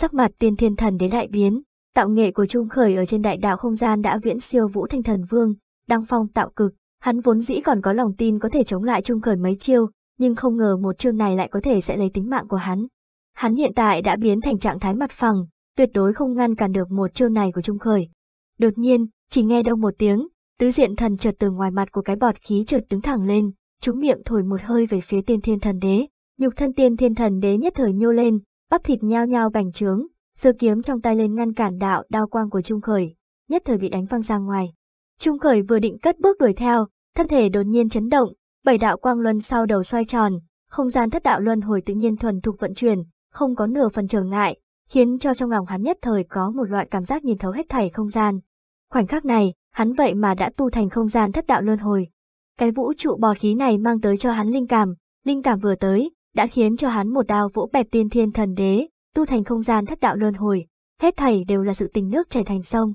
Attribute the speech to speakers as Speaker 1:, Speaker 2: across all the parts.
Speaker 1: Sắc mặt tiên thiên thần đến đại biến, tạo nghệ của Trung Khởi ở trên đại đạo không gian đã viễn siêu vũ thanh thần vương, đăng phong tạo cực. Hắn vốn dĩ còn có lòng tin có thể chống lại Trung Khởi mấy chiêu, nhưng không ngờ một chiêu này lại có thể sẽ lấy tính mạng của hắn. Hắn hiện tại đã biến thành trạng thái mặt phẳng, tuyệt đối không ngăn cản được một chiêu này của Trung Khởi. Đột nhiên, chỉ nghe đâu một tiếng, tứ diện thần chợt từ ngoài mặt của cái bọt khí chợt đứng thẳng lên, chúng miệng thổi một hơi về phía tiên thiên thần đế. Nhục thân tiên thiên thần đế nhất thời nhô lên, bắp thịt nhao nhao bành trướng, giơ kiếm trong tay lên ngăn cản đạo đao quang của Trung Khởi, nhất thời bị đánh văng ra ngoài. Trung Khởi vừa định cất bước đuổi theo, thân thể đột nhiên chấn động, bảy đạo quang luân sau đầu xoay tròn, không gian thất đạo luân hồi tự nhiên thuần thục vận chuyển, không có nửa phần trở ngại, khiến cho trong lòng hắn nhất thời có một loại cảm giác nhìn thấu hết thảy không gian. Khoảnh khắc này, hắn vậy mà đã tu thành không gian thất đạo luân hồi. Cái vũ trụ bò khí này mang tới cho hắn linh cảm, linh cảm vừa tới, đã khiến cho hắn một đao vỗ bẹp tiên thiên thần đế, tu thành không gian thất đạo luân hồi, hết thảy đều là sự tình nước chảy thành sông.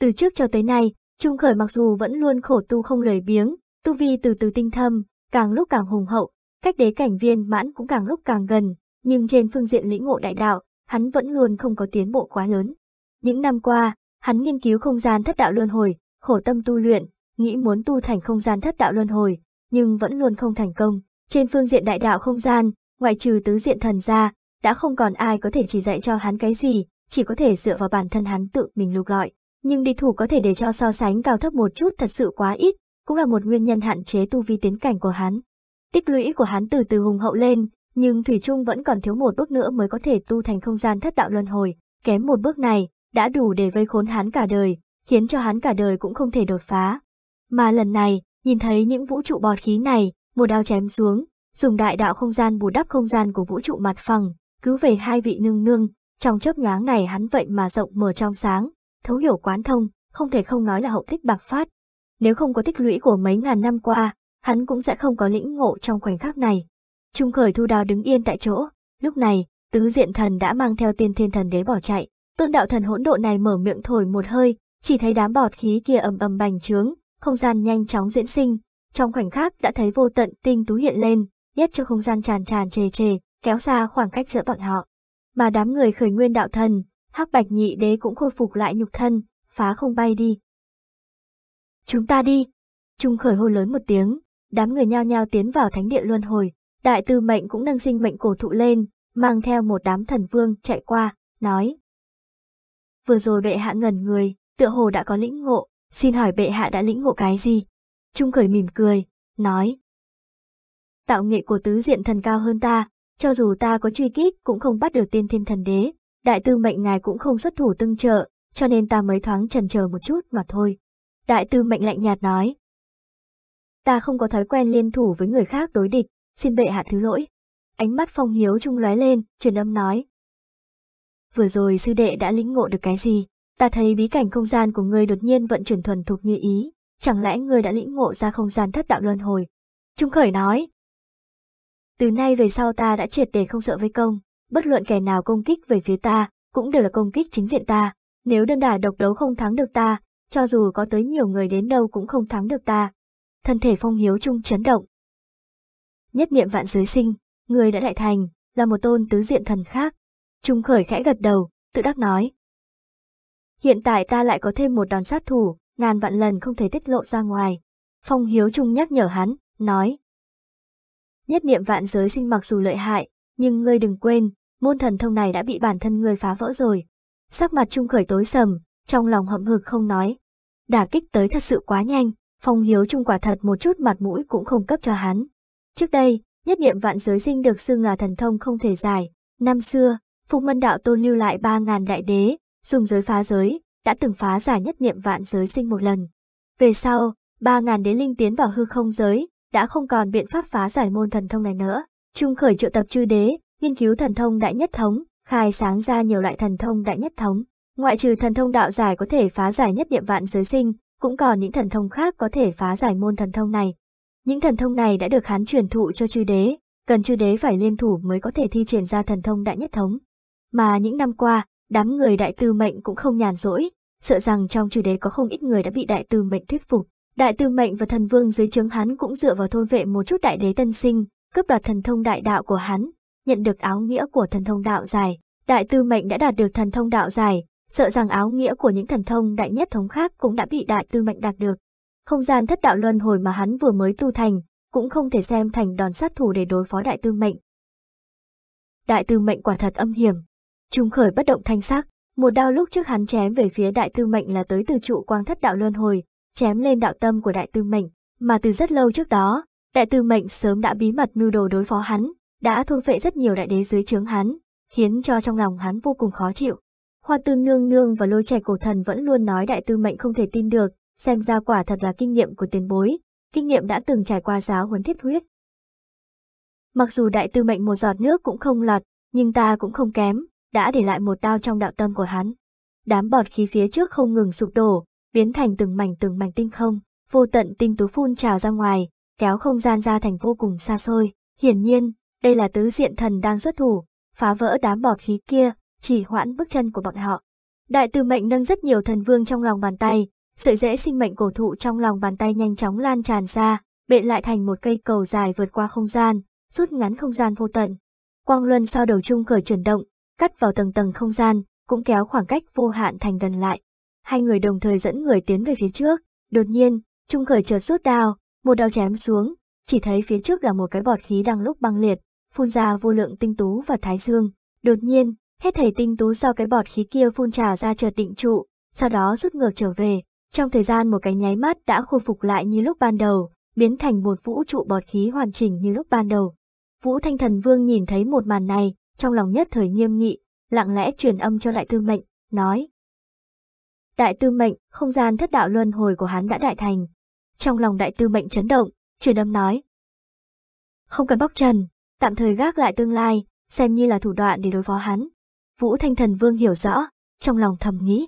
Speaker 1: Từ trước cho tới nay, Trung Khởi mặc dù vẫn luôn khổ tu không lời biếng, tu vi từ từ tinh thâm, càng lúc càng hùng hậu, cách đế cảnh viên mãn cũng càng lúc càng gần, nhưng trên phương diện lĩnh ngộ đại đạo, hắn vẫn luôn không có tiến bộ quá lớn. Những năm qua, hắn nghiên cứu không gian thất đạo luân hồi, khổ tâm tu luyện, nghĩ muốn tu thành không gian thất đạo luân hồi, nhưng vẫn luôn không thành công. Trên phương diện đại đạo không gian, Ngoài trừ tứ diện thần ra, đã không còn ai có thể chỉ dạy cho hắn cái gì, chỉ có thể dựa vào bản thân hắn tự mình lục lọi. Nhưng địch thủ có thể để cho so sánh cao thấp một chút thật sự quá ít, cũng là một nguyên nhân hạn chế tu vi tiến cảnh của hắn. Tích lũy của hắn từ từ hùng hậu lên, nhưng Thủy Trung vẫn còn thiếu một bước nữa mới có thể tu thành không gian thất đạo luân hồi, kém một bước này, đã đủ để vây khốn hắn cả đời, khiến cho hắn cả đời cũng không thể đột phá. Mà lần này, nhìn thấy những vũ trụ bọt khí này, một đao chém xuống, dùng đại đạo không gian bù đắp không gian của vũ trụ mặt phẳng, cứu về hai vị nương nương, trong chớp nhoáng này hắn vậy mà rộng mở trong sáng, thấu hiểu quán thông, không thể không nói là hậu tích bạc phát. Nếu không có tích lũy của mấy ngàn năm qua, hắn cũng sẽ không có lĩnh ngộ trong khoảnh khắc này. Trung khởi thu đào đứng yên tại chỗ, lúc này, tứ diện thần đã mang theo tiên thiên thần đế bỏ chạy, tôn đạo thần hỗn độn này mở miệng thổi một hơi, chỉ thấy đám bọt khí kia ầm ầm bành trướng, không gian nhanh chóng diễn sinh, trong khoảnh khắc đã thấy vô tận tinh tú hiện lên, nhét cho không gian tràn tràn trề trề, kéo ra khoảng cách giữa bọn họ. Mà đám người khởi nguyên đạo thần, hắc bạch nhị đế cũng khôi phục lại nhục thân, phá không bay đi. Chúng ta đi! Trung khởi hô lớn một tiếng, đám người nhao nhao tiến vào thánh địa luân hồi, đại tư mệnh cũng nâng sinh mệnh cổ thụ lên, mang theo một đám thần vương chạy qua, nói. Vừa rồi bệ hạ ngẩn người, tựa hồ đã có lĩnh ngộ, xin hỏi bệ hạ đã lĩnh ngộ cái gì? Trung khởi mỉm cười, nói tạo nghệ của tứ diện thần cao hơn ta, cho dù ta có truy kích cũng không bắt được tiên thiên thần đế, đại tư mệnh ngài cũng không xuất thủ tương trợ, cho nên ta mới thoáng trần chờ một chút mà thôi. Đại tư mệnh lạnh nhạt nói. Ta không có thói quen liên thủ với người khác đối địch, xin bệ hạ thứ lỗi. Ánh mắt phong hiếu trung lóe lên, truyền âm nói. Vừa rồi sư đệ đã lĩnh ngộ được cái gì? Ta thấy bí cảnh không gian của ngươi đột nhiên vận chuyển thuần thục như ý, chẳng lẽ ngươi đã lĩnh ngộ ra không gian thất đạo luân hồi? Trung khởi nói, từ nay về sau ta đã triệt để không sợ với công, bất luận kẻ nào công kích về phía ta, cũng đều là công kích chính diện ta. Nếu đơn đả độc đấu không thắng được ta, cho dù có tới nhiều người đến đâu cũng không thắng được ta. Thân thể phong hiếu trung chấn động. Nhất niệm vạn giới sinh, người đã đại thành, là một tôn tứ diện thần khác. Trung khởi khẽ gật đầu, tự đắc nói. Hiện tại ta lại có thêm một đòn sát thủ, ngàn vạn lần không thể tiết lộ ra ngoài. Phong hiếu trung nhắc nhở hắn, nói. Nhất niệm vạn giới sinh mặc dù lợi hại, nhưng ngươi đừng quên, môn thần thông này đã bị bản thân ngươi phá vỡ rồi. Sắc mặt Trung Khởi tối sầm, trong lòng hậm hực không nói. Đả kích tới thật sự quá nhanh, Phong Hiếu Trung quả thật một chút mặt mũi cũng không cấp cho hắn. Trước đây, nhất niệm vạn giới sinh được xưng là thần thông không thể giải. Năm xưa, Phục Mân Đạo Tôn lưu lại 3.000 đại đế, dùng giới phá giới, đã từng phá giải nhất niệm vạn giới sinh một lần. Về sau, 3.000 đế linh tiến vào hư không giới, đã không còn biện pháp phá giải môn thần thông này nữa. Trung khởi triệu tập chư đế, nghiên cứu thần thông đại nhất thống, khai sáng ra nhiều loại thần thông đại nhất thống. Ngoại trừ thần thông đạo giải có thể phá giải nhất địa vạn giới sinh, cũng còn những thần thông khác có thể phá giải môn thần thông này. Những thần thông này đã được hán truyền thụ cho chư đế, cần chư đế phải liên thủ mới có thể thi triển ra thần thông đại nhất thống. Mà những năm qua, đám người đại tư mệnh cũng không nhàn rỗi, sợ rằng trong chư đế có không ít người đã bị đại tư mệnh thuyết phục. Đại tư mệnh và thần vương dưới trướng hắn cũng dựa vào thôn vệ một chút đại đế tân sinh, cướp đoạt thần thông đại đạo của hắn, nhận được áo nghĩa của thần thông đạo giải. Đại tư mệnh đã đạt được thần thông đạo giải, sợ rằng áo nghĩa của những thần thông đại nhất thống khác cũng đã bị đại tư mệnh đạt được. Không gian thất đạo luân hồi mà hắn vừa mới tu thành, cũng không thể xem thành đòn sát thủ để đối phó đại tư mệnh. Đại tư mệnh quả thật âm hiểm. Trung khởi bất động thanh sắc, một đao lúc trước hắn chém về phía đại tư mệnh là tới từ trụ quang thất đạo luân hồi, chém lên đạo tâm của đại tư mệnh, mà từ rất lâu trước đó, đại tư mệnh sớm đã bí mật mưu đồ đối phó hắn, đã thôn phệ rất nhiều đại đế dưới trướng hắn, khiến cho trong lòng hắn vô cùng khó chịu. Hoa tư nương nương và lôi trẻ cổ thần vẫn luôn nói đại tư mệnh không thể tin được, xem ra quả thật là kinh nghiệm của tiền bối, kinh nghiệm đã từng trải qua giáo huấn thiết huyết. Mặc dù đại tư mệnh một giọt nước cũng không lọt, nhưng ta cũng không kém, đã để lại một đao trong đạo tâm của hắn. Đám bọt khí phía trước không ngừng sụp đổ, biến thành từng mảnh từng mảnh tinh không, vô tận tinh tú phun trào ra ngoài, kéo không gian ra thành vô cùng xa xôi. Hiển nhiên, đây là tứ diện thần đang xuất thủ, phá vỡ đám bỏ khí kia, chỉ hoãn bước chân của bọn họ. Đại tư mệnh nâng rất nhiều thần vương trong lòng bàn tay, sợi rễ sinh mệnh cổ thụ trong lòng bàn tay nhanh chóng lan tràn ra, bện lại thành một cây cầu dài vượt qua không gian, rút ngắn không gian vô tận. Quang luân sau đầu trung khởi chuyển động, cắt vào tầng tầng không gian, cũng kéo khoảng cách vô hạn thành gần lại hai người đồng thời dẫn người tiến về phía trước. Đột nhiên, Trung Khởi chợt rút đao, một đao chém xuống, chỉ thấy phía trước là một cái bọt khí đang lúc băng liệt, phun ra vô lượng tinh tú và thái dương. Đột nhiên, hết thảy tinh tú do cái bọt khí kia phun trào ra chợt định trụ, sau đó rút ngược trở về. Trong thời gian một cái nháy mắt đã khôi phục lại như lúc ban đầu, biến thành một vũ trụ bọt khí hoàn chỉnh như lúc ban đầu. Vũ Thanh Thần Vương nhìn thấy một màn này, trong lòng nhất thời nghiêm nghị, lặng lẽ truyền âm cho lại tư mệnh, nói, đại tư mệnh, không gian thất đạo luân hồi của hắn đã đại thành. Trong lòng đại tư mệnh chấn động, truyền âm nói. Không cần bóc trần, tạm thời gác lại tương lai, xem như là thủ đoạn để đối phó hắn. Vũ Thanh Thần Vương hiểu rõ, trong lòng thầm nghĩ.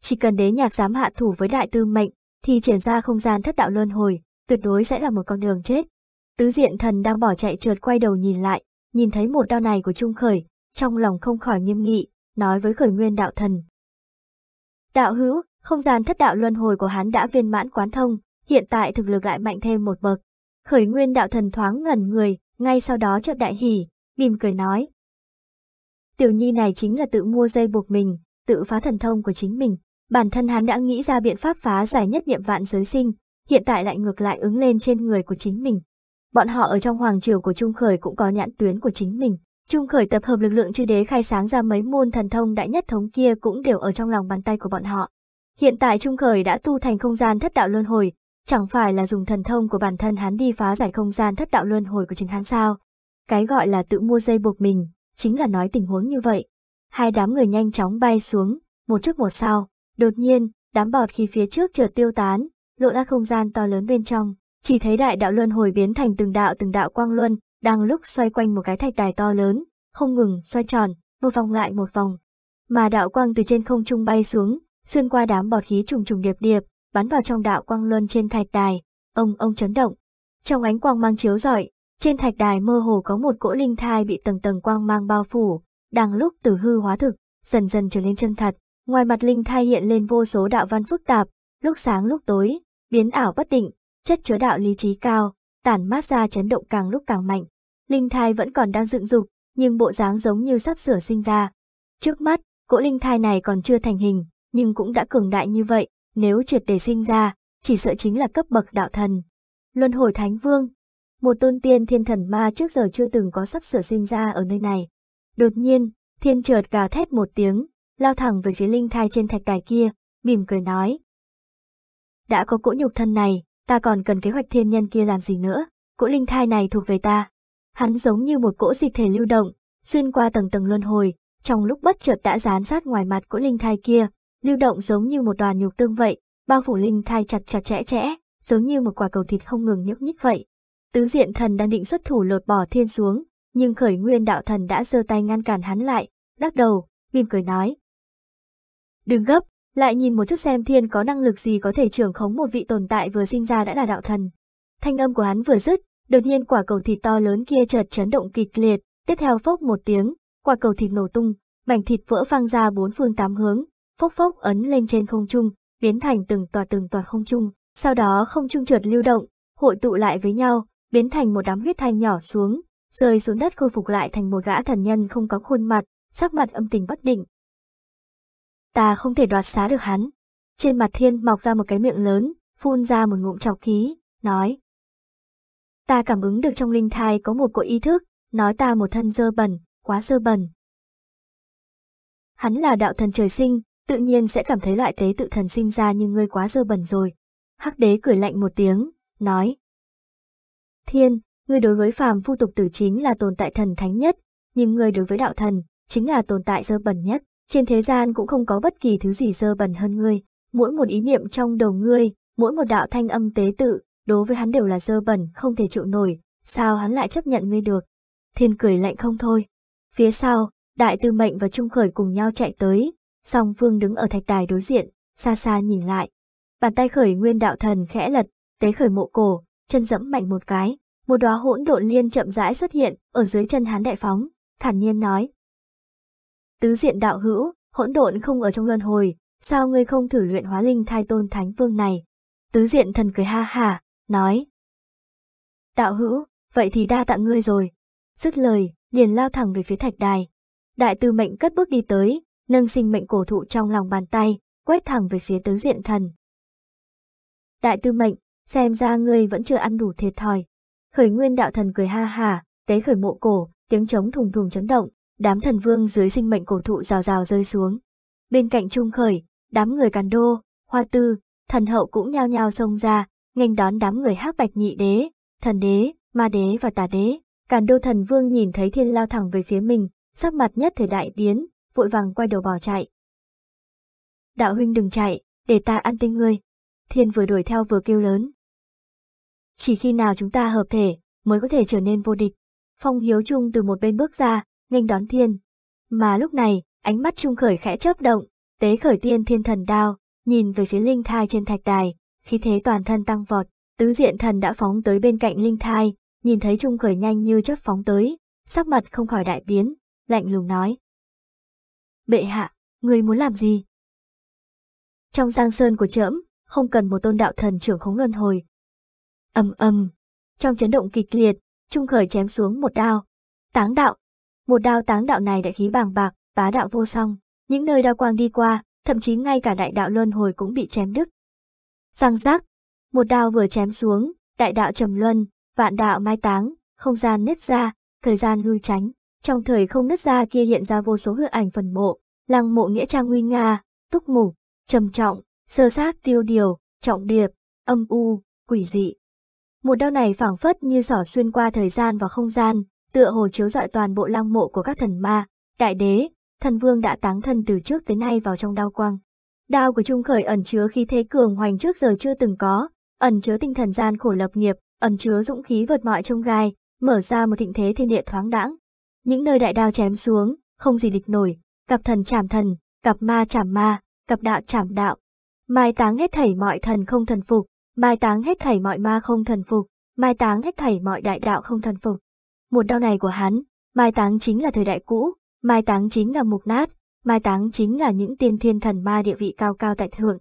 Speaker 1: Chỉ cần đế nhạc dám hạ thủ với đại tư mệnh, thì triển ra không gian thất đạo luân hồi, tuyệt đối sẽ là một con đường chết. Tứ diện thần đang bỏ chạy trượt quay đầu nhìn lại, nhìn thấy một đao này của Trung Khởi, trong lòng không khỏi nghiêm nghị, nói với Khởi Nguyên đạo thần, Đạo hữu, không gian thất đạo luân hồi của hắn đã viên mãn quán thông, hiện tại thực lực lại mạnh thêm một bậc. Khởi nguyên đạo thần thoáng ngẩn người, ngay sau đó chợt đại hỉ, mỉm cười nói. Tiểu nhi này chính là tự mua dây buộc mình, tự phá thần thông của chính mình. Bản thân hắn đã nghĩ ra biện pháp phá giải nhất niệm vạn giới sinh, hiện tại lại ngược lại ứng lên trên người của chính mình. Bọn họ ở trong hoàng triều của Trung Khởi cũng có nhãn tuyến của chính mình. Trung khởi tập hợp lực lượng chư đế khai sáng ra mấy môn thần thông đại nhất thống kia cũng đều ở trong lòng bàn tay của bọn họ. Hiện tại Trung khởi đã tu thành không gian thất đạo luân hồi, chẳng phải là dùng thần thông của bản thân hắn đi phá giải không gian thất đạo luân hồi của chính hắn sao. Cái gọi là tự mua dây buộc mình, chính là nói tình huống như vậy. Hai đám người nhanh chóng bay xuống, một trước một sau, đột nhiên, đám bọt khí phía trước chợt tiêu tán, lộ ra không gian to lớn bên trong, chỉ thấy đại đạo luân hồi biến thành từng đạo từng đạo quang luân, đang lúc xoay quanh một cái thạch đài to lớn, không ngừng xoay tròn, một vòng lại một vòng. Mà đạo quang từ trên không trung bay xuống, xuyên qua đám bọt khí trùng trùng điệp điệp, bắn vào trong đạo quang luân trên thạch đài, ông ông chấn động. Trong ánh quang mang chiếu rọi, trên thạch đài mơ hồ có một cỗ linh thai bị tầng tầng quang mang bao phủ, đang lúc từ hư hóa thực, dần dần trở nên chân thật. Ngoài mặt linh thai hiện lên vô số đạo văn phức tạp, lúc sáng lúc tối, biến ảo bất định, chất chứa đạo lý trí cao, tản mát ra chấn động càng lúc càng mạnh. Linh thai vẫn còn đang dựng dục, nhưng bộ dáng giống như sắp sửa sinh ra. Trước mắt, cỗ linh thai này còn chưa thành hình, nhưng cũng đã cường đại như vậy, nếu triệt để sinh ra, chỉ sợ chính là cấp bậc đạo thần. Luân hồi Thánh Vương, một tôn tiên thiên thần ma trước giờ chưa từng có sắp sửa sinh ra ở nơi này. Đột nhiên, thiên trượt gào thét một tiếng, lao thẳng về phía linh thai trên thạch đài kia, mỉm cười nói. Đã có cỗ nhục thân này, ta còn cần kế hoạch thiên nhân kia làm gì nữa, cỗ linh thai này thuộc về ta. Hắn giống như một cỗ dịch thể lưu động, xuyên qua tầng tầng luân hồi, trong lúc bất chợt đã dán sát ngoài mặt cỗ linh thai kia, lưu động giống như một đoàn nhục tương vậy, bao phủ linh thai chặt chặt chẽ chẽ, giống như một quả cầu thịt không ngừng nhúc nhích vậy. Tứ diện thần đang định xuất thủ lột bỏ thiên xuống, nhưng khởi nguyên đạo thần đã giơ tay ngăn cản hắn lại, đắc đầu, mỉm cười nói. Đừng gấp, lại nhìn một chút xem thiên có năng lực gì có thể trưởng khống một vị tồn tại vừa sinh ra đã là đạo thần. Thanh âm của hắn vừa dứt, đột nhiên quả cầu thịt to lớn kia chợt chấn động kịch liệt, tiếp theo phốc một tiếng, quả cầu thịt nổ tung, mảnh thịt vỡ văng ra bốn phương tám hướng, phốc phốc ấn lên trên không trung, biến thành từng tòa từng tòa không trung, sau đó không trung chợt lưu động, hội tụ lại với nhau, biến thành một đám huyết thanh nhỏ xuống, rơi xuống đất khôi phục lại thành một gã thần nhân không có khuôn mặt, sắc mặt âm tình bất định, ta không thể đoạt xá được hắn. Trên mặt thiên mọc ra một cái miệng lớn, phun ra một ngụm chọc khí, nói. Ta cảm ứng được trong linh thai có một cội ý thức, nói ta một thân dơ bẩn, quá dơ bẩn. Hắn là đạo thần trời sinh, tự nhiên sẽ cảm thấy loại tế tự thần sinh ra như ngươi quá dơ bẩn rồi. Hắc đế cười lạnh một tiếng, nói. Thiên, ngươi đối với phàm phu tục tử chính là tồn tại thần thánh nhất, nhưng ngươi đối với đạo thần, chính là tồn tại dơ bẩn nhất. Trên thế gian cũng không có bất kỳ thứ gì dơ bẩn hơn ngươi, mỗi một ý niệm trong đầu ngươi, mỗi một đạo thanh âm tế tự, đối với hắn đều là dơ bẩn, không thể chịu nổi, sao hắn lại chấp nhận ngươi được. Thiên cười lạnh không thôi. Phía sau, đại tư mệnh và trung khởi cùng nhau chạy tới, song phương đứng ở thạch đài đối diện, xa xa nhìn lại. Bàn tay khởi nguyên đạo thần khẽ lật, tế khởi mộ cổ, chân dẫm mạnh một cái, một đóa hỗn độn liên chậm rãi xuất hiện ở dưới chân hắn đại phóng, thản nhiên nói, Tứ diện đạo hữu, hỗn độn không ở trong luân hồi, sao ngươi không thử luyện hóa linh thai tôn thánh vương này? Tứ diện thần cười ha ha, nói. Đạo hữu, vậy thì đa tạ ngươi rồi. Dứt lời, liền lao thẳng về phía thạch đài. Đại tư mệnh cất bước đi tới, nâng sinh mệnh cổ thụ trong lòng bàn tay, quét thẳng về phía tứ diện thần. Đại tư mệnh, xem ra ngươi vẫn chưa ăn đủ thiệt thòi. Khởi nguyên đạo thần cười ha ha, tế khởi mộ cổ, tiếng trống thùng thùng chấn động, đám thần vương dưới sinh mệnh cổ thụ rào rào rơi xuống. Bên cạnh Trung Khởi, đám người Càn Đô, Hoa Tư, thần hậu cũng nhao nhao xông ra, nghênh đón đám người hắc bạch nhị đế, thần đế, ma đế và tà đế. Càn Đô thần vương nhìn thấy thiên lao thẳng về phía mình, sắc mặt nhất thời đại biến, vội vàng quay đầu bỏ chạy. Đạo huynh đừng chạy, để ta ăn tinh ngươi. Thiên vừa đuổi theo vừa kêu lớn. Chỉ khi nào chúng ta hợp thể, mới có thể trở nên vô địch. Phong Hiếu Trung từ một bên bước ra, nghênh đón thiên. Mà lúc này, ánh mắt Trung Khởi khẽ chớp động, tế khởi tiên thiên thần đao, nhìn về phía linh thai trên thạch đài, khi thế toàn thân tăng vọt, tứ diện thần đã phóng tới bên cạnh linh thai, nhìn thấy Trung Khởi nhanh như chớp phóng tới, sắc mặt không khỏi đại biến, lạnh lùng nói. Bệ hạ, người muốn làm gì? Trong giang sơn của trẫm không cần một tôn đạo thần trưởng khống luân hồi. ầm ầm trong chấn động kịch liệt, Trung Khởi chém xuống một đao. Táng đạo, một đao táng đạo này đại khí bàng bạc, bá đạo vô song, những nơi đao quang đi qua, thậm chí ngay cả đại đạo luân hồi cũng bị chém đứt. Răng rác, một đao vừa chém xuống, đại đạo trầm luân, vạn đạo mai táng, không gian nứt ra, thời gian lui tránh, trong thời không nứt ra kia hiện ra vô số hư ảnh phần mộ, lăng mộ nghĩa trang nguy nga, túc mục, trầm trọng, sơ xác tiêu điều, trọng điệp, âm u, quỷ dị. Một đao này phảng phất như sỏ xuyên qua thời gian và không gian, tựa hồ chiếu dọi toàn bộ lăng mộ của các thần ma, đại đế, thần vương đã táng thân từ trước tới nay vào trong đao quang. Đao của Trung Khởi ẩn chứa khí thế cường hoành trước giờ chưa từng có, ẩn chứa tinh thần gian khổ lập nghiệp, ẩn chứa dũng khí vượt mọi trông gai, mở ra một thịnh thế thiên địa thoáng đãng. Những nơi đại đao chém xuống, không gì địch nổi, cặp thần chảm thần, cặp ma chảm ma, cặp đạo chảm đạo. Mai táng hết thảy mọi thần không thần phục, mai táng hết thảy mọi ma không thần phục, mai táng hết thảy mọi đại đạo không thần phục. Một đau này của hắn, mai táng chính là thời đại cũ, mai táng chính là mục nát, mai táng chính là những tiên thiên thần ma địa vị cao cao tại thượng.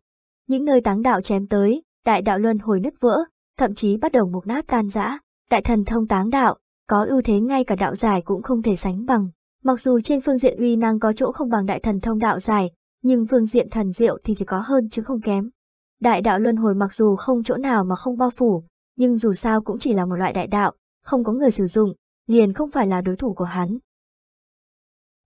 Speaker 1: Những nơi táng đạo chém tới, đại đạo luân hồi nứt vỡ, thậm chí bắt đầu mục nát tan rã, đại thần thông táng đạo, có ưu thế ngay cả đạo giải cũng không thể sánh bằng. Mặc dù trên phương diện uy năng có chỗ không bằng đại thần thông đạo giải, nhưng phương diện thần diệu thì chỉ có hơn chứ không kém. Đại đạo luân hồi mặc dù không chỗ nào mà không bao phủ, nhưng dù sao cũng chỉ là một loại đại đạo, không có người sử dụng, liền không phải là đối thủ của hắn.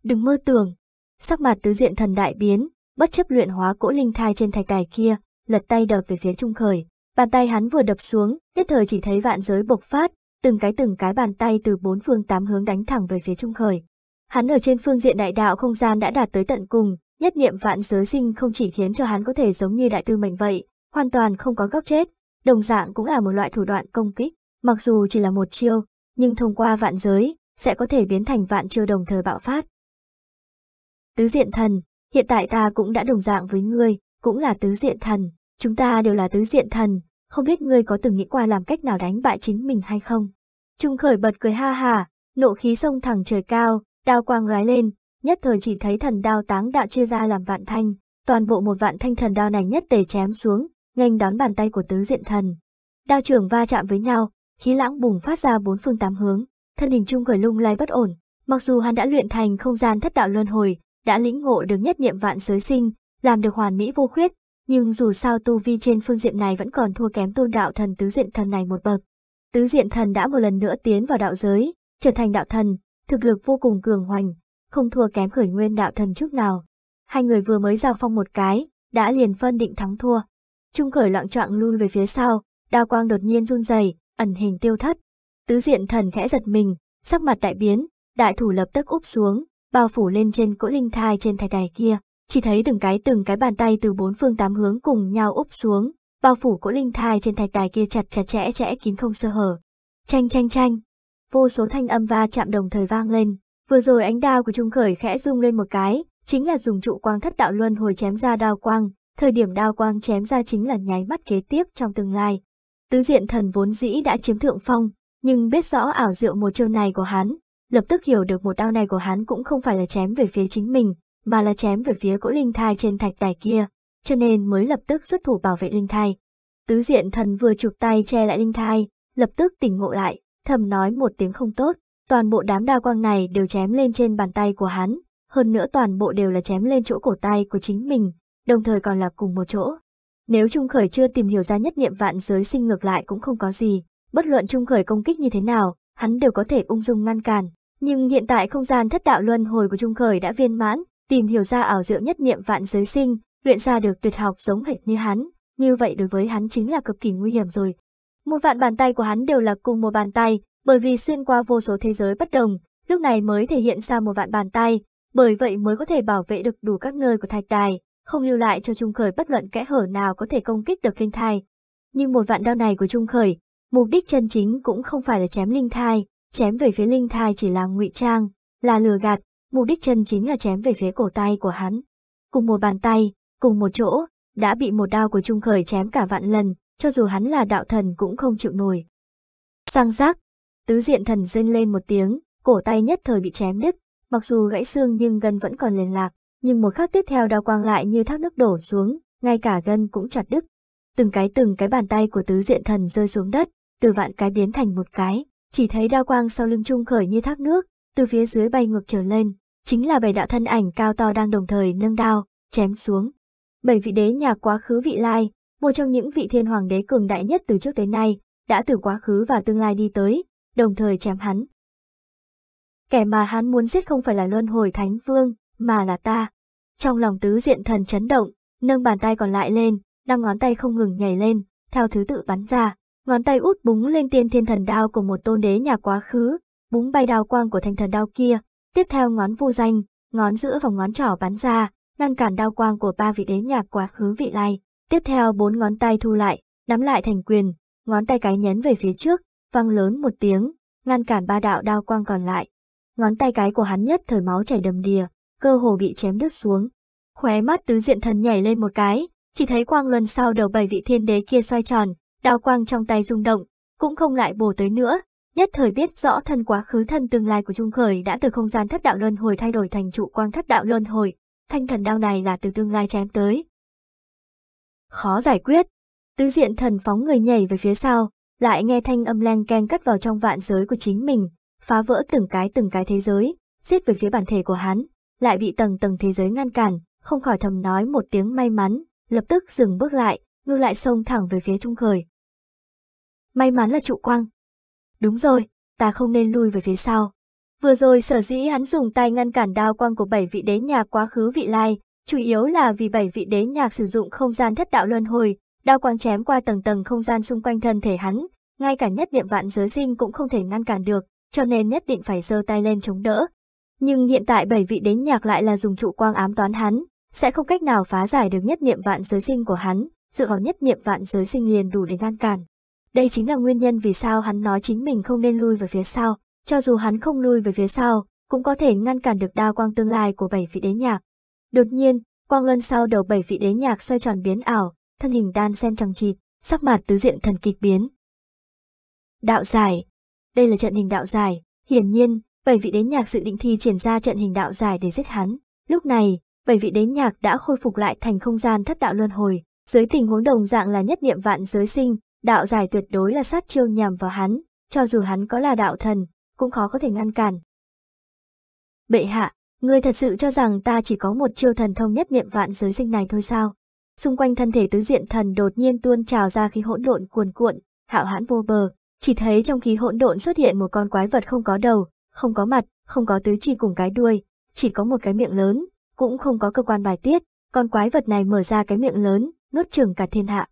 Speaker 1: Đừng mơ tưởng, sắc mặt tứ diện thần đại biến, bất chấp luyện hóa cỗ linh thai trên thạch đài kia, lật tay đập về phía trung khởi. Bàn tay hắn vừa đập xuống, nhất thời chỉ thấy vạn giới bộc phát, từng cái từng cái bàn tay từ bốn phương tám hướng đánh thẳng về phía trung khởi. Hắn ở trên phương diện đại đạo không gian đã đạt tới tận cùng, nhất niệm vạn giới sinh không chỉ khiến cho hắn có thể giống như đại tư mệnh vậy, hoàn toàn không có góc chết, đồng dạng cũng là một loại thủ đoạn công kích, mặc dù chỉ là một chiêu, nhưng thông qua vạn giới, sẽ có thể biến thành vạn chiêu đồng thời bạo phát. Tứ diện thần, hiện tại ta cũng đã đồng dạng với ngươi, cũng là tứ diện thần, chúng ta đều là tứ diện thần, không biết ngươi có từng nghĩ qua làm cách nào đánh bại chính mình hay không? Trung khởi bật cười ha ha nộ khí sông thẳng trời cao, đao quang rái lên, nhất thời chỉ thấy thần đao táng đạo chia ra làm vạn thanh, toàn bộ một vạn thanh thần đao này nhất tề chém xuống, nghênh đón bàn tay của tứ diện thần. Đao trưởng va chạm với nhau, khí lãng bùng phát ra bốn phương tám hướng, thân hình trung khởi lung lay bất ổn. Mặc dù hắn đã luyện thành không gian thất đạo luân hồi, đã lĩnh ngộ được nhất niệm vạn giới sinh, làm được hoàn mỹ vô khuyết, nhưng dù sao tu vi trên phương diện này vẫn còn thua kém tôn đạo thần tứ diện thần này một bậc. Tứ diện thần đã một lần nữa tiến vào đạo giới, trở thành đạo thần, thực lực vô cùng cường hoành, không thua kém khởi nguyên đạo thần chút nào. Hai người vừa mới giao phong một cái, đã liền phân định thắng thua. Trung khởi loạn trọng lui về phía sau, đao quang đột nhiên run rẩy, ẩn hình tiêu thất. Tứ diện thần khẽ giật mình, sắc mặt đại biến, đại thủ lập tức úp xuống, bao phủ lên trên cỗ linh thai trên thạch đài kia, chỉ thấy từng cái từng cái bàn tay từ bốn phương tám hướng cùng nhau úp xuống, bao phủ cỗ linh thai trên thạch đài kia chặt chặt chẽ chẽ kín không sơ hở. Chanh chanh chanh, vô số thanh âm va chạm đồng thời vang lên, vừa rồi ánh đao của Trung Khởi khẽ rung lên một cái, chính là dùng trụ quang thất đạo luân hồi chém ra đao quang, thời điểm đao quang chém ra chính là nháy mắt kế tiếp trong tương lai, Tứ diện thần vốn dĩ đã chiếm thượng phong, nhưng biết rõ ảo diệu một chiêu này của hắn, lập tức hiểu được một đao này của hắn cũng không phải là chém về phía chính mình, mà là chém về phía cỗ linh thai trên thạch đài kia, cho nên mới lập tức xuất thủ bảo vệ linh thai. Tứ diện thần vừa chụp tay che lại linh thai, lập tức tỉnh ngộ lại, thầm nói một tiếng không tốt, toàn bộ đám đao quang này đều chém lên trên bàn tay của hắn, hơn nữa toàn bộ đều là chém lên chỗ cổ tay của chính mình, đồng thời còn là cùng một chỗ. Nếu Trung Khởi chưa tìm hiểu ra nhất niệm vạn giới sinh ngược lại cũng không có gì, bất luận Trung Khởi công kích như thế nào, hắn đều có thể ung dung ngăn cản. Nhưng hiện tại không gian thất đạo luân hồi của Trung Khởi đã viên mãn, tìm hiểu ra ảo diệu nhất niệm vạn giới sinh, luyện ra được tuyệt học giống hệt như hắn, như vậy đối với hắn chính là cực kỳ nguy hiểm rồi. Một vạn bàn tay của hắn đều là cùng một bàn tay, bởi vì xuyên qua vô số thế giới bất đồng, lúc này mới thể hiện ra một vạn bàn tay, bởi vậy mới có thể bảo vệ được đủ các nơi của thạch đài, không lưu lại cho Trung Khởi bất luận kẽ hở nào có thể công kích được Linh Thai. Nhưng một vạn đao này của Trung Khởi, mục đích chân chính cũng không phải là chém Linh Thai, chém về phía Linh Thai chỉ là ngụy trang, là lừa gạt, mục đích chân chính là chém về phía cổ tay của hắn. Cùng một bàn tay, cùng một chỗ, đã bị một đao của Trung Khởi chém cả vạn lần, cho dù hắn là đạo thần cũng không chịu nổi. Sang giác, tứ diện thần rên lên một tiếng, cổ tay nhất thời bị chém đứt, mặc dù gãy xương nhưng gần vẫn còn liên lạc nhưng một khắc tiếp theo đao quang lại như thác nước đổ xuống, ngay cả gân cũng chặt đứt. Từng cái từng cái bàn tay của tứ diện thần rơi xuống đất, từ vạn cái biến thành một cái, chỉ thấy đao quang sau lưng trung khởi như thác nước, từ phía dưới bay ngược trở lên, chính là bảy đạo thân ảnh cao to đang đồng thời nâng đao, chém xuống. Bảy vị đế nhà quá khứ vị lai, một trong những vị thiên hoàng đế cường đại nhất từ trước đến nay, đã từ quá khứ và tương lai đi tới, đồng thời chém hắn. Kẻ mà hắn muốn giết không phải là Luân Hồi Thánh Vương, mà là ta. Trong lòng tứ diện thần chấn động, nâng bàn tay còn lại lên, năm ngón tay không ngừng nhảy lên, theo thứ tự bắn ra, ngón tay út búng lên tiên thiên thần đao của một tôn đế nhà quá khứ, búng bay đao quang của thanh thần đao kia, tiếp theo ngón vu danh, ngón giữa và ngón trỏ bắn ra, ngăn cản đao quang của ba vị đế nhà quá khứ vị lai, tiếp theo bốn ngón tay thu lại, nắm lại thành quyền, ngón tay cái nhấn về phía trước, vang lớn một tiếng, ngăn cản ba đạo đao quang còn lại. Ngón tay cái của hắn nhất thời máu chảy đầm đìa, cơ hồ bị chém đứt xuống. Khóe mắt tứ diện thần nhảy lên một cái, chỉ thấy quang luân sau đầu bảy vị thiên đế kia xoay tròn, đao quang trong tay rung động, cũng không lại bổ tới nữa. Nhất thời biết rõ thân quá khứ thân tương lai của Trung Khởi đã từ không gian thất đạo luân hồi thay đổi thành trụ quang thất đạo luân hồi, thanh thần đao này là từ tương lai chém tới. Khó giải quyết, tứ diện thần phóng người nhảy về phía sau, lại nghe thanh âm len keng cắt vào trong vạn giới của chính mình, phá vỡ từng cái từng cái thế giới, giết về phía bản thể của hắn lại bị tầng tầng thế giới ngăn cản, không khỏi thầm nói một tiếng may mắn, lập tức dừng bước lại, ngược lại xông thẳng về phía Trung Khởi. May mắn là trụ quang. Đúng rồi, ta không nên lui về phía sau. Vừa rồi sở dĩ hắn dùng tay ngăn cản đao quang của bảy vị đế nhạc quá khứ vị lai, chủ yếu là vì bảy vị đế nhạc sử dụng không gian thất đạo luân hồi, đao quang chém qua tầng tầng không gian xung quanh thân thể hắn, ngay cả nhất niệm vạn giới sinh cũng không thể ngăn cản được, cho nên nhất định phải giơ tay lên chống đỡ, nhưng hiện tại bảy vị đến nhạc lại là dùng trụ quang ám toán hắn, sẽ không cách nào phá giải được nhất niệm vạn giới sinh của hắn, dựa vào nhất niệm vạn giới sinh liền đủ để ngăn cản. Đây chính là nguyên nhân vì sao hắn nói chính mình không nên lui về phía sau, cho dù hắn không lui về phía sau, cũng có thể ngăn cản được đao quang tương lai của bảy vị đế nhạc. Đột nhiên, quang luân sau đầu bảy vị đế nhạc xoay tròn biến ảo, thân hình đan sen chằng chịt, sắc mặt tứ diện thần kịch biến. Đạo giải Đây là trận hình đạo giải, hiển nhiên, Bảy vị đến nhạc dự định thi triển ra trận hình đạo giải để giết hắn. Lúc này, bảy vị đến nhạc đã khôi phục lại thành không gian thất đạo luân hồi, dưới tình huống đồng dạng là nhất niệm vạn giới sinh, đạo giải tuyệt đối là sát chiêu nhằm vào hắn, cho dù hắn có là đạo thần, cũng khó có thể ngăn cản. Bệ hạ, ngươi thật sự cho rằng ta chỉ có một chiêu thần thông nhất niệm vạn giới sinh này thôi sao? Xung quanh thân thể tứ diện thần đột nhiên tuôn trào ra khí hỗn độn cuồn cuộn, hạo hãn vô bờ, chỉ thấy trong khí hỗn độn xuất hiện một con quái vật không có đầu, không có mặt, không có tứ chi cùng cái đuôi, chỉ có một cái miệng lớn, cũng không có cơ quan bài tiết, con quái vật này mở ra cái miệng lớn, nuốt chửng cả thiên hạ.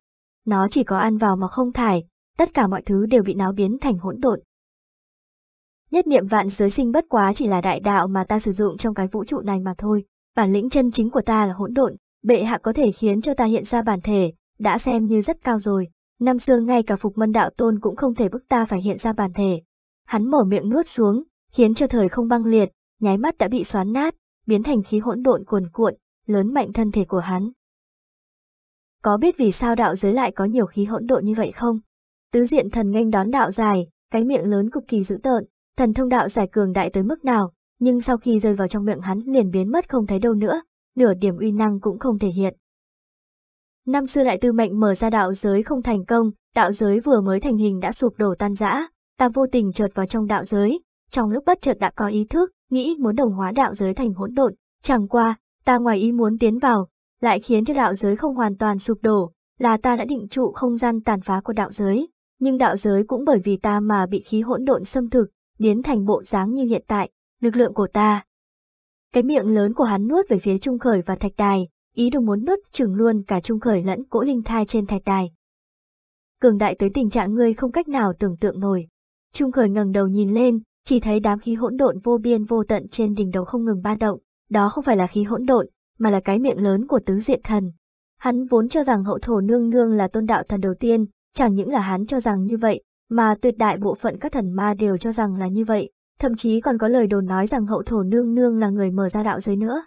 Speaker 1: Nó chỉ có ăn vào mà không thải, tất cả mọi thứ đều bị náo biến thành hỗn độn. Nhất niệm vạn giới sinh bất quá chỉ là đại đạo mà ta sử dụng trong cái vũ trụ này mà thôi. Bản lĩnh chân chính của ta là hỗn độn, bệ hạ có thể khiến cho ta hiện ra bản thể, đã xem như rất cao rồi. Năm xưa ngay cả phục mân đạo tôn cũng không thể bức ta phải hiện ra bản thể. Hắn mở miệng nuốt xuống, khiến cho thời không băng liệt, nháy mắt đã bị xoắn nát, biến thành khí hỗn độn cuồn cuộn, lớn mạnh thân thể của hắn. Có biết vì sao đạo giới lại có nhiều khí hỗn độn như vậy không? Tứ diện thần nghênh đón đạo dài, cái miệng lớn cực kỳ dữ tợn, thần thông đạo giải cường đại tới mức nào, nhưng sau khi rơi vào trong miệng hắn liền biến mất không thấy đâu nữa, nửa điểm uy năng cũng không thể hiện. Năm xưa đại tư mệnh mở ra đạo giới không thành công, đạo giới vừa mới thành hình đã sụp đổ tan rã, ta vô tình trượt vào trong đạo giới, trong lúc bất chợt đã có ý thức, nghĩ muốn đồng hóa đạo giới thành hỗn độn, chẳng qua, ta ngoài ý muốn tiến vào, lại khiến cho đạo giới không hoàn toàn sụp đổ, là ta đã định trụ không gian tàn phá của đạo giới, nhưng đạo giới cũng bởi vì ta mà bị khí hỗn độn xâm thực, biến thành bộ dáng như hiện tại, lực lượng của ta. Cái miệng lớn của hắn nuốt về phía Trung Khởi và Thạch Đài, ý đồ muốn nuốt chừng luôn cả Trung Khởi lẫn cỗ linh thai trên Thạch Đài. Cường đại tới tình trạng ngươi không cách nào tưởng tượng nổi. Trung Khởi ngẩng đầu nhìn lên, chỉ thấy đám khí hỗn độn vô biên vô tận trên đỉnh đầu không ngừng ba động, đó không phải là khí hỗn độn, mà là cái miệng lớn của tứ diện thần. Hắn vốn cho rằng hậu thổ nương nương là tôn đạo thần đầu tiên, chẳng những là hắn cho rằng như vậy, mà tuyệt đại bộ phận các thần ma đều cho rằng là như vậy, thậm chí còn có lời đồn nói rằng hậu thổ nương nương là người mở ra đạo giới nữa.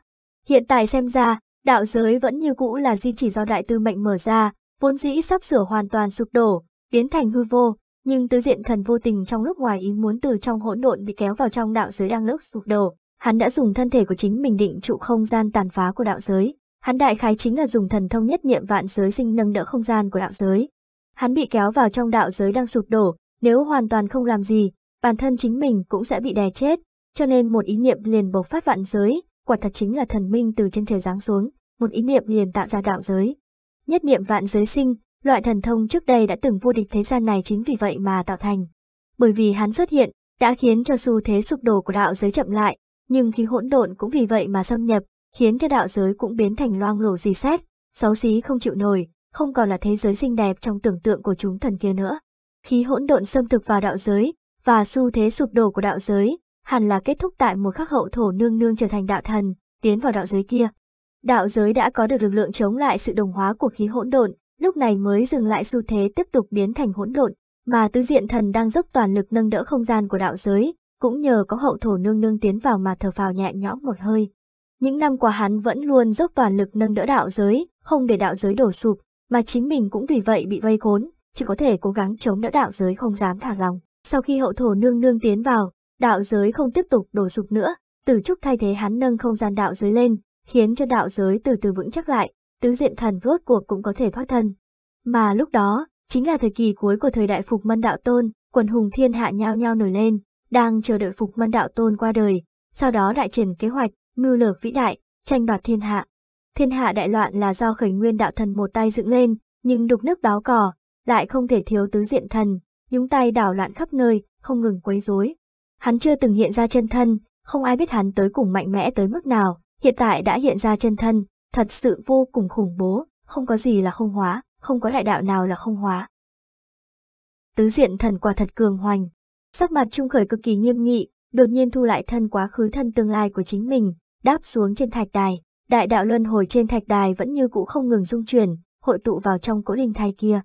Speaker 1: Hiện tại xem ra, đạo giới vẫn như cũ là di chỉ do đại tư mệnh mở ra, vốn dĩ sắp sửa hoàn toàn sụp đổ, biến thành hư vô, nhưng tứ diện thần vô tình trong lúc ngoài ý muốn từ trong hỗn độn bị kéo vào trong đạo giới đang lúc sụp đổ, hắn đã dùng thân thể của chính mình định trụ không gian tàn phá của đạo giới. Hắn đại khái chính là dùng thần thông nhất niệm vạn giới sinh nâng đỡ không gian của đạo giới. Hắn bị kéo vào trong đạo giới đang sụp đổ, nếu hoàn toàn không làm gì, bản thân chính mình cũng sẽ bị đè chết, cho nên một ý niệm liền bộc phát vạn giới, quả thật chính là thần minh từ trên trời giáng xuống, một ý niệm liền tạo ra đạo giới. Nhất niệm vạn giới sinh, Loại thần thông trước đây đã từng vô địch thế gian này chính vì vậy mà tạo thành. Bởi vì hắn xuất hiện, đã khiến cho xu thế sụp đổ của đạo giới chậm lại, nhưng khi hỗn độn cũng vì vậy mà xâm nhập, khiến cho đạo giới cũng biến thành loang lổ gì xét, xấu xí không chịu nổi, không còn là thế giới xinh đẹp trong tưởng tượng của chúng thần kia nữa. Khi hỗn độn xâm thực vào đạo giới, và xu thế sụp đổ của đạo giới, hẳn là kết thúc tại một khắc hậu thổ nương nương trở thành đạo thần, tiến vào đạo giới kia. Đạo giới đã có được lực lượng chống lại sự đồng hóa của khí hỗn độn, lúc này mới dừng lại xu thế tiếp tục biến thành hỗn độn, mà tứ diện thần đang dốc toàn lực nâng đỡ không gian của đạo giới, cũng nhờ có hậu thổ nương nương tiến vào mà thở phào nhẹ nhõm một hơi. Những năm qua hắn vẫn luôn dốc toàn lực nâng đỡ đạo giới, không để đạo giới đổ sụp, mà chính mình cũng vì vậy bị vây khốn, chỉ có thể cố gắng chống đỡ đạo giới không dám thả lòng. Sau khi hậu thổ nương nương tiến vào, đạo giới không tiếp tục đổ sụp nữa, Tử Trúc thay thế hắn nâng không gian đạo giới lên, khiến cho đạo giới từ từ vững chắc lại, tứ diện thần rốt cuộc cũng có thể thoát thân. Mà lúc đó, chính là thời kỳ cuối của thời đại Phục Mân Đạo Tôn, quần hùng thiên hạ nhao nhao nổi lên, đang chờ đợi Phục Mân Đạo Tôn qua đời, sau đó đại triển kế hoạch, mưu lược vĩ đại, tranh đoạt thiên hạ. Thiên hạ đại loạn là do khởi nguyên đạo thần một tay dựng lên, nhưng đục nước báo cỏ, lại không thể thiếu tứ diện thần, nhúng tay đảo loạn khắp nơi, không ngừng quấy rối. Hắn chưa từng hiện ra chân thân, không ai biết hắn tới cùng mạnh mẽ tới mức nào, hiện tại đã hiện ra chân thân, Thật sự vô cùng khủng bố, không có gì là không hóa, không có đại đạo nào là không hóa. Tứ diện thần quả thật cường hoành, sắc mặt trung khởi cực kỳ nghiêm nghị, đột nhiên thu lại thân quá khứ thân tương lai của chính mình, đáp xuống trên thạch đài, đại đạo luân hồi trên thạch đài vẫn như cũ không ngừng dung chuyển, hội tụ vào trong cỗ linh thai kia.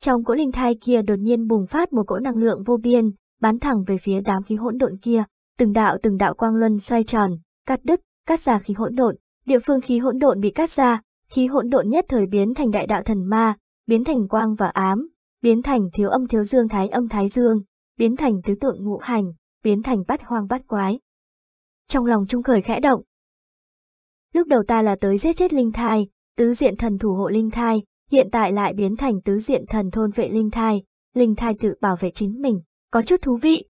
Speaker 1: Trong cỗ linh thai kia đột nhiên bùng phát một cỗ năng lượng vô biên, bắn thẳng về phía đám khí hỗn độn kia, từng đạo từng đạo quang luân xoay tròn, cắt đứt, cắt ra khí hỗn độn, Địa phương khí hỗn độn bị cắt ra, khí hỗn độn nhất thời biến thành đại đạo thần ma, biến thành quang và ám, biến thành thiếu âm thiếu dương thái âm thái dương, biến thành tứ tượng ngũ hành, biến thành bát hoang bát quái. Trong lòng trung khởi khẽ động. Lúc đầu ta là tới giết chết linh thai, tứ diện thần thủ hộ linh thai, hiện tại lại biến thành tứ diện thần thôn vệ linh thai, linh thai tự bảo vệ chính mình, có chút thú vị.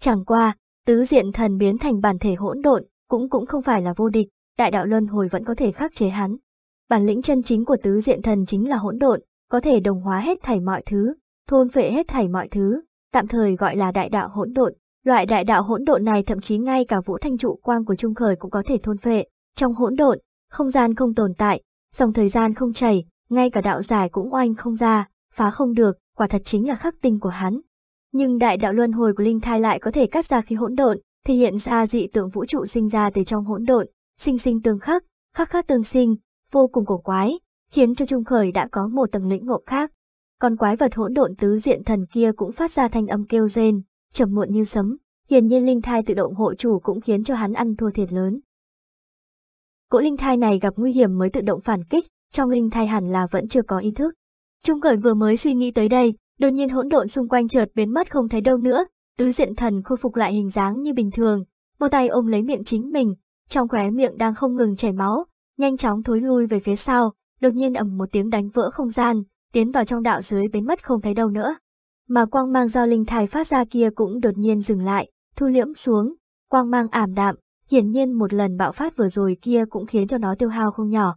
Speaker 1: Chẳng qua, tứ diện thần biến thành bản thể hỗn độn, cũng cũng không phải là vô địch, đại đạo luân hồi vẫn có thể khắc chế hắn. Bản lĩnh chân chính của tứ diện thần chính là hỗn độn, có thể đồng hóa hết thảy mọi thứ, thôn phệ hết thảy mọi thứ, tạm thời gọi là đại đạo hỗn độn. Loại đại đạo hỗn độn này thậm chí ngay cả vũ thanh trụ quang của trung khởi cũng có thể thôn phệ. Trong hỗn độn, không gian không tồn tại, dòng thời gian không chảy, ngay cả đạo giải cũng oanh không ra, phá không được, quả thật chính là khắc tinh của hắn. Nhưng đại đạo luân hồi của linh thai lại có thể cắt ra khi hỗn độn, thể hiện ra dị tượng vũ trụ sinh ra từ trong hỗn độn, sinh sinh tương khắc, khắc khắc tương sinh, vô cùng cổ quái, khiến cho Trung Khởi đã có một tầng lĩnh ngộ khác. Còn quái vật hỗn độn tứ diện thần kia cũng phát ra thanh âm kêu rên, trầm muộn như sấm, hiển nhiên linh thai tự động hộ chủ cũng khiến cho hắn ăn thua thiệt lớn. Cỗ linh thai này gặp nguy hiểm mới tự động phản kích, trong linh thai hẳn là vẫn chưa có ý thức. Trung Khởi vừa mới suy nghĩ tới đây, đột nhiên hỗn độn xung quanh chợt biến mất không thấy đâu nữa, tứ diện thần khôi phục lại hình dáng như bình thường, một tay ôm lấy miệng chính mình, trong khóe miệng đang không ngừng chảy máu, nhanh chóng thối lui về phía sau, đột nhiên ầm một tiếng đánh vỡ không gian, tiến vào trong đạo dưới biến mất không thấy đâu nữa. Mà quang mang do linh thai phát ra kia cũng đột nhiên dừng lại, thu liễm xuống, quang mang ảm đạm, hiển nhiên một lần bạo phát vừa rồi kia cũng khiến cho nó tiêu hao không nhỏ.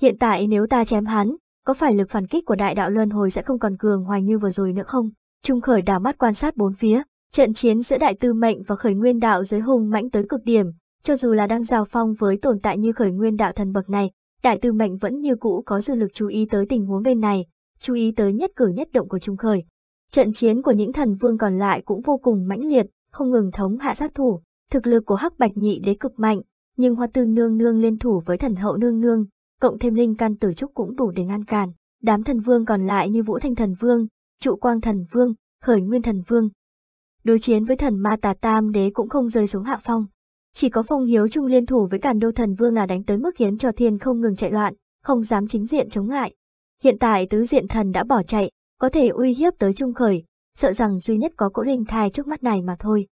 Speaker 1: Hiện tại nếu ta chém hắn, có phải lực phản kích của đại đạo luân hồi sẽ không còn cường hoài như vừa rồi nữa không? Trung khởi đảo mắt quan sát bốn phía, Trận chiến giữa đại tư mệnh và khởi nguyên đạo giới hùng mãnh tới cực điểm, cho dù là đang giao phong với tồn tại như khởi nguyên đạo thần bậc này, đại tư mệnh vẫn như cũ có dư lực chú ý tới tình huống bên này, chú ý tới nhất cử nhất động của trung khởi. Trận chiến của những thần vương còn lại cũng vô cùng mãnh liệt, không ngừng thống hạ sát thủ, thực lực của hắc bạch nhị đế cực mạnh, nhưng hoa tư nương nương liên thủ với thần hậu nương nương, cộng thêm linh căn tử trúc cũng đủ để ngăn cản. Đám thần vương còn lại như vũ thanh thần vương, trụ quang thần vương, khởi nguyên thần vương, đối chiến với thần ma tà tam đế cũng không rơi xuống hạ phong. Chỉ có phong hiếu trung liên thủ với Càn đô thần vương là đánh tới mức khiến cho thiên không ngừng chạy loạn, không dám chính diện chống lại. Hiện tại tứ diện thần đã bỏ chạy, có thể uy hiếp tới trung khởi, sợ rằng duy nhất có cỗ linh thai trước mắt này mà thôi.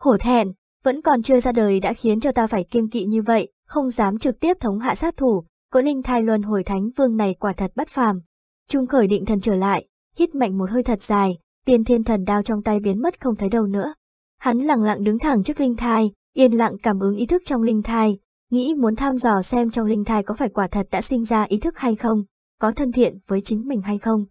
Speaker 1: Hổ thẹn, vẫn còn chưa ra đời đã khiến cho ta phải kiêng kỵ như vậy, không dám trực tiếp thống hạ sát thủ, cỗ linh thai luân hồi thánh vương này quả thật bất phàm. Trung khởi định thần trở lại, hít mạnh một hơi thật dài, tiên thiên thần đao trong tay biến mất không thấy đâu nữa. Hắn lặng lặng đứng thẳng trước linh thai, yên lặng cảm ứng ý thức trong linh thai, nghĩ muốn tham dò xem trong linh thai có phải quả thật đã sinh ra ý thức hay không, có thân thiện với chính mình hay không.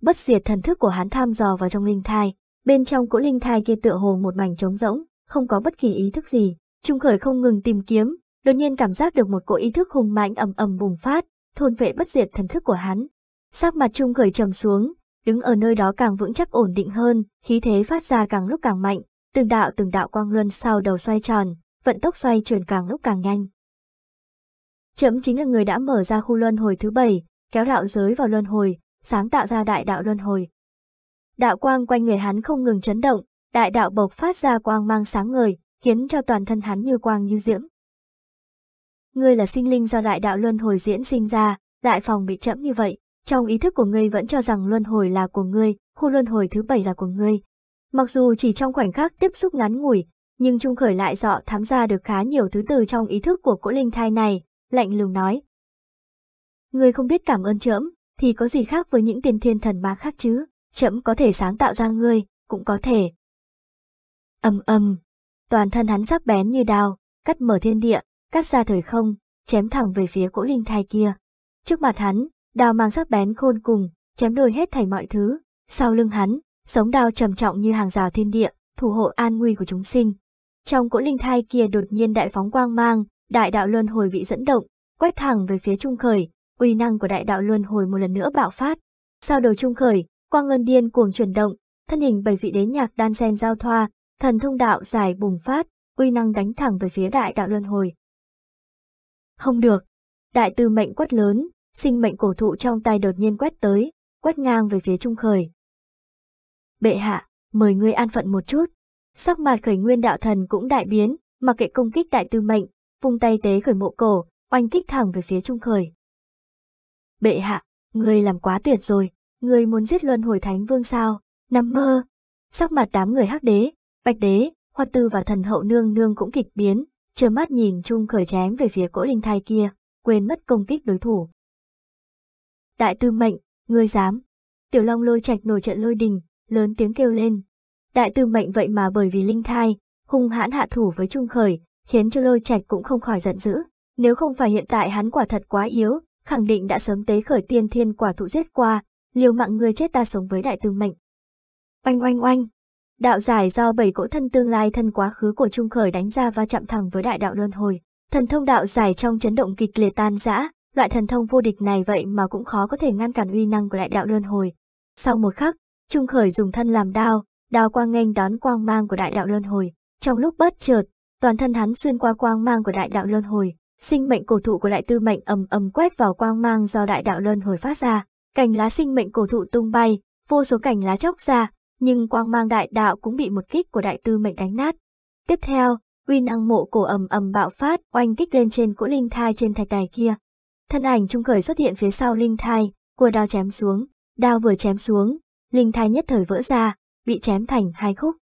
Speaker 1: Bất diệt thần thức của hắn tham dò vào trong linh thai, bên trong cỗ linh thai kia tựa hồ một mảnh trống rỗng, không có bất kỳ ý thức gì, Trung Khởi không ngừng tìm kiếm, đột nhiên cảm giác được một cỗ ý thức hùng mạnh ầm ầm bùng phát, thôn vệ bất diệt thần thức của hắn. Sắc mặt Trung Khởi trầm xuống, đứng ở nơi đó càng vững chắc ổn định hơn, khí thế phát ra càng lúc càng mạnh, từng đạo từng đạo quang luân sau đầu xoay tròn, vận tốc xoay chuyển càng lúc càng nhanh. Chấm chính là người đã mở ra khu luân hồi thứ bảy, kéo đạo giới vào luân hồi, sáng tạo ra đại đạo luân hồi. Đạo quang quanh người hắn không ngừng chấn động, đại đạo bộc phát ra quang mang sáng ngời, khiến cho toàn thân hắn như quang như diễm. Ngươi là sinh linh do đại đạo luân hồi diễn sinh ra, đại phòng bị chậm như vậy, trong ý thức của ngươi vẫn cho rằng luân hồi là của ngươi, khu luân hồi thứ bảy là của ngươi. Mặc dù chỉ trong khoảnh khắc tiếp xúc ngắn ngủi, nhưng Trung Khởi lại dọ thám ra được khá nhiều thứ từ trong ý thức của cỗ linh thai này, lạnh lùng nói. Ngươi không biết cảm ơn trẫm thì có gì khác với những tiền thiên thần ma khác chứ, trẫm có thể sáng tạo ra ngươi, cũng có thể. Âm âm, toàn thân hắn sắc bén như đào cắt mở thiên địa, cắt ra thời không, chém thẳng về phía cỗ linh thai kia. Trước mặt hắn, đao mang sắc bén khôn cùng, chém đôi hết thảy mọi thứ, sau lưng hắn, sống đao trầm trọng như hàng rào thiên địa, thủ hộ an nguy của chúng sinh. Trong cỗ linh thai kia đột nhiên đại phóng quang mang, đại đạo luân hồi bị dẫn động, quét thẳng về phía trung khởi, uy năng của đại đạo luân hồi một lần nữa bạo phát. Sau đầu trung khởi, quang ngân điên cuồng chuyển động, thân hình bảy vị đế nhạc đan xen giao thoa, thần thông đạo giải bùng phát, uy năng đánh thẳng về phía đại đạo luân hồi. Không được, đại tư mệnh quất lớn, sinh mệnh cổ thụ trong tay đột nhiên quét tới, quét ngang về phía Trung Khởi. Bệ hạ, mời ngươi an phận một chút. Sắc mặt khởi nguyên đạo thần cũng đại biến, mặc kệ công kích đại tư mệnh, vung tay tế khởi mộ cổ, oanh kích thẳng về phía Trung Khởi. Bệ hạ, ngươi làm quá tuyệt rồi, ngươi muốn giết luân hồi thánh vương sao, nằm mơ. Sắc mặt đám người hắc đế, bạch đế, hoa tư và thần hậu nương nương cũng kịch biến, trơ mắt nhìn Trung Khởi chém về phía cỗ linh thai kia, quên mất công kích đối thủ. Đại tư mệnh, ngươi dám. Tiểu Long lôi trạch nổi trận lôi đình, lớn tiếng kêu lên. Đại tư mệnh vậy mà bởi vì linh thai, hung hãn hạ thủ với Trung Khởi, khiến cho lôi trạch cũng không khỏi giận dữ. Nếu không phải hiện tại hắn quả thật quá yếu, khẳng định đã sớm tế khởi tiên thiên quả thụ giết qua, liều mạng người chết ta sống với đại tư mệnh. Oanh oanh oanh! Đạo giải do bảy cỗ thân tương lai thân quá khứ của Trung Khởi đánh ra và chạm thẳng với đại đạo luân hồi. Thần thông đạo giải trong chấn động kịch liệt tan rã, Loại thần thông vô địch này vậy mà cũng khó có thể ngăn cản uy năng của đại đạo luân hồi. Sau một khắc, Trung Khởi dùng thân làm đao, đao quang nghênh đón quang mang của đại đạo luân hồi. Trong lúc bất chợt, toàn thân hắn xuyên qua quang mang của đại đạo luân hồi, sinh mệnh cổ thụ của đại tư mệnh ầm ầm quét vào quang mang do đại đạo luân hồi phát ra. Cành lá sinh mệnh cổ thụ tung bay, vô số cành lá chốc ra, nhưng quang mang đại đạo cũng bị một kích của đại tư mệnh đánh nát. Tiếp theo, uy năng mộ cổ ầm ầm bạo phát, oanh kích lên trên cỗ linh thai trên thạch đài kia, Thân ảnh trung khởi xuất hiện phía sau linh thai, cua đao chém xuống, đao vừa chém xuống, linh thai nhất thời vỡ ra, bị chém thành hai khúc.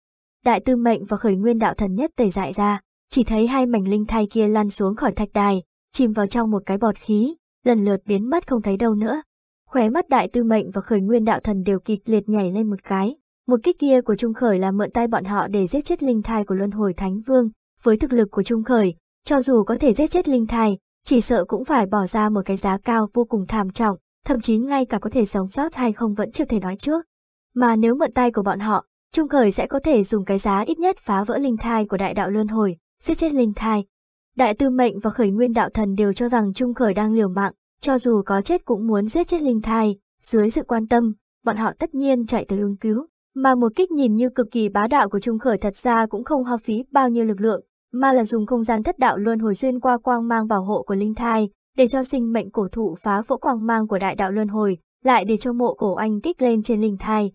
Speaker 1: Đại tư mệnh và khởi nguyên đạo thần nhất tề dại ra, chỉ thấy hai mảnh linh thai kia lăn xuống khỏi thạch đài, chìm vào trong một cái bọt khí, lần lượt biến mất không thấy đâu nữa. Khóe mắt đại tư mệnh và khởi nguyên đạo thần đều kịch liệt nhảy lên một cái. Một kích kia của Trung Khởi là mượn tay bọn họ để giết chết linh thai của luân hồi thánh vương. Với thực lực của Trung Khởi, cho dù có thể giết chết linh thai, chỉ sợ cũng phải bỏ ra một cái giá cao vô cùng tham trọng, thậm chí ngay cả có thể sống sót hay không vẫn chưa thể nói trước. Mà nếu mượn tay của bọn họ, Trung Khởi sẽ có thể dùng cái giá ít nhất phá vỡ linh thai của đại đạo luân hồi, giết chết linh thai. Đại tư mệnh và khởi nguyên đạo thần đều cho rằng Trung Khởi đang liều mạng, cho dù có chết cũng muốn giết chết linh thai, dưới sự quan tâm, bọn họ tất nhiên chạy tới ứng cứu. Mà một kích nhìn như cực kỳ bá đạo của Trung Khởi thật ra cũng không hao phí bao nhiêu lực lượng, mà là dùng không gian thất đạo luân hồi xuyên qua quang mang bảo hộ của linh thai, để cho sinh mệnh cổ thụ phá vỡ quang mang của đại đạo luân hồi, lại để cho mộ cổ anh kích lên trên linh thai.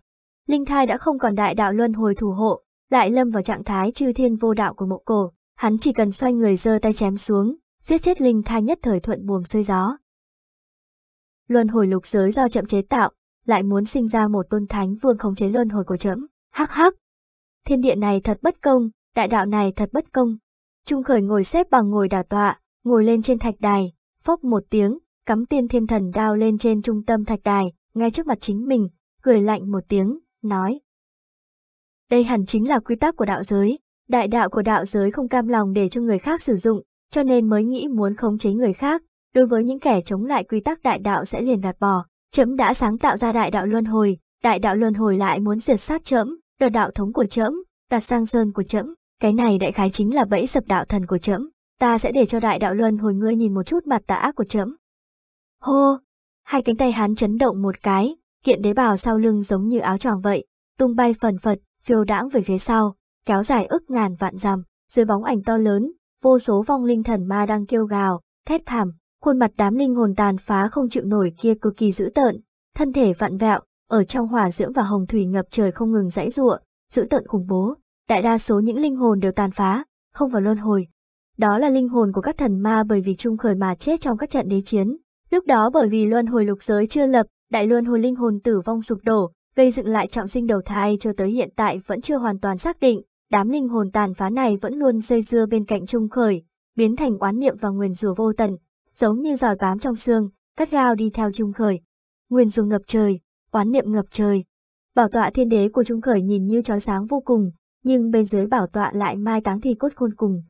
Speaker 1: Linh thai đã không còn đại đạo luân hồi thủ hộ, lại lâm vào trạng thái chư thiên vô đạo của mộ cổ, hắn chỉ cần xoay người giơ tay chém xuống, giết chết linh thai nhất thời thuận buồm xuôi gió. Luân hồi lục giới do chậm chế tạo, lại muốn sinh ra một tôn thánh vương khống chế luân hồi của chậm, hắc hắc. Thiên địa này thật bất công, đại đạo này thật bất công, Trung Khởi ngồi xếp bằng ngồi đả tọa, ngồi lên trên thạch đài, phốc một tiếng, cắm tiên thiên thần đao lên trên trung tâm thạch đài, ngay trước mặt chính mình, cười lạnh một tiếng, nói. Đây hẳn chính là quy tắc của đạo giới, đại đạo của đạo giới không cam lòng để cho người khác sử dụng, cho nên mới nghĩ muốn khống chế người khác, đối với những kẻ chống lại quy tắc đại đạo sẽ liền gạt bỏ. Chấm đã sáng tạo ra đại đạo luân hồi, đại đạo luân hồi lại muốn diệt sát chấm, đoạt đạo thống của chấm, đoạt sang sơn của chấm, cái này đại khái chính là bẫy sập đạo thần của trẫm ta sẽ để cho đại đạo luân hồi ngươi nhìn một chút mặt tả ác của trẫm Hô! Hai cánh tay hắn chấn động một cái, kiện đế bào sau lưng giống như áo tròn vậy, tung bay phần phật, phiêu đãng về phía sau, kéo dài ức ngàn vạn dặm, dưới bóng ảnh to lớn, vô số vong linh thần ma đang kêu gào, thét thảm, khuôn mặt đám linh hồn tàn phá không chịu nổi kia cực kỳ dữ tợn, thân thể vặn vẹo, ở trong hỏa dưỡng và hồng thủy ngập trời không ngừng dãy giụa, dữ tợn khủng bố, Đại đa số những linh hồn đều tàn phá, không vào luân hồi. Đó là linh hồn của các thần ma bởi vì trung khởi mà chết trong các trận đế chiến. Lúc đó bởi vì luân hồi lục giới chưa lập, đại luân hồi linh hồn tử vong sụp đổ, gây dựng lại trọng sinh đầu thai cho tới hiện tại vẫn chưa hoàn toàn xác định, đám linh hồn tàn phá này vẫn luôn dây dưa bên cạnh trung khởi, biến thành oán niệm và nguyền rùa vô tận, giống như giỏi bám trong xương, cắt gao đi theo trung khởi. Nguyền rùa ngập trời, oán niệm ngập trời. Bảo tọa thiên đế của trung khởi nhìn như chói sáng vô cùng, nhưng bên dưới bảo tọa lại mai táng thi cốt khôn cùng.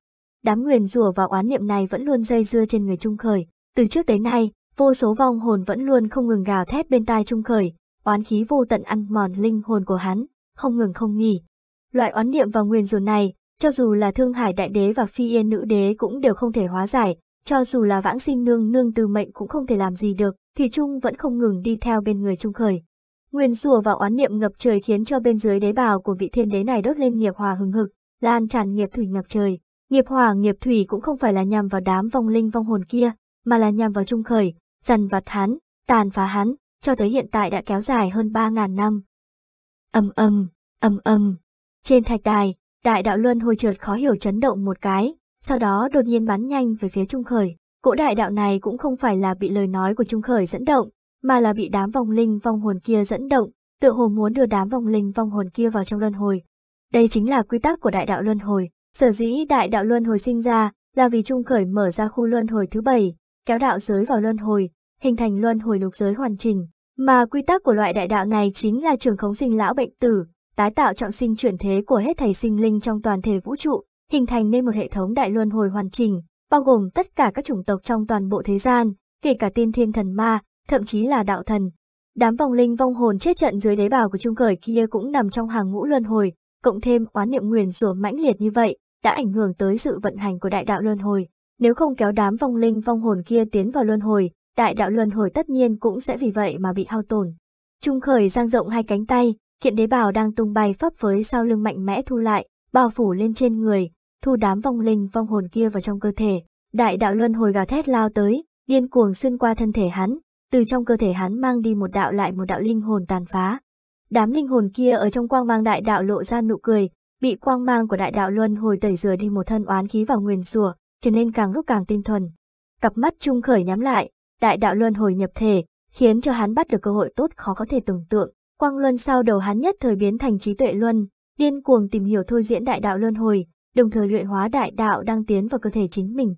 Speaker 1: Đám nguyền rủa và oán niệm này vẫn luôn dây dưa trên người Trung Khởi, từ trước tới nay, vô số vong hồn vẫn luôn không ngừng gào thét bên tai Trung Khởi, oán khí vô tận ăn mòn linh hồn của hắn, không ngừng không nghỉ. Loại oán niệm và nguyền rủa này, cho dù là Thương Hải Đại Đế và Phi Yên Nữ Đế cũng đều không thể hóa giải, cho dù là vãng sinh nương nương từ mệnh cũng không thể làm gì được, thì Trung vẫn không ngừng đi theo bên người Trung Khởi, Nguyên rùa và oán niệm ngập trời khiến cho bên dưới đế bào của vị thiên đế này đốt lên nghiệp hòa hừng hực, lan tràn nghiệp thủy ngập trời. Nghiệp hòa nghiệp thủy cũng không phải là nhằm vào đám vong linh vong hồn kia, mà là nhằm vào trung khởi, dằn vặt hắn, tàn phá hắn, cho tới hiện tại đã kéo dài hơn ba ngàn năm. ầm ầm, ầm ầm. Trên thạch đài, đại đạo luân hồi trượt khó hiểu chấn động một cái, sau đó đột nhiên bắn nhanh về phía trung khởi. Cỗ đại đạo này cũng không phải là bị lời nói của trung khởi dẫn động, mà là bị đám vong linh vong hồn kia dẫn động, tựa hồ muốn đưa đám vong linh vong hồn kia vào trong luân hồi. Đây chính là quy tắc của đại đạo luân hồi, sở dĩ đại đạo luân hồi sinh ra là vì trung khởi mở ra khu luân hồi thứ bảy, kéo đạo giới vào luân hồi, hình thành luân hồi lục giới hoàn chỉnh, mà quy tắc của loại đại đạo này chính là trường khống sinh lão bệnh tử, tái tạo trọng sinh chuyển thế của hết thảy sinh linh trong toàn thể vũ trụ, hình thành nên một hệ thống đại luân hồi hoàn chỉnh, bao gồm tất cả các chủng tộc trong toàn bộ thế gian, kể cả tiên thiên thần ma, thậm chí là đạo thần. Đám vong linh vong hồn chết trận dưới đáy bào của Trung Cởi kia cũng nằm trong hàng ngũ luân hồi, cộng thêm oán niệm nguyền rủa mãnh liệt như vậy, đã ảnh hưởng tới sự vận hành của đại đạo luân hồi. Nếu không kéo đám vong linh vong hồn kia tiến vào luân hồi, đại đạo luân hồi tất nhiên cũng sẽ vì vậy mà bị hao tổn. Trung Khởi giang rộng hai cánh tay, kiện đế bào đang tung bay phấp phới sau lưng mạnh mẽ thu lại, bao phủ lên trên người, thu đám vong linh vong hồn kia vào trong cơ thể. Đại đạo luân hồi gào thét lao tới, điên cuồng xuyên qua thân thể hắn, từ trong cơ thể hắn mang đi một đạo lại một đạo linh hồn tàn phá. Đám linh hồn kia ở trong quang mang đại đạo lộ ra nụ cười, bị quang mang của đại đạo luân hồi tẩy rửa đi một thân oán khí vào nguyên rủa, trở nên càng lúc càng tinh thuần. Cặp mắt trung khởi nhắm lại, đại đạo luân hồi nhập thể, khiến cho hắn bắt được cơ hội tốt khó có thể tưởng tượng. Quang luân sau đầu hắn nhất thời biến thành trí tuệ luân, điên cuồng tìm hiểu thôi diễn đại đạo luân hồi, đồng thời luyện hóa đại đạo đang tiến vào cơ thể chính mình.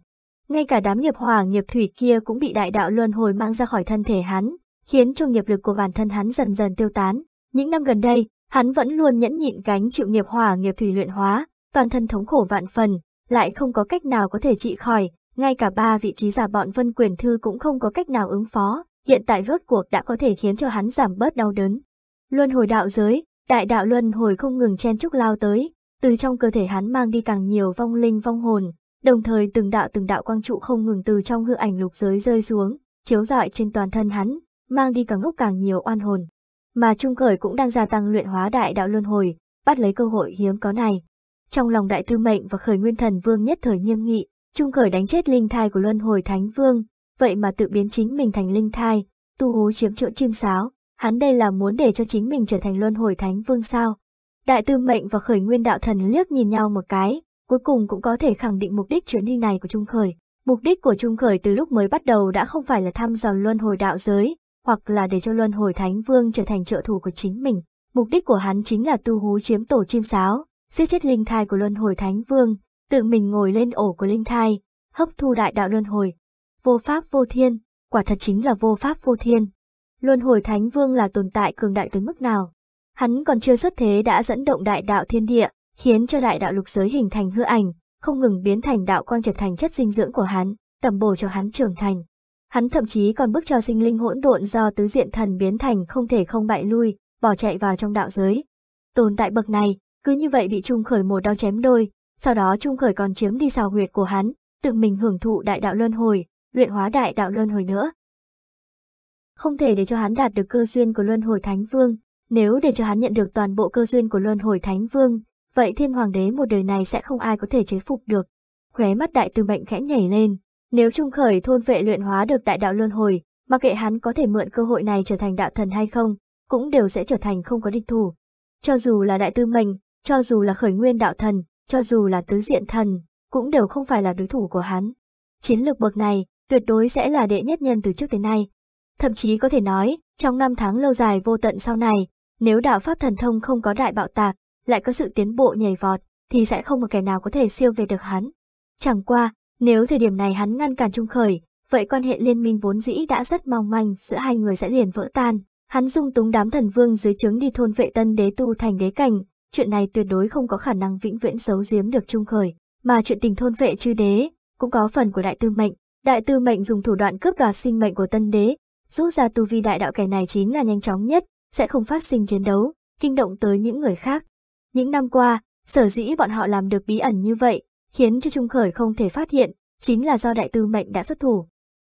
Speaker 1: Ngay cả đám nghiệp hỏa nghiệp thủy kia cũng bị đại đạo luân hồi mang ra khỏi thân thể hắn, khiến cho nghiệp lực của bản thân hắn dần dần tiêu tán. Những năm gần đây, hắn vẫn luôn nhẫn nhịn gánh chịu nghiệp hỏa nghiệp thủy luyện hóa, toàn thân thống khổ vạn phần, lại không có cách nào có thể trị khỏi, ngay cả ba vị trí giả bọn Vân Quyền Thư cũng không có cách nào ứng phó, hiện tại rốt cuộc đã có thể khiến cho hắn giảm bớt đau đớn. Luân hồi đạo giới, đại đạo luân hồi không ngừng chen chúc lao tới, từ trong cơ thể hắn mang đi càng nhiều vong linh vong hồn, Đồng thời từng đạo từng đạo quang trụ không ngừng từ trong hư ảnh lục giới rơi xuống, chiếu rọi trên toàn thân hắn, mang đi càng lúc càng nhiều oan hồn. Mà Trung Khởi cũng đang gia tăng luyện hóa đại đạo luân hồi, bắt lấy cơ hội hiếm có này. Trong lòng đại tư mệnh và khởi nguyên thần vương nhất thời nghiêm nghị, Trung Khởi đánh chết linh thai của luân hồi thánh vương, vậy mà tự biến chính mình thành linh thai, tu hú chiếm chỗ chim sáo, hắn đây là muốn để cho chính mình trở thành luân hồi thánh vương sao. Đại tư mệnh và khởi nguyên đạo thần liếc nhìn nhau một cái, cuối cùng cũng có thể khẳng định mục đích chuyến đi này của Trung Khởi. Mục đích của Trung Khởi từ lúc mới bắt đầu đã không phải là thăm dò luân hồi đạo giới, hoặc là để cho luân hồi thánh vương trở thành trợ thủ của chính mình. Mục đích của hắn chính là tu hú chiếm tổ chim sáo, giết chết linh thai của luân hồi thánh vương, tự mình ngồi lên ổ của linh thai, hấp thu đại đạo luân hồi. Vô pháp vô thiên, quả thật chính là vô pháp vô thiên. Luân hồi thánh vương là tồn tại cường đại tới mức nào? Hắn còn chưa xuất thế đã dẫn động đại đạo thiên địa, khiến cho đại đạo lục giới hình thành hư ảnh, không ngừng biến thành đạo quang trở thành chất dinh dưỡng của hắn, tầm bổ cho hắn trưởng thành. Hắn thậm chí còn bức cho sinh linh hỗn độn do tứ diện thần biến thành không thể không bại lui, bỏ chạy vào trong đạo giới. Tồn tại bậc này, cứ như vậy bị Trung Khởi một đao chém đôi, sau đó Trung Khởi còn chiếm đi sào huyệt của hắn, tự mình hưởng thụ đại đạo luân hồi, luyện hóa đại đạo luân hồi nữa. Không thể để cho hắn đạt được cơ duyên của luân hồi Thánh Vương, nếu để cho hắn nhận được toàn bộ cơ duyên của luân hồi Thánh Vương, vậy thiên hoàng đế một đời này sẽ không ai có thể chế phục được. Khóe mắt đại tư mệnh khẽ nhảy lên, nếu trung khởi thôn vệ luyện hóa được đại đạo luân hồi, mặc kệ hắn có thể mượn cơ hội này trở thành đạo thần hay không, cũng đều sẽ trở thành không có địch thủ. Cho dù là đại tư mệnh, cho dù là khởi nguyên đạo thần, cho dù là tứ diện thần, cũng đều không phải là đối thủ của hắn. Chiến lược bậc này tuyệt đối sẽ là đệ nhất nhân từ trước tới nay. Thậm chí có thể nói, trong năm tháng lâu dài vô tận sau này, nếu đạo pháp thần thông không có đại bạo tạc, lại có sự tiến bộ nhảy vọt, thì sẽ không một kẻ nào có thể siêu về được hắn. Chẳng qua, nếu thời điểm này hắn ngăn cản Trung Khởi, vậy quan hệ liên minh vốn dĩ đã rất mong manh giữa hai người sẽ liền vỡ tan. Hắn dung túng đám thần vương dưới trướng đi thôn vệ tân đế tu thành đế cảnh, chuyện này tuyệt đối không có khả năng vĩnh viễn giấu giếm được Trung Khởi, mà chuyện tình thôn vệ chư đế cũng có phần của đại tư mệnh. Đại tư mệnh dùng thủ đoạn cướp đoạt sinh mệnh của tân đế, rút ra tu vi đại đạo kẻ này chính là nhanh chóng nhất, sẽ không phát sinh chiến đấu, kinh động tới những người khác. Những năm qua, sở dĩ bọn họ làm được bí ẩn như vậy, khiến cho Trung Khởi không thể phát hiện, chính là do đại tư mệnh đã xuất thủ.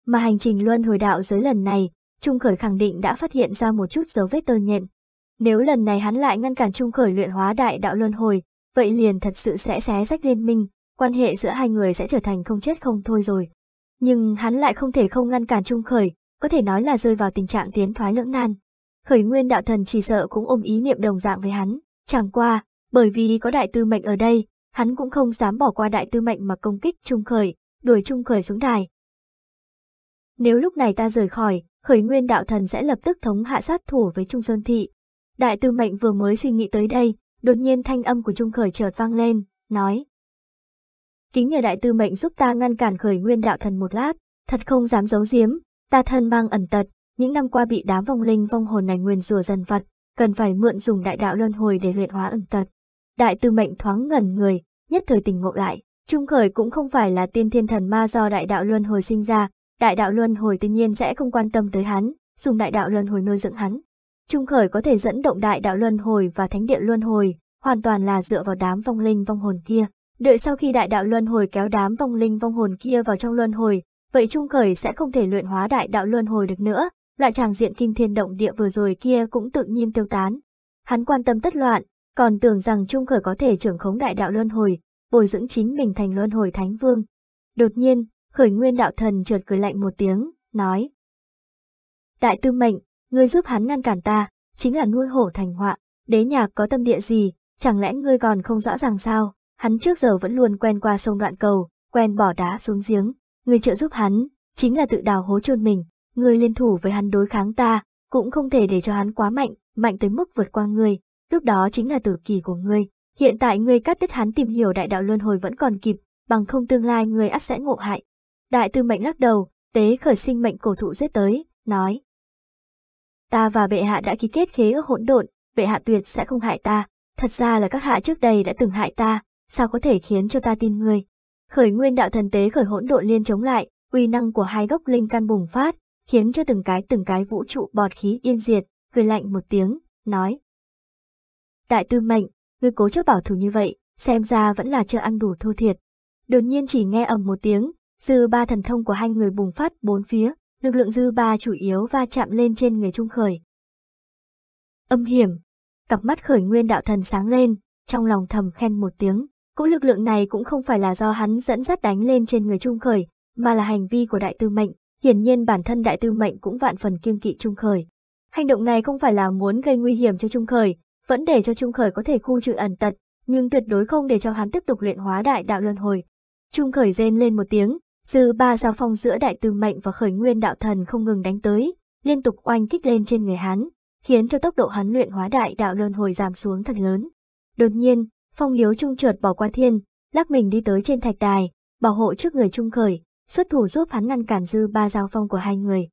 Speaker 1: Mà hành trình luân hồi đạo giới lần này, Trung Khởi khẳng định đã phát hiện ra một chút dấu vết tơ nhện. Nếu lần này hắn lại ngăn cản Trung Khởi luyện hóa đại đạo luân hồi, vậy liền thật sự sẽ xé rách liên minh, quan hệ giữa hai người sẽ trở thành không chết không thôi rồi. Nhưng hắn lại không thể không ngăn cản Trung Khởi, có thể nói là rơi vào tình trạng tiến thoái lưỡng nan. Khởi nguyên đạo thần chỉ sợ cũng ôm ý niệm đồng dạng với hắn, chẳng qua, bởi vì có đại tư mệnh ở đây, hắn cũng không dám bỏ qua đại tư mệnh mà công kích Trung Khởi, đuổi Trung Khởi xuống đài. Nếu lúc này ta rời khỏi, khởi nguyên đạo thần sẽ lập tức thống hạ sát thủ với Trung Sơn Thị. Đại tư mệnh vừa mới suy nghĩ tới đây, đột nhiên thanh âm của Trung Khởi chợt vang lên, nói. Kính nhờ đại tư mệnh giúp ta ngăn cản khởi nguyên đạo thần một lát, thật không dám giấu giếm, ta thân mang ẩn tật, những năm qua bị đám vong linh vong hồn này nguyên rùa dần vật cần phải mượn dùng đại đạo luân hồi để luyện hóa ẩn tật. Đại tư mệnh thoáng ngẩn người, nhất thời tình ngộ lại. Trung khởi cũng không phải là tiên thiên thần ma do đại đạo luân hồi sinh ra, đại đạo luân hồi tự nhiên sẽ không quan tâm tới hắn, dùng đại đạo luân hồi nuôi dưỡng hắn. Trung khởi có thể dẫn động đại đạo luân hồi và thánh địa luân hồi, hoàn toàn là dựa vào đám vong linh vong hồn kia. Đợi sau khi đại đạo luân hồi kéo đám vong linh vong hồn kia vào trong luân hồi, vậy Trung khởi sẽ không thể luyện hóa đại đạo luân hồi được nữa, loại tràng diện kinh thiên động địa vừa rồi kia cũng tự nhiên tiêu tán. Hắn quan tâm tất loạn, còn tưởng rằng Trung Khởi có thể trưởng khống đại đạo luân hồi, bồi dưỡng chính mình thành luân hồi thánh vương. Đột nhiên, khởi nguyên đạo thần trượt cười lạnh một tiếng, nói. Đại tư mệnh, ngươi giúp hắn ngăn cản ta, chính là nuôi hổ thành họa, đế nhạc có tâm địa gì, chẳng lẽ ngươi còn không rõ ràng sao, hắn trước giờ vẫn luôn quen qua sông đoạn cầu, quen bỏ đá xuống giếng, ngươi trợ giúp hắn, chính là tự đào hố chôn mình, ngươi liên thủ với hắn đối kháng ta, cũng không thể để cho hắn quá mạnh, mạnh tới mức vượt qua ngươi, lúc đó chính là tử kỳ của ngươi. Hiện tại ngươi cắt đứt hắn tìm hiểu đại đạo luân hồi vẫn còn kịp, bằng không tương lai ngươi ắt sẽ ngộ hại. Đại tư mệnh lắc đầu, tế khởi sinh mệnh cổ thụ giết tới, nói. Ta và bệ hạ đã ký kết khế ước hỗn độn, bệ hạ tuyệt sẽ không hại ta. Thật ra là các hạ trước đây đã từng hại ta, sao có thể khiến cho ta tin ngươi. Khởi nguyên đạo thần tế khởi hỗn độn liên chống lại, uy năng của hai gốc linh căn bùng phát, khiến cho từng cái từng cái vũ trụ bọt khí yên diệt, cười lạnh một tiếng, nói. Đại tư mệnh, ngươi cố chấp bảo thủ như vậy, xem ra vẫn là chưa ăn đủ thô thiệt. Đột nhiên chỉ nghe ầm một tiếng, dư ba thần thông của hai người bùng phát bốn phía, lực lượng dư ba chủ yếu va chạm lên trên người trung khởi. Âm hiểm, cặp mắt khởi nguyên đạo thần sáng lên, trong lòng thầm khen một tiếng. Cỗ lực lượng này cũng không phải là do hắn dẫn dắt đánh lên trên người trung khởi, mà là hành vi của đại tư mệnh, hiển nhiên bản thân đại tư mệnh cũng vạn phần kiêng kỵ trung khởi. Hành động này không phải là muốn gây nguy hiểm cho trung khởi, vẫn để cho Trung Khởi có thể khu trừ ẩn tật, nhưng tuyệt đối không để cho hắn tiếp tục luyện hóa đại đạo luân hồi. Trung Khởi rên lên một tiếng, dư ba giao phong giữa đại tư mệnh và khởi nguyên đạo thần không ngừng đánh tới, liên tục oanh kích lên trên người hắn, khiến cho tốc độ hắn luyện hóa đại đạo luân hồi giảm xuống thật lớn. Đột nhiên, phong liếu trung trượt bỏ qua thiên, lắc mình đi tới trên thạch đài, bảo hộ trước người Trung Khởi, xuất thủ giúp hắn ngăn cản dư ba giao phong của hai người.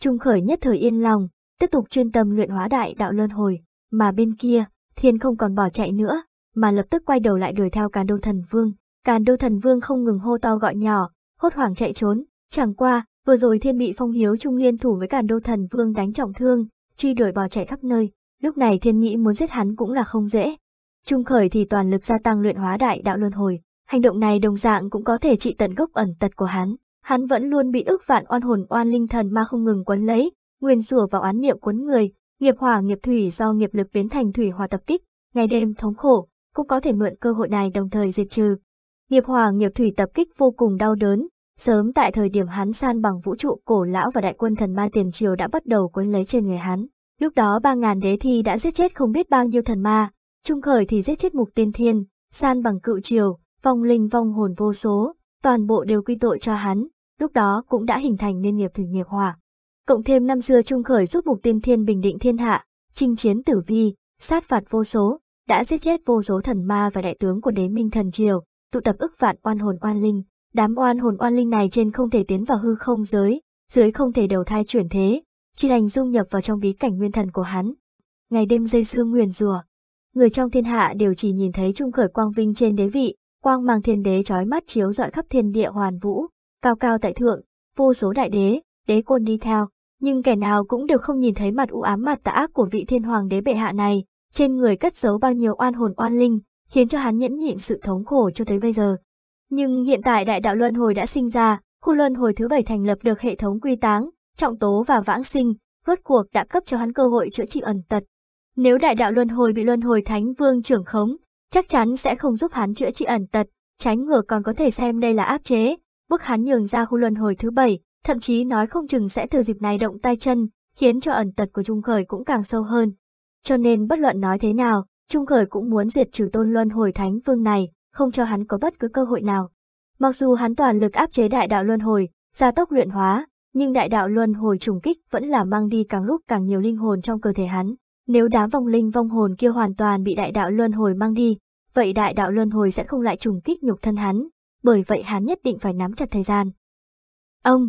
Speaker 1: Trung Khởi nhất thời yên lòng, tiếp tục chuyên tâm luyện hóa đại đạo luân hồi. Mà bên kia, thiên không còn bỏ chạy nữa, mà lập tức quay đầu lại đuổi theo càn đô thần vương. Càn đô thần vương không ngừng hô to gọi nhỏ, hốt hoảng chạy trốn. Chẳng qua, vừa rồi thiên bị phong hiếu trung liên thủ với càn đô thần vương đánh trọng thương, truy đuổi bỏ chạy khắp nơi. Lúc này thiên nghĩ muốn giết hắn cũng là không dễ. Trung khởi thì toàn lực gia tăng luyện hóa đại đạo luân hồi. Hành động này đồng dạng cũng có thể trị tận gốc ẩn tật của hắn. Hắn vẫn luôn bị ức vạn oan hồn oan linh thần ma không ngừng quấn lấy, nguyền rủa vào án niệm cuốn người, Nghiệp hỏa nghiệp thủy do nghiệp lực biến thành thủy hỏa tập kích, ngày đêm thống khổ, cũng có thể mượn cơ hội này đồng thời diệt trừ. Nghiệp hỏa nghiệp thủy tập kích vô cùng đau đớn, sớm tại thời điểm hắn san bằng vũ trụ cổ lão và đại quân thần ma tiền triều đã bắt đầu quấn lấy trên người hắn. Lúc đó ba ngàn đế thi đã giết chết không biết bao nhiêu thần ma, trung khởi thì giết chết mục tiên thiên, san bằng cựu triều, vong linh vong hồn vô số, toàn bộ đều quy tội cho hắn, lúc đó cũng đã hình thành nên nghiệp thủy nghiệp hỏa cộng thêm năm xưa trung khởi giúp mục tiên thiên bình định thiên hạ, chinh chiến tử vi, sát phạt vô số, đã giết chết vô số thần ma và đại tướng của đế minh thần triều, tụ tập ức vạn oan hồn oan linh. Đám oan hồn oan linh này trên không thể tiến vào hư không giới, dưới không thể đầu thai chuyển thế, chỉ đành dung nhập vào trong bí cảnh nguyên thần của hắn. Ngày đêm dây xương nguyền rùa, người trong thiên hạ đều chỉ nhìn thấy trung khởi quang vinh trên đế vị, quang mang thiên đế chói mắt chiếu rọi khắp thiên địa hoàn vũ, cao cao tại thượng, vô số đại đế, đế côn đi theo, nhưng kẻ nào cũng đều không nhìn thấy mặt u ám mặt tà ác của vị thiên hoàng đế bệ hạ này, trên người cất giấu bao nhiêu oan hồn oan linh, khiến cho hắn nhẫn nhịn sự thống khổ cho tới bây giờ. Nhưng hiện tại đại đạo luân hồi đã sinh ra, khu luân hồi thứ bảy thành lập được hệ thống quy táng, trọng tố và vãng sinh, rốt cuộc đã cấp cho hắn cơ hội chữa trị ẩn tật. Nếu đại đạo luân hồi bị luân hồi thánh vương trưởng khống, chắc chắn sẽ không giúp hắn chữa trị ẩn tật, tránh ngược còn có thể xem đây là áp chế, bức hắn nhường ra khu luân hồi thứ bảy, thậm chí nói không chừng sẽ từ dịp này động tay chân, khiến cho ẩn tật của Trung Khởi cũng càng sâu hơn. Cho nên bất luận nói thế nào, Trung Khởi cũng muốn diệt trừ tôn luân hồi thánh vương này, không cho hắn có bất cứ cơ hội nào. Mặc dù hắn toàn lực áp chế đại đạo luân hồi, gia tốc luyện hóa, nhưng đại đạo luân hồi trùng kích vẫn là mang đi càng lúc càng nhiều linh hồn trong cơ thể hắn. Nếu đám vong linh vong hồn kia hoàn toàn bị đại đạo luân hồi mang đi, vậy đại đạo luân hồi sẽ không lại trùng kích nhục thân hắn, bởi vậy hắn nhất định phải nắm chặt thời gian. Ông,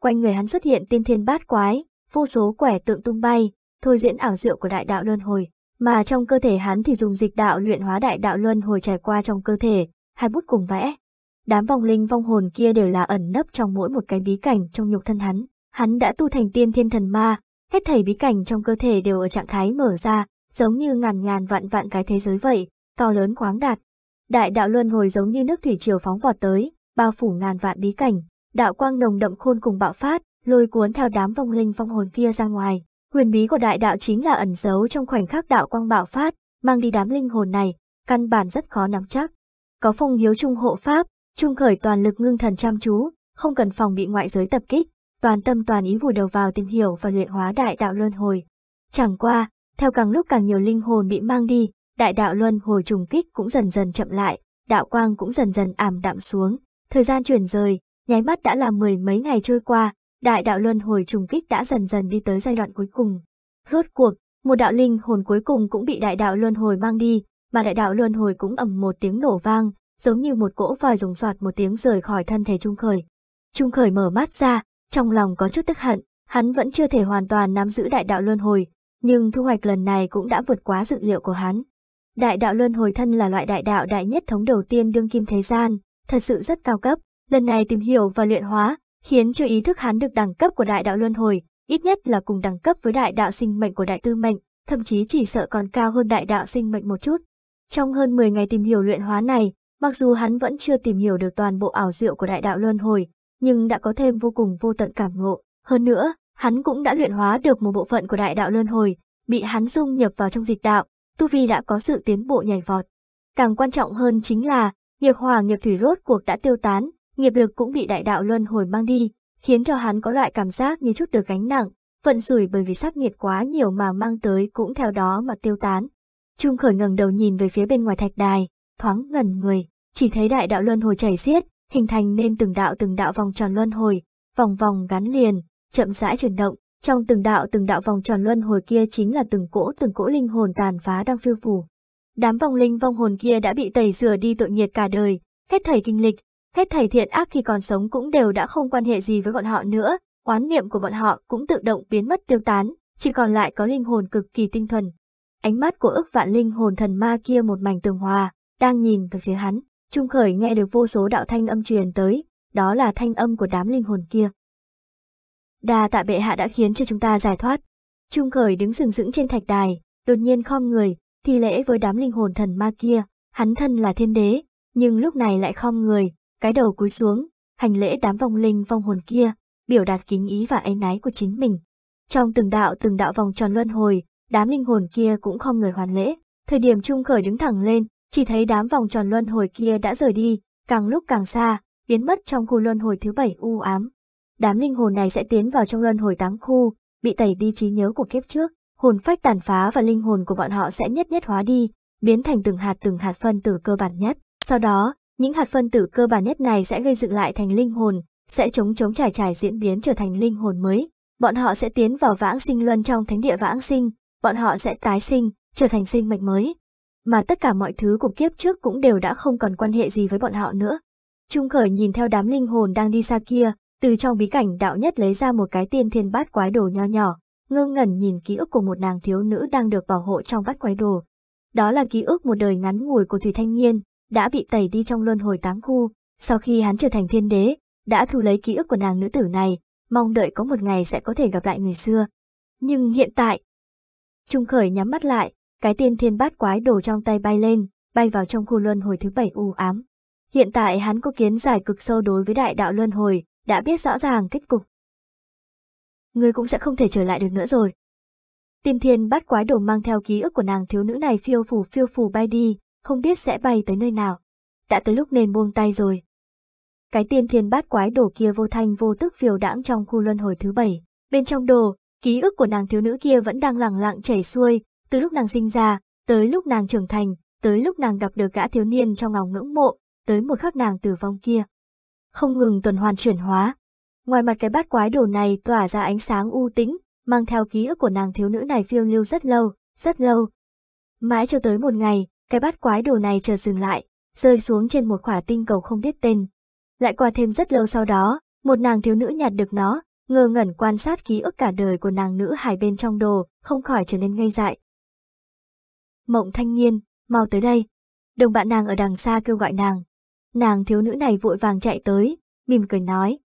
Speaker 1: quanh người hắn xuất hiện tiên thiên bát quái, vô số quẻ tượng tung bay, thôi diễn ảo diệu của đại đạo luân hồi, mà trong cơ thể hắn thì dùng dịch đạo luyện hóa đại đạo luân hồi trải qua trong cơ thể, hai bút cùng vẽ. Đám vong linh vong hồn kia đều là ẩn nấp trong mỗi một cái bí cảnh trong nhục thân hắn, hắn đã tu thành tiên thiên thần ma, hết thảy bí cảnh trong cơ thể đều ở trạng thái mở ra, giống như ngàn ngàn vạn vạn cái thế giới vậy, to lớn khoáng đạt. Đại đạo luân hồi giống như nước thủy triều phóng vọt tới, bao phủ ngàn vạn bí cảnh, đạo quang nồng đậm khôn cùng bạo phát, lôi cuốn theo đám vong linh vong hồn kia ra ngoài. Huyền bí của đại đạo chính là ẩn giấu trong khoảnh khắc đạo quang bạo phát, mang đi đám linh hồn này, căn bản rất khó nắm chắc. Có phong hiếu trung hộ pháp, trung khởi toàn lực ngưng thần chăm chú, không cần phòng bị ngoại giới tập kích, toàn tâm toàn ý vùi đầu vào tìm hiểu và luyện hóa đại đạo luân hồi. Chẳng qua, theo càng lúc càng nhiều linh hồn bị mang đi, đại đạo luân hồi trùng kích cũng dần dần chậm lại, đạo quang cũng dần dần ảm đạm xuống, thời gian chuyển rời, nháy mắt đã là mười mấy ngày trôi qua, đại đạo luân hồi trùng kích đã dần dần đi tới giai đoạn cuối cùng. Rốt cuộc, một đạo linh hồn cuối cùng cũng bị đại đạo luân hồi mang đi, mà đại đạo luân hồi cũng ầm một tiếng nổ vang, giống như một cỗ vòi rồng soạt một tiếng rời khỏi thân thể Trung Khởi. Trung Khởi mở mắt ra, trong lòng có chút tức hận, hắn vẫn chưa thể hoàn toàn nắm giữ đại đạo luân hồi, nhưng thu hoạch lần này cũng đã vượt quá dự liệu của hắn. Đại đạo luân hồi thân là loại đại đạo đại nhất thống đầu tiên đương kim thế gian, thật sự rất cao cấp, Lần này tìm hiểu và luyện hóa, khiến cho ý thức hắn được đẳng cấp của đại đạo luân hồi, ít nhất là cùng đẳng cấp với đại đạo sinh mệnh của đại tư mệnh, thậm chí chỉ sợ còn cao hơn đại đạo sinh mệnh một chút. Trong hơn 10 ngày tìm hiểu luyện hóa này, mặc dù hắn vẫn chưa tìm hiểu được toàn bộ ảo diệu của đại đạo luân hồi, nhưng đã có thêm vô cùng vô tận cảm ngộ. Hơn nữa, hắn cũng đã luyện hóa được một bộ phận của đại đạo luân hồi, bị hắn dung nhập vào trong dịch đạo, tu vi đã có sự tiến bộ nhảy vọt. Càng quan trọng hơn chính là, nghiệp hỏa nghiệp thủy rốt cuộc đã tiêu tán, nghiệp lực cũng bị đại đạo luân hồi mang đi, khiến cho hắn có loại cảm giác như chút được gánh nặng, vận rủi bởi vì sát nghiệt quá nhiều mà mang tới cũng theo đó mà tiêu tán. Trung khởi ngẩng đầu nhìn về phía bên ngoài thạch đài, thoáng ngẩn người, chỉ thấy đại đạo luân hồi chảy xiết, hình thành nên từng đạo từng đạo vòng tròn luân hồi, vòng vòng gắn liền, chậm rãi chuyển động, trong từng đạo từng đạo vòng tròn luân hồi kia chính là từng cỗ từng cỗ linh hồn tàn phá đang phiêu phù. Đám vòng linh vong hồn kia đã bị tẩy rửa đi tội nghiệt cả đời, hết thảy kinh lịch, Hết thầy thiện ác khi còn sống cũng đều đã không quan hệ gì với bọn họ nữa, Quán niệm của bọn họ cũng tự động biến mất tiêu tán, chỉ còn lại có linh hồn cực kỳ tinh thuần. Ánh mắt của ức vạn linh hồn thần ma kia một mảnh tường hòa, đang nhìn về phía hắn, Trung Khởi nghe được vô số đạo thanh âm truyền tới, đó là thanh âm của đám linh hồn kia. Đà tạ bệ hạ đã khiến cho chúng ta giải thoát. Trung Khởi đứng sừng sững trên thạch đài, đột nhiên khom người, thi lễ với đám linh hồn thần ma kia, hắn thân là thiên đế, nhưng lúc này lại khom người, cái đầu cúi xuống, hành lễ đám vong linh vong hồn kia, biểu đạt kính ý và ái nái của chính mình. Trong từng đạo từng đạo vòng tròn luân hồi, đám linh hồn kia cũng không người hoàn lễ. Thời điểm Trung Khởi đứng thẳng lên, chỉ thấy đám vòng tròn luân hồi kia đã rời đi, càng lúc càng xa, biến mất trong khu luân hồi thứ bảy u ám. Đám linh hồn này sẽ tiến vào trong luân hồi tám khu, bị tẩy đi trí nhớ của kiếp trước, hồn phách tàn phá và linh hồn của bọn họ sẽ nhất nhất hóa đi, biến thành từng hạt từng hạt phân tử cơ bản nhất. Sau đó, những hạt phân tử cơ bản nhất này sẽ gây dựng lại thành linh hồn, sẽ chống chống trải trải diễn biến trở thành linh hồn mới. Bọn họ sẽ tiến vào vãng sinh luân trong thánh địa vãng sinh, bọn họ sẽ tái sinh, trở thành sinh mệnh mới. Mà tất cả mọi thứ của kiếp trước cũng đều đã không còn quan hệ gì với bọn họ nữa. Trung Khởi nhìn theo đám linh hồn đang đi xa kia, từ trong bí cảnh đạo nhất lấy ra một cái tiên thiên bát quái đồ nho nhỏ, ngơ ngẩn nhìn ký ức của một nàng thiếu nữ đang được bảo hộ trong bát quái đồ. Đó là ký ức một đời ngắn ngủi của Thủy Thanh Nhiên, đã bị tẩy đi trong luân hồi tám khu, sau khi hắn trở thành thiên đế, đã thu lấy ký ức của nàng nữ tử này, mong đợi có một ngày sẽ có thể gặp lại người xưa. Nhưng hiện tại, Trung Khởi nhắm mắt lại, cái tiên thiên bát quái đồ trong tay bay lên, bay vào trong khu luân hồi thứ bảy u ám. Hiện tại hắn có kiến giải cực sâu đối với đại đạo luân hồi, đã biết rõ ràng kết cục. Ngươi cũng sẽ không thể trở lại được nữa rồi. Tiên thiên bát quái đồ mang theo ký ức của nàng thiếu nữ này phiêu phù phiêu phù bay đi, không biết sẽ bay tới nơi nào. Đã tới lúc nên buông tay rồi. Cái tiên thiên bát quái đổ kia vô thanh vô tức phiêu đãng trong khu luân hồi thứ bảy. Bên trong đồ, ký ức của nàng thiếu nữ kia vẫn đang lẳng lặng chảy xuôi, từ lúc nàng sinh ra, tới lúc nàng trưởng thành, tới lúc nàng gặp được gã thiếu niên trong ngòng ngưỡng mộ, tới một khắc nàng tử vong kia. Không ngừng tuần hoàn chuyển hóa. Ngoài mặt cái bát quái đồ này tỏa ra ánh sáng u tĩnh, mang theo ký ức của nàng thiếu nữ này phiêu lưu rất lâu, rất lâu. Mãi cho tới một ngày, cái bát quái đồ này chờ dừng lại, rơi xuống trên một quả tinh cầu không biết tên. Lại qua thêm rất lâu sau đó, một nàng thiếu nữ nhặt được nó, ngơ ngẩn quan sát ký ức cả đời của nàng nữ hải bên trong đồ, không khỏi trở nên ngây dại. Mộng thanh niên, mau tới đây. Đồng bạn nàng ở đằng xa kêu gọi nàng. Nàng thiếu nữ này vội vàng chạy tới, mỉm cười nói.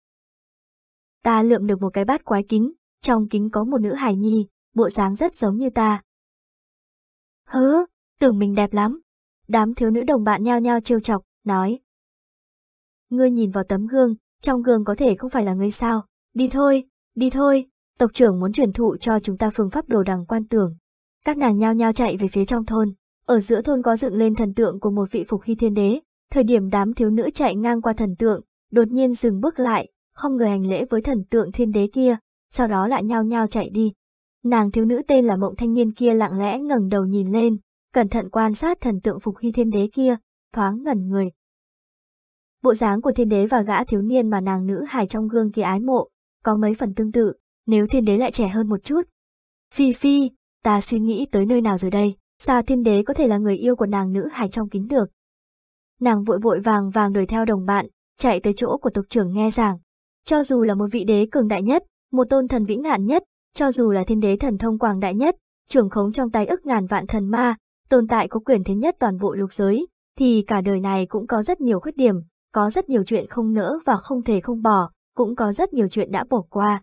Speaker 1: Ta lượm được một cái bát quái kính, trong kính có một nữ hài nhi, bộ dáng rất giống như ta. hứ tưởng mình đẹp lắm. Đám thiếu nữ đồng bạn nhao nhao trêu chọc, nói. Ngươi nhìn vào tấm gương, trong gương có thể không phải là ngươi sao. Đi thôi, đi thôi, tộc trưởng muốn truyền thụ cho chúng ta phương pháp đồ đằng quan tưởng. Các nàng nhao nhao chạy về phía trong thôn. Ở giữa thôn có dựng lên thần tượng của một vị phục hy thiên đế. Thời điểm đám thiếu nữ chạy ngang qua thần tượng, đột nhiên dừng bước lại, không người hành lễ với thần tượng thiên đế kia, sau đó lại nhao nhao chạy đi. Nàng thiếu nữ tên là Mộng Thanh Niên kia lặng lẽ ngẩng đầu nhìn lên, cẩn thận quan sát thần tượng phục hy thiên đế kia, thoáng ngẩn người. Bộ dáng của thiên đế và gã thiếu niên mà nàng nữ hài trong gương kia ái mộ, có mấy phần tương tự, nếu thiên đế lại trẻ hơn một chút. Phi phi, ta suy nghĩ tới nơi nào rồi đây, sao thiên đế có thể là người yêu của nàng nữ hài trong kính được. Nàng vội vội vàng vàng đuổi theo đồng bạn, chạy tới chỗ của tộc trưởng nghe giảng. Cho dù là một vị đế cường đại nhất, một tôn thần vĩ ngạn nhất, cho dù là thiên đế thần thông quảng đại nhất, trưởng khống trong tay ức ngàn vạn thần ma, tồn tại có quyền thế nhất toàn bộ lục giới, thì cả đời này cũng có rất nhiều khuyết điểm, có rất nhiều chuyện không nỡ và không thể không bỏ, cũng có rất nhiều chuyện đã bỏ qua.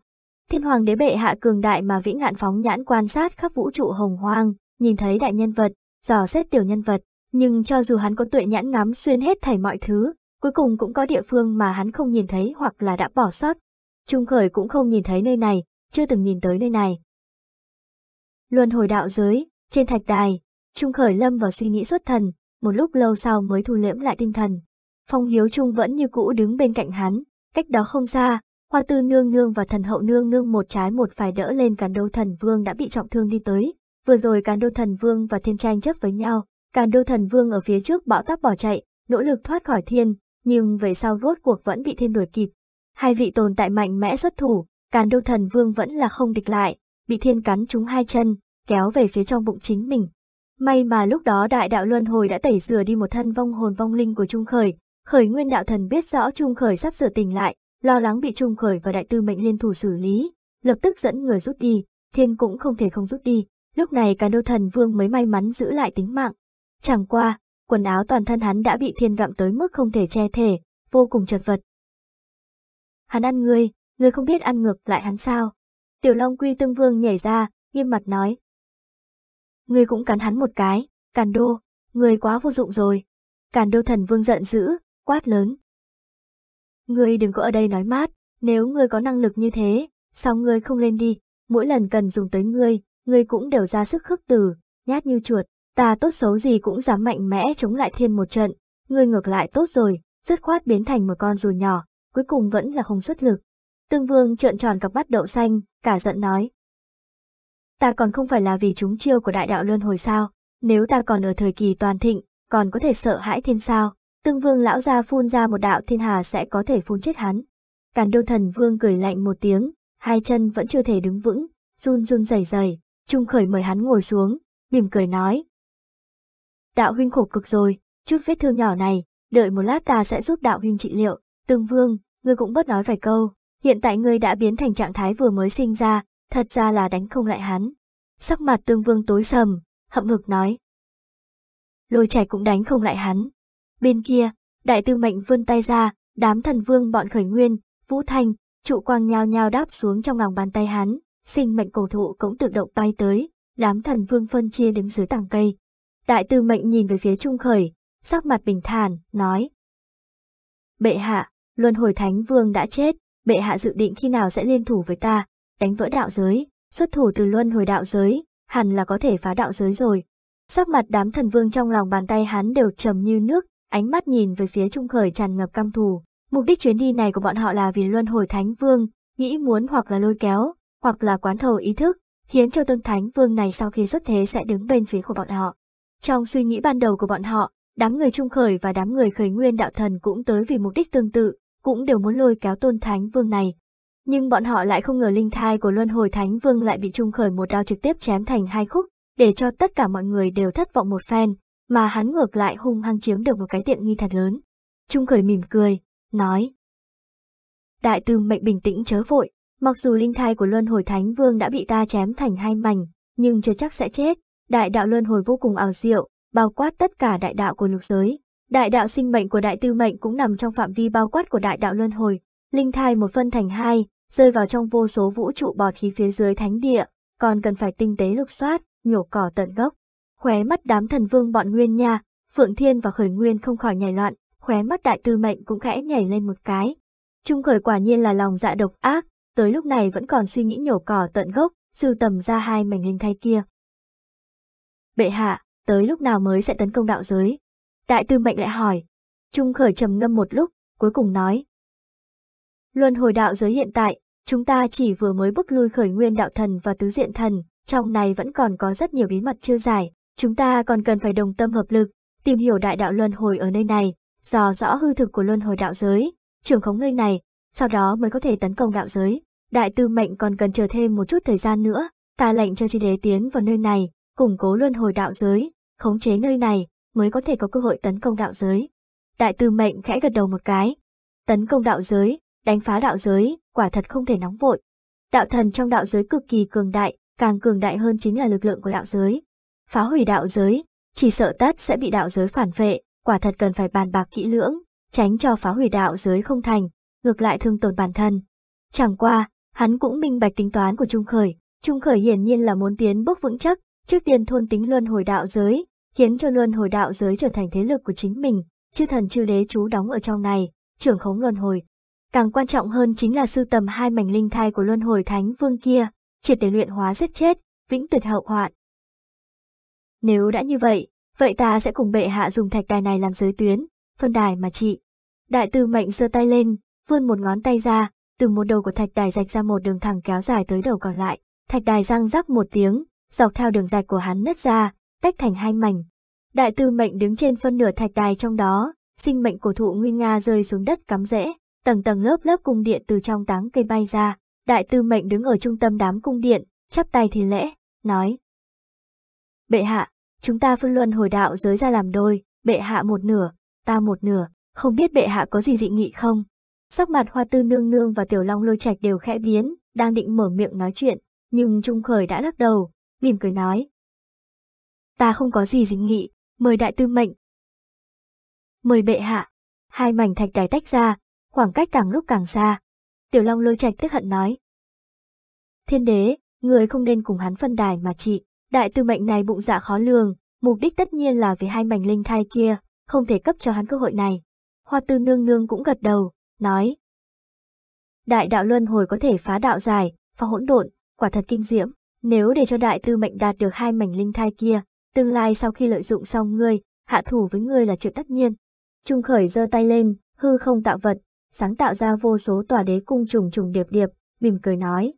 Speaker 1: Thiên hoàng đế bệ hạ cường đại mà vĩ ngạn phóng nhãn quan sát khắp vũ trụ hồng hoang, nhìn thấy đại nhân vật, dò xét tiểu nhân vật, nhưng cho dù hắn có tuệ nhãn ngắm xuyên hết thảy mọi thứ, cuối cùng cũng có địa phương mà hắn không nhìn thấy hoặc là đã bỏ sót. Trung khởi cũng không nhìn thấy nơi này, chưa từng nhìn tới nơi này. Luân hồi đạo giới, trên thạch đài, Trung Khởi lâm vào suy nghĩ xuất thần, một lúc lâu sau mới thu liễm lại tinh thần. Phong Hiếu Trung vẫn như cũ đứng bên cạnh hắn, cách đó không xa, Hoa Tư Nương Nương và Thần Hậu Nương Nương một trái một phải đỡ lên càn đô thần vương đã bị trọng thương đi tới. Vừa rồi càn đô thần vương và thiên tranh chấp với nhau, càn đô thần vương ở phía trước bão táp bỏ chạy, nỗ lực thoát khỏi thiên, nhưng về sau rốt cuộc vẫn bị thiên đuổi kịp. Hai vị tồn tại mạnh mẽ xuất thủ, càn đô thần vương vẫn là không địch lại, bị thiên cắn trúng hai chân, kéo về phía trong bụng chính mình. May mà lúc đó đại đạo luân hồi đã tẩy rửa đi một thân vong hồn vong linh của Trung Khởi, khởi nguyên đạo thần biết rõ Trung Khởi sắp sửa tỉnh lại, lo lắng bị Trung Khởi và đại tư mệnh liên thủ xử lý, lập tức dẫn người rút đi, thiên cũng không thể không rút đi, lúc này cả đô thần vương mới may mắn giữ lại tính mạng. Chẳng qua, quần áo toàn thân hắn đã bị thiên gặm tới mức không thể che thể, vô cùng chật vật. Hắn ăn ngươi, ngươi không biết ăn ngược lại hắn sao? Tiểu Long Quy Tương Vương nhảy ra, nghiêm mặt nói, ngươi cũng cắn hắn một cái, càn đô, ngươi quá vô dụng rồi. Càn đô thần vương giận dữ, quát lớn. Ngươi đừng có ở đây nói mát, nếu ngươi có năng lực như thế, sao ngươi không lên đi, mỗi lần cần dùng tới ngươi, ngươi cũng đều ra sức khước tử, nhát như chuột, ta tốt xấu gì cũng dám mạnh mẽ chống lại thiên một trận, ngươi ngược lại tốt rồi, dứt khoát biến thành một con rùa nhỏ, cuối cùng vẫn là không xuất lực. Tương vương trợn tròn cặp mắt đậu xanh, cả giận nói, ta còn không phải là vì chúng chiêu của đại đạo luân hồi sao, nếu ta còn ở thời kỳ toàn thịnh, còn có thể sợ hãi thiên sao, tương vương lão gia phun ra một đạo thiên hà sẽ có thể phun chết hắn. Càn đô thần vương cười lạnh một tiếng, hai chân vẫn chưa thể đứng vững, run run rẩy rẩy, trung khởi mời hắn ngồi xuống, mỉm cười nói. Đạo huynh khổ cực rồi, chút vết thương nhỏ này, đợi một lát ta sẽ giúp đạo huynh trị liệu, tương vương, ngươi cũng bớt nói vài câu, hiện tại ngươi đã biến thành trạng thái vừa mới sinh ra, thật ra là đánh không lại hắn. Sắc mặt tương vương tối sầm, hậm hực nói. Lôi chảy cũng đánh không lại hắn. Bên kia, đại tư mệnh vươn tay ra, đám thần vương bọn khởi nguyên, vũ thanh, trụ quang nhao nhao đáp xuống trong lòng bàn tay hắn, sinh mệnh cổ thụ cũng tự động bay tới, đám thần vương phân chia đứng dưới tảng cây. Đại tư mệnh nhìn về phía trung khởi, sắc mặt bình thản, nói. Bệ hạ, luân hồi thánh vương đã chết, bệ hạ dự định khi nào sẽ liên thủ với ta, đánh vỡ đạo giới, xuất thủ từ luân hồi đạo giới, hẳn là có thể phá đạo giới rồi. Sắc mặt đám thần vương trong lòng bàn tay hắn đều trầm như nước, ánh mắt nhìn về phía Trung Khởi tràn ngập căm thù. Mục đích chuyến đi này của bọn họ là vì luân hồi thánh vương, nghĩ muốn hoặc là lôi kéo, hoặc là quán thầu ý thức, khiến cho tương thánh vương này sau khi xuất thế sẽ đứng bên phía của bọn họ. Trong suy nghĩ ban đầu của bọn họ, đám người Trung Khởi và đám người khởi nguyên đạo thần cũng tới vì mục đích tương tự, cũng đều muốn lôi kéo tôn thánh vương này, nhưng bọn họ lại không ngờ linh thai của Luân Hồi Thánh Vương lại bị Trung Khởi một đao trực tiếp chém thành hai khúc, để cho tất cả mọi người đều thất vọng một phen, mà hắn ngược lại hung hăng chiếm được một cái tiện nghi thật lớn. Trung Khởi mỉm cười, nói. Đại tư mệnh bình tĩnh chớ vội, mặc dù linh thai của Luân Hồi Thánh Vương đã bị ta chém thành hai mảnh, nhưng chưa chắc sẽ chết. Đại đạo Luân Hồi vô cùng ảo diệu, bao quát tất cả đại đạo của lục giới. Đại đạo sinh mệnh của đại tư mệnh cũng nằm trong phạm vi bao quát của đại đạo Luân Hồi. Linh thai một phân thành hai, rơi vào trong vô số vũ trụ bọt khí phía dưới thánh địa, còn cần phải tinh tế lục soát, nhổ cỏ tận gốc. Khóe mắt đám thần vương bọn Nguyên nha, Phượng Thiên và Khởi Nguyên không khỏi nhảy loạn, khóe mắt đại tư mệnh cũng khẽ nhảy lên một cái. Trung khởi quả nhiên là lòng dạ độc ác, tới lúc này vẫn còn suy nghĩ nhổ cỏ tận gốc, sưu tầm ra hai mảnh hình thay kia. Bệ hạ, tới lúc nào mới sẽ tấn công đạo giới? Đại tư mệnh lại hỏi. Trung khởi trầm ngâm một lúc, cuối cùng nói, Luân hồi đạo giới hiện tại, chúng ta chỉ vừa mới bước lui khởi nguyên đạo thần và tứ diện thần, trong này vẫn còn có rất nhiều bí mật chưa giải, chúng ta còn cần phải đồng tâm hợp lực, tìm hiểu đại đạo luân hồi ở nơi này, dò rõ hư thực của luân hồi đạo giới, trưởng khống nơi này, sau đó mới có thể tấn công đạo giới. Đại tư mệnh còn cần chờ thêm một chút thời gian nữa, ta lệnh cho chi đế tiến vào nơi này, củng cố luân hồi đạo giới, khống chế nơi này, mới có thể có cơ hội tấn công đạo giới. Đại tư mệnh khẽ gật đầu một cái. Tấn công đạo giới, Đánh phá đạo giới, quả thật không thể nóng vội. Đạo thần trong đạo giới cực kỳ cường đại, càng cường đại hơn chính là lực lượng của đạo giới. Phá hủy đạo giới, chỉ sợ tất sẽ bị đạo giới phản vệ, quả thật cần phải bàn bạc kỹ lưỡng, tránh cho phá hủy đạo giới không thành, ngược lại thương tổn bản thân. Chẳng qua, hắn cũng minh bạch tính toán của Trung Khởi, Trung Khởi hiển nhiên là muốn tiến bước vững chắc, trước tiên thôn tính luân hồi đạo giới, khiến cho luân hồi đạo giới trở thành thế lực của chính mình, chư thần chư đế chú đóng ở trong này, trưởng khống luân hồi, Càng quan trọng hơn chính là sưu tầm hai mảnh linh thai của luân hồi thánh vương kia, triệt để luyện hóa giết chết, vĩnh tuyệt hậu hoạn. Nếu đã như vậy, vậy ta sẽ cùng bệ hạ dùng thạch đài này làm giới tuyến, phân đài mà trị Đại tư mệnh giơ tay lên, vươn một ngón tay ra, từ một đầu của thạch đài rạch ra một đường thẳng kéo dài tới đầu còn lại. Thạch đài răng rắc một tiếng, dọc theo đường rạch của hắn nứt ra, tách thành hai mảnh. Đại tư mệnh đứng trên phân nửa thạch đài trong đó, sinh mệnh cổ thụ nguy nga rơi xuống đất cắm rễ, tầng tầng lớp lớp cung điện từ trong táng cây bay ra, đại tư mệnh đứng ở trung tâm đám cung điện, chắp tay thì lễ, nói. Bệ hạ, chúng ta phân luân hồi đạo giới ra làm đôi, bệ hạ một nửa, ta một nửa, không biết bệ hạ có gì dị nghị không? Sắc mặt hoa tư nương nương và tiểu long lôi trạch đều khẽ biến, đang định mở miệng nói chuyện, nhưng Trung Khởi đã lắc đầu, mỉm cười nói. Ta không có gì dị nghị, mời đại tư mệnh. Mời bệ hạ. Hai mảnh thạch đài tách ra, khoảng cách càng lúc càng xa. Tiểu Long lôi trạch tức hận nói. Thiên đế, người không nên cùng hắn phân đài mà trị. đại tư mệnh này bụng dạ khó lường, mục đích tất nhiên là vì hai mảnh linh thai kia, không thể cấp cho hắn cơ hội này. Hoa tư nương nương cũng gật đầu, nói. Đại đạo luân hồi có thể phá đạo dài, phá hỗn độn, quả thật kinh diễm, nếu để cho đại tư mệnh đạt được hai mảnh linh thai kia, tương lai sau khi lợi dụng xong ngươi, hạ thủ với ngươi là chuyện tất nhiên. Trung khởi giơ tay lên, hư không tạo vật, sáng tạo ra vô số tòa đế cung trùng trùng điệp điệp, mỉm cười nói.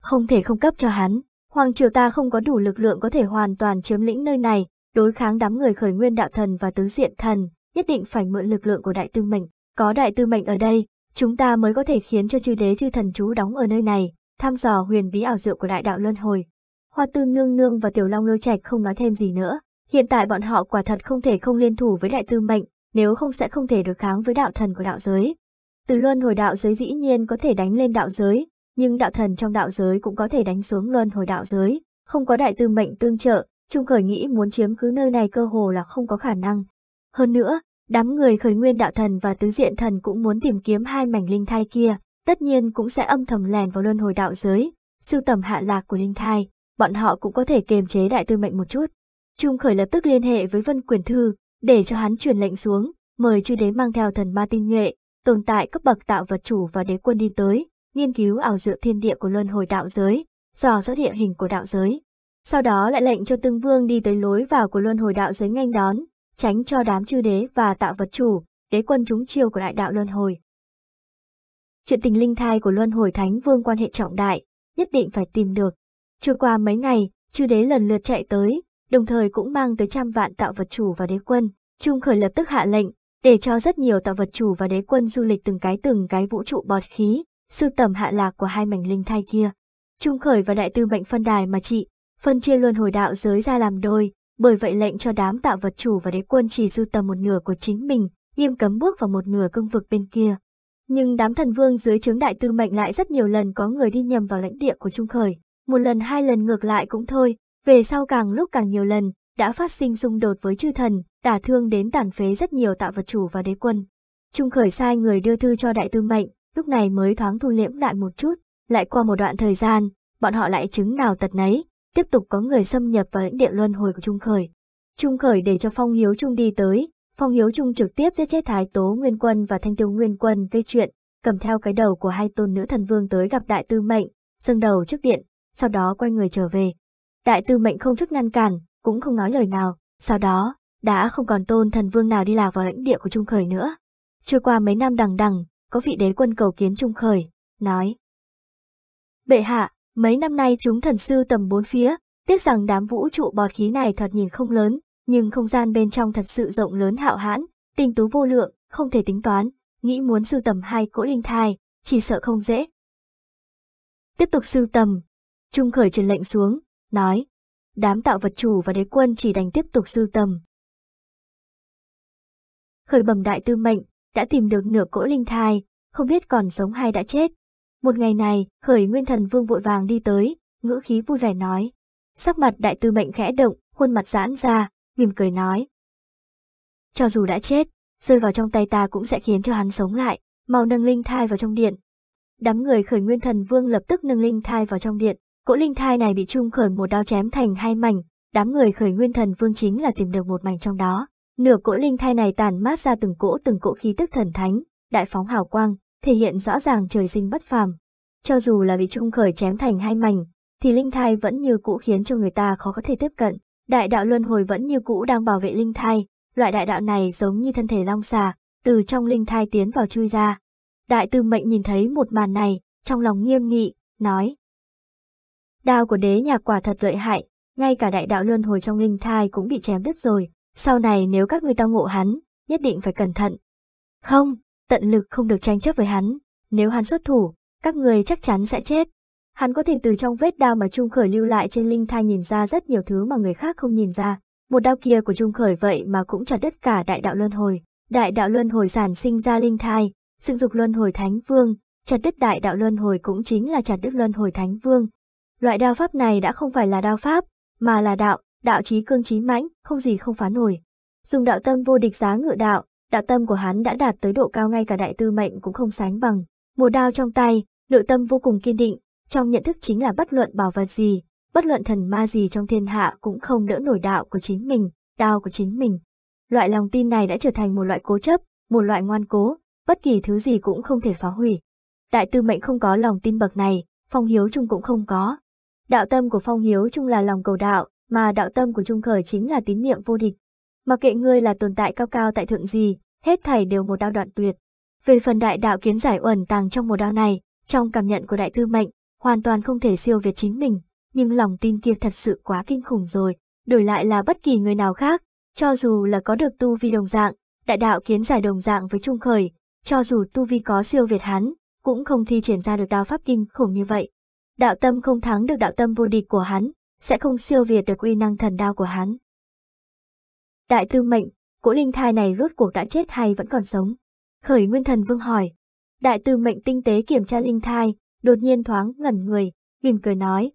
Speaker 1: Không thể không cấp cho hắn, Hoàng triều ta không có đủ lực lượng có thể hoàn toàn chiếm lĩnh nơi này, đối kháng đám người khởi nguyên đạo thần và tứ diện thần, nhất định phải mượn lực lượng của đại tư mệnh. Có đại tư mệnh ở đây, chúng ta mới có thể khiến cho chư đế chư thần chú đóng ở nơi này, thăm dò huyền bí ảo diệu của đại đạo luân hồi. Hoa tư nương nương và tiểu long lôi trạch không nói thêm gì nữa, hiện tại bọn họ quả thật không thể không liên thủ với đại tư mệnh, nếu không sẽ không thể được kháng với đạo thần của đạo giới. Từ luân hồi đạo giới dĩ nhiên có thể đánh lên đạo giới, nhưng đạo thần trong đạo giới cũng có thể đánh xuống luân hồi đạo giới, không có đại tư mệnh tương trợ, Trung Khởi nghĩ muốn chiếm cứ nơi này cơ hồ là không có khả năng. Hơn nữa, đám người khởi nguyên đạo thần và tứ diện thần cũng muốn tìm kiếm hai mảnh linh thai kia, tất nhiên cũng sẽ âm thầm lèn vào luân hồi đạo giới, sưu tầm hạ lạc của linh thai, bọn họ cũng có thể kiềm chế đại tư mệnh một chút. Trung Khởi lập tức liên hệ với Vân Quyền Thư, để cho hắn truyền lệnh xuống, mời chư đế mang theo thần ma tinh nhuệ, tồn tại cấp bậc tạo vật chủ và đế quân đi tới, nghiên cứu ảo dựa thiên địa của luân hồi đạo giới, dò rõ địa hình của đạo giới. Sau đó lại lệnh cho tương vương đi tới lối vào của luân hồi đạo giới nghênh đón, tránh cho đám chư đế và tạo vật chủ, đế quân chúng chiêu của đại đạo luân hồi. Chuyện tình linh thai của luân hồi thánh vương quan hệ trọng đại, nhất định phải tìm được. Trôi qua mấy ngày, chư đế lần lượt chạy tới, đồng thời cũng mang tới trăm vạn tạo vật chủ và đế quân. Trung khởi lập tức hạ lệnh, để cho rất nhiều tạo vật chủ và đế quân du lịch từng cái từng cái vũ trụ bọt khí, sưu tầm hạ lạc của hai mảnh linh thai kia. Trung khởi và đại tư mệnh phân đài mà trị, phân chia luân hồi đạo giới ra làm đôi, bởi vậy lệnh cho đám tạo vật chủ và đế quân chỉ sưu tầm một nửa của chính mình, nghiêm cấm bước vào một nửa cương vực bên kia. Nhưng đám thần vương dưới trướng đại tư mệnh lại rất nhiều lần có người đi nhầm vào lãnh địa của Trung Khởi, một lần hai lần ngược lại cũng thôi, về sau càng lúc càng nhiều lần, đã phát sinh xung đột với chư thần, đả thương đến tàn phế rất nhiều tạo vật chủ và đế quân. Trung khởi sai người đưa thư cho đại tư mệnh, lúc này mới thoáng thu liễm lại một chút, lại qua một đoạn thời gian, bọn họ lại chứng nào tật nấy, tiếp tục có người xâm nhập vào lãnh địa luân hồi của Trung khởi. Trung khởi để cho Phong Hiếu Trung đi tới, Phong Hiếu Trung trực tiếp giết chết Thái Tố Nguyên Quân và Thanh Tiêu Nguyên Quân gây chuyện, cầm theo cái đầu của hai tôn nữ thần vương tới gặp đại tư mệnh, dâng đầu trước điện, sau đó quay người trở về, Đại tư mệnh không chút ngăn cản, cũng không nói lời nào, sau đó, đã không còn tôn thần vương nào đi lạc vào lãnh địa của Trung Khởi nữa. Trôi qua mấy năm đằng đằng, có vị đế quân cầu kiến Trung Khởi, nói. Bệ hạ, mấy năm nay chúng thần sư tầm bốn phía, tiếc rằng đám vũ trụ bọt khí này thoạt nhìn không lớn, nhưng không gian bên trong thật sự rộng lớn hạo hãn, tình tú vô lượng, không thể tính toán, nghĩ muốn sưu tầm hai cỗ linh thai, chỉ sợ không dễ. Tiếp tục sưu tầm, Trung Khởi truyền lệnh xuống, nói, đám tạo vật chủ và đế quân chỉ đành tiếp tục sưu tầm. Khởi bẩm đại tư mệnh, đã tìm được nửa cỗ linh thai, không biết còn sống hay đã chết. Một ngày này, khởi nguyên thần vương vội vàng đi tới, ngữ khí vui vẻ nói. Sắc mặt đại tư mệnh khẽ động, khuôn mặt giãn ra, mỉm cười nói. Cho dù đã chết, rơi vào trong tay ta cũng sẽ khiến cho hắn sống lại, mau nâng linh thai vào trong điện. Đám người khởi nguyên thần vương lập tức nâng linh thai vào trong điện, Cỗ linh thai này bị Trung Khởi một đao chém thành hai mảnh, đám người khởi nguyên thần vương chính là tìm được một mảnh trong đó. Nửa cỗ linh thai này tàn mát ra từng cỗ từng cỗ khí tức thần thánh, đại phóng hào quang, thể hiện rõ ràng trời sinh bất phàm. Cho dù là bị Trung Khởi chém thành hai mảnh, thì linh thai vẫn như cũ khiến cho người ta khó có thể tiếp cận. Đại đạo luân hồi vẫn như cũ đang bảo vệ linh thai, loại đại đạo này giống như thân thể long xà, từ trong linh thai tiến vào chui ra. Đại tư mệnh nhìn thấy một màn này, trong lòng nghiêm nghị, nói, Đao của đế nhạc quả thật lợi hại, ngay cả đại đạo luân hồi trong linh thai cũng bị chém đứt rồi, sau này nếu các ngươi tao ngộ hắn, nhất định phải cẩn thận. Không, tận lực không được tranh chấp với hắn, nếu hắn xuất thủ, các người chắc chắn sẽ chết. Hắn có thể từ trong vết đao mà Trung Khởi lưu lại trên linh thai nhìn ra rất nhiều thứ mà người khác không nhìn ra. Một đao kia của Trung Khởi vậy mà cũng chặt đứt cả đại đạo luân hồi. Đại đạo luân hồi sản sinh ra linh thai, dựng dục luân hồi thánh vương, chặt đứt đại đạo luân hồi cũng chính là chặt đứt luân hồi thánh vương, Loại đao pháp này đã không phải là đao pháp, mà là đạo, đạo trí cương trí mãnh, không gì không phá nổi. Dùng đạo tâm vô địch giá ngựa đạo, đạo tâm của hắn đã đạt tới độ cao ngay cả đại tư mệnh cũng không sánh bằng. Một đao trong tay, nội tâm vô cùng kiên định, trong nhận thức chính là bất luận bảo vật gì, bất luận thần ma gì trong thiên hạ cũng không đỡ nổi đạo của chính mình, đao của chính mình. Loại lòng tin này đã trở thành một loại cố chấp, một loại ngoan cố, bất kỳ thứ gì cũng không thể phá hủy. Đại tư mệnh không có lòng tin bậc này, phong hiếu trung cũng không có, Đạo tâm của Phong Hiếu trung là lòng cầu đạo, mà đạo tâm của Trung Khởi chính là tín niệm vô địch. Mặc kệ ngươi là tồn tại cao cao tại thượng gì, hết thảy đều một đao đoạn tuyệt. Về phần đại đạo kiến giải ẩn tàng trong một đao này, trong cảm nhận của đại tư mệnh, hoàn toàn không thể siêu việt chính mình, nhưng lòng tin kia thật sự quá kinh khủng rồi, đổi lại là bất kỳ người nào khác, cho dù là có được tu vi đồng dạng, đại đạo kiến giải đồng dạng với Trung Khởi, cho dù tu vi có siêu việt hắn, cũng không thi triển ra được đao pháp kinh khủng như vậy đạo tâm không thắng được đạo tâm vô địch của hắn, sẽ không siêu việt được uy năng thần đao của hắn. Đại tư mệnh, cỗ linh thai này rốt cuộc đã chết hay vẫn còn sống? Khởi nguyên thần vương hỏi. Đại tư mệnh tinh tế kiểm tra linh thai, đột nhiên thoáng ngẩn người, mỉm cười nói.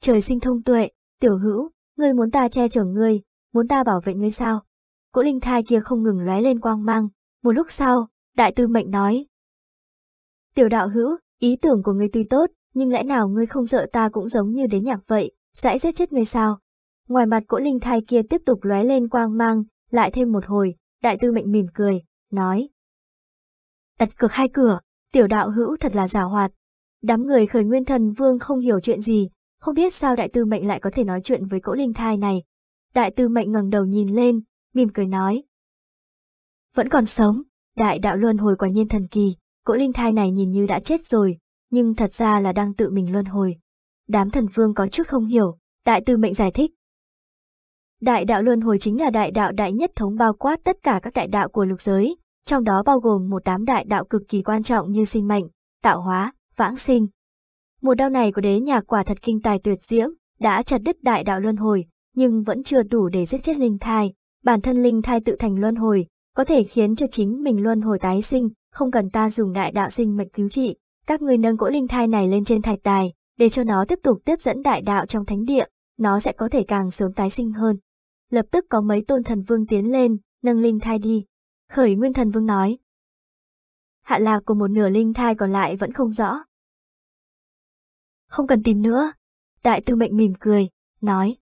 Speaker 1: Trời sinh thông tuệ, tiểu hữu, ngươi muốn ta che chở ngươi, muốn ta bảo vệ ngươi sao? Cỗ linh thai kia không ngừng lóe lên quang mang, một lúc sau, đại tư mệnh nói. Tiểu đạo hữu, ý tưởng của ngươi tuy tốt, nhưng lẽ nào ngươi không sợ ta cũng giống như đến nhạc vậy, sẽ giết chết ngươi sao? Ngoài mặt cỗ linh thai kia tiếp tục lóe lên quang mang, lại thêm một hồi, đại tư mệnh mỉm cười, nói. Đặt cực hai cửa, tiểu đạo hữu thật là giả hoạt. Đám người khởi nguyên thần vương không hiểu chuyện gì, không biết sao đại tư mệnh lại có thể nói chuyện với cỗ linh thai này. Đại tư mệnh ngẩng đầu nhìn lên, mỉm cười nói. Vẫn còn sống, đại đạo luân hồi quả nhiên thần kỳ, cỗ linh thai này nhìn như đã chết rồi, nhưng thật ra là đang tự mình luân hồi. Đám thần vương có chút không hiểu, đại tư mệnh giải thích. Đại đạo luân hồi chính là đại đạo đại nhất thống bao quát tất cả các đại đạo của lục giới, trong đó bao gồm một đám đại đạo cực kỳ quan trọng như sinh mệnh, tạo hóa, vãng sinh. Một đau này của đế nhà quả thật kinh tài tuyệt diễm, đã chặt đứt đại đạo luân hồi, nhưng vẫn chưa đủ để giết chết linh thai. Bản thân linh thai tự thành luân hồi, có thể khiến cho chính mình luân hồi tái sinh, không cần ta dùng đại đạo sinh mệnh cứu trị, các ngươi nâng cỗ linh thai này lên trên thạch tài, để cho nó tiếp tục tiếp dẫn đại đạo trong thánh địa, nó sẽ có thể càng sớm tái sinh hơn. Lập tức có mấy tôn thần vương tiến lên, nâng linh thai đi. Khởi nguyên thần vương nói. Hạ lạc của một nửa linh thai còn lại vẫn không rõ. Không cần tìm nữa. Đại tư mệnh mỉm cười, nói.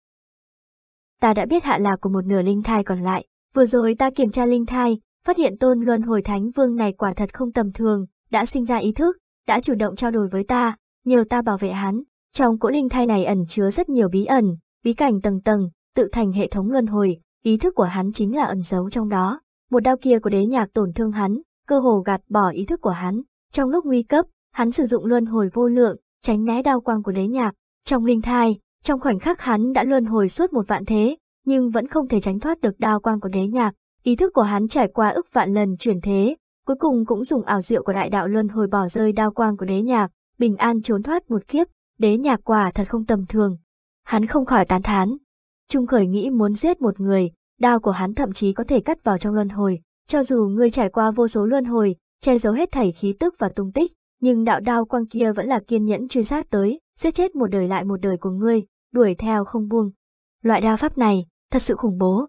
Speaker 1: Ta đã biết hạ lạc của một nửa linh thai còn lại. Vừa rồi ta kiểm tra linh thai, phát hiện tôn luân hồi thánh vương này quả thật không tầm thường, đã sinh ra ý thức, đã chủ động trao đổi với ta, nhờ ta bảo vệ hắn. Trong cỗ linh thai này ẩn chứa rất nhiều bí ẩn, bí cảnh tầng tầng, tự thành hệ thống luân hồi, ý thức của hắn chính là ẩn giấu trong đó. Một đao kia của đế nhạc tổn thương hắn, cơ hồ gạt bỏ ý thức của hắn. Trong lúc nguy cấp, hắn sử dụng luân hồi vô lượng, tránh né đao quang của đế nhạc. Trong linh thai, trong khoảnh khắc hắn đã luân hồi suốt một vạn thế, nhưng vẫn không thể tránh thoát được đao quang của đế nhạc. Ý thức của hắn trải qua ức vạn lần chuyển thế, cuối cùng cũng dùng ảo diệu của đại đạo luân hồi bỏ rơi đao quang của đế nhạc, bình an trốn thoát một kiếp, đế nhạc quả thật không tầm thường. Hắn không khỏi tán thán. Trung khởi nghĩ muốn giết một người, đao của hắn thậm chí có thể cắt vào trong luân hồi, cho dù ngươi trải qua vô số luân hồi, che giấu hết thảy khí tức và tung tích, nhưng đạo đao quang kia vẫn là kiên nhẫn truy sát tới, giết chết một đời lại một đời của ngươi, đuổi theo không buông. Loại đao pháp này, thật sự khủng bố.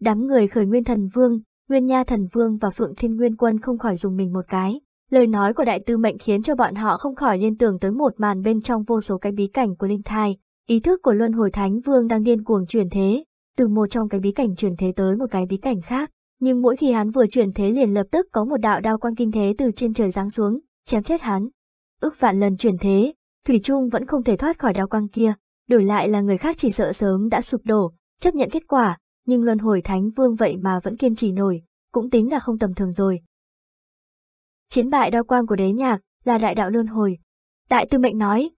Speaker 1: Đám người khởi nguyên thần vương, Nguyên Nha Thần Vương và Phượng Thiên Nguyên Quân không khỏi dùng mình một cái. Lời nói của đại tư mệnh khiến cho bọn họ không khỏi liên tưởng tới một màn bên trong vô số cái bí cảnh của linh thai. Ý thức của Luân Hồi Thánh Vương đang điên cuồng chuyển thế, từ một trong cái bí cảnh chuyển thế tới một cái bí cảnh khác. Nhưng mỗi khi hắn vừa chuyển thế liền lập tức có một đạo đao quang kinh thế từ trên trời giáng xuống, chém chết hắn. Ước vạn lần chuyển thế, Thủy Trung vẫn không thể thoát khỏi đao quang kia, đổi lại là người khác chỉ sợ sớm đã sụp đổ, chấp nhận kết quả, nhưng luân hồi thánh vương vậy mà vẫn kiên trì nổi, cũng tính là không tầm thường rồi. Chiến bại đao quang của đế nhạc là đại đạo luân hồi. Đại tư mệnh nói,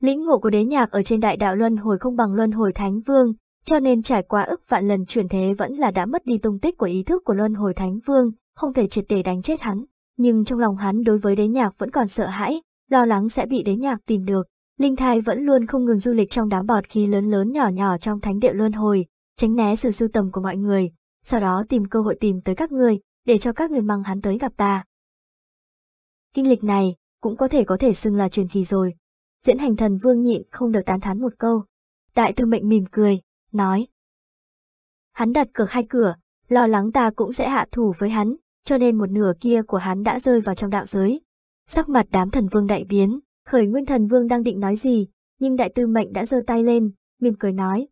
Speaker 1: lĩnh ngộ của đế nhạc ở trên đại đạo luân hồi không bằng luân hồi thánh vương, cho nên trải qua ức vạn lần chuyển thế vẫn là đã mất đi tung tích của ý thức của luân hồi thánh vương, không thể triệt để đánh chết hắn, nhưng trong lòng hắn đối với đế nhạc vẫn còn sợ hãi, lo lắng sẽ bị đế nhạc tìm được. Linh Thai vẫn luôn không ngừng du lịch trong đám bọt khí lớn lớn nhỏ nhỏ trong thánh địa luân hồi, tránh né sự sưu tầm của mọi người, sau đó tìm cơ hội tìm tới các người, để cho các người mang hắn tới gặp ta. Kinh lịch này cũng có thể có thể xưng là truyền kỳ rồi. Diễn hành thần vương nhịn không được tán thán một câu. Đại thư mệnh mỉm cười, nói. Hắn đặt cược hai cửa, lo lắng ta cũng sẽ hạ thủ với hắn, cho nên một nửa kia của hắn đã rơi vào trong đạo giới. Sắc mặt đám thần vương đại biến, khởi nguyên thần vương đang định nói gì, nhưng đại tư mệnh đã giơ tay lên, mỉm cười nói,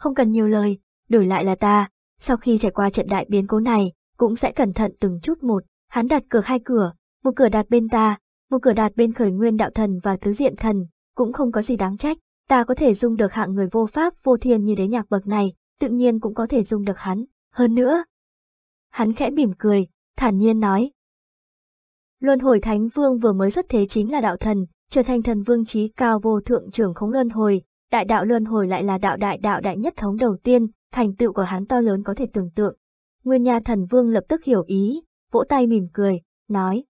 Speaker 1: không cần nhiều lời, đổi lại là ta, sau khi trải qua trận đại biến cố này, cũng sẽ cẩn thận từng chút một, hắn đặt cửa hai cửa, một cửa đặt bên ta, một cửa đặt bên khởi nguyên đạo thần và tứ diện thần, cũng không có gì đáng trách, ta có thể dung được hạng người vô pháp vô thiên như đế nhạc bậc này, tự nhiên cũng có thể dung được hắn, hơn nữa. Hắn khẽ mỉm cười, thản nhiên nói. Luân hồi Thánh Vương vừa mới xuất thế chính là đạo thần, trở thành thần vương trí cao vô thượng trưởng khống luân hồi, Đại đạo luân hồi lại là đạo đại đạo đại nhất thống đầu tiên, thành tựu của hắn to lớn có thể tưởng tượng. Nguyên Nha Thần Vương lập tức hiểu ý, vỗ tay mỉm cười, nói.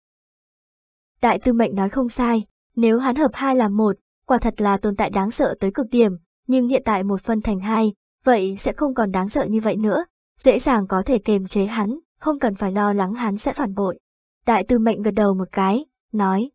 Speaker 1: Đại tư mệnh nói không sai, nếu hắn hợp hai làm một, quả thật là tồn tại đáng sợ tới cực điểm, nhưng hiện tại một phân thành hai, vậy sẽ không còn đáng sợ như vậy nữa, dễ dàng có thể kềm chế hắn, không cần phải lo lắng hắn sẽ phản bội. Đại tư mệnh gật đầu một cái, nói.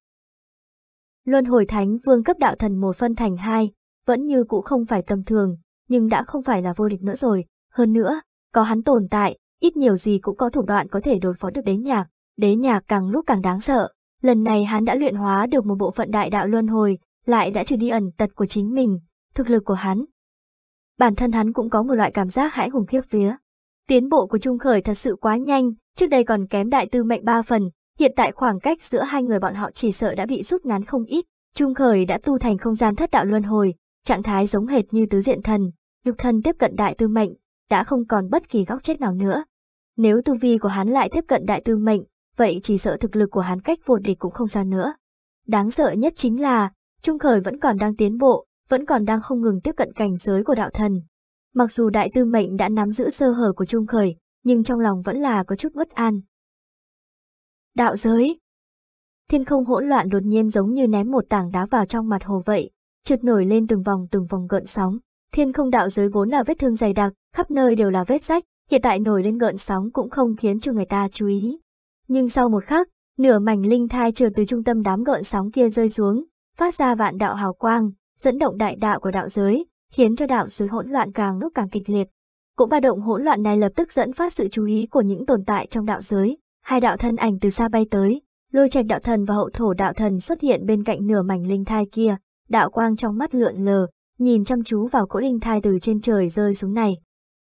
Speaker 1: Luân hồi thánh vương cấp đạo thần một phân thành hai, vẫn như cũ không phải tầm thường, nhưng đã không phải là vô địch nữa rồi. Hơn nữa, có hắn tồn tại, ít nhiều gì cũng có thủ đoạn có thể đối phó được đế nhạc. Đế nhạc càng lúc càng đáng sợ. Lần này hắn đã luyện hóa được một bộ phận đại đạo luân hồi, lại đã trừ đi ẩn tật của chính mình, thực lực của hắn. Bản thân hắn cũng có một loại cảm giác hãi hùng khiếp vía. Tiến bộ của Trung Khởi thật sự quá nhanh, trước đây còn kém đại tư mệnh ba phần, hiện tại khoảng cách giữa hai người bọn họ chỉ sợ đã bị rút ngắn không ít. Trung Khởi đã tu thành không gian thất đạo luân hồi, Trạng thái giống hệt như tứ diện thần, nhục thân tiếp cận đại tư mệnh, đã không còn bất kỳ góc chết nào nữa. Nếu tu vi của hắn lại tiếp cận đại tư mệnh, vậy chỉ sợ thực lực của hắn cách vô địch cũng không xa nữa. Đáng sợ nhất chính là, Trung Khởi vẫn còn đang tiến bộ, vẫn còn đang không ngừng tiếp cận cảnh giới của đạo thần. Mặc dù đại tư mệnh đã nắm giữ sơ hở của Trung Khởi, nhưng trong lòng vẫn là có chút bất an. Đạo giới Thiên không hỗn loạn đột nhiên giống như ném một tảng đá vào trong mặt hồ vậy, trượt nổi lên từng vòng từng vòng gợn sóng. Thiên không đạo giới vốn là vết thương dày đặc, khắp nơi đều là vết rách, hiện tại nổi lên gợn sóng cũng không khiến cho người ta chú ý. Nhưng sau một khắc, nửa mảnh linh thai trượt từ trung tâm đám gợn sóng kia rơi xuống, phát ra vạn đạo hào quang, dẫn động đại đạo của đạo giới, khiến cho đạo giới hỗn loạn càng lúc càng kịch liệt. Cũng ba động hỗn loạn này lập tức dẫn phát sự chú ý của những tồn tại trong đạo giới, hai đạo thân ảnh từ xa bay tới, lôi trạch đạo thần và hậu thổ đạo thần xuất hiện bên cạnh nửa mảnh linh thai kia, đạo quang trong mắt lượn lờ, nhìn chăm chú vào cỗ linh thai từ trên trời rơi xuống này.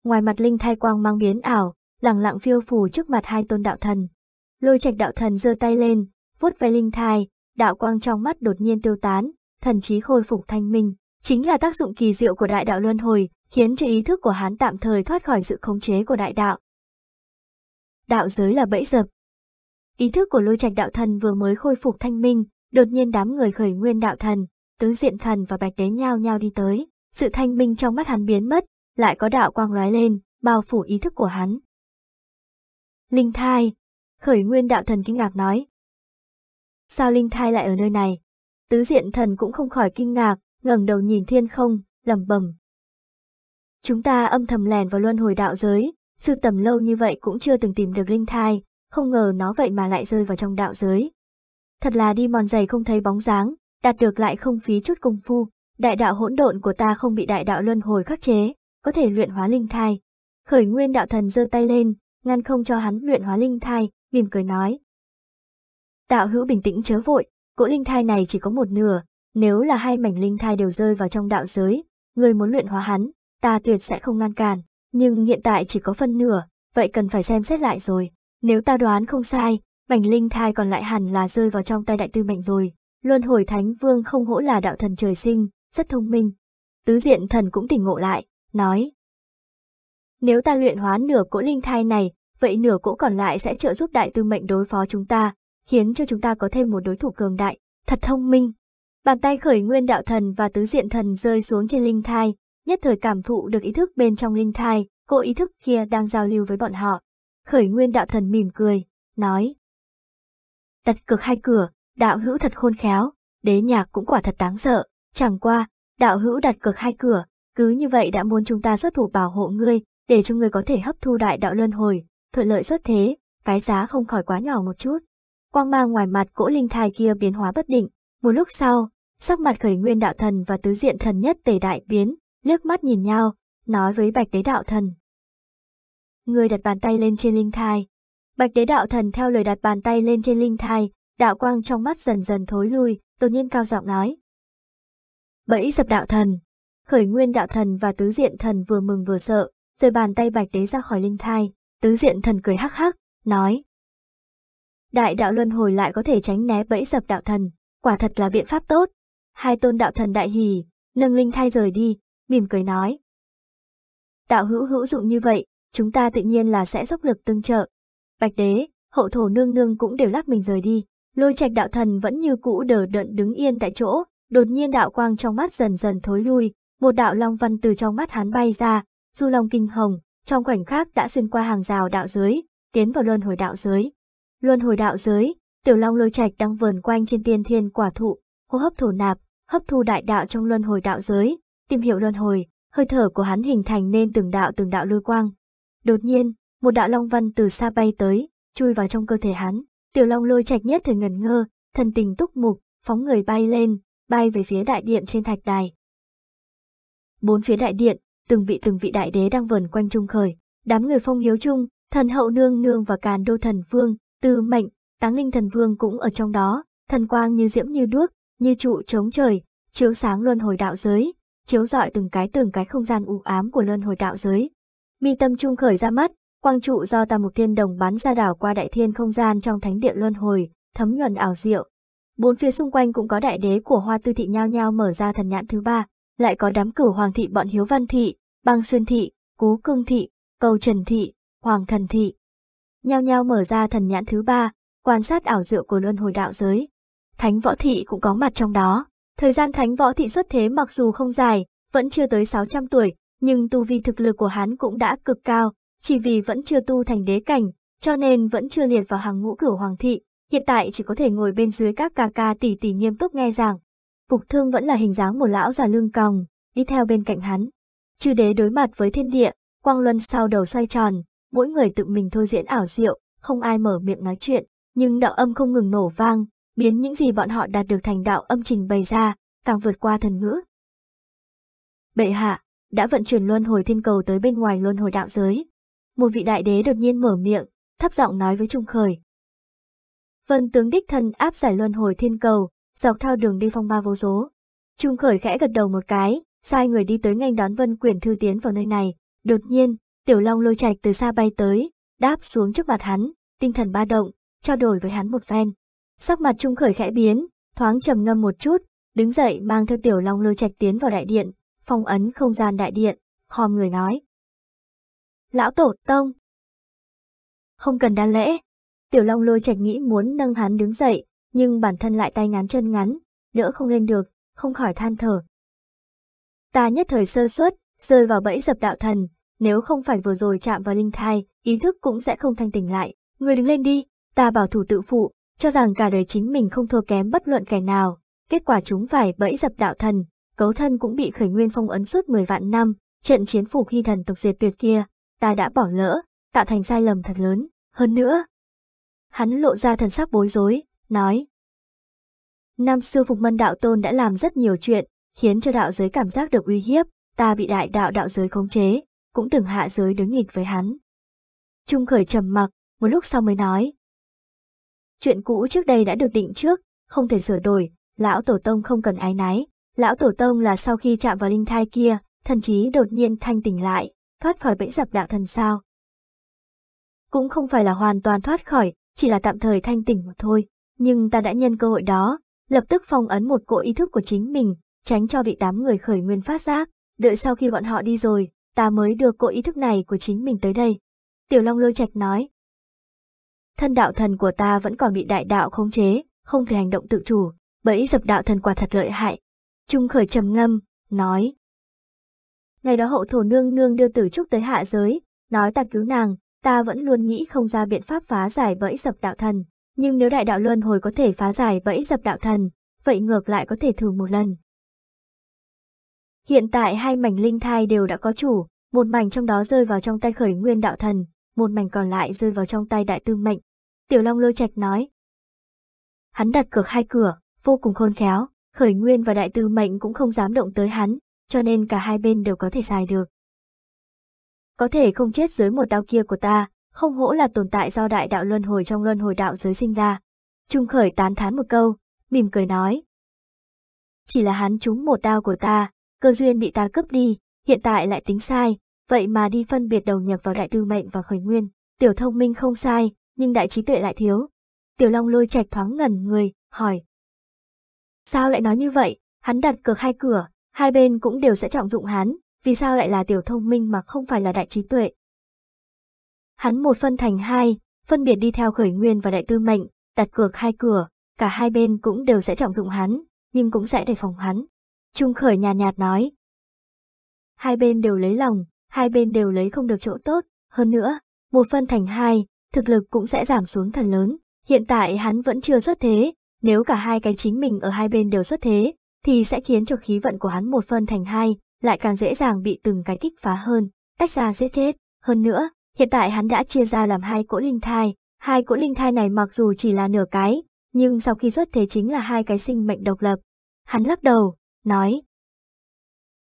Speaker 1: Ngoài mặt linh thai quang mang biến ảo, lẳng lặng phiêu phù trước mặt hai tôn đạo thần. Lôi trạch đạo thần giơ tay lên, vuốt ve linh thai, đạo quang trong mắt đột nhiên tiêu tán, thần trí khôi phục thanh minh, chính là tác dụng kỳ diệu của đại đạo luân hồi, khiến cho ý thức của hắn tạm thời thoát khỏi sự khống chế của đại đạo. Đạo giới là bẫy dập. Ý thức của lôi trạch đạo thần vừa mới khôi phục thanh minh, đột nhiên đám người khởi nguyên đạo thần, tướng diện thần và bạch đế nhao nhao đi tới, sự thanh minh trong mắt hắn biến mất, lại có đạo quang lóe lên, bao phủ ý thức của hắn. Linh thai, khởi nguyên đạo thần kinh ngạc nói. Sao linh thai lại ở nơi này? Tứ diện thần cũng không khỏi kinh ngạc, ngẩng đầu nhìn thiên không, lẩm bẩm. Chúng ta âm thầm lèn vào luân hồi đạo giới, sưu tầm lâu như vậy cũng chưa từng tìm được linh thai, không ngờ nó vậy mà lại rơi vào trong đạo giới. Thật là đi mòn giày không thấy bóng dáng, đạt được lại không phí chút công phu, đại đạo hỗn độn của ta không bị đại đạo luân hồi khắc chế, có thể luyện hóa linh thai. Khởi nguyên đạo thần giơ tay lên, ngăn không cho hắn luyện hóa linh thai, mỉm cười nói. Đạo hữu bình tĩnh chớ vội, cỗ linh thai này chỉ có một nửa, nếu là hai mảnh linh thai đều rơi vào trong đạo giới, người muốn luyện hóa hắn, ta tuyệt sẽ không ngăn cản, nhưng hiện tại chỉ có phân nửa, vậy cần phải xem xét lại rồi. Nếu ta đoán không sai, mảnh linh thai còn lại hẳn là rơi vào trong tay đại tư mệnh rồi. Luân hồi thánh vương không hỗ là đạo thần trời sinh, rất thông minh. Tứ diện thần cũng tỉnh ngộ lại, nói. Nếu ta luyện hóa nửa cỗ linh thai này, vậy nửa cỗ còn lại sẽ trợ giúp đại tư mệnh đối phó chúng ta, khiến cho chúng ta có thêm một đối thủ cường đại, thật thông minh. Bàn tay khởi nguyên đạo thần và tứ diện thần rơi xuống trên linh thai, nhất thời cảm thụ được ý thức bên trong linh thai, cỗ ý thức kia đang giao lưu với bọn họ. Khởi nguyên đạo thần mỉm cười, nói. Đặt cực hai cửa, đạo hữu thật khôn khéo, đế nhạc cũng quả thật đáng sợ, chẳng qua, đạo hữu đặt cược hai cửa, cứ như vậy đã muốn chúng ta xuất thủ bảo hộ ngươi, để cho ngươi có thể hấp thu đại đạo luân hồi, thuận lợi xuất thế, cái giá không khỏi quá nhỏ một chút. Quang mang ngoài mặt cỗ linh thai kia biến hóa bất định, một lúc sau, sắc mặt khởi nguyên đạo thần và tứ diện thần nhất tề đại biến, liếc mắt nhìn nhau, nói với bạch đế đạo thần. Người đặt bàn tay lên trên linh thai. Bạch đế đạo thần theo lời đặt bàn tay lên trên linh thai, đạo quang trong mắt dần dần thối lui, đột nhiên cao giọng nói. Bẫy dập đạo thần. Khởi nguyên đạo thần và tứ diện thần vừa mừng vừa sợ, rời bàn tay bạch đế ra khỏi linh thai, tứ diện thần cười hắc hắc, nói. Đại đạo luân hồi lại có thể tránh né bẫy dập đạo thần, quả thật là biện pháp tốt. Hai tôn đạo thần đại hỉ, nâng linh thai rời đi, mỉm cười nói. Đạo hữu hữu dụng như vậy, chúng ta tự nhiên là sẽ dốc lực tương trợ. Bạch đế, hậu thổ nương nương cũng đều lắc mình rời đi. Lôi trạch đạo thần vẫn như cũ đờ đợn đứng yên tại chỗ, đột nhiên đạo quang trong mắt dần dần thối lui, một đạo long văn từ trong mắt hắn bay ra, du long kinh hồng, trong khoảnh khắc đã xuyên qua hàng rào đạo giới, tiến vào luân hồi đạo giới. Luân hồi đạo giới, tiểu long lôi trạch đang vờn quanh trên tiên thiên quả thụ, hô hấp thổ nạp, hấp thu đại đạo trong luân hồi đạo giới, tìm hiểu luân hồi, hơi thở của hắn hình thành nên từng đạo từng đạo lôi quang. Đột nhiên, một đạo long văn từ xa bay tới, chui vào trong cơ thể hắn. Tiểu Long lôi trạch nhất thời ngẩn ngơ, thần tình túc mục, phóng người bay lên, bay về phía đại điện trên thạch đài. Bốn phía đại điện, từng vị từng vị đại đế đang vờn quanh trung khởi, đám người phong hiếu trung, thần hậu nương nương và càn đô thần vương, tư mệnh, táng linh thần vương cũng ở trong đó, thần quang như diễm như đuốc, như trụ chống trời, chiếu sáng luân hồi đạo giới, chiếu rọi từng cái từng cái không gian u ám của luân hồi đạo giới. Mi tâm trung khởi ra mắt, Quang trụ do ta Mục Thiên Đồng bắn ra đảo qua đại thiên không gian trong thánh địa luân hồi, thấm nhuận ảo diệu. Bốn phía xung quanh cũng có đại đế của Hoa Tư thị nhao nhao mở ra thần nhãn thứ ba, lại có đám cửu hoàng thị bọn Hiếu Văn thị, Băng Xuyên thị, Cú Cương thị, Cầu Trần thị, Hoàng Thần thị. Nhao nhao mở ra thần nhãn thứ ba, quan sát ảo diệu của luân hồi đạo giới. Thánh Võ thị cũng có mặt trong đó. Thời gian Thánh Võ thị xuất thế mặc dù không dài, vẫn chưa tới 600 tuổi, nhưng tu vi thực lực của hắn cũng đã cực cao, chỉ vì vẫn chưa tu thành đế cảnh, cho nên vẫn chưa liệt vào hàng ngũ cửu hoàng thị, hiện tại chỉ có thể ngồi bên dưới các ca ca tỷ tỷ nghiêm túc nghe giảng. Phục thương vẫn là hình dáng một lão già lưng còng, đi theo bên cạnh hắn. Chư đế đối mặt với thiên địa, quang luân sau đầu xoay tròn, mỗi người tự mình thôi diễn ảo diệu, không ai mở miệng nói chuyện, nhưng đạo âm không ngừng nổ vang, biến những gì bọn họ đạt được thành đạo âm trình bày ra, càng vượt qua thần ngữ. Bệ hạ, đã vận chuyển luân hồi thiên cầu tới bên ngoài luân hồi đạo giới, một vị đại đế đột nhiên mở miệng, thấp giọng nói với Trung Khởi. Vân tướng đích thân áp giải luân hồi thiên cầu, dọc theo đường đi phong ba vô số. Trung Khởi khẽ gật đầu một cái, sai người đi tới ngành đón Vân Quyển Thư tiến vào nơi này. Đột nhiên, Tiểu Long lôi Trạch từ xa bay tới, đáp xuống trước mặt hắn, tinh thần ba động, trao đổi với hắn một phen. Sắc mặt Trung Khởi khẽ biến, thoáng trầm ngâm một chút, đứng dậy mang theo Tiểu Long lôi Trạch tiến vào đại điện, phong ấn không gian đại điện, khom người nói lão tổ tông. Không cần đa lễ, tiểu long lôi trạch nghĩ muốn nâng hắn đứng dậy, nhưng bản thân lại tay ngắn chân ngắn, đỡ không lên được, không khỏi than thở. Ta nhất thời sơ suất, rơi vào bẫy dập đạo thần, nếu không phải vừa rồi chạm vào linh thai, ý thức cũng sẽ không thanh tỉnh lại. Người đứng lên đi, ta bảo thủ tự phụ, cho rằng cả đời chính mình không thua kém bất luận kẻ nào. Kết quả chúng phải bẫy dập đạo thần, cấu thân cũng bị khởi nguyên phong ấn suốt 10 vạn năm, trận chiến phủ khi thần tộc diệt tuyệt kia, ta đã bỏ lỡ, tạo thành sai lầm thật lớn, hơn nữa. Hắn lộ ra thần sắc bối rối, nói. Năm xưa Phục Mân Đạo Tôn đã làm rất nhiều chuyện, khiến cho đạo giới cảm giác được uy hiếp, ta bị đại đạo đạo giới khống chế, cũng từng hạ giới đứng nghịch với hắn. Trung khởi trầm mặc, một lúc sau mới nói. Chuyện cũ trước đây đã được định trước, không thể sửa đổi, lão tổ tông không cần ái náy. Lão tổ tông là sau khi chạm vào linh thai kia, thần trí đột nhiên thanh tỉnh lại, thoát khỏi bẫy dập đạo thần sao. Cũng không phải là hoàn toàn thoát khỏi, chỉ là tạm thời thanh tỉnh mà thôi, nhưng ta đã nhân cơ hội đó, lập tức phong ấn một cỗ ý thức của chính mình, tránh cho bị đám người khởi nguyên phát giác, đợi sau khi bọn họ đi rồi, ta mới đưa cỗ ý thức này của chính mình tới đây. Tiểu Long lôi trạch nói. Thân đạo thần của ta vẫn còn bị đại đạo khống chế, không thể hành động tự chủ, bẫy dập đạo thần quả thật lợi hại. Trung khởi trầm ngâm, nói, Ngày đó hậu thổ nương nương đưa tử trúc tới hạ giới, nói ta cứu nàng, ta vẫn luôn nghĩ không ra biện pháp phá giải bẫy dập đạo thần. Nhưng nếu đại đạo luân hồi có thể phá giải bẫy dập đạo thần, vậy ngược lại có thể thử một lần. Hiện tại hai mảnh linh thai đều đã có chủ, một mảnh trong đó rơi vào trong tay khởi nguyên đạo thần, một mảnh còn lại rơi vào trong tay đại tư mệnh. Tiểu Long lôi trạch nói. Hắn đặt cược hai cửa, vô cùng khôn khéo, khởi nguyên và đại tư mệnh cũng không dám động tới hắn, cho nên cả hai bên đều có thể xài được. Có thể không chết dưới một đao kia của ta, không hỗ là tồn tại do đại đạo luân hồi trong luân hồi đạo giới sinh ra. Trung khởi tán thán một câu, mỉm cười nói. Chỉ là hắn trúng một đao của ta, cơ duyên bị ta cướp đi, hiện tại lại tính sai, vậy mà đi phân biệt đầu nhập vào đại tư mệnh và khởi nguyên. Tiểu thông minh không sai, nhưng đại trí tuệ lại thiếu. Tiểu Long lôi chạch thoáng ngẩn người, hỏi. Sao lại nói như vậy, hắn đặt cược hai cửa, Hai bên cũng đều sẽ trọng dụng hắn, vì sao lại là tiểu thông minh mà không phải là đại trí tuệ. Hắn một phân thành hai, phân biệt đi theo khởi nguyên và đại tư mệnh, đặt cược hai cửa, cả hai bên cũng đều sẽ trọng dụng hắn, nhưng cũng sẽ đề phòng hắn. Trung khởi nhạt, nhạt nói. Hai bên đều lấy lòng, hai bên đều lấy không được chỗ tốt, hơn nữa, một phân thành hai, thực lực cũng sẽ giảm xuống thần lớn. Hiện tại hắn vẫn chưa xuất thế, nếu cả hai cái chính mình ở hai bên đều xuất thế, thì sẽ khiến cho khí vận của hắn một phân thành hai, lại càng dễ dàng bị từng cái kích phá hơn, tách ra dễ chết. Hơn nữa, hiện tại hắn đã chia ra làm hai cỗ linh thai, hai cỗ linh thai này mặc dù chỉ là nửa cái, nhưng sau khi xuất thế chính là hai cái sinh mệnh độc lập. Hắn lắc đầu, nói.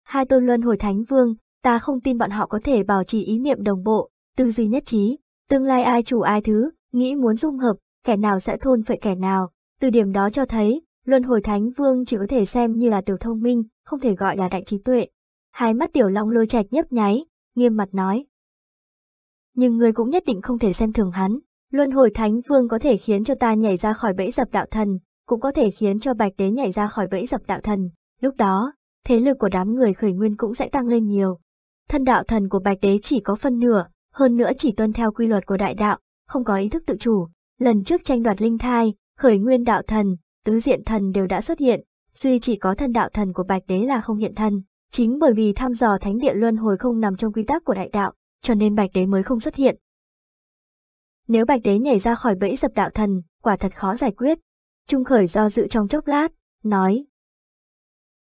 Speaker 1: Hai tôn luân hồi thánh vương, ta không tin bọn họ có thể bảo trì ý niệm đồng bộ, tư duy nhất trí, tương lai ai chủ ai thứ, nghĩ muốn dung hợp, kẻ nào sẽ thôn phệ kẻ nào. Từ điểm đó cho thấy, Luân hồi thánh vương chỉ có thể xem như là tiểu thông minh, không thể gọi là đại trí tuệ. Hai mắt tiểu long lôi trạch nhấp nháy, nghiêm mặt nói. Nhưng người cũng nhất định không thể xem thường hắn. Luân hồi thánh vương có thể khiến cho ta nhảy ra khỏi bẫy dập đạo thần, cũng có thể khiến cho bạch đế nhảy ra khỏi bẫy dập đạo thần. Lúc đó, thế lực của đám người khởi nguyên cũng sẽ tăng lên nhiều. Thân đạo thần của bạch đế chỉ có phân nửa, hơn nữa chỉ tuân theo quy luật của đại đạo, không có ý thức tự chủ. Lần trước tranh đoạt linh thai, khởi nguyên đạo thần, tứ diện thần đều đã xuất hiện, duy chỉ có thân đạo thần của Bạch Đế là không hiện thân. Chính bởi vì thăm dò thánh địa luân hồi không nằm trong quy tắc của đại đạo, cho nên Bạch Đế mới không xuất hiện. Nếu Bạch Đế nhảy ra khỏi bẫy dập đạo thần, quả thật khó giải quyết. Trung Khởi do dự trong chốc lát, nói.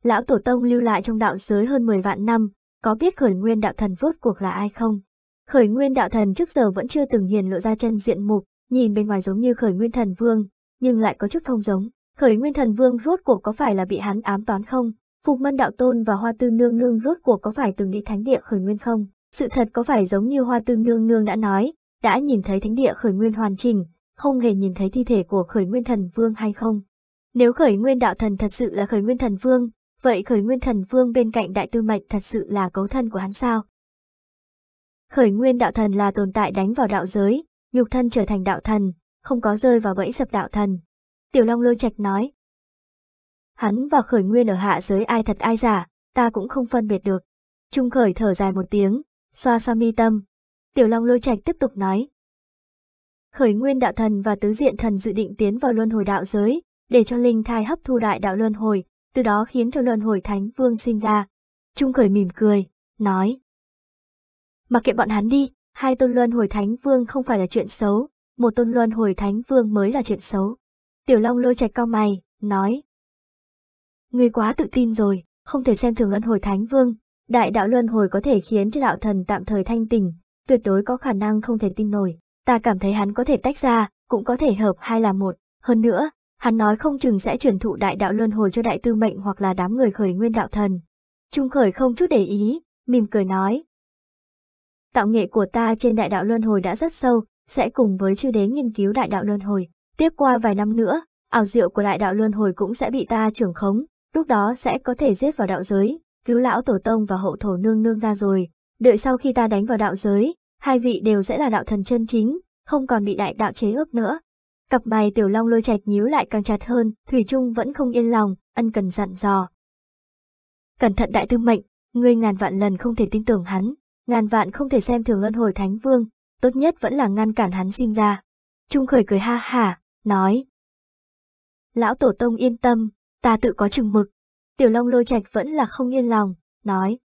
Speaker 1: Lão Tổ Tông lưu lại trong đạo giới hơn 10 vạn năm, có biết khởi nguyên đạo thần vốt cuộc là ai không? Khởi nguyên đạo thần trước giờ vẫn chưa từng hiền lộ ra chân diện mục, nhìn bên ngoài giống như khởi nguyên thần vương, nhưng lại có chút không giống. Khởi nguyên thần vương rốt cuộc có phải là bị hắn ám toán không? Phục mân đạo tôn và hoa tư nương nương rốt cuộc có phải từng đi thánh địa khởi nguyên không? Sự thật có phải giống như hoa tư nương nương đã nói, đã nhìn thấy thánh địa khởi nguyên hoàn chỉnh, không hề nhìn thấy thi thể của khởi nguyên thần vương hay không? Nếu khởi nguyên đạo thần thật sự là khởi nguyên thần vương, vậy khởi nguyên thần vương bên cạnh đại tư mệnh thật sự là cấu thân của hắn sao? Khởi nguyên đạo thần là tồn tại đánh vào đạo giới, nhục thân trở thành đạo thần, không có rơi vào bẫy sập đạo thần, Tiểu Long lôi trạch nói. Hắn và khởi nguyên ở hạ giới ai thật ai giả, ta cũng không phân biệt được. Trung khởi thở dài một tiếng, xoa xoa mi tâm. Tiểu Long lôi trạch tiếp tục nói. Khởi nguyên đạo thần và tứ diện thần dự định tiến vào luân hồi đạo giới, để cho linh thai hấp thu đại đạo luân hồi, từ đó khiến cho luân hồi thánh vương sinh ra. Trung khởi mỉm cười, nói. Mặc kệ bọn hắn đi, hai tôn luân hồi thánh vương không phải là chuyện xấu, một tôn luân hồi thánh vương mới là chuyện xấu. Tiểu Long lôi trạch cao mày, nói. Người quá tự tin rồi, không thể xem thường luân hồi thánh vương. Đại đạo luân hồi có thể khiến cho đạo thần tạm thời thanh tỉnh, tuyệt đối có khả năng không thể tin nổi. Ta cảm thấy hắn có thể tách ra, cũng có thể hợp hai là một. Hơn nữa, hắn nói không chừng sẽ chuyển thụ đại đạo luân hồi cho đại tư mệnh hoặc là đám người khởi nguyên đạo thần. Trung khởi không chút để ý, mỉm cười nói. Tạo nghệ của ta trên đại đạo luân hồi đã rất sâu, sẽ cùng với chư đế nghiên cứu đại đạo luân hồi, Tiếp qua vài năm nữa, ảo diệu của đại đạo luân hồi cũng sẽ bị ta trưởng khống, lúc đó sẽ có thể giết vào đạo giới, cứu lão tổ tông và hậu thổ nương nương ra rồi. Đợi sau khi ta đánh vào đạo giới, hai vị đều sẽ là đạo thần chân chính, không còn bị đại đạo chế ước nữa. Cặp mày tiểu long lôi trạch nhíu lại càng chặt hơn, Thủy Trung vẫn không yên lòng, ân cần dặn dò. Cẩn thận đại tư mệnh, ngươi ngàn vạn lần không thể tin tưởng hắn, ngàn vạn không thể xem thường luân hồi thánh vương, tốt nhất vẫn là ngăn cản hắn sinh ra. Trung khởi cười ha hả, nói. Lão Tổ Tông yên tâm, ta tự có chừng mực. Tiểu Long lôi Trạch vẫn là không yên lòng, nói.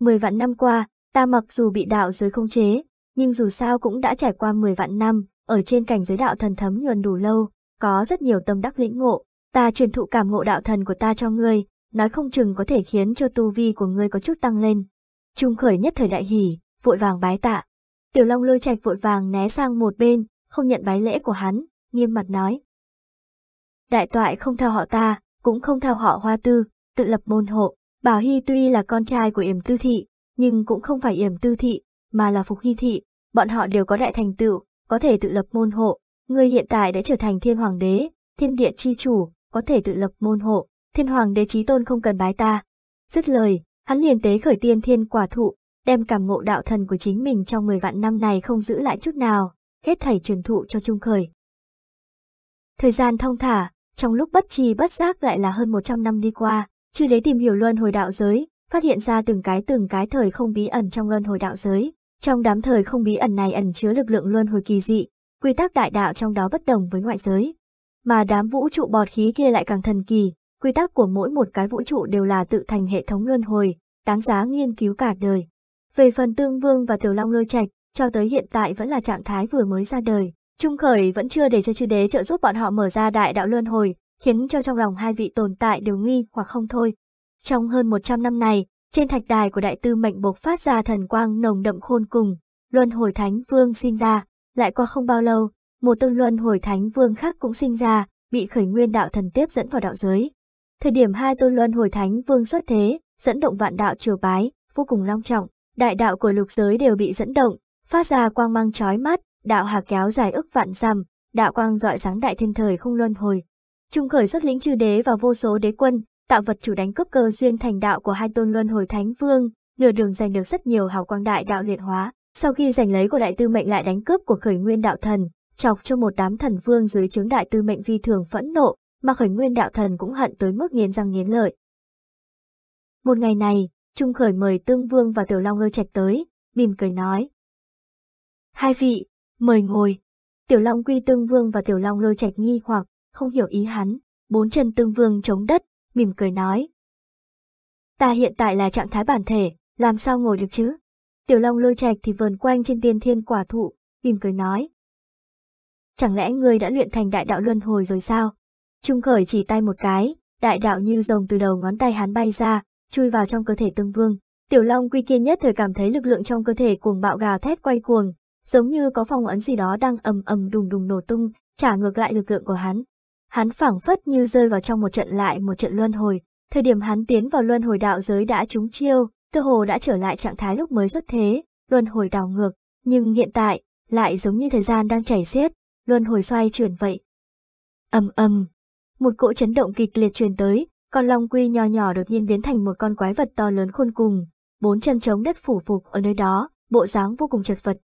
Speaker 1: Mười vạn năm qua, ta mặc dù bị đạo giới không chế, nhưng dù sao cũng đã trải qua mười vạn năm, ở trên cảnh giới đạo thần thấm nhuần đủ lâu, có rất nhiều tâm đắc lĩnh ngộ. Ta truyền thụ cảm ngộ đạo thần của ta cho ngươi, nói không chừng có thể khiến cho tu vi của ngươi có chút tăng lên. Trung khởi nhất thời đại hỉ, vội vàng bái tạ. Tiểu Long lôi Trạch vội vàng né sang một bên, không nhận bái lễ của hắn, nghiêm mặt nói. Đại toại không theo họ ta, cũng không theo họ hoa tư, tự lập môn hộ, Bảo Hy tuy là con trai của Yểm Tư Thị, nhưng cũng không phải Yểm Tư Thị, mà là Phục Hy Thị, bọn họ đều có đại thành tựu, có thể tự lập môn hộ, người hiện tại đã trở thành thiên hoàng đế, thiên địa chi chủ, có thể tự lập môn hộ, thiên hoàng đế trí tôn không cần bái ta. Dứt lời, hắn liền tế khởi tiên thiên quả thụ, đem cảm ngộ đạo thần của chính mình trong 10 vạn năm này không giữ lại chút nào, hết thảy trường thụ cho Trung Khởi. Thời gian thong thả, trong lúc bất trì bất giác lại là hơn 100 năm đi qua, chư đế tìm hiểu luân hồi đạo giới, phát hiện ra từng cái từng cái thời không bí ẩn trong luân hồi đạo giới. Trong đám thời không bí ẩn này ẩn chứa lực lượng luân hồi kỳ dị, quy tắc đại đạo trong đó bất đồng với ngoại giới. Mà đám vũ trụ bọt khí kia lại càng thần kỳ, quy tắc của mỗi một cái vũ trụ đều là tự thành hệ thống luân hồi, đáng giá nghiên cứu cả đời. Về phần tương vương và tiểu long lôi trạch, cho tới hiện tại vẫn là trạng thái vừa mới ra đời. Trung khởi vẫn chưa để cho chư đế trợ giúp bọn họ mở ra đại đạo luân hồi, khiến cho trong lòng hai vị tồn tại đều nghi hoặc không thôi. Trong hơn 100 năm này, trên thạch đài của đại tư mệnh bộc phát ra thần quang nồng đậm khôn cùng, luân hồi thánh vương sinh ra, lại qua không bao lâu, một tương luân hồi thánh vương khác cũng sinh ra, bị khởi nguyên đạo thần tiếp dẫn vào đạo giới. Thời điểm hai tôn luân hồi thánh vương xuất thế, dẫn động vạn đạo triều bái, vô cùng long trọng, đại đạo của lục giới đều bị dẫn động, phát ra quang mang chói mắt, đạo hà kéo dài ức vạn dặm đạo quang rọi sáng đại thiên thời không luân hồi. Trung khởi xuất lĩnh chư đế và vô số đế quân, tạo vật chủ đánh cướp cơ duyên thành đạo của hai tôn luân hồi thánh vương, nửa đường giành được rất nhiều hào quang đại đạo luyện hóa, sau khi giành lấy của đại tư mệnh lại đánh cướp của khởi nguyên đạo thần, chọc cho một đám thần vương dưới chướng đại tư mệnh vi thường phẫn nộ, mà khởi nguyên đạo thần cũng hận tới mức nghiến răng nghiến lợi. Một ngày này, Trung Khởi mời Tương Vương và Tiểu Long Lôi Trạch tới, mỉm cười nói, Hai vị, mời ngồi. Tiểu Long Quy Tương Vương và Tiểu Long Lôi Trạch nghi hoặc không hiểu ý hắn, bốn chân Tương Vương chống đất, mỉm cười nói. Ta hiện tại là trạng thái bản thể, làm sao ngồi được chứ? Tiểu Long Lôi Trạch thì vờn quanh trên tiên thiên quả thụ, mỉm cười nói. Chẳng lẽ ngươi đã luyện thành đại đạo luân hồi rồi sao? Trung khởi chỉ tay một cái, đại đạo như rồng từ đầu ngón tay hắn bay ra, chui vào trong cơ thể Tương Vương. Tiểu Long Quy kiên nhất thời cảm thấy lực lượng trong cơ thể cuồng bạo gào thét quay cuồng, giống như có phong ấn gì đó đang ầm ầm đùng đùng nổ tung, trả ngược lại lực lượng của hắn. Hắn phảng phất như rơi vào trong một trận lại một trận luân hồi, thời điểm hắn tiến vào luân hồi đạo giới đã trúng chiêu, cơ hồ đã trở lại trạng thái lúc mới xuất thế, luân hồi đảo ngược, nhưng hiện tại, lại giống như thời gian đang chảy xiết, luân hồi xoay chuyển vậy. Ầm ầm, một cỗ chấn động kịch liệt truyền tới, con long quy nho nhỏ đột nhiên biến thành một con quái vật to lớn khôn cùng, bốn chân chống đất phủ phục ở nơi đó, bộ dáng vô cùng chật vật.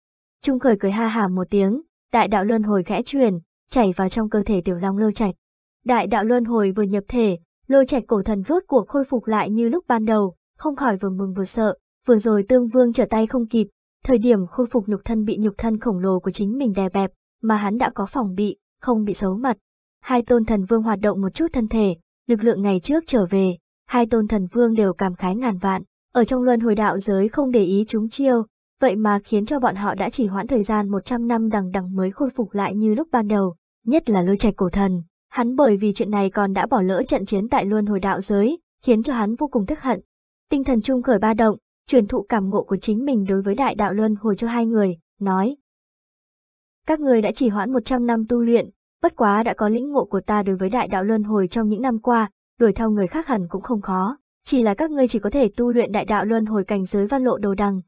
Speaker 1: Trung khởi cười ha hả một tiếng, đại đạo luân hồi khẽ truyền chảy vào trong cơ thể tiểu long lôi trạch. Đại đạo luân hồi vừa nhập thể, lôi trạch cổ thần rốt của khôi phục lại như lúc ban đầu, không khỏi vừa mừng vừa sợ, vừa rồi tương vương trở tay không kịp, thời điểm khôi phục nhục thân bị nhục thân khổng lồ của chính mình đè bẹp, mà hắn đã có phòng bị, không bị xấu mặt. Hai tôn thần vương hoạt động một chút thân thể, lực lượng ngày trước trở về, hai tôn thần vương đều cảm khái ngàn vạn, ở trong luân hồi đạo giới không để ý chúng chiêu, vậy mà khiến cho bọn họ đã chỉ hoãn thời gian 100 năm đằng đằng mới khôi phục lại như lúc ban đầu, nhất là lôi trạch cổ thần. Hắn bởi vì chuyện này còn đã bỏ lỡ trận chiến tại luân hồi đạo giới, khiến cho hắn vô cùng tức hận. Tinh thần chung khởi ba động, truyền thụ cảm ngộ của chính mình đối với đại đạo luân hồi cho hai người, nói. Các người đã chỉ hoãn 100 năm tu luyện, bất quá đã có lĩnh ngộ của ta đối với đại đạo luân hồi trong những năm qua, đuổi theo người khác hẳn cũng không khó. Chỉ là các ngươi chỉ có thể tu luyện đại đạo luân hồi cảnh giới văn lộ đồ đằng,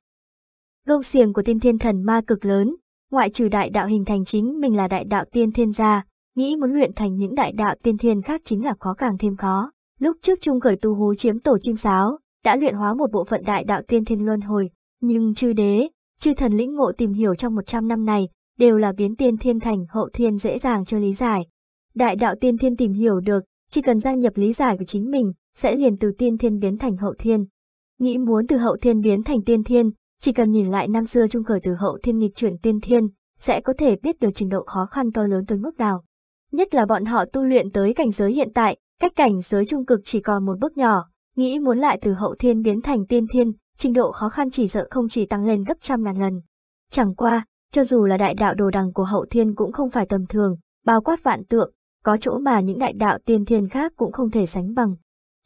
Speaker 1: Gông xiềng của tiên thiên thần ma cực lớn, ngoại trừ đại đạo hình thành chính mình là đại đạo tiên thiên gia, nghĩ muốn luyện thành những đại đạo tiên thiên khác chính là khó càng thêm khó. Lúc trước Trung khởi tu hú chiếm tổ chim sáo, đã luyện hóa một bộ phận đại đạo tiên thiên luân hồi, nhưng chư đế, chư thần lĩnh ngộ tìm hiểu trong 100 năm này, đều là biến tiên thiên thành hậu thiên dễ dàng cho lý giải. Đại đạo tiên thiên tìm hiểu được, chỉ cần gia nhập lý giải của chính mình, sẽ liền từ tiên thiên biến thành hậu thiên. Nghĩ muốn từ hậu thiên biến thành tiên thiên, chỉ cần nhìn lại năm xưa trung khởi từ hậu thiên nghịch chuyển tiên thiên, sẽ có thể biết được trình độ khó khăn to lớn tới mức nào. Nhất là bọn họ tu luyện tới cảnh giới hiện tại, cách cảnh giới trung cực chỉ còn một bước nhỏ, nghĩ muốn lại từ hậu thiên biến thành tiên thiên, trình độ khó khăn chỉ sợ không chỉ tăng lên gấp trăm ngàn lần. Chẳng qua, cho dù là đại đạo đồ đằng của hậu thiên cũng không phải tầm thường, bao quát vạn tượng, có chỗ mà những đại đạo tiên thiên khác cũng không thể sánh bằng.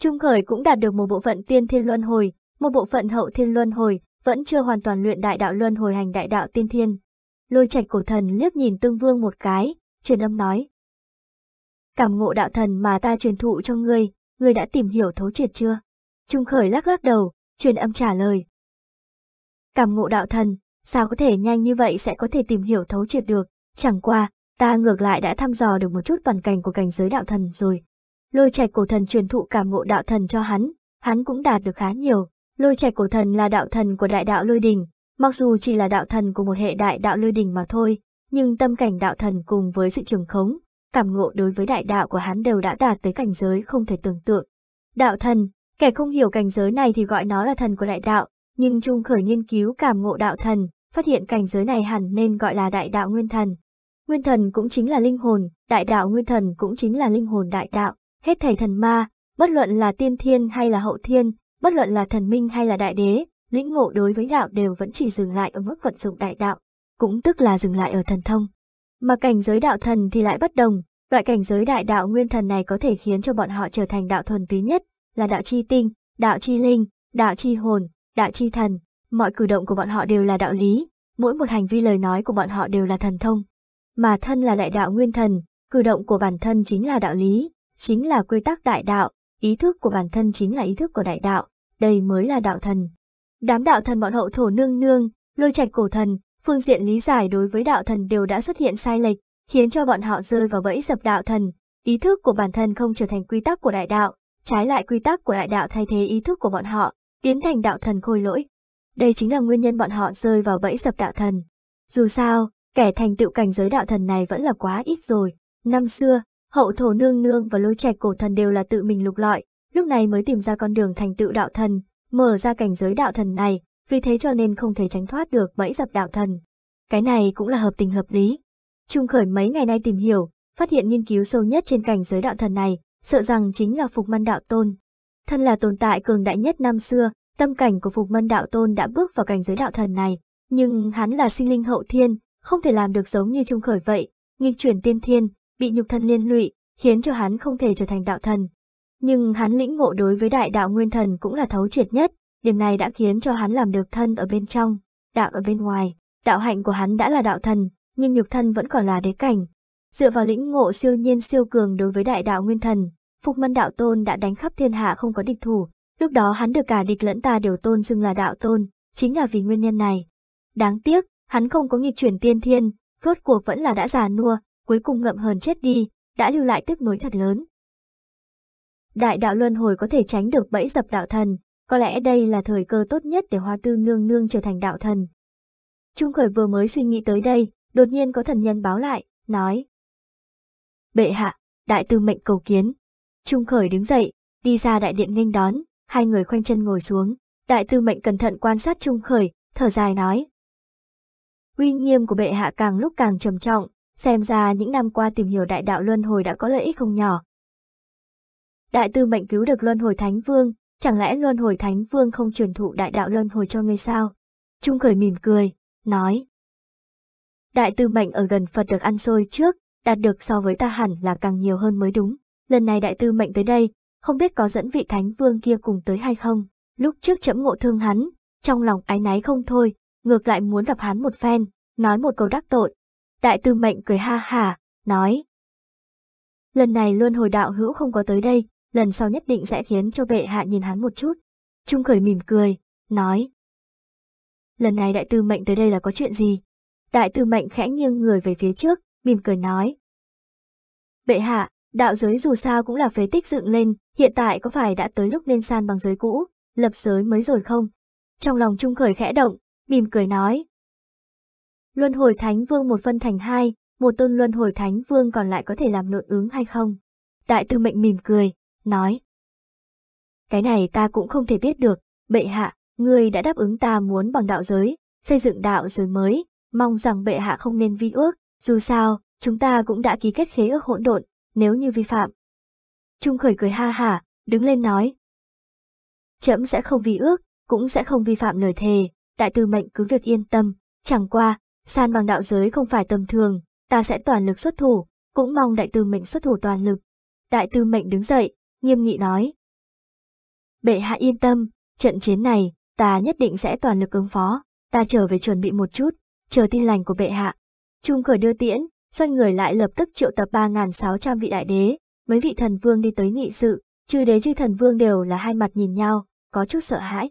Speaker 1: Trung khởi cũng đạt được một bộ phận tiên thiên luân hồi, một bộ phận hậu thiên luân hồi, vẫn chưa hoàn toàn luyện đại đạo luân hồi hành đại đạo tiên thiên. Lôi trạch cổ thần liếc nhìn tương vương một cái, truyền âm nói. Cảm ngộ đạo thần mà ta truyền thụ cho ngươi, ngươi đã tìm hiểu thấu triệt chưa? Trung khởi lắc lắc đầu, truyền âm trả lời. Cảm ngộ đạo thần, sao có thể nhanh như vậy sẽ có thể tìm hiểu thấu triệt được, chẳng qua, ta ngược lại đã thăm dò được một chút toàn cảnh của cảnh giới đạo thần rồi. Lôi trạch cổ thần truyền thụ cảm ngộ đạo thần cho hắn, hắn cũng đạt được khá nhiều, Lôi trạch cổ thần là đạo thần của đại đạo lôi đình, mặc dù chỉ là đạo thần của một hệ đại đạo lôi đình mà thôi, nhưng tâm cảnh đạo thần cùng với sự trường khống, cảm ngộ đối với đại đạo của hắn đều đã đạt tới cảnh giới không thể tưởng tượng. Đạo thần, kẻ không hiểu cảnh giới này thì gọi nó là thần của đại đạo, nhưng Trung khởi nghiên cứu cảm ngộ đạo thần, phát hiện cảnh giới này hẳn nên gọi là đại đạo nguyên thần. Nguyên thần cũng chính là linh hồn, đại đạo nguyên thần cũng chính là linh hồn đại đạo, hết thảy thần ma, bất luận là tiên thiên hay là hậu thiên, Bất luận là thần minh hay là đại đế, lĩnh ngộ đối với đạo đều vẫn chỉ dừng lại ở mức vận dụng đại đạo, cũng tức là dừng lại ở thần thông. Mà cảnh giới đạo thần thì lại bất đồng, loại cảnh giới đại đạo nguyên thần này có thể khiến cho bọn họ trở thành đạo thuần túy nhất, là đạo chi tinh, đạo chi linh, đạo chi hồn, đạo chi thần, mọi cử động của bọn họ đều là đạo lý, mỗi một hành vi lời nói của bọn họ đều là thần thông. Mà thân là đại đạo nguyên thần, cử động của bản thân chính là đạo lý, chính là quy tắc đại đạo, ý thức của bản thân chính là ý thức của đại đạo, đây mới là đạo thần. Đám đạo thần bọn hậu thổ nương nương, lôi trạch cổ thần, phương diện lý giải đối với đạo thần đều đã xuất hiện sai lệch, khiến cho bọn họ rơi vào bẫy dập đạo thần. Ý thức của bản thân không trở thành quy tắc của đại đạo, trái lại quy tắc của đại đạo thay thế ý thức của bọn họ, biến thành đạo thần khôi lỗi. Đây chính là nguyên nhân bọn họ rơi vào bẫy dập đạo thần. Dù sao, kẻ thành tựu cảnh giới đạo thần này vẫn là quá ít rồi. Năm xưa, Hậu thổ nương nương và lôi trạch cổ thần đều là tự mình lục lọi, lúc này mới tìm ra con đường thành tựu đạo thần, mở ra cảnh giới đạo thần này, vì thế cho nên không thể tránh thoát được bẫy dập đạo thần. Cái này cũng là hợp tình hợp lý. Trung khởi mấy ngày nay tìm hiểu, phát hiện nghiên cứu sâu nhất trên cảnh giới đạo thần này, sợ rằng chính là Phục Mân Đạo Tôn. Thân là tồn tại cường đại nhất năm xưa, tâm cảnh của Phục Mân Đạo Tôn đã bước vào cảnh giới đạo thần này, nhưng hắn là sinh linh hậu thiên, không thể làm được giống như Trung khởi vậy, nghịch chuyển tiên thiên, bị nhục thân liên lụy, khiến cho hắn không thể trở thành đạo thần. Nhưng hắn lĩnh ngộ đối với đại đạo nguyên thần cũng là thấu triệt nhất, điểm này đã khiến cho hắn làm được thân ở bên trong, đạo ở bên ngoài. Đạo hạnh của hắn đã là đạo thần, nhưng nhục thân vẫn còn là đế cảnh. Dựa vào lĩnh ngộ siêu nhiên siêu cường đối với đại đạo nguyên thần, Phục Mân Đạo Tôn đã đánh khắp thiên hạ không có địch thủ, lúc đó hắn được cả địch lẫn ta đều tôn xưng là đạo tôn, chính là vì nguyên nhân này. Đáng tiếc, hắn không có nghịch chuyển tiên thiên, rốt cuộc vẫn là đã già nua, cuối cùng ngậm hờn chết đi, đã lưu lại tiếc nối thật lớn. Đại đạo luân hồi có thể tránh được bẫy dập đạo thần, có lẽ đây là thời cơ tốt nhất để hoa tư nương nương trở thành đạo thần. Trung khởi vừa mới suy nghĩ tới đây, đột nhiên có thần nhân báo lại, nói. Bệ hạ, đại tư mệnh cầu kiến. Trung khởi đứng dậy, đi ra đại điện nghênh đón, hai người khoanh chân ngồi xuống. Đại tư mệnh cẩn thận quan sát Trung khởi, thở dài nói. Uy nghiêm của bệ hạ càng lúc càng trầm trọng, Xem ra những năm qua tìm hiểu đại đạo luân hồi đã có lợi ích không nhỏ. Đại tư mệnh cứu được luân hồi thánh vương, chẳng lẽ luân hồi thánh vương không truyền thụ đại đạo luân hồi cho ngươi sao? Trung khởi mỉm cười, nói. Đại tư mệnh ở gần Phật được ăn xôi trước, đạt được so với ta hẳn là càng nhiều hơn mới đúng. Lần này đại tư mệnh tới đây, không biết có dẫn vị thánh vương kia cùng tới hay không. Lúc trước chẫm ngộ thương hắn, trong lòng ái náy không thôi, ngược lại muốn gặp hắn một phen, nói một câu đắc tội, Đại tư mệnh cười ha hả, nói. Lần này luôn hồi đạo hữu không có tới đây, lần sau nhất định sẽ khiến cho bệ hạ nhìn hắn một chút. Trung khởi mỉm cười, nói. Lần này đại tư mệnh tới đây là có chuyện gì? Đại tư mệnh khẽ nghiêng người về phía trước, mỉm cười nói. Bệ hạ, đạo giới dù sao cũng là phế tích dựng lên, hiện tại có phải đã tới lúc nên san bằng giới cũ, lập giới mới rồi không? Trong lòng Trung khởi khẽ động, mỉm cười nói. Luân hồi Thánh Vương một phân thành hai, một tôn Luân hồi Thánh Vương còn lại có thể làm nội ứng hay không? Đại tư mệnh mỉm cười, nói. Cái này ta cũng không thể biết được, bệ hạ, người đã đáp ứng ta muốn bằng đạo giới, xây dựng đạo giới mới, mong rằng bệ hạ không nên vi ước, dù sao, chúng ta cũng đã ký kết khế ước hỗn độn, nếu như vi phạm. Trung khởi cười ha hả, đứng lên nói. Chậm sẽ không vi ước, cũng sẽ không vi phạm lời thề, đại tư mệnh cứ việc yên tâm, chẳng qua, san bằng đạo giới không phải tầm thường, ta sẽ toàn lực xuất thủ, cũng mong đại tư mệnh xuất thủ toàn lực. Đại tư mệnh đứng dậy, nghiêm nghị nói. Bệ hạ yên tâm, trận chiến này, ta nhất định sẽ toàn lực ứng phó, ta trở về chuẩn bị một chút, chờ tin lành của bệ hạ. Trung khởi đưa tiễn, xoay người lại lập tức triệu tập 3.600 vị đại đế, mấy vị thần vương đi tới nghị sự, chư đế chư thần vương đều là hai mặt nhìn nhau, có chút sợ hãi.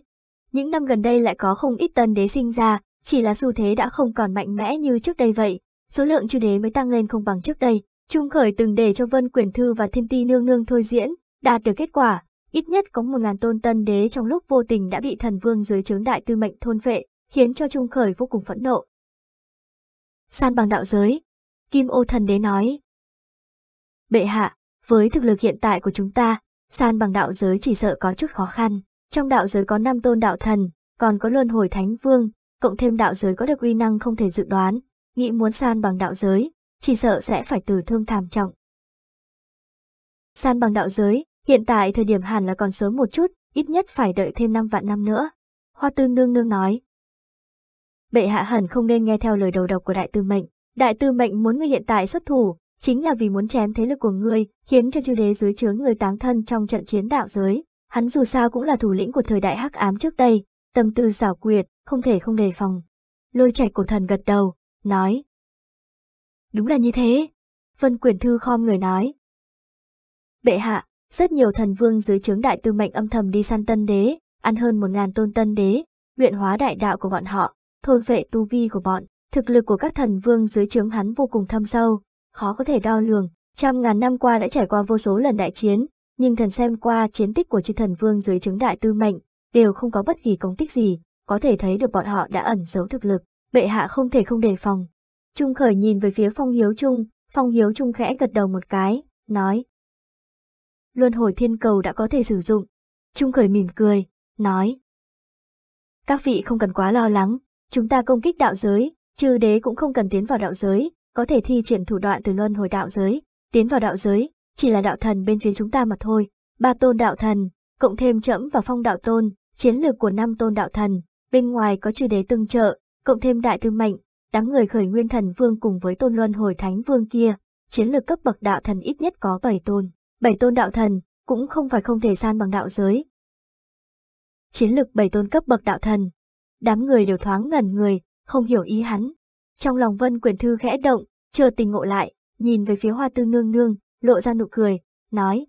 Speaker 1: Những năm gần đây lại có không ít tân đế sinh ra, chỉ là xu thế đã không còn mạnh mẽ như trước đây vậy, số lượng chư đế mới tăng lên không bằng trước đây. Trung Khởi từng để cho Vân Quyền Thư và Thiên Ti Nương Nương thôi diễn, đạt được kết quả, ít nhất có một ngàn tôn tân đế trong lúc vô tình đã bị thần vương dưới trướng đại tư mệnh thôn phệ, khiến cho Trung Khởi vô cùng phẫn nộ. San bằng đạo giới, Kim Ô Thần Đế nói. Bệ hạ, với thực lực hiện tại của chúng ta, san bằng đạo giới chỉ sợ có chút khó khăn. Trong đạo giới có năm tôn đạo thần, còn có luân hồi thánh vương, cộng thêm đạo giới có được uy năng không thể dự đoán, nghĩ muốn san bằng đạo giới, chỉ sợ sẽ phải từ thương thảm trọng. San bằng đạo giới, hiện tại thời điểm hẳn là còn sớm một chút, ít nhất phải đợi thêm 5 vạn năm nữa. Hoa tư nương nương nói. Bệ hạ hẳn không nên nghe theo lời đầu độc của đại tư mệnh. Đại tư mệnh muốn ngươi hiện tại xuất thủ, chính là vì muốn chém thế lực của ngươi, khiến cho chư đế dưới chướng người táng thân trong trận chiến đạo giới. Hắn dù sao cũng là thủ lĩnh của thời đại hắc ám trước đây, tâm tư xảo quyệt, không thể không đề phòng. Lôi trạch cổ thần gật đầu, nói. Đúng là như thế, Vân Quyển Thư khom người nói. Bệ hạ, rất nhiều thần vương dưới chướng đại tư mệnh âm thầm đi săn tân đế, ăn hơn một ngàn tôn tân đế, luyện hóa đại đạo của bọn họ, thôn vệ tu vi của bọn, thực lực của các thần vương dưới chướng hắn vô cùng thâm sâu, khó có thể đo lường. Trăm ngàn năm qua đã trải qua vô số lần đại chiến, nhưng thần xem qua chiến tích của chư thần vương dưới chứng đại tư mệnh, đều không có bất kỳ công tích gì, có thể thấy được bọn họ đã ẩn giấu thực lực, bệ hạ không thể không đề phòng. Trung khởi nhìn về phía phong hiếu trung, phong hiếu trung khẽ gật đầu một cái, nói. Luân hồi thiên cầu đã có thể sử dụng. Trung khởi mỉm cười, nói. Các vị không cần quá lo lắng, chúng ta công kích đạo giới, trừ đế cũng không cần tiến vào đạo giới, có thể thi triển thủ đoạn từ luân hồi đạo giới, tiến vào đạo giới, chỉ là đạo thần bên phía chúng ta mà thôi. Ba tôn đạo thần, cộng thêm trẫm và phong đạo tôn, chiến lược của năm tôn đạo thần, bên ngoài có chư đế tương trợ, cộng thêm đại tư mệnh, đám người khởi nguyên thần vương cùng với tôn luân hồi thánh vương kia, chiến lược cấp bậc đạo thần ít nhất có 7 tôn. 7 tôn đạo thần cũng không phải không thể san bằng đạo giới. Chiến lược 7 tôn cấp bậc đạo thần, đám người đều thoáng ngẩn người, không hiểu ý hắn. Trong lòng Vân Quyền Thư khẽ động, chờ tình ngộ lại, nhìn về phía Hoa Tư Nương Nương, lộ ra nụ cười, nói,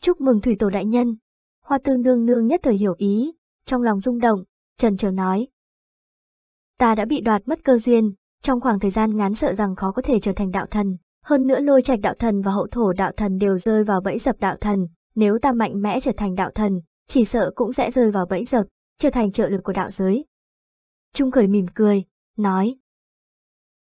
Speaker 1: Chúc mừng thủy tổ đại nhân. Hoa tương nương nương nhất thời hiểu ý, trong lòng rung động, trần chờ nói. Ta đã bị đoạt mất cơ duyên, trong khoảng thời gian ngắn sợ rằng khó có thể trở thành đạo thần. Hơn nữa lôi trạch đạo thần và hậu thổ đạo thần đều rơi vào bẫy dập đạo thần, nếu ta mạnh mẽ trở thành đạo thần, chỉ sợ cũng sẽ rơi vào bẫy dập, trở thành trợ lực của đạo giới. Trung khởi mỉm cười, nói.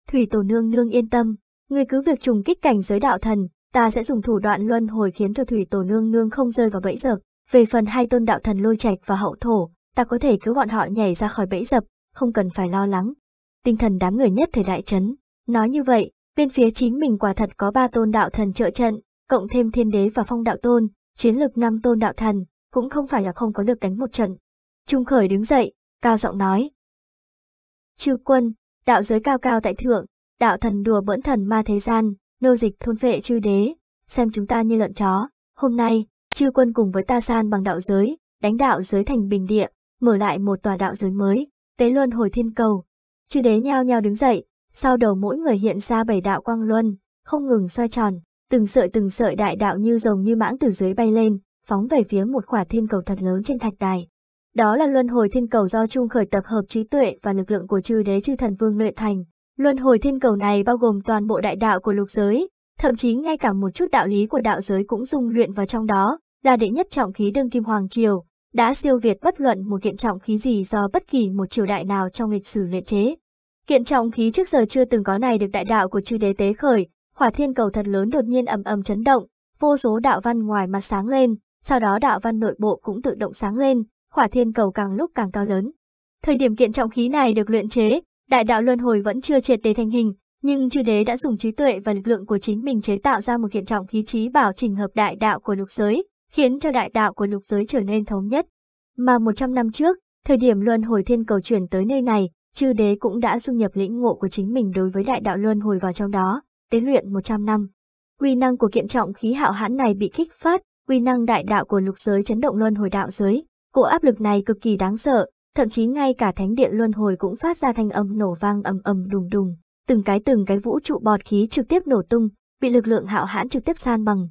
Speaker 1: Thủy tổ nương nương yên tâm, người cứ việc trùng kích cảnh giới đạo thần, ta sẽ dùng thủ đoạn luân hồi khiến thừa thủy tổ nương nương không rơi vào bẫy dập. Về phần hai tôn đạo thần lôi trạch và hậu thổ, ta có thể cứu bọn họ nhảy ra khỏi bẫy dập, không cần phải lo lắng. Tinh thần đám người nhất thời đại chấn. Nói như vậy, bên phía chính mình quả thật có ba tôn đạo thần trợ trận, cộng thêm thiên đế và phong đạo tôn, chiến lực năm tôn đạo thần, cũng không phải là không có lực đánh một trận. Trung Khởi đứng dậy, cao giọng nói. Chư quân, đạo giới cao cao tại thượng, đạo thần đùa bỡn thần ma thế gian, nô dịch thôn vệ chư đế, xem chúng ta như lợn chó. Hôm nay, chư quân cùng với ta san bằng đạo giới, đánh đạo giới thành bình địa, mở lại một tòa đạo giới mới, tế luân hồi thiên cầu. Chư đế nhao nhao đứng dậy, sau đầu mỗi người hiện ra bảy đạo quang luân, không ngừng xoay tròn, từng sợi từng sợi đại đạo như rồng như mãng từ dưới bay lên, phóng về phía một quả thiên cầu thật lớn trên thạch đài. Đó là luân hồi thiên cầu do Trung khởi tập hợp trí tuệ và lực lượng của chư đế chư thần vương luyện thành, Luân hồi thiên cầu này bao gồm toàn bộ đại đạo của lục giới, thậm chí ngay cả một chút đạo lý của đạo giới cũng dung luyện vào trong đó, là đệ nhất trọng khí đương kim hoàng triều, đã siêu việt bất luận một kiện trọng khí gì do bất kỳ một triều đại nào trong lịch sử luyện chế. Kiện trọng khí trước giờ chưa từng có này được đại đạo của chư đế tế khởi, hỏa thiên cầu thật lớn đột nhiên ầm ầm chấn động, vô số đạo văn ngoài mặt sáng lên, sau đó đạo văn nội bộ cũng tự động sáng lên, hỏa thiên cầu càng lúc càng cao lớn. Thời điểm kiện trọng khí này được luyện chế, Đại đạo luân hồi vẫn chưa triệt đề thành hình, nhưng chư đế đã dùng trí tuệ và lực lượng của chính mình chế tạo ra một kiện trọng khí trí bảo chỉnh hợp đại đạo của lục giới, khiến cho đại đạo của lục giới trở nên thống nhất. Mà 100 năm trước, thời điểm luân hồi thiên cầu chuyển tới nơi này, chư đế cũng đã dung nhập lĩnh ngộ của chính mình đối với đại đạo luân hồi vào trong đó, tế luyện 100 năm. Quy năng của kiện trọng khí hạo hãn này bị kích phát, quy năng đại đạo của lục giới chấn động luân hồi đạo giới, cổ áp lực này cực kỳ đáng sợ, Thậm chí ngay cả thánh điện luân hồi cũng phát ra thanh âm nổ vang ầm ầm đùng đùng, từng cái từng cái vũ trụ bọt khí trực tiếp nổ tung, bị lực lượng hạo hãn trực tiếp san bằng.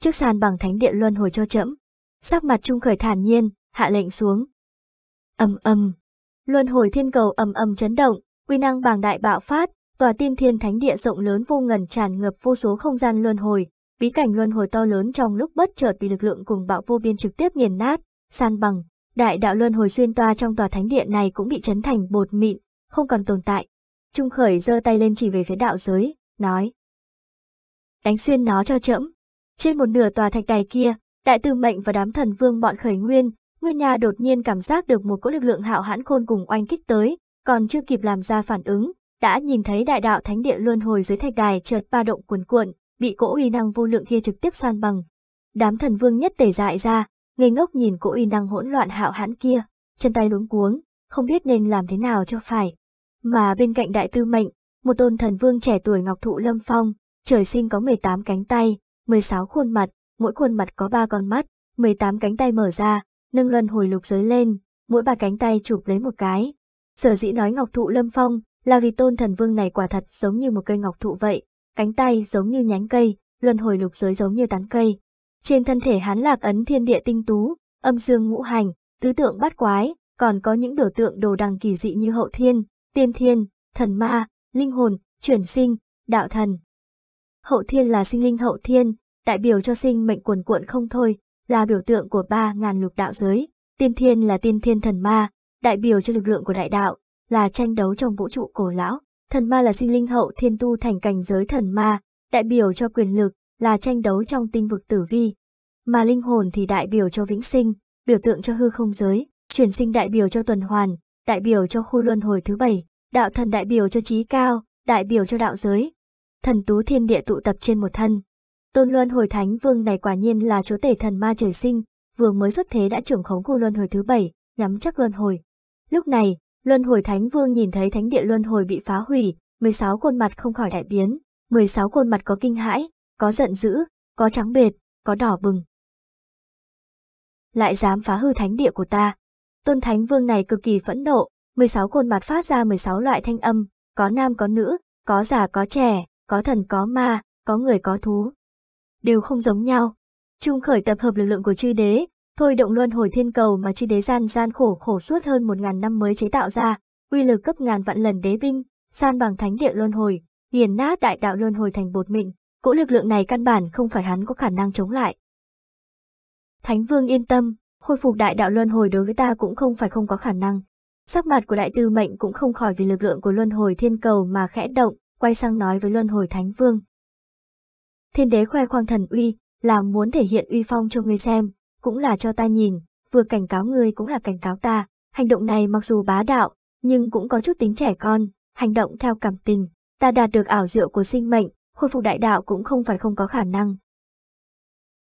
Speaker 1: Trước san bằng thánh điện luân hồi cho chậm, sắc mặt Trung Khởi thản nhiên, hạ lệnh xuống. Ầm ầm, luân hồi thiên cầu ầm ầm chấn động, uy năng bàng đại bạo phát, tòa tiên thiên thánh địa rộng lớn vô ngần tràn ngập vô số không gian luân hồi, bí cảnh luân hồi to lớn trong lúc bất chợt bị lực lượng cùng bạo vô biên trực tiếp nghiền nát, san bằng, Đại đạo luân hồi xuyên toa trong tòa thánh điện này cũng bị chấn thành bột mịn, không còn tồn tại. Trung Khởi giơ tay lên chỉ về phía đạo giới, nói. Đánh xuyên nó cho chậm. Trên một nửa tòa thạch đài kia, đại tư mệnh và đám thần vương bọn khởi nguyên, nguyên nhà đột nhiên cảm giác được một cỗ lực lượng hạo hãn khôn cùng oanh kích tới, còn chưa kịp làm ra phản ứng, đã nhìn thấy đại đạo thánh điện luân hồi dưới thạch đài chợt ba động cuồn cuộn, bị cỗ uy năng vô lượng kia trực tiếp san bằng. Đám thần vương nhất tề dại ra, ngây ngốc nhìn cỗ uy năng hỗn loạn hạo hãn kia, chân tay luống cuống, không biết nên làm thế nào cho phải. Mà bên cạnh đại tư mệnh, một tôn thần vương trẻ tuổi ngọc thụ lâm phong, trời sinh có 18 cánh tay, 16 khuôn mặt, mỗi khuôn mặt có 3 con mắt, 18 cánh tay mở ra, nâng luân hồi lục giới lên, mỗi ba cánh tay chụp lấy một cái. Sở dĩ nói ngọc thụ lâm phong là vì tôn thần vương này quả thật giống như một cây ngọc thụ vậy, cánh tay giống như nhánh cây, luân hồi lục giới giống như tán cây, trên thân thể hắn lạc ấn thiên địa tinh tú, âm dương ngũ hành, tứ tượng bát quái, còn có những biểu tượng đồ đằng kỳ dị như hậu thiên, tiên thiên, thần ma, linh hồn, chuyển sinh, đạo thần. Hậu thiên là sinh linh hậu thiên, đại biểu cho sinh mệnh cuồn cuộn không thôi, là biểu tượng của ba ngàn lục đạo giới, tiên thiên là tiên thiên thần ma, đại biểu cho lực lượng của đại đạo, là tranh đấu trong vũ trụ cổ lão, thần ma là sinh linh hậu thiên tu thành cảnh giới thần ma, đại biểu cho quyền lực, là tranh đấu trong tinh vực tử vi, mà linh hồn thì đại biểu cho vĩnh sinh, biểu tượng cho hư không giới, chuyển sinh đại biểu cho tuần hoàn, đại biểu cho khu luân hồi thứ bảy, đạo thần đại biểu cho trí cao, đại biểu cho đạo giới. Thần tú thiên địa tụ tập trên một thân. Tôn luân hồi thánh vương này quả nhiên là chúa tể thần ma trời sinh, vừa mới xuất thế đã trưởng khống khu luân hồi thứ bảy, nắm chắc luân hồi. Lúc này, luân hồi thánh vương nhìn thấy thánh địa luân hồi bị phá hủy, 16 khuôn mặt không khỏi đại biến, 16 khuôn mặt có kinh hãi, có giận dữ, có trắng bệt, có đỏ bừng. Lại dám phá hư thánh địa của ta. Tôn Thánh Vương này cực kỳ phẫn nộ, 16 khuôn mặt phát ra 16 loại thanh âm, có nam có nữ, có già có trẻ, có thần có ma, có người có thú. Đều không giống nhau. Trung khởi tập hợp lực lượng của chư đế, thôi động luân hồi thiên cầu mà chư đế gian gian khổ khổ suốt hơn 1.000 năm mới chế tạo ra, uy lực cấp ngàn vạn lần đế binh, san bằng thánh địa luân hồi, nghiền nát đại đạo luân hồi thành bột mịn cỗ lực lượng này căn bản không phải hắn có khả năng chống lại. Thánh Vương yên tâm, khôi phục đại đạo luân hồi đối với ta cũng không phải không có khả năng. Sắc mặt của đại tư mệnh cũng không khỏi vì lực lượng của luân hồi thiên cầu mà khẽ động, quay sang nói với luân hồi Thánh Vương. Thiên đế khoe khoang thần uy, là muốn thể hiện uy phong cho người xem, cũng là cho ta nhìn, vừa cảnh cáo người cũng là cảnh cáo ta. Hành động này mặc dù bá đạo, nhưng cũng có chút tính trẻ con, hành động theo cảm tình. Ta đạt được ảo diệu của sinh mệnh, khôi phục đại đạo cũng không phải không có khả năng.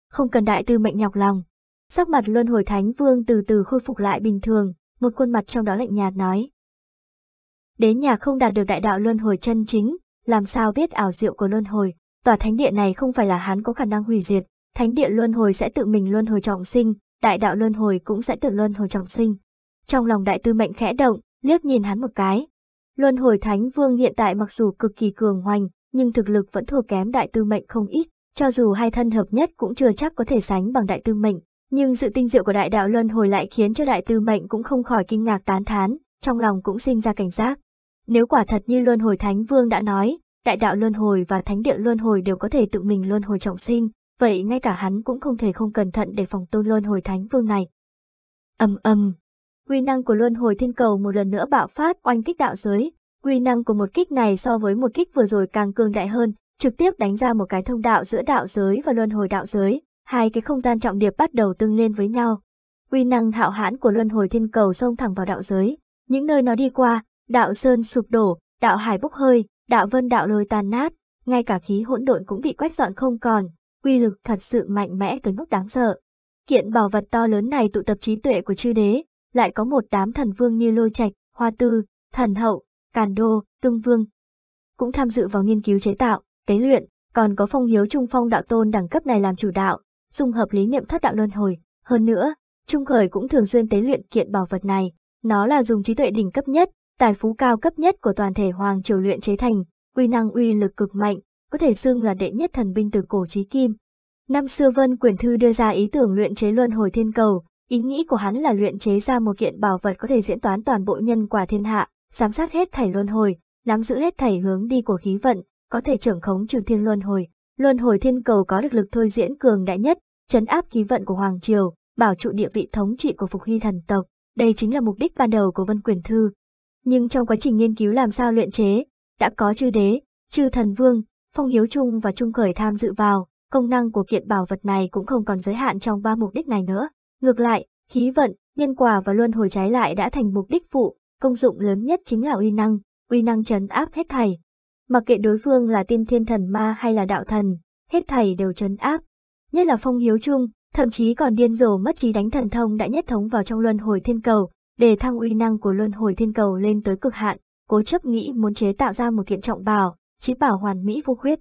Speaker 1: Không cần đại tư mệnh nhọc lòng, sắc mặt luân hồi thánh vương từ từ khôi phục lại bình thường, một khuôn mặt trong đó lạnh nhạt nói. Đến nhà không đạt được đại đạo luân hồi chân chính, làm sao biết ảo diệu của luân hồi, tòa thánh địa này không phải là hắn có khả năng hủy diệt, thánh địa luân hồi sẽ tự mình luân hồi trọng sinh, đại đạo luân hồi cũng sẽ tự luân hồi trọng sinh. Trong lòng đại tư mệnh khẽ động, liếc nhìn hắn một cái. Luân hồi thánh vương hiện tại mặc dù cực kỳ cường hoành, nhưng thực lực vẫn thua kém đại tư mệnh không ít, cho dù hai thân hợp nhất cũng chưa chắc có thể sánh bằng đại tư mệnh, nhưng sự tinh diệu của đại đạo luân hồi lại khiến cho đại tư mệnh cũng không khỏi kinh ngạc tán thán, trong lòng cũng sinh ra cảnh giác. Nếu quả thật như luân hồi thánh vương đã nói, đại đạo luân hồi và thánh địa luân hồi đều có thể tự mình luân hồi trọng sinh, vậy ngay cả hắn cũng không thể không cẩn thận để phòng tôn luân hồi thánh vương này. ầm ầm, uy năng của luân hồi thiên cầu một lần nữa bạo phát oanh kích đạo giới, Quy năng của một kích này so với một kích vừa rồi càng cường đại hơn, trực tiếp đánh ra một cái thông đạo giữa đạo giới và luân hồi đạo giới, hai cái không gian trọng điệp bắt đầu tương liên với nhau. Quy năng hạo hãn của luân hồi thiên cầu xông thẳng vào đạo giới, những nơi nó đi qua, đạo sơn sụp đổ, đạo hải bốc hơi, đạo vân đạo lôi tan nát, ngay cả khí hỗn độn cũng bị quét dọn không còn, quy lực thật sự mạnh mẽ tới mức đáng sợ. Kiện bảo vật to lớn này tụ tập trí tuệ của chư đế, lại có một đám thần vương như lôi trạch, hoa tư, thần hậu, Càn Đô, Tương Vương. Cũng tham dự vào nghiên cứu chế tạo, tế luyện, còn có phong hiếu trung phong đạo tôn đẳng cấp này làm chủ đạo, dùng hợp lý niệm thất đạo luân hồi. Hơn nữa, Trung Khởi cũng thường xuyên tế luyện kiện bảo vật này, nó là dùng trí tuệ đỉnh cấp nhất, tài phú cao cấp nhất của toàn thể hoàng triều luyện chế thành, quy năng uy lực cực mạnh, có thể xưng là đệ nhất thần binh từ cổ chí kim. Năm xưa Vân Quyền Thư đưa ra ý tưởng luyện chế luân hồi thiên cầu, ý nghĩ của hắn là luyện chế ra một kiện bảo vật có thể diễn toán toàn bộ nhân quả thiên hạ, giám sát hết thảy luân hồi, nắm giữ hết thảy hướng đi của khí vận, có thể trưởng khống trường thiên luân hồi. Luân hồi thiên cầu có lực lực thôi diễn cường đại nhất, chấn áp khí vận của Hoàng Triều, bảo trụ địa vị thống trị của Phục Hy thần tộc. Đây chính là mục đích ban đầu của Vân Quyền Thư. Nhưng trong quá trình nghiên cứu làm sao luyện chế, đã có chư đế, chư thần vương, phong hiếu trung và trung khởi tham dự vào, công năng của kiện bảo vật này cũng không còn giới hạn trong ba mục đích này nữa. Ngược lại, khí vận, nhân quả và luân hồi trái lại đã thành mục đích phụ, công dụng lớn nhất chính là uy năng, uy năng chấn áp hết thảy. Mặc kệ đối phương là tiên thiên thần ma hay là đạo thần, hết thảy đều chấn áp. Nhất là phong hiếu chung, thậm chí còn điên rồ mất trí đánh thần thông đã nhất thống vào trong luân hồi thiên cầu, để thăng uy năng của luân hồi thiên cầu lên tới cực hạn, cố chấp nghĩ muốn chế tạo ra một kiện trọng bảo, chỉ bảo hoàn mỹ vô khuyết.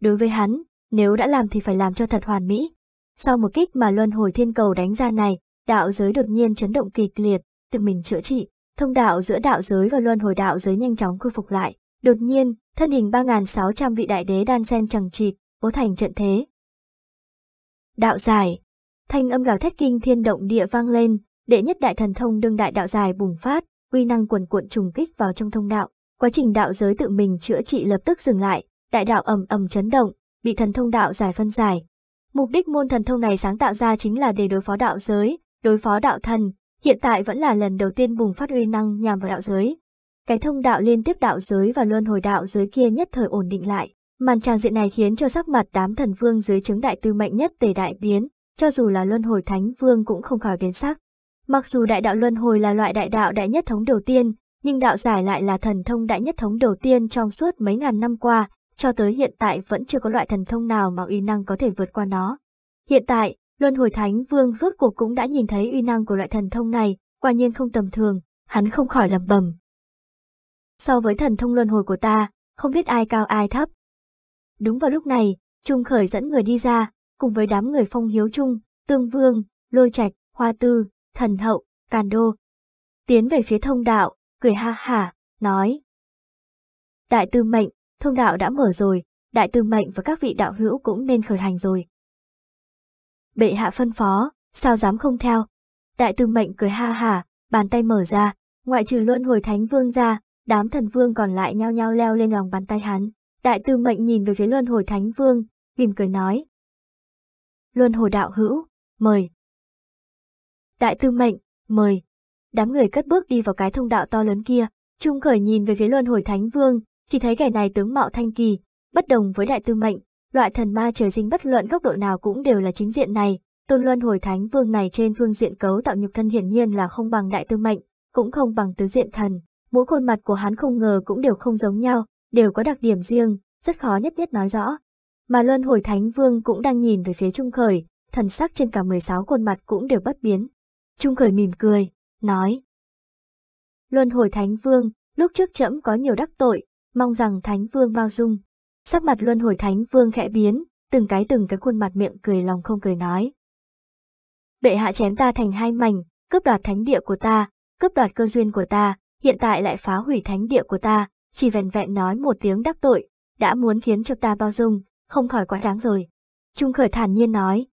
Speaker 1: Đối với hắn, nếu đã làm thì phải làm cho thật hoàn mỹ. Sau một kích mà luân hồi thiên cầu đánh ra này, đạo giới đột nhiên chấn động kịch liệt, tự mình chữa trị, thông đạo giữa đạo giới và luân hồi đạo giới nhanh chóng khôi phục lại. Đột nhiên, thân hình 3.600 vị đại đế đan sen chẳng chịt, bố thành trận thế. Đạo giải Thanh âm gào thét kinh thiên động địa vang lên, đệ nhất đại thần thông đương đại đạo giải bùng phát, uy năng cuồn cuộn trùng kích vào trong thông đạo. Quá trình đạo giới tự mình chữa trị lập tức dừng lại, đại đạo ầm ầm chấn động, bị thần thông đạo giải phân giải. Mục đích môn thần thông này sáng tạo ra chính là để đối phó đạo giới, đối phó đạo thần, Hiện tại vẫn là lần đầu tiên bùng phát uy năng nhằm vào đạo giới. Cái thông đạo liên tiếp đạo giới và luân hồi đạo giới kia nhất thời ổn định lại. Màn tràng diện này khiến cho sắc mặt đám thần vương dưới chứng đại tư mệnh nhất tề đại biến, cho dù là luân hồi thánh vương cũng không khỏi biến sắc. Mặc dù đại đạo luân hồi là loại đại đạo đại nhất thống đầu tiên, nhưng đạo giải lại là thần thông đại nhất thống đầu tiên trong suốt mấy ngàn năm qua, cho tới hiện tại vẫn chưa có loại thần thông nào mà uy năng có thể vượt qua nó. Hiện tại, Luân hồi thánh vương vớt cuộc cũng đã nhìn thấy uy năng của loại thần thông này, quả nhiên không tầm thường, hắn không khỏi lầm bầm. So với thần thông luân hồi của ta, không biết ai cao ai thấp. Đúng vào lúc này, Trung Khởi dẫn người đi ra, cùng với đám người phong hiếu chung, tương vương, lôi trạch, hoa tư, thần hậu, càn đô. Tiến về phía thông đạo, cười ha hả, nói. Đại tư mệnh, thông đạo đã mở rồi, đại tư mệnh và các vị đạo hữu cũng nên khởi hành rồi bệ hạ phân phó, sao dám không theo. Đại tư mệnh cười ha hả, bàn tay mở ra, ngoại trừ luân hồi thánh vương ra, đám thần vương còn lại nhao nhao leo lên lòng bàn tay hắn. Đại tư mệnh nhìn về phía luân hồi thánh vương, mỉm cười nói. Luân hồi đạo hữu, mời. Đại tư mệnh, mời. Đám người cất bước đi vào cái thông đạo to lớn kia, Trung khởi nhìn về phía luân hồi thánh vương, chỉ thấy kẻ này tướng mạo thanh kỳ, bất đồng với đại tư mệnh, Loại thần ma trời sinh bất luận góc độ nào cũng đều là chính diện này, tôn luân hồi thánh vương này trên phương diện cấu tạo nhục thân hiển nhiên là không bằng đại tư mệnh, cũng không bằng tứ diện thần. Mỗi khuôn mặt của hắn không ngờ cũng đều không giống nhau, đều có đặc điểm riêng, rất khó nhất nhất nói rõ. Mà luân hồi thánh vương cũng đang nhìn về phía Trung Khởi, thần sắc trên cả 16 khuôn mặt cũng đều bất biến. Trung Khởi mỉm cười, nói. Luân hồi thánh vương, lúc trước trẫm có nhiều đắc tội, mong rằng thánh vương bao dung. Sắc mặt luân hồi thánh vương khẽ biến, từng cái từng cái khuôn mặt miệng cười lòng không cười nói. Bệ hạ chém ta thành hai mảnh, cướp đoạt thánh địa của ta, cướp đoạt cơ duyên của ta, hiện tại lại phá hủy thánh địa của ta, chỉ vẹn vẹn nói một tiếng đắc tội, đã muốn khiến cho ta bao dung, không khỏi quá đáng rồi. Trung khởi thản nhiên nói.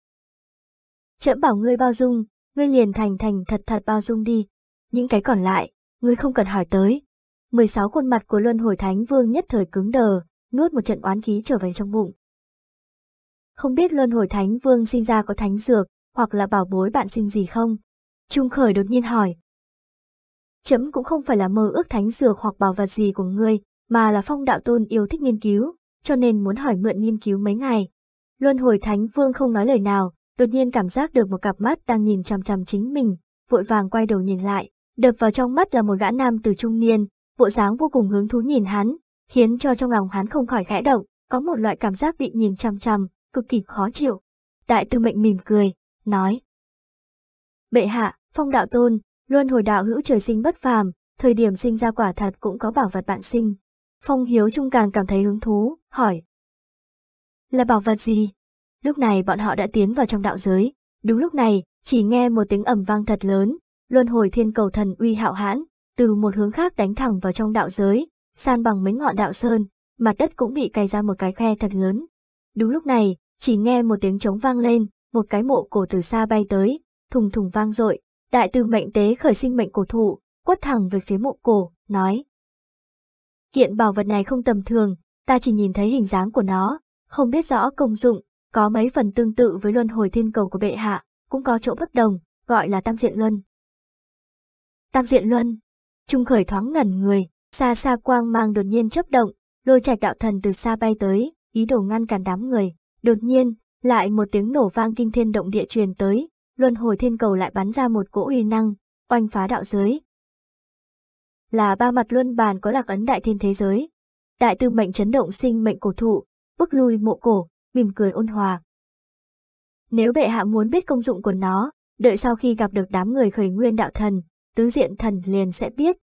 Speaker 1: Chậm bảo ngươi bao dung, ngươi liền thành thành thật thật bao dung đi. Những cái còn lại, ngươi không cần hỏi tới. 16 khuôn mặt của luân hồi thánh vương nhất thời cứng đờ, nuốt một trận oán khí trở về trong bụng. Không biết luân hồi thánh vương sinh ra có thánh dược, hoặc là bảo bối bạn sinh gì không? Trung Khởi đột nhiên hỏi. Chấm cũng không phải là mơ ước thánh dược hoặc bảo vật gì của ngươi, mà là phong đạo tôn yêu thích nghiên cứu, cho nên muốn hỏi mượn nghiên cứu mấy ngày. Luân hồi thánh vương không nói lời nào, đột nhiên cảm giác được một cặp mắt đang nhìn chằm chằm chính mình, vội vàng quay đầu nhìn lại, đập vào trong mắt là một gã nam từ trung niên, bộ dáng vô cùng hứng thú nhìn hắn, khiến cho trong lòng hắn không khỏi khẽ động, có một loại cảm giác bị nhìn chằm chằm, cực kỳ khó chịu. Đại tư mệnh mỉm cười, nói. Bệ hạ, phong đạo tôn, luôn hồi đạo hữu trời sinh bất phàm, thời điểm sinh ra quả thật cũng có bảo vật bạn sinh. Phong hiếu trung càng cảm thấy hứng thú, hỏi. Là bảo vật gì? Lúc này bọn họ đã tiến vào trong đạo giới. Đúng lúc này, chỉ nghe một tiếng ầm vang thật lớn, luân hồi thiên cầu thần uy hạo hãn, từ một hướng khác đánh thẳng vào trong đạo giới, san bằng mấy ngọn đạo sơn, mặt đất cũng bị cày ra một cái khe thật lớn. Đúng lúc này, chỉ nghe một tiếng trống vang lên, một cái mộ cổ từ xa bay tới, thùng thùng vang dội, đại tư mệnh tế khởi sinh mệnh cổ thụ, quất thẳng về phía mộ cổ, nói. Kiện bảo vật này không tầm thường, ta chỉ nhìn thấy hình dáng của nó, không biết rõ công dụng, có mấy phần tương tự với luân hồi thiên cầu của bệ hạ, cũng có chỗ bất đồng, gọi là tam diện luân. Tam diện luân, Trung Khởi thoáng ngẩn người, Xa xa quang mang đột nhiên chấp động, lôi trạch đạo thần từ xa bay tới, ý đồ ngăn cản đám người. Đột nhiên, lại một tiếng nổ vang kinh thiên động địa truyền tới, luân hồi thiên cầu lại bắn ra một cỗ uy năng, oanh phá đạo giới. Là ba mặt luân bàn có lạc ấn đại thiên thế giới. Đại tư mệnh chấn động sinh mệnh cổ thụ, bước lui mộ cổ, mỉm cười ôn hòa. Nếu bệ hạ muốn biết công dụng của nó, đợi sau khi gặp được đám người khởi nguyên đạo thần, tứ diện thần liền sẽ biết,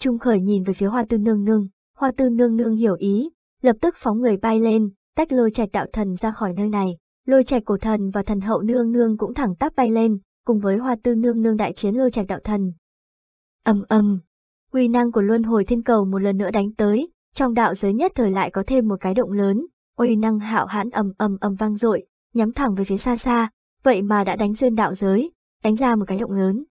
Speaker 1: Trung Khởi nhìn về phía Hoa Tư Nương Nương, Hoa Tư Nương Nương hiểu ý, lập tức phóng người bay lên, tách lôi trạch đạo thần ra khỏi nơi này. Lôi trạch cổ thần và thần hậu nương nương cũng thẳng tắp bay lên, cùng với Hoa Tư Nương Nương đại chiến lôi trạch đạo thần. Ầm ầm, uy năng của luân hồi thiên cầu một lần nữa đánh tới, trong đạo giới nhất thời lại có thêm một cái động lớn, uy năng hạo hãn ầm ầm ầm vang dội, nhắm thẳng về phía xa xa, vậy mà đã đánh xuyên đạo giới, đánh ra một cái động lớn.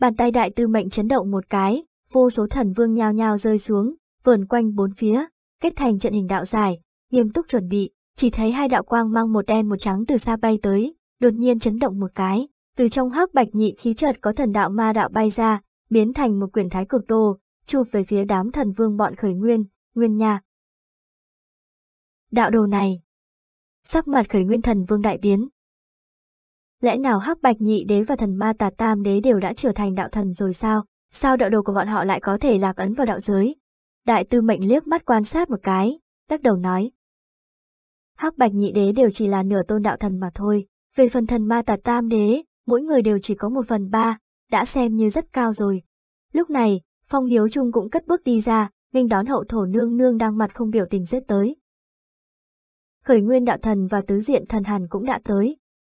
Speaker 1: Bàn tay đại tư mệnh chấn động một cái, vô số thần vương nhao nhao rơi xuống, vờn quanh bốn phía, kết thành trận hình đạo dài nghiêm túc chuẩn bị, chỉ thấy hai đạo quang mang một đen một trắng từ xa bay tới, đột nhiên chấn động một cái, từ trong hắc bạch nhị khí chợt có thần đạo ma đạo bay ra, biến thành một quyển thái cực đồ, chụp về phía đám thần vương bọn khởi nguyên, nguyên nhà. Đạo đồ này. Sắc mặt khởi nguyên thần vương đại biến. Lẽ nào hắc bạch nhị đế và thần ma tà tam đế đều đã trở thành đạo thần rồi sao? Sao đạo đồ của bọn họ lại có thể lạc ấn vào đạo giới? Đại tư mệnh liếc mắt quan sát một cái, đắc đầu nói. Hắc bạch nhị đế đều chỉ là nửa tôn đạo thần mà thôi, về phần thần ma tạt tam đế, mỗi người đều chỉ có một phần ba, đã xem như rất cao rồi. Lúc này, Phong Hiếu Trung cũng cất bước đi ra, nghênh đón hậu thổ nương nương đang mặt không biểu tình giết tới. Khởi nguyên đạo thần và tứ diện thần hàn cũng đã tới.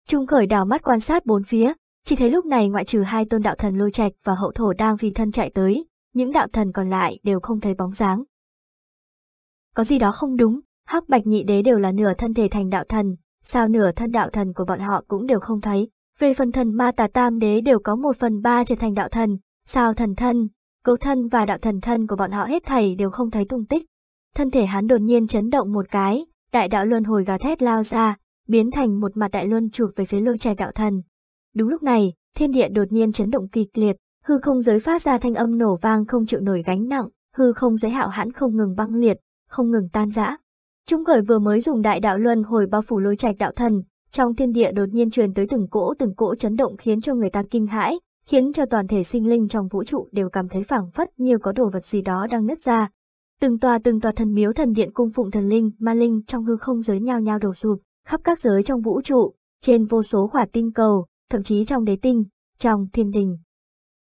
Speaker 1: Trung khởi đào mắt quan sát bốn phía, chỉ thấy lúc này ngoại trừ hai tôn đạo thần lôi trạch và hậu thổ đang vì thân chạy tới, những đạo thần còn lại đều không thấy bóng dáng. Có gì đó không đúng, hắc bạch nhị đế đều là nửa thân thể thành đạo thần, sao nửa thân đạo thần của bọn họ cũng đều không thấy. Về phần thần ma tà tam đế đều có một phần ba trở thành đạo thần, sao thần thân, cấu thân và đạo thần thân của bọn họ hết thảy đều không thấy tung tích. Thân thể hắn đột nhiên chấn động một cái, đại đạo luân hồi gào thét lao ra, biến thành một mặt đại luân chụp về phía lôi trạch đạo thần, Đúng lúc này, thiên địa đột nhiên chấn động kịch liệt, hư không giới phát ra thanh âm nổ vang không chịu nổi gánh nặng, hư không giới hạo hãn không ngừng băng liệt, không ngừng tan rã. chúng khởi vừa mới dùng đại đạo luân hồi bao phủ lôi trạch đạo thần, trong thiên địa đột nhiên truyền tới từng cỗ từng cỗ chấn động khiến cho người ta kinh hãi, khiến cho toàn thể sinh linh trong vũ trụ đều cảm thấy phảng phất như có đồ vật gì đó đang nứt ra. Từng tòa từng tòa thần miếu thần điện cung phụng thần linh, ma linh trong hư không giới nhao nhao đổ sụp, khắp các giới trong vũ trụ, trên vô số khỏa tinh cầu, thậm chí trong đế tinh, trong thiên đình.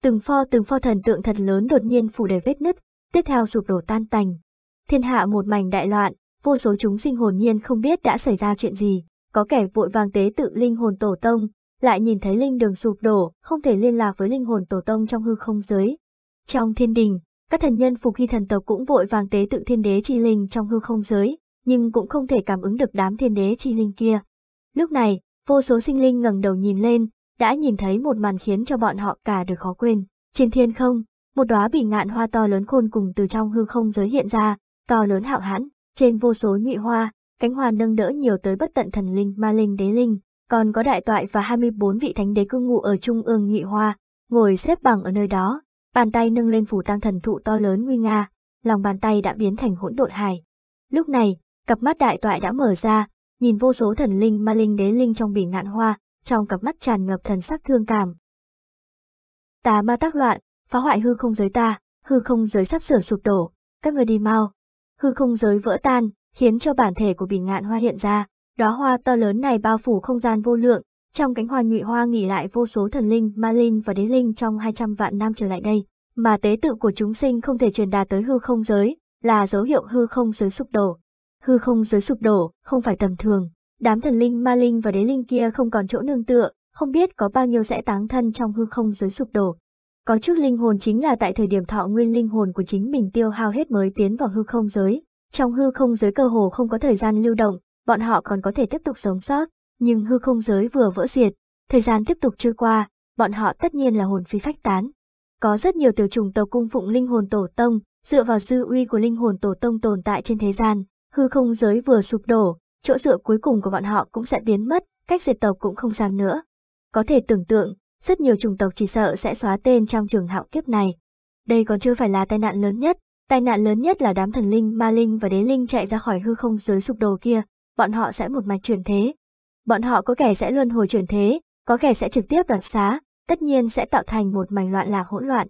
Speaker 1: Từng pho từng pho thần tượng thật lớn đột nhiên phủ đầy vết nứt, tiếp theo sụp đổ tan tành. Thiên hạ một mảnh đại loạn, vô số chúng sinh hồn nhiên không biết đã xảy ra chuyện gì, có kẻ vội vàng tế tự linh hồn tổ tông, lại nhìn thấy linh đường sụp đổ, không thể liên lạc với linh hồn tổ tông trong hư không giới. Trong thiên đình, các thần nhân phục khi thần tộc cũng vội vàng tế tự thiên đế chi linh trong hư không giới, nhưng cũng không thể cảm ứng được đám thiên đế chi linh kia. Lúc này, Vô số sinh linh ngẩng đầu nhìn lên, đã nhìn thấy một màn khiến cho bọn họ cả được khó quên. Trên thiên không, một đóa bỉ ngạn hoa to lớn khôn cùng từ trong hư không giới hiện ra, to lớn hạo hãn, trên vô số nhụy hoa, cánh hoa nâng đỡ nhiều tới bất tận thần linh, ma linh, đế linh, còn có đại toại và 24 vị thánh đế cư ngụ ở trung ương nhụy hoa, ngồi xếp bằng ở nơi đó, bàn tay nâng lên phủ tăng thần thụ to lớn nguy nga, lòng bàn tay đã biến thành hỗn độn hài. Lúc này, cặp mắt đại toại đã mở ra, nhìn vô số thần linh ma linh đế linh trong bỉ ngạn hoa, trong cặp mắt tràn ngập thần sắc thương cảm. Tà ma tác loạn, phá hoại hư không giới ta, hư không giới sắp sửa sụp đổ, các người đi mau. Hư không giới vỡ tan, khiến cho bản thể của bỉ ngạn hoa hiện ra, đóa hoa to lớn này bao phủ không gian vô lượng, trong cánh hoa nhụy hoa nghỉ lại vô số thần linh, ma linh và đế linh trong 200 vạn năm trở lại đây, mà tế tự của chúng sinh không thể truyền đạt tới hư không giới, là dấu hiệu hư không giới sụp đổ hư không giới sụp đổ, không phải tầm thường. Đám thần linh ma linh và đế linh kia không còn chỗ nương tựa, không biết có bao nhiêu sẽ táng thân trong hư không giới sụp đổ. Có chút linh hồn chính là tại thời điểm thọ nguyên linh hồn của chính mình tiêu hao hết mới tiến vào hư không giới. Trong hư không giới cơ hồ không có thời gian lưu động, bọn họ còn có thể tiếp tục sống sót, nhưng hư không giới vừa vỡ diệt, thời gian tiếp tục trôi qua, bọn họ tất nhiên là hồn phi phách tán. Có rất nhiều tiểu trùng tộc cung phụng linh hồn tổ tông, dựa vào dư uy của linh hồn tổ tông tồn tại trên thế gian, hư không giới vừa sụp đổ, chỗ dựa cuối cùng của bọn họ cũng sẽ biến mất, cách diệt tộc cũng không dám nữa. Có thể tưởng tượng, rất nhiều chủng tộc chỉ sợ sẽ xóa tên trong trường hạo kiếp này. Đây còn chưa phải là tai nạn lớn nhất, tai nạn lớn nhất là đám thần linh, ma linh và đế linh chạy ra khỏi hư không giới sụp đổ kia, bọn họ sẽ một mạch chuyển thế. Bọn họ có kẻ sẽ luân hồi chuyển thế, có kẻ sẽ trực tiếp đoạt xá, tất nhiên sẽ tạo thành một mảnh loạn lạc hỗn loạn.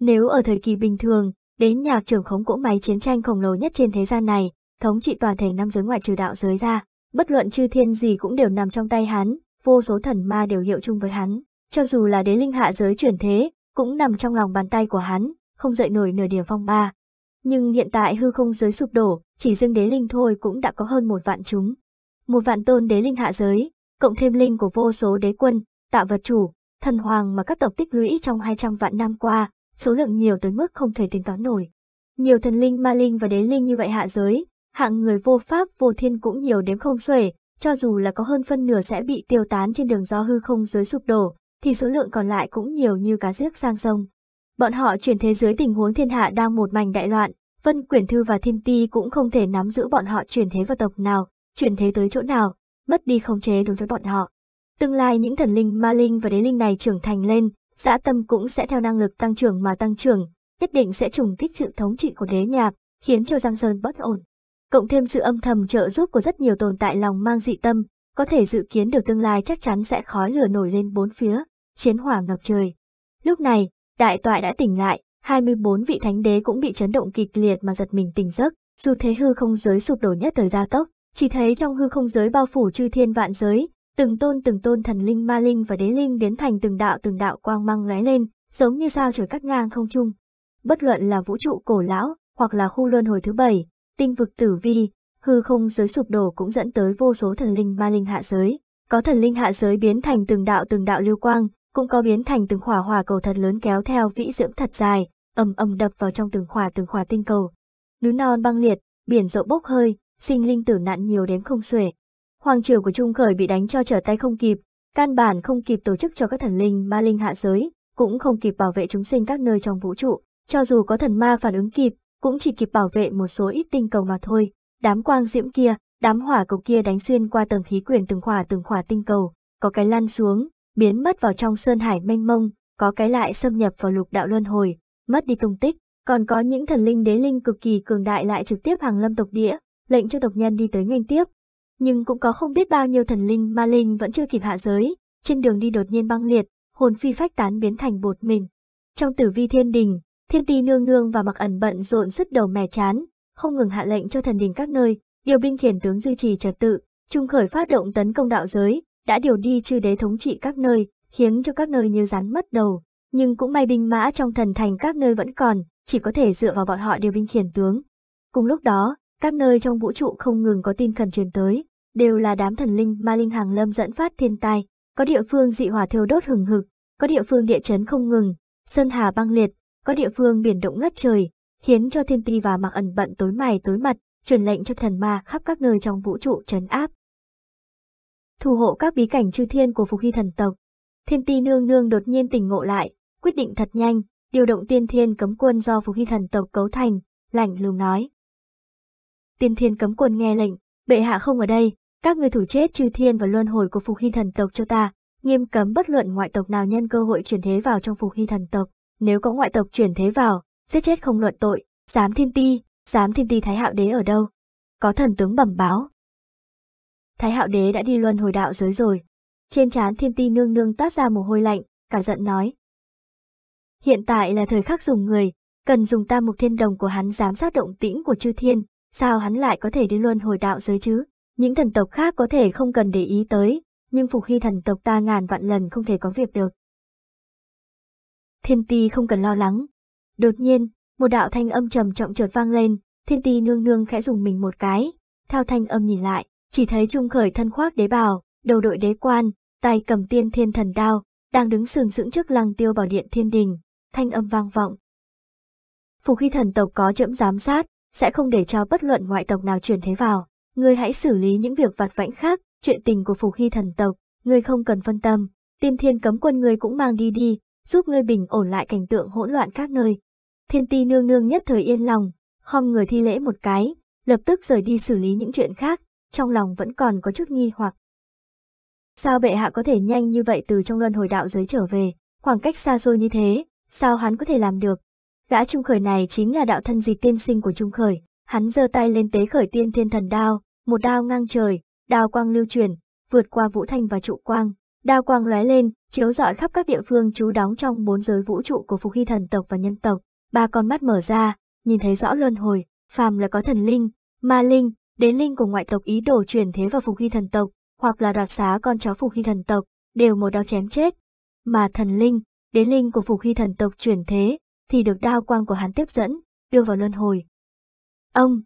Speaker 1: Nếu ở thời kỳ bình thường, đến nhạc trưởng khống cỗ máy chiến tranh khổng lồ nhất trên thế gian này, thống trị toàn thể năm giới ngoại trừ đạo giới ra, bất luận chư thiên gì cũng đều nằm trong tay hắn, vô số thần ma đều hiệu chung với hắn, cho dù là đế linh hạ giới chuyển thế, cũng nằm trong lòng bàn tay của hắn, không dậy nổi nửa điểm phong ba. Nhưng hiện tại hư không giới sụp đổ, chỉ riêng đế linh thôi cũng đã có hơn một vạn chúng. Một vạn tôn đế linh hạ giới, cộng thêm linh của vô số đế quân, tạo vật chủ, thần hoàng mà các tộc tích lũy trong 200 vạn năm qua, số lượng nhiều tới mức không thể tính toán nổi. Nhiều thần linh ma linh và đế linh như vậy hạ giới, hạng người vô pháp vô thiên cũng nhiều đếm không xuể, cho dù là có hơn phân nửa sẽ bị tiêu tán trên đường do hư không giới sụp đổ, thì số lượng còn lại cũng nhiều như cá giếc sang sông. Bọn họ chuyển thế giới tình huống thiên hạ đang một mảnh đại loạn, Vân Quyển Thư và Thiên Ti cũng không thể nắm giữ bọn họ chuyển thế vào tộc nào, chuyển thế tới chỗ nào, mất đi khống chế đối với bọn họ. Tương lai những thần linh ma linh và đế linh này trưởng thành lên, dã tâm cũng sẽ theo năng lực tăng trưởng mà tăng trưởng, nhất định sẽ trùng kích sự thống trị của đế nhạc, khiến cho Giang Sơn bất ổn cộng thêm sự âm thầm trợ giúp của rất nhiều tồn tại lòng mang dị tâm, có thể dự kiến được tương lai chắc chắn sẽ khói lửa nổi lên bốn phía, chiến hỏa ngập trời. Lúc này, đại tọa đã tỉnh lại, 24 vị thánh đế cũng bị chấn động kịch liệt mà giật mình tỉnh giấc, dù thế hư không giới sụp đổ nhất thời gia tốc, chỉ thấy trong hư không giới bao phủ chư thiên vạn giới, từng tôn từng tôn thần linh ma linh và đế linh biến thành từng đạo từng đạo quang mang lóe lên, giống như sao trời cắt ngang không trung. Bất luận là vũ trụ cổ lão hoặc là khu luân hồi thứ bảy, tinh vực tử vi, hư không giới sụp đổ cũng dẫn tới vô số thần linh ma linh hạ giới. Có thần linh hạ giới biến thành từng đạo từng đạo lưu quang, cũng có biến thành từng khỏa hỏa cầu thật lớn kéo theo vĩ dưỡng thật dài, ầm ầm đập vào trong từng khỏa từng khỏa tinh cầu. Núi non băng liệt, biển rộng bốc hơi, sinh linh tử nạn nhiều đến không xuể. Hoàng triều của Trung Khởi bị đánh cho trở tay không kịp, căn bản không kịp tổ chức cho các thần linh ma linh hạ giới, cũng không kịp bảo vệ chúng sinh các nơi trong vũ trụ, cho dù có thần ma phản ứng kịp, cũng chỉ kịp bảo vệ một số ít tinh cầu mà thôi. Đám quang diễm kia, đám hỏa cầu kia đánh xuyên qua tầng khí quyển từng khỏa từng khỏa tinh cầu, có cái lăn xuống, biến mất vào trong sơn hải mênh mông, có cái lại xâm nhập vào lục đạo luân hồi, mất đi tung tích, còn có những thần linh đế linh cực kỳ cường đại lại trực tiếp hàng lâm tộc địa, lệnh cho tộc nhân đi tới nghênh tiếp. Nhưng cũng có không biết bao nhiêu thần linh ma linh vẫn chưa kịp hạ giới, trên đường đi đột nhiên băng liệt, hồn phi phách tán biến thành bột mình. Trong tử vi thiên đình, Thiên ti nương nương và mặc ẩn bận rộn sức đầu mè chán, không ngừng hạ lệnh cho thần đình các nơi, điều binh khiển tướng duy trì trật tự, trung khởi phát động tấn công đạo giới, đã điều đi chư đế thống trị các nơi, khiến cho các nơi như rắn mất đầu. Nhưng cũng may binh mã trong thần thành các nơi vẫn còn, chỉ có thể dựa vào bọn họ điều binh khiển tướng. Cùng lúc đó, các nơi trong vũ trụ không ngừng có tin khẩn truyền tới, đều là đám thần linh ma linh hàng lâm dẫn phát thiên tai, có địa phương dị hỏa thiêu đốt hừng hực, có địa phương địa chấn không ngừng, sơn hà băng liệt, có địa phương biển động ngất trời, khiến cho thiên ti và mặc ẩn bận tối mày tối mặt, truyền lệnh cho thần ma khắp các nơi trong vũ trụ trấn áp. Thủ hộ các bí cảnh chư thiên của phục hy thần tộc, thiên ti nương nương đột nhiên tỉnh ngộ lại, quyết định thật nhanh, điều động tiên thiên cấm quân do phục hy thần tộc cấu thành, lạnh lùng nói. Tiên thiên cấm quân nghe lệnh, bệ hạ không ở đây, các người thủ chết chư thiên và luân hồi của phục hy thần tộc cho ta, nghiêm cấm bất luận ngoại tộc nào nhân cơ hội chuyển thế vào trong phục hy thần tộc nếu có ngoại tộc chuyển thế vào, giết chết không luận tội, dám thiên ti, dám thiên ti Thái Hạo Đế ở đâu? Có thần tướng bẩm báo. Thái Hạo Đế đã đi luân hồi đạo giới rồi. Trên trán thiên ti nương nương toát ra mồ hôi lạnh, cả giận nói. Hiện tại là thời khắc dùng người, cần dùng ta mục thiên đồng của hắn giám sát động tĩnh của chư thiên, sao hắn lại có thể đi luân hồi đạo giới chứ? Những thần tộc khác có thể không cần để ý tới, nhưng phục hy thần tộc ta ngàn vạn lần không thể có việc được. Thiên ti không cần lo lắng. Đột nhiên, một đạo thanh âm trầm trọng chợt vang lên, thiên ti nương nương khẽ dùng mình một cái. Theo thanh âm nhìn lại, chỉ thấy trung khởi thân khoác đế bào, đầu đội đế quan, tay cầm tiên thiên thần đao, đang đứng sừng sững trước lăng tiêu bảo điện thiên đình, thanh âm vang vọng. Phục khi thần tộc có chẫm giám sát, sẽ không để cho bất luận ngoại tộc nào chuyển thế vào. Ngươi hãy xử lý những việc vặt vãnh khác, chuyện tình của phục khi thần tộc, ngươi không cần phân tâm, tiên thiên cấm quân ngươi cũng mang đi đi, giúp ngươi bình ổn lại cảnh tượng hỗn loạn các nơi. Thiên ti nương nương nhất thời yên lòng, khom người thi lễ một cái, lập tức rời đi xử lý những chuyện khác, trong lòng vẫn còn có chút nghi hoặc. Sao bệ hạ có thể nhanh như vậy từ trong luân hồi đạo giới trở về, khoảng cách xa xôi như thế, sao hắn có thể làm được? Gã trung khởi này chính là đạo thân dịch tiên sinh của trung khởi, hắn giơ tay lên tế khởi tiên thiên thần đao, một đao ngang trời, đao quang lưu truyền, vượt qua vũ thanh và trụ quang, đao quang lóe lên, chiếu rọi khắp các địa phương chú đóng trong bốn giới vũ trụ của Phục Hy thần tộc và nhân tộc. Ba con mắt mở ra, nhìn thấy rõ luân hồi, phàm là có thần linh, ma linh, đến linh của ngoại tộc ý đồ chuyển thế vào Phục Hy thần tộc, hoặc là đoạt xá con cháu Phục Hy thần tộc, đều một đao chém chết. Mà thần linh, đến linh của Phục Hy thần tộc chuyển thế, thì được đao quang của hắn tiếp dẫn, đưa vào luân hồi. Ông,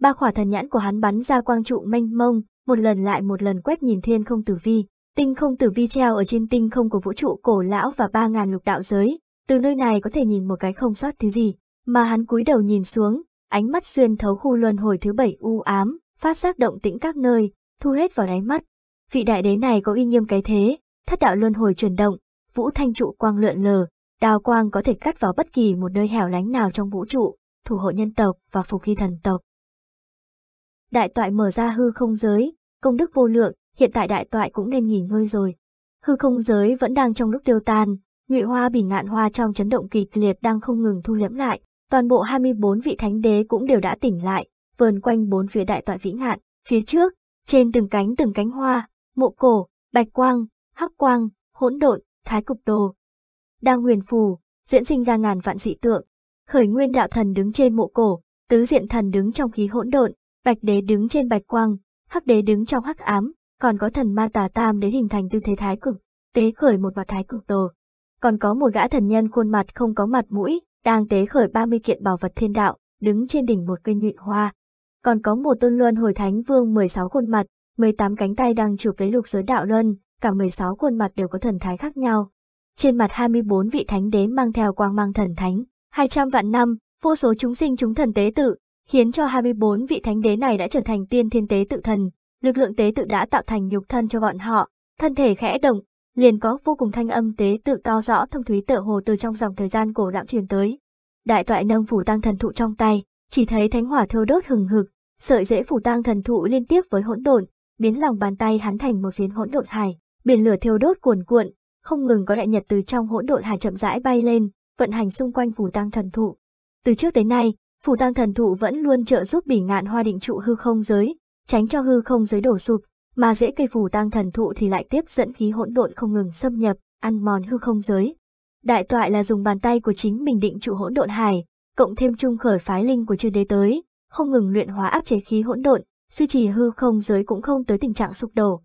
Speaker 1: ba khỏa thần nhãn của hắn bắn ra quang trụ mênh mông, một lần lại một lần quét nhìn thiên không tử vi, Tinh không tử vi treo ở trên tinh không của vũ trụ cổ lão và ba ngàn lục đạo giới, từ nơi này có thể nhìn một cái không sót thứ gì, mà hắn cúi đầu nhìn xuống, ánh mắt xuyên thấu khu luân hồi thứ bảy u ám, phát giác động tĩnh các nơi, thu hết vào đáy mắt. Vị đại đế này có uy nghiêm cái thế, thất đạo luân hồi chuyển động, vũ thanh trụ quang lượn lờ, đào quang có thể cắt vào bất kỳ một nơi hẻo lánh nào trong vũ trụ, thủ hộ nhân tộc và phục hy thần tộc. Đại toại mở ra hư không giới, công đức vô lượng, hiện tại đại toại cũng nên nghỉ ngơi rồi. Hư không giới vẫn đang trong lúc tiêu tan, ngụy hoa bỉ ngạn hoa trong chấn động kỳ liệt đang không ngừng thu liễm lại, toàn bộ 24 vị thánh đế cũng đều đã tỉnh lại, vờn quanh bốn phía đại toại vĩnh hạn, phía trước, trên từng cánh từng cánh hoa, mộ cổ, bạch quang, hắc quang, hỗn độn, thái cục đồ. Đang huyền phù, diễn sinh ra ngàn vạn dị tượng, khởi nguyên đạo thần đứng trên mộ cổ, tứ diện thần đứng trong khí hỗn độn, bạch đế đứng trên bạch quang, hắc đế đứng trong hắc ám, còn có thần ma tà tam đến hình thành tư thế thái cực, tế khởi một mặt thái cực đồ. Còn có một gã thần nhân khuôn mặt không có mặt mũi, đang tế khởi 30 kiện bảo vật thiên đạo, đứng trên đỉnh một cây nhụy hoa. Còn có một tôn luân hồi thánh vương 16 khuôn mặt, 18 cánh tay đang chụp lấy lục giới đạo luân, cả 16 khuôn mặt đều có thần thái khác nhau. Trên mặt 24 vị thánh đế mang theo quang mang thần thánh, 200 vạn năm, vô số chúng sinh chúng thần tế tự, khiến cho 24 vị thánh đế này đã trở thành tiên thiên tế tự thần, lực lượng tế tự đã tạo thành nhục thân cho bọn họ, thân thể khẽ động, liền có vô cùng thanh âm tế tự to rõ thông thúy tựa hồ từ trong dòng thời gian cổ lão truyền tới. Đại toại nâng phủ tăng thần thụ trong tay, chỉ thấy thánh hỏa thiêu đốt hừng hực, sợi rễ phủ tăng thần thụ liên tiếp với hỗn độn, biến lòng bàn tay hắn thành một phiến hỗn độn hải, biển lửa thiêu đốt cuồn cuộn, không ngừng có đại nhật từ trong hỗn độn hải chậm rãi bay lên, vận hành xung quanh phủ tăng thần thụ. Từ trước tới nay, phủ tăng thần thụ vẫn luôn trợ giúp bỉ ngạn hoa định trụ hư không giới, tránh cho hư không giới đổ sụp, mà dễ cây phù tang thần thụ thì lại tiếp dẫn khí hỗn độn không ngừng xâm nhập, ăn mòn hư không giới. Đại toại là dùng bàn tay của chính mình định trụ hỗn độn hải, cộng thêm trung khởi phái linh của chư đế tới, không ngừng luyện hóa áp chế khí hỗn độn, duy trì hư không giới cũng không tới tình trạng sụp đổ.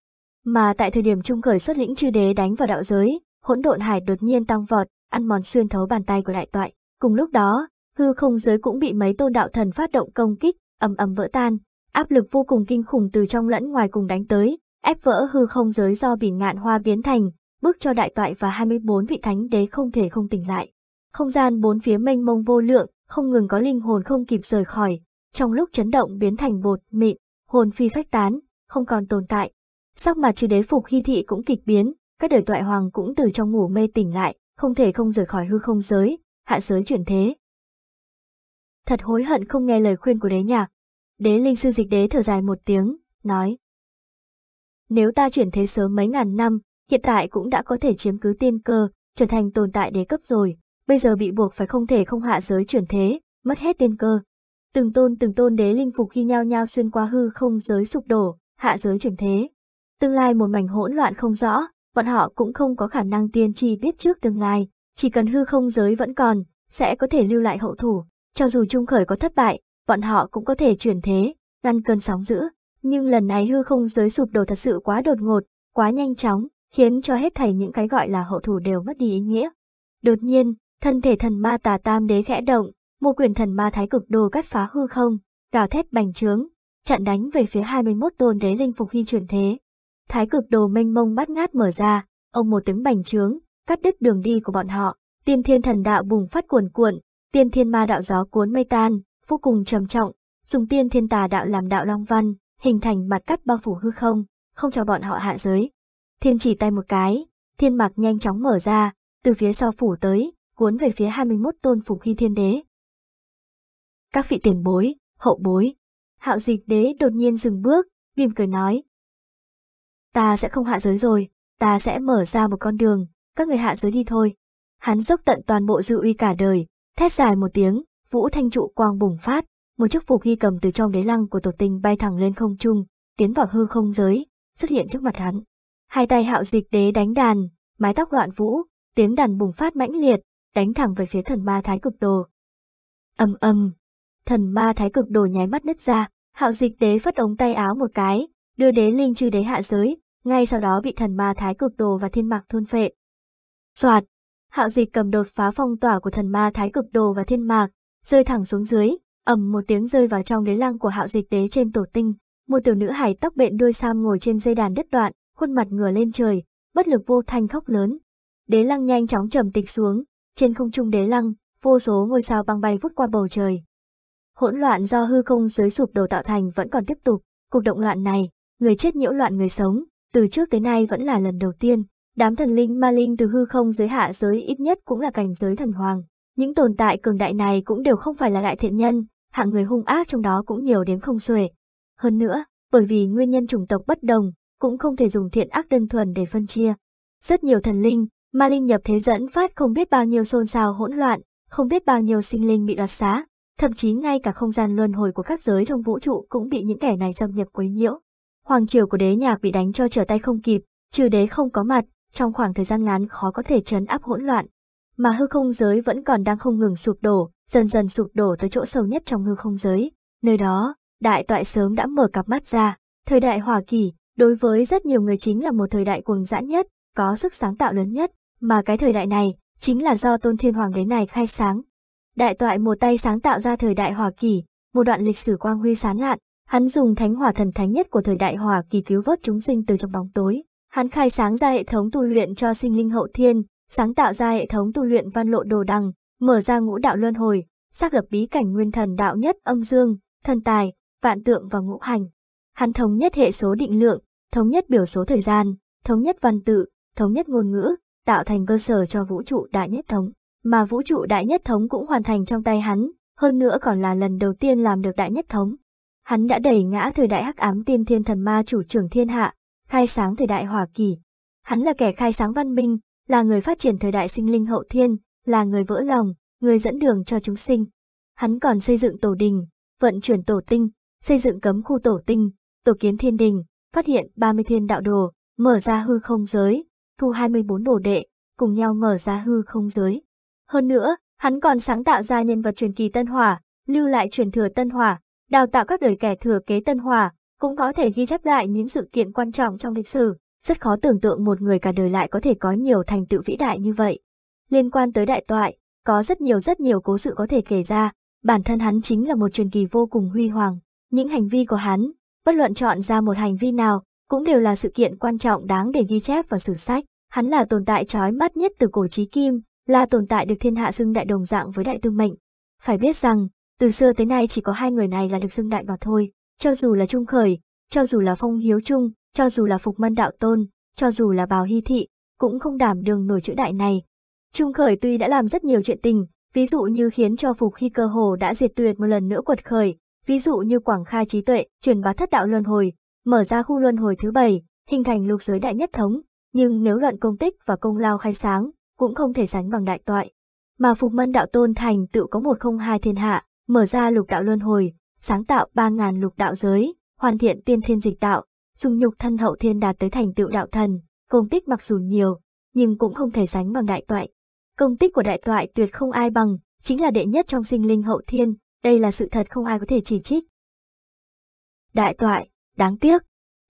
Speaker 1: Mà tại thời điểm trung khởi xuất lĩnh chư đế đánh vào đạo giới, hỗn độn hải đột nhiên tăng vọt, ăn mòn xuyên thấu bàn tay của đại toại. Cùng lúc đó, hư không giới cũng bị mấy tôn đạo thần phát động công kích, ầm ầm vỡ tan, áp lực vô cùng kinh khủng từ trong lẫn ngoài cùng đánh tới, ép vỡ hư không giới do bỉ ngạn hoa biến thành, bước cho đại toại và 24 vị thánh đế không thể không tỉnh lại. Không gian bốn phía mênh mông vô lượng, không ngừng có linh hồn không kịp rời khỏi, trong lúc chấn động biến thành bột, mịn, hồn phi phách tán, không còn tồn tại. Sắc mặt chư đế phục hy thị cũng kịch biến, các đời toại hoàng cũng từ trong ngủ mê tỉnh lại, không thể không rời khỏi hư không giới, hạ giới chuyển thế. Thật hối hận không nghe lời khuyên của đế nhạc, Đế linh sư dịch đế thở dài một tiếng, nói. Nếu ta chuyển thế sớm mấy ngàn năm, hiện tại cũng đã có thể chiếm cứ tiên cơ, trở thành tồn tại đế cấp rồi, bây giờ bị buộc phải không thể không hạ giới chuyển thế, mất hết tiên cơ. Từng tôn từng tôn đế linh phục khi nhao nhao xuyên qua hư không giới sụp đổ, hạ giới chuyển thế. Tương lai một mảnh hỗn loạn không rõ, bọn họ cũng không có khả năng tiên tri biết trước tương lai, chỉ cần hư không giới vẫn còn, sẽ có thể lưu lại hậu thủ, cho dù trung khởi có thất bại, bọn họ cũng có thể chuyển thế, ngăn cơn sóng dữ. Nhưng lần này hư không giới sụp đổ thật sự quá đột ngột, quá nhanh chóng, khiến cho hết thảy những cái gọi là hậu thủ đều mất đi ý nghĩa. Đột nhiên, thân thể thần ma tà tam đế khẽ động, một quyền thần ma thái cực đồ cắt phá hư không, gào thét bành trướng, chặn đánh về phía 21 tôn đế linh phục hy chuyển thế. Thái cực đồ mênh mông bắt ngát mở ra, ông một tiếng bành trướng, cắt đứt đường đi của bọn họ, tiên thiên thần đạo bùng phát cuồn cuộn, tiên thiên ma đạo gió cuốn mây tan, vô cùng trầm trọng, dùng tiên thiên tà đạo làm đạo long văn, hình thành mặt cắt bao phủ hư không, không cho bọn họ hạ giới. Thiên chỉ tay một cái, thiên mạc nhanh chóng mở ra, từ phía sau phủ tới, cuốn về phía 21 tôn phục khi thiên đế. Các vị tiền bối, hậu bối, hạo dịch đế đột nhiên dừng bước, mỉm cười nói. Ta sẽ không hạ giới rồi, ta sẽ mở ra một con đường, các người hạ giới đi thôi. Hắn dốc tận toàn bộ dư uy cả đời, thét dài một tiếng, vũ thanh trụ quang bùng phát, một chiếc phù khi cầm từ trong đế lăng của tổ tinh bay thẳng lên không trung, tiến vào hư không giới, xuất hiện trước mặt hắn. Hai tay hạo dịch đế đánh đàn, mái tóc loạn vũ, tiếng đàn bùng phát mãnh liệt, đánh thẳng về phía thần ma thái cực đồ. ầm ầm, thần ma thái cực đồ nháy mắt nứt ra, hạo dịch đế phất ống tay áo một cái, đưa đế linh chư đế hạ giới, ngay sau đó bị thần ma thái cực đồ và thiên mạc thôn phệ. Soạt, hạo dịch cầm đột phá phong tỏa của thần ma thái cực đồ và thiên mạc, rơi thẳng xuống dưới, ầm một tiếng rơi vào trong đế lăng của hạo dịch đế trên tổ tinh, một tiểu nữ hải tóc bện đuôi sam ngồi trên dây đàn đất đoạn, khuôn mặt ngửa lên trời, bất lực vô thanh khóc lớn. Đế lăng nhanh chóng trầm tịch xuống, trên không trung đế lăng, vô số ngôi sao băng bay vút qua bầu trời. Hỗn loạn do hư không dưới sụp đổ tạo thành vẫn còn tiếp tục, cuộc động loạn này, người chết nhiễu loạn người sống, từ trước tới nay vẫn là lần đầu tiên, đám thần linh ma linh từ hư không dưới hạ giới ít nhất cũng là cảnh giới thần hoàng. Những tồn tại cường đại này cũng đều không phải là đại thiện nhân, hạng người hung ác trong đó cũng nhiều đến không xuể. Hơn nữa, bởi vì nguyên nhân chủng tộc bất đồng, cũng không thể dùng thiện ác đơn thuần để phân chia. Rất nhiều thần linh, ma linh nhập thế dẫn phát không biết bao nhiêu xôn xao hỗn loạn, không biết bao nhiêu sinh linh bị đoạt xá, thậm chí ngay cả không gian luân hồi của các giới trong vũ trụ cũng bị những kẻ này xâm nhập quấy nhiễu. Hoàng triều của đế nhạc bị đánh cho trở tay không kịp, trừ đế không có mặt, trong khoảng thời gian ngắn khó có thể chấn áp hỗn loạn, mà hư không giới vẫn còn đang không ngừng sụp đổ, dần dần sụp đổ tới chỗ sâu nhất trong hư không giới. Nơi đó, đại toại sớm đã mở cặp mắt ra, thời đại hòa kỳ, đối với rất nhiều người chính là một thời đại cuồng dã nhất, có sức sáng tạo lớn nhất, mà cái thời đại này chính là do Tôn Thiên Hoàng đế này khai sáng. Đại toại một tay sáng tạo ra thời đại hòa kỳ, một đoạn lịch sử quang huy sáng ngạn. hắn dùng thánh hỏa thần thánh nhất của thời đại hòa kỳ cứu vớt chúng sinh từ trong bóng tối. Hắn khai sáng ra hệ thống tu luyện cho sinh linh hậu thiên, sáng tạo ra hệ thống tu luyện văn lộ đồ đằng, mở ra ngũ đạo luân hồi, xác lập bí cảnh nguyên thần đạo nhất âm dương, thần tài, vạn tượng và ngũ hành. Hắn thống nhất hệ số định lượng, thống nhất biểu số thời gian, thống nhất văn tự, thống nhất ngôn ngữ, tạo thành cơ sở cho vũ trụ đại nhất thống. Mà vũ trụ đại nhất thống cũng hoàn thành trong tay hắn, hơn nữa còn là lần đầu tiên làm được đại nhất thống. Hắn đã đẩy ngã thời đại hắc ám tiên thiên thần ma chủ trưởng thiên hạ, khai sáng thời đại Hòa Kỳ. Hắn là kẻ khai sáng văn minh, là người phát triển thời đại sinh linh hậu thiên, là người vỡ lòng, người dẫn đường cho chúng sinh. Hắn còn xây dựng tổ đình, vận chuyển tổ tinh, xây dựng cấm khu tổ tinh, tổ kiến thiên đình, phát hiện 30 thiên đạo đồ, mở ra hư không giới, thu 24 đồ đệ, cùng nhau mở ra hư không giới. Hơn nữa, hắn còn sáng tạo ra nhân vật truyền kỳ Tân Hỏa, lưu lại truyền thừa Tân Hỏa, đào tạo các đời kẻ thừa kế Tân Hỏa, cũng có thể ghi chép lại những sự kiện quan trọng trong lịch sử, rất khó tưởng tượng một người cả đời lại có thể có nhiều thành tựu vĩ đại như vậy. Liên quan tới đại toại, có rất nhiều rất nhiều cố sự có thể kể ra, bản thân hắn chính là một truyền kỳ vô cùng huy hoàng. Những hành vi của hắn, bất luận chọn ra một hành vi nào, cũng đều là sự kiện quan trọng đáng để ghi chép vào sử sách. Hắn là tồn tại trói mắt nhất từ cổ chí kim, là tồn tại được thiên hạ xưng đại đồng dạng với đại tư mệnh. Phải biết rằng, từ xưa tới nay chỉ có hai người này là được xưng đại mà thôi, cho dù là Trung Khởi, cho dù là Phong Hiếu Trung, cho dù là Phục Mân Đạo Tôn, cho dù là Bào Hy Thị, cũng không đảm đường nổi chữ đại này. Trung Khởi tuy đã làm rất nhiều chuyện tình, ví dụ như khiến cho Phục khi Cơ Hồ đã diệt tuyệt một lần nữa quật khởi, ví dụ như quảng khai trí tuệ, truyền bá thất đạo luân hồi, mở ra khu luân hồi thứ bảy, hình thành lục giới đại nhất thống, nhưng nếu luận công tích và công lao khai sáng, cũng không thể sánh bằng đại toại. Mà Phục Mân Đạo Tôn thành tự có một không hai thiên hạ, mở ra lục đạo luân hồi, sáng tạo ba ngàn lục đạo giới, hoàn thiện tiên thiên dịch đạo, dùng nhục thân hậu thiên đạt tới thành tựu đạo thần, công tích mặc dù nhiều, nhưng cũng không thể sánh bằng đại toại. Công tích của đại toại tuyệt không ai bằng, chính là đệ nhất trong sinh linh hậu thiên, đây là sự thật không ai có thể chỉ trích. Đại toại, đáng tiếc.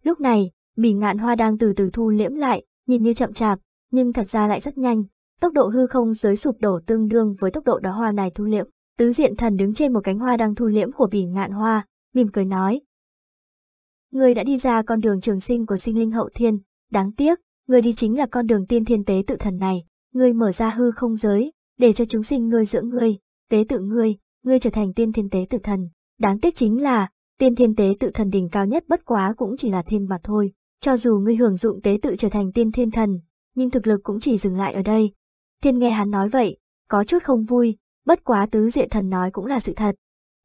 Speaker 1: Lúc này, bỉ ngạn hoa đang từ từ thu liễm lại, nhìn như chậm chạp, nhưng thật ra lại rất nhanh. Tốc độ hư không giới sụp đổ tương đương với tốc độ đó hoa này thu liễm. Tứ diện thần đứng trên một cánh hoa đang thu liễm của bỉ ngạn hoa, mỉm cười nói, Người đã đi ra con đường trường sinh của sinh linh hậu thiên, đáng tiếc, người đi chính là con đường tiên thiên tế tự thần này, người mở ra hư không giới, để cho chúng sinh nuôi dưỡng ngươi, tế tự ngươi, ngươi trở thành tiên thiên tế tự thần. Đáng tiếc chính là, tiên thiên tế tự thần đỉnh cao nhất bất quá cũng chỉ là thiên mà thôi, cho dù ngươi hưởng dụng tế tự trở thành tiên thiên thần, nhưng thực lực cũng chỉ dừng lại ở đây. Thiên nghe hắn nói vậy, có chút không vui, bất quá tứ diện thần nói cũng là sự thật.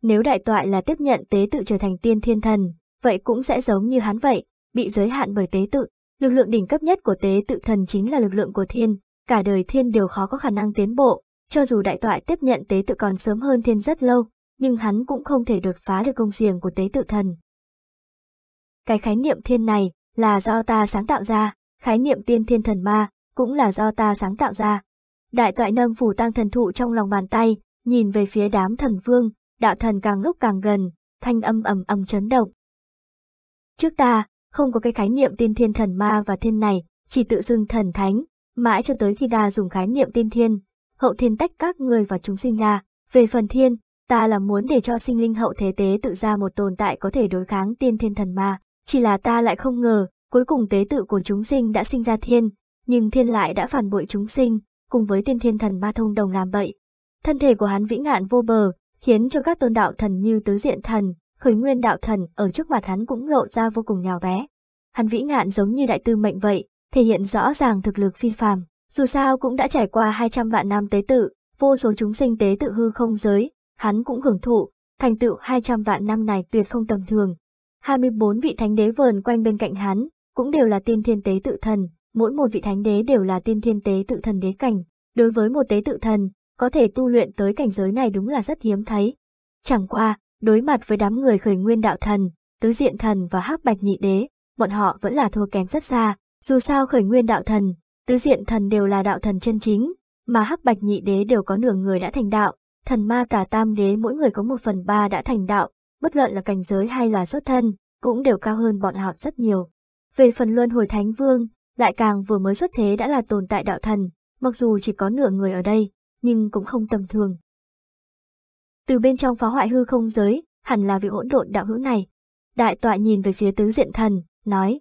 Speaker 1: Nếu đại toại là tiếp nhận tế tự trở thành tiên thiên thần, vậy cũng sẽ giống như hắn vậy, bị giới hạn bởi tế tự. Lực lượng đỉnh cấp nhất của tế tự thần chính là lực lượng của thiên, cả đời thiên đều khó có khả năng tiến bộ, cho dù đại toại tiếp nhận tế tự còn sớm hơn thiên rất lâu, nhưng hắn cũng không thể đột phá được công xiềng của tế tự thần. Cái khái niệm thiên này là do ta sáng tạo ra, khái niệm tiên thiên thần ma cũng là do ta sáng tạo ra. Đại toại nâng phủ tăng thần thụ trong lòng bàn tay, nhìn về phía đám thần vương, đạo thần càng lúc càng gần, thanh âm ầm ầm chấn động, Trước ta, không có cái khái niệm tiên thiên thần ma và thiên này, chỉ tự xưng thần thánh, mãi cho tới khi ta dùng khái niệm tiên thiên, hậu thiên tách các người và chúng sinh ra. Về phần thiên, ta là muốn để cho sinh linh hậu thế tế tự ra một tồn tại có thể đối kháng tiên thiên thần ma, chỉ là ta lại không ngờ, cuối cùng tế tự của chúng sinh đã sinh ra thiên, nhưng thiên lại đã phản bội chúng sinh, cùng với tiên thiên thần ma thông đồng làm bậy. Thân thể của hắn vĩ ngạn vô bờ, khiến cho các tôn đạo thần như tứ diện thần, khởi nguyên đạo thần ở trước mặt hắn cũng lộ ra vô cùng nhỏ bé. Hắn vĩ ngạn giống như đại tư mệnh vậy, thể hiện rõ ràng thực lực phi phàm, dù sao cũng đã trải qua 200 vạn năm tế tự, vô số chúng sinh tế tự hư không giới, hắn cũng hưởng thụ, thành tựu 200 vạn năm này tuyệt không tầm thường. 24 vị thánh đế vờn quanh bên cạnh hắn, cũng đều là tiên thiên tế tự thần, mỗi một vị thánh đế đều là tiên thiên tế tự thần đế cảnh, đối với một tế tự thần, có thể tu luyện tới cảnh giới này đúng là rất hiếm thấy. Chẳng qua, Đối mặt với đám người khởi nguyên đạo thần, tứ diện thần và hắc bạch nhị đế, bọn họ vẫn là thua kém rất xa, dù sao khởi nguyên đạo thần, tứ diện thần đều là đạo thần chân chính, mà hắc bạch nhị đế đều có nửa người đã thành đạo, thần ma cả tam đế mỗi người có một phần ba đã thành đạo, bất luận là cảnh giới hay là xuất thân, cũng đều cao hơn bọn họ rất nhiều. Về phần luân hồi thánh vương, lại càng vừa mới xuất thế đã là tồn tại đạo thần, mặc dù chỉ có nửa người ở đây, nhưng cũng không tầm thường từ bên trong phá hoại hư không giới, hẳn là vị hỗn độn đạo hữu này. Đại tọa nhìn về phía tứ diện thần, nói.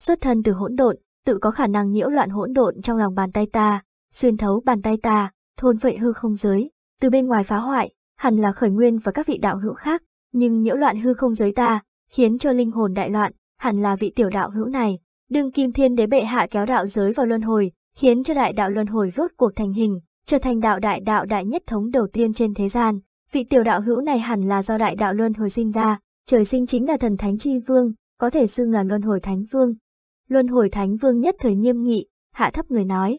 Speaker 1: Xuất thân từ hỗn độn, tự có khả năng nhiễu loạn hỗn độn trong lòng bàn tay ta, xuyên thấu bàn tay ta, thôn vệ hư không giới, từ bên ngoài phá hoại, hẳn là khởi nguyên và các vị đạo hữu khác, nhưng nhiễu loạn hư không giới ta, khiến cho linh hồn đại loạn, hẳn là vị tiểu đạo hữu này. đừng kim thiên đế bệ hạ kéo đạo giới vào luân hồi, khiến cho đại đạo luân hồi rốt cuộc thành hình, trở thành đạo đại đạo đại nhất thống đầu tiên trên thế gian. Vị tiểu đạo hữu này hẳn là do đại đạo luân hồi sinh ra, trời sinh chính là thần thánh chi vương, có thể xưng là luân hồi thánh vương. Luân hồi thánh vương nhất thời nghiêm nghị, hạ thấp người nói.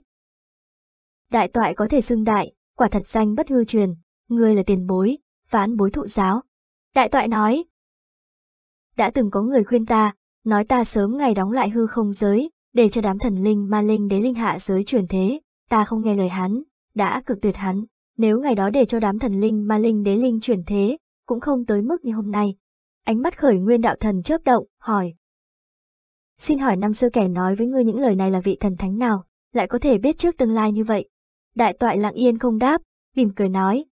Speaker 1: Đại toại có thể xưng đại, quả thật danh bất hư truyền, ngươi là tiền bối, phán bối thụ giáo. Đại toại nói. Đã từng có người khuyên ta, nói ta sớm ngày đóng lại hư không giới, để cho đám thần linh ma linh đế linh hạ giới truyền thế, ta không nghe lời hắn, đã cực tuyệt hắn, nếu ngày đó để cho đám thần linh ma linh đế linh chuyển thế, cũng không tới mức như hôm nay. Ánh mắt khởi nguyên đạo thần chớp động, hỏi. Xin hỏi năm xưa kẻ nói với ngươi những lời này là vị thần thánh nào, lại có thể biết trước tương lai như vậy? Đại toại lặng yên không đáp, mỉm cười nói.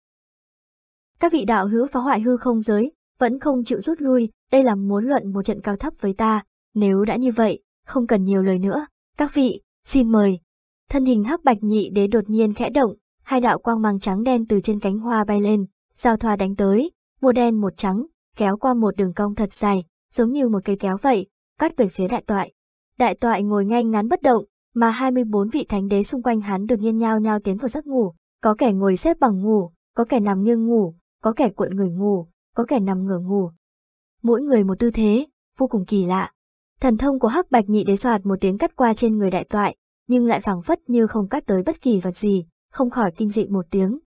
Speaker 1: Các vị đạo hữu phá hoại hư không giới, vẫn không chịu rút lui, đây là muốn luận một trận cao thấp với ta, nếu đã như vậy, không cần nhiều lời nữa, các vị, xin mời. Thân hình hắc bạch nhị đế đột nhiên khẽ động, hai đạo quang mang trắng đen từ trên cánh hoa bay lên, giao thoa đánh tới, một đen một trắng, kéo qua một đường cong thật dài, giống như một cây kéo vậy, cắt về phía đại toại. Đại toại ngồi ngay ngắn bất động, mà 24 vị thánh đế xung quanh hắn đột nhiên nhao nhao tiến vào giấc ngủ, có kẻ ngồi xếp bằng ngủ, có kẻ nằm nghiêng ngủ, có kẻ cuộn người ngủ, có kẻ nằm ngửa ngủ. Mỗi người một tư thế, vô cùng kỳ lạ. Thần thông của Hắc Bạch Nhị Đế soạt một tiếng cắt qua trên người đại toại, nhưng lại phảng phất như không cắt tới bất kỳ vật gì, không khỏi kinh dị một tiếng.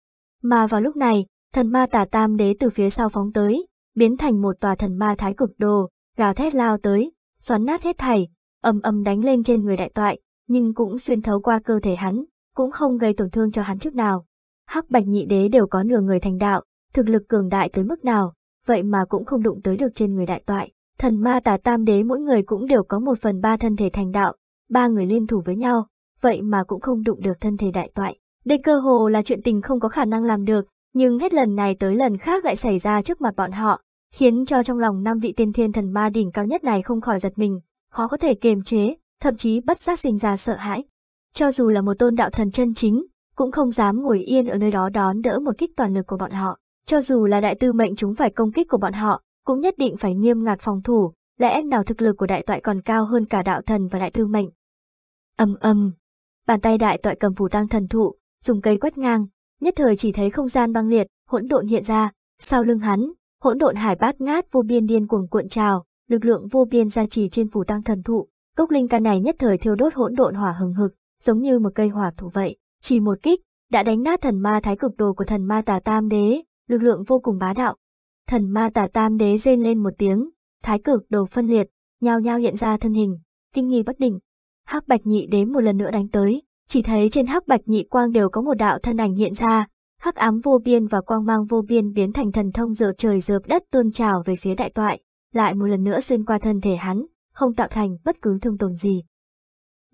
Speaker 1: Mà vào lúc này, thần ma tà tam đế từ phía sau phóng tới, biến thành một tòa thần ma thái cực đồ, gào thét lao tới, xoắn nát hết thảy, âm âm đánh lên trên người đại toại, nhưng cũng xuyên thấu qua cơ thể hắn, cũng không gây tổn thương cho hắn trước nào. Hắc bạch nhị đế đều có nửa người thành đạo, thực lực cường đại tới mức nào, vậy mà cũng không đụng tới được trên người đại toại. Thần ma tà tam đế mỗi người cũng đều có một phần ba thân thể thành đạo, ba người liên thủ với nhau, vậy mà cũng không đụng được thân thể đại toại. Đây cơ hồ là chuyện tình không có khả năng làm được, nhưng hết lần này tới lần khác lại xảy ra trước mặt bọn họ, khiến cho trong lòng năm vị tiên thiên thần ma đỉnh cao nhất này không khỏi giật mình, khó có thể kiềm chế, thậm chí bất giác sinh ra sợ hãi. Cho dù là một tôn đạo thần chân chính, cũng không dám ngồi yên ở nơi đó đón đỡ một kích toàn lực của bọn họ. Cho dù là đại tư mệnh chúng phải công kích của bọn họ, cũng nhất định phải nghiêm ngặt phòng thủ, lẽ nào thực lực của đại toại còn cao hơn cả đạo thần và đại tư mệnh, Âm âm, bàn tay đại tọa cầm phù tăng thần thụ, dùng cây quét ngang, nhất thời chỉ thấy không gian băng liệt, hỗn độn hiện ra, sau lưng hắn, hỗn độn hải bát ngát vô biên điên cuồng cuộn trào, lực lượng vô biên gia trì trên phù tăng thần thụ, cốc linh ca này nhất thời thiêu đốt hỗn độn hỏa hừng hực, giống như một cây hỏa thủ vậy, chỉ một kích đã đánh nát thần ma thái cực đồ của thần ma tà tam đế, lực lượng vô cùng bá đạo. Thần ma tà tam đế rên lên một tiếng, thái cực đồ phân liệt, nhao nhao hiện ra thân hình, kinh nghi bất định, hắc bạch nhị đế một lần nữa đánh tới, chỉ thấy trên hắc bạch nhị quang đều có một đạo thân ảnh hiện ra, hắc ám vô biên và quang mang vô biên biến thành thần thông dợp trời dợp đất tuôn trào về phía đại toại, lại một lần nữa xuyên qua thân thể hắn, không tạo thành bất cứ thương tổn gì.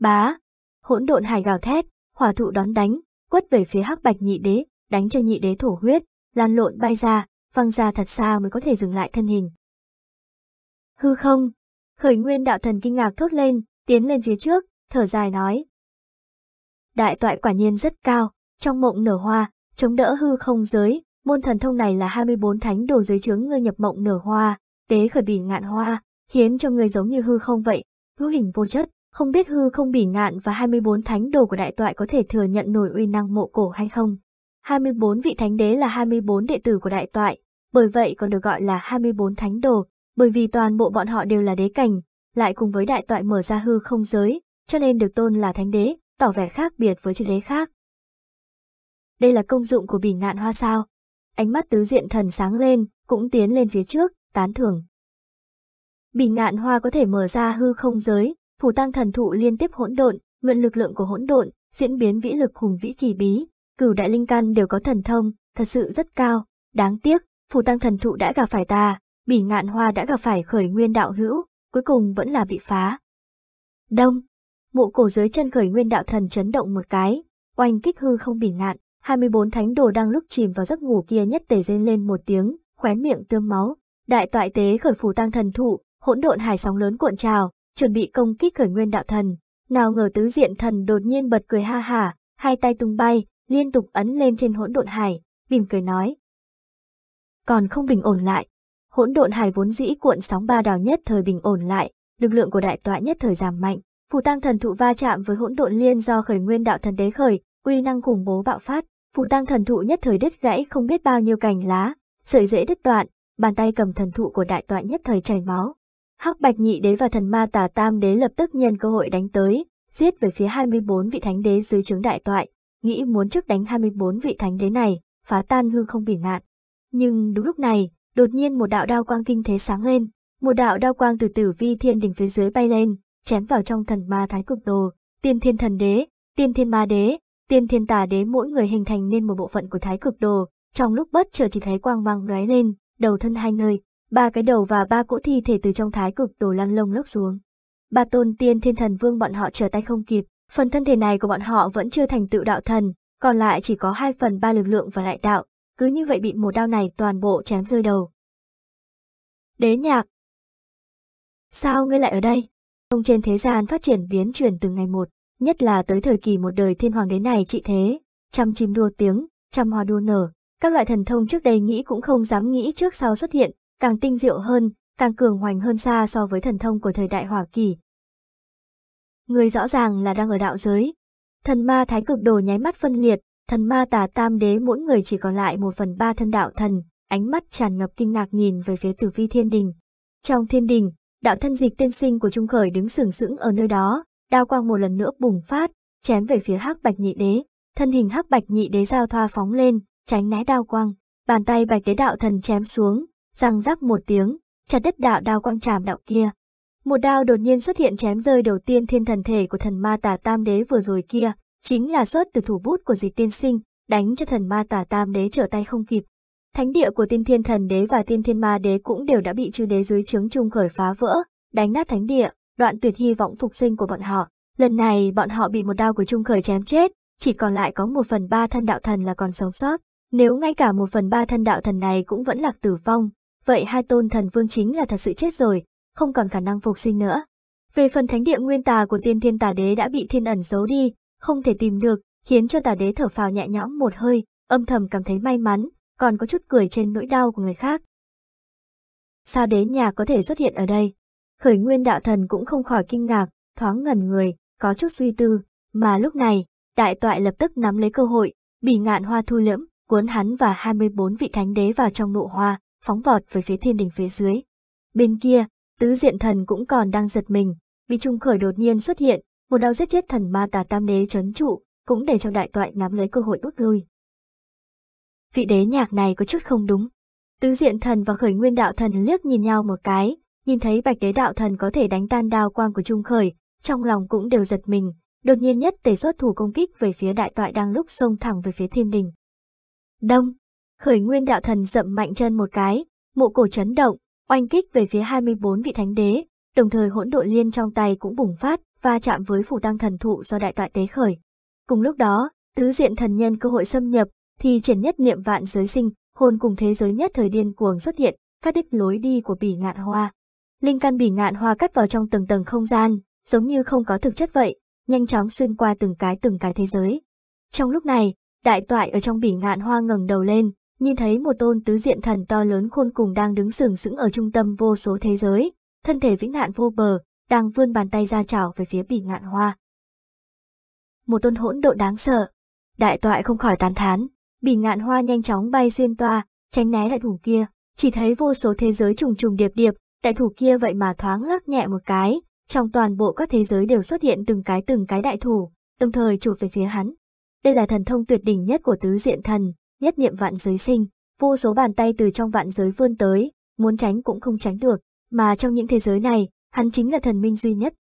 Speaker 1: Bá, hỗn độn hải gào thét, hỏa thụ đón đánh, quất về phía hắc bạch nhị đế, đánh cho nhị đế thổ huyết, lan lộn bay ra, văng ra thật xa mới có thể dừng lại thân hình. Hư không, khởi nguyên đạo thần kinh ngạc thốt lên, tiến lên phía trước, thở dài nói. Đại toại quả nhiên rất cao, trong mộng nở hoa, chống đỡ hư không giới, môn thần thông này là 24 thánh đồ giới chướng ngươi nhập mộng nở hoa, tế khởi bỉ ngạn hoa, khiến cho ngươi giống như hư không vậy, hữu hình vô chất, không biết hư không bỉ ngạn và 24 thánh đồ của đại toại có thể thừa nhận nổi uy năng mộ cổ hay không. 24 vị thánh đế là 24 đệ tử của đại toại, bởi vậy còn được gọi là 24 thánh đồ, bởi vì toàn bộ bọn họ đều là đế cảnh, lại cùng với đại toại mở ra hư không giới, cho nên được tôn là thánh đế, tỏ vẻ khác biệt với chữ đế khác. Đây là công dụng của bỉ ngạn hoa sao. Ánh mắt tứ diện thần sáng lên, cũng tiến lên phía trước, tán thưởng. Bỉ ngạn hoa có thể mở ra hư không giới, phủ tăng thần thụ liên tiếp hỗn độn, mượn lực lượng của hỗn độn, diễn biến vĩ lực hùng vĩ kỳ bí, cửu đại linh căn đều có thần thông, thật sự rất cao, đáng tiếc, phủ tăng thần thụ đã gặp phải ta, bỉ ngạn hoa đã gặp phải khởi nguyên đạo hữu, cuối cùng vẫn là bị phá. Đông, mộ cổ dưới chân khởi nguyên đạo thần chấn động một cái, oanh kích hư không bỉ ngạn, 24 thánh đồ đang lúc chìm vào giấc ngủ kia nhất tề rên lên một tiếng, khóe miệng tươm máu, đại toại tế khởi phù tăng thần thụ, hỗn độn hải sóng lớn cuộn trào, chuẩn bị công kích khởi nguyên đạo thần. Nào ngờ tứ diện thần đột nhiên bật cười ha hả, hai tay tung bay, liên tục ấn lên trên hỗn độn hải, mỉm cười nói. Còn không bình ổn lại, Hỗn độn hải vốn dĩ cuộn sóng ba đào nhất thời bình ổn lại, lực lượng của đại tọa nhất thời giảm mạnh. Phù tăng thần thụ va chạm với hỗn độn liên do khởi nguyên đạo thần đế khởi, uy năng khủng bố bạo phát, phù tăng thần thụ nhất thời đứt gãy không biết bao nhiêu cành lá, sợi rễ đứt đoạn, bàn tay cầm thần thụ của đại tọa nhất thời chảy máu. Hắc Bạch Nhị Đế và thần ma Tà Tam Đế lập tức nhân cơ hội đánh tới, giết về phía 24 vị thánh đế dưới trướng đại tọa nghĩ muốn trước đánh 24 vị thánh đế này, phá tan hương không bỉ ngạn. Nhưng đúng lúc này, đột nhiên một đạo đao quang kinh thế sáng lên, một đạo đao quang từ tử vi thiên đỉnh phía dưới bay lên, chém vào trong thần ma thái cực đồ, tiên thiên thần đế, tiên thiên ma đế, tiên thiên tà đế mỗi người hình thành nên một bộ phận của thái cực đồ, trong lúc bất chợt chỉ thấy quang mang lóe lên, đầu thân hai nơi, ba cái đầu và ba cỗ thi thể từ trong thái cực đồ lăn lông lốc xuống. Ba tôn tiên thiên thần vương bọn họ trở tay không kịp, phần thân thể này của bọn họ vẫn chưa thành tựu đạo thần, còn lại chỉ có hai phần ba lực lượng và lại đạo, cứ như vậy bị một đao này toàn bộ chém rơi đầu. Đế nhạc Sao ngươi lại ở đây? Ông trên thế gian phát triển biến chuyển từng ngày một, nhất là tới thời kỳ một đời thiên hoàng đế này trị thế, trăm chim đua tiếng, trăm hoa đua nở, các loại thần thông trước đây nghĩ cũng không dám nghĩ trước sau xuất hiện, càng tinh diệu hơn, càng cường hoành hơn xa so với thần thông của thời đại Hỏa Kỳ. Người rõ ràng là đang ở đạo giới. Thần ma thái cực đồ nháy mắt phân liệt, Thần ma tà tam đế mỗi người chỉ còn lại một phần ba thân đạo thần, ánh mắt tràn ngập kinh ngạc nhìn về phía tử vi thiên đình. Trong thiên đình, đạo thân dịch tiên sinh của Trung Khởi đứng sừng sững ở nơi đó, đao quang một lần nữa bùng phát, chém về phía hắc bạch nhị đế, thân hình hắc bạch nhị đế giao thoa phóng lên, tránh né đao quang, bàn tay bạch đế đạo thần chém xuống, răng rắc một tiếng, chặt đất đạo đao quang chạm đạo kia. Một đao đột nhiên xuất hiện chém rơi đầu tiên thiên thần thể của thần ma tà tam đế vừa rồi kia, chính là xuất từ thủ bút của dịch tiên sinh, đánh cho thần ma tả tam đế trở tay không kịp. Thánh địa của tiên thiên thần đế và tiên thiên ma đế cũng đều đã bị chư đế dưới trướng chung khởi phá vỡ, đánh nát thánh địa, đoạn tuyệt hy vọng phục sinh của bọn họ. Lần này bọn họ bị một đao của Trung Khởi chém chết, chỉ còn lại có một phần ba thân đạo thần là còn sống sót. Nếu ngay cả một phần ba thân đạo thần này cũng vẫn lạc tử vong, vậy hai tôn thần vương chính là thật sự chết rồi, không còn khả năng phục sinh nữa. Về phần thánh địa nguyên tà của tiên thiên tà đế đã bị thiên ẩn giấu đi, không thể tìm được, khiến cho tà đế thở phào nhẹ nhõm một hơi, âm thầm cảm thấy may mắn, còn có chút cười trên nỗi đau của người khác. Sao đế nhà có thể xuất hiện ở đây? Khởi nguyên đạo thần cũng không khỏi kinh ngạc, thoáng ngẩn người, có chút suy tư, mà lúc này, đại toại lập tức nắm lấy cơ hội, bỉ ngạn hoa thu lẫm, cuốn hắn và 24 vị thánh đế vào trong nụ hoa, phóng vọt về phía thiên đỉnh phía dưới. Bên kia, tứ diện thần cũng còn đang giật mình, vì trung khởi đột nhiên xuất hiện, một đao giết chết thần ma tà tam đế chấn trụ, cũng để cho đại toại nắm lấy cơ hội bước lui. Vị đế nhạc này có chút không đúng. Tứ diện thần và khởi nguyên đạo thần liếc nhìn nhau một cái, nhìn thấy bạch đế đạo thần có thể đánh tan đao quang của trung khởi, trong lòng cũng đều giật mình, đột nhiên nhất tề xuất thủ công kích về phía đại toại đang lúc xông thẳng về phía thiên đình. Đông, khởi nguyên đạo thần dậm mạnh chân một cái, mộ cổ chấn động, oanh kích về phía 24 vị thánh đế, đồng thời hỗn độn liên trong tay cũng bùng phát và chạm với phủ tăng thần thụ do đại toại tế khởi. Cùng lúc đó, tứ diện thần nhân cơ hội xâm nhập, thì triển nhất niệm vạn giới sinh, hồn cùng thế giới nhất thời điên cuồng xuất hiện, cắt đứt lối đi của bỉ ngạn hoa. Linh căn bỉ ngạn hoa cắt vào trong từng tầng không gian, giống như không có thực chất vậy, nhanh chóng xuyên qua từng cái từng cái thế giới. Trong lúc này, đại toại ở trong bỉ ngạn hoa ngẩng đầu lên, nhìn thấy một tôn tứ diện thần to lớn khôn cùng đang đứng sừng sững ở trung tâm vô số thế giới, thân thể vĩnh hạn vô bờ, đang vươn bàn tay ra chảo về phía bỉ ngạn hoa. Một tôn hỗn độ đáng sợ, đại toại không khỏi tán thán, bỉ ngạn hoa nhanh chóng bay xuyên toa, tránh né đại thủ kia, chỉ thấy vô số thế giới trùng trùng điệp điệp, đại thủ kia vậy mà thoáng lắc nhẹ một cái, trong toàn bộ các thế giới đều xuất hiện từng cái từng cái đại thủ, đồng thời chụp về phía hắn. Đây là thần thông tuyệt đỉnh nhất của tứ diện thần, nhất niệm vạn giới sinh, vô số bàn tay từ trong vạn giới vươn tới, muốn tránh cũng không tránh được, mà trong những thế giới này, hắn chính là thần minh duy nhất.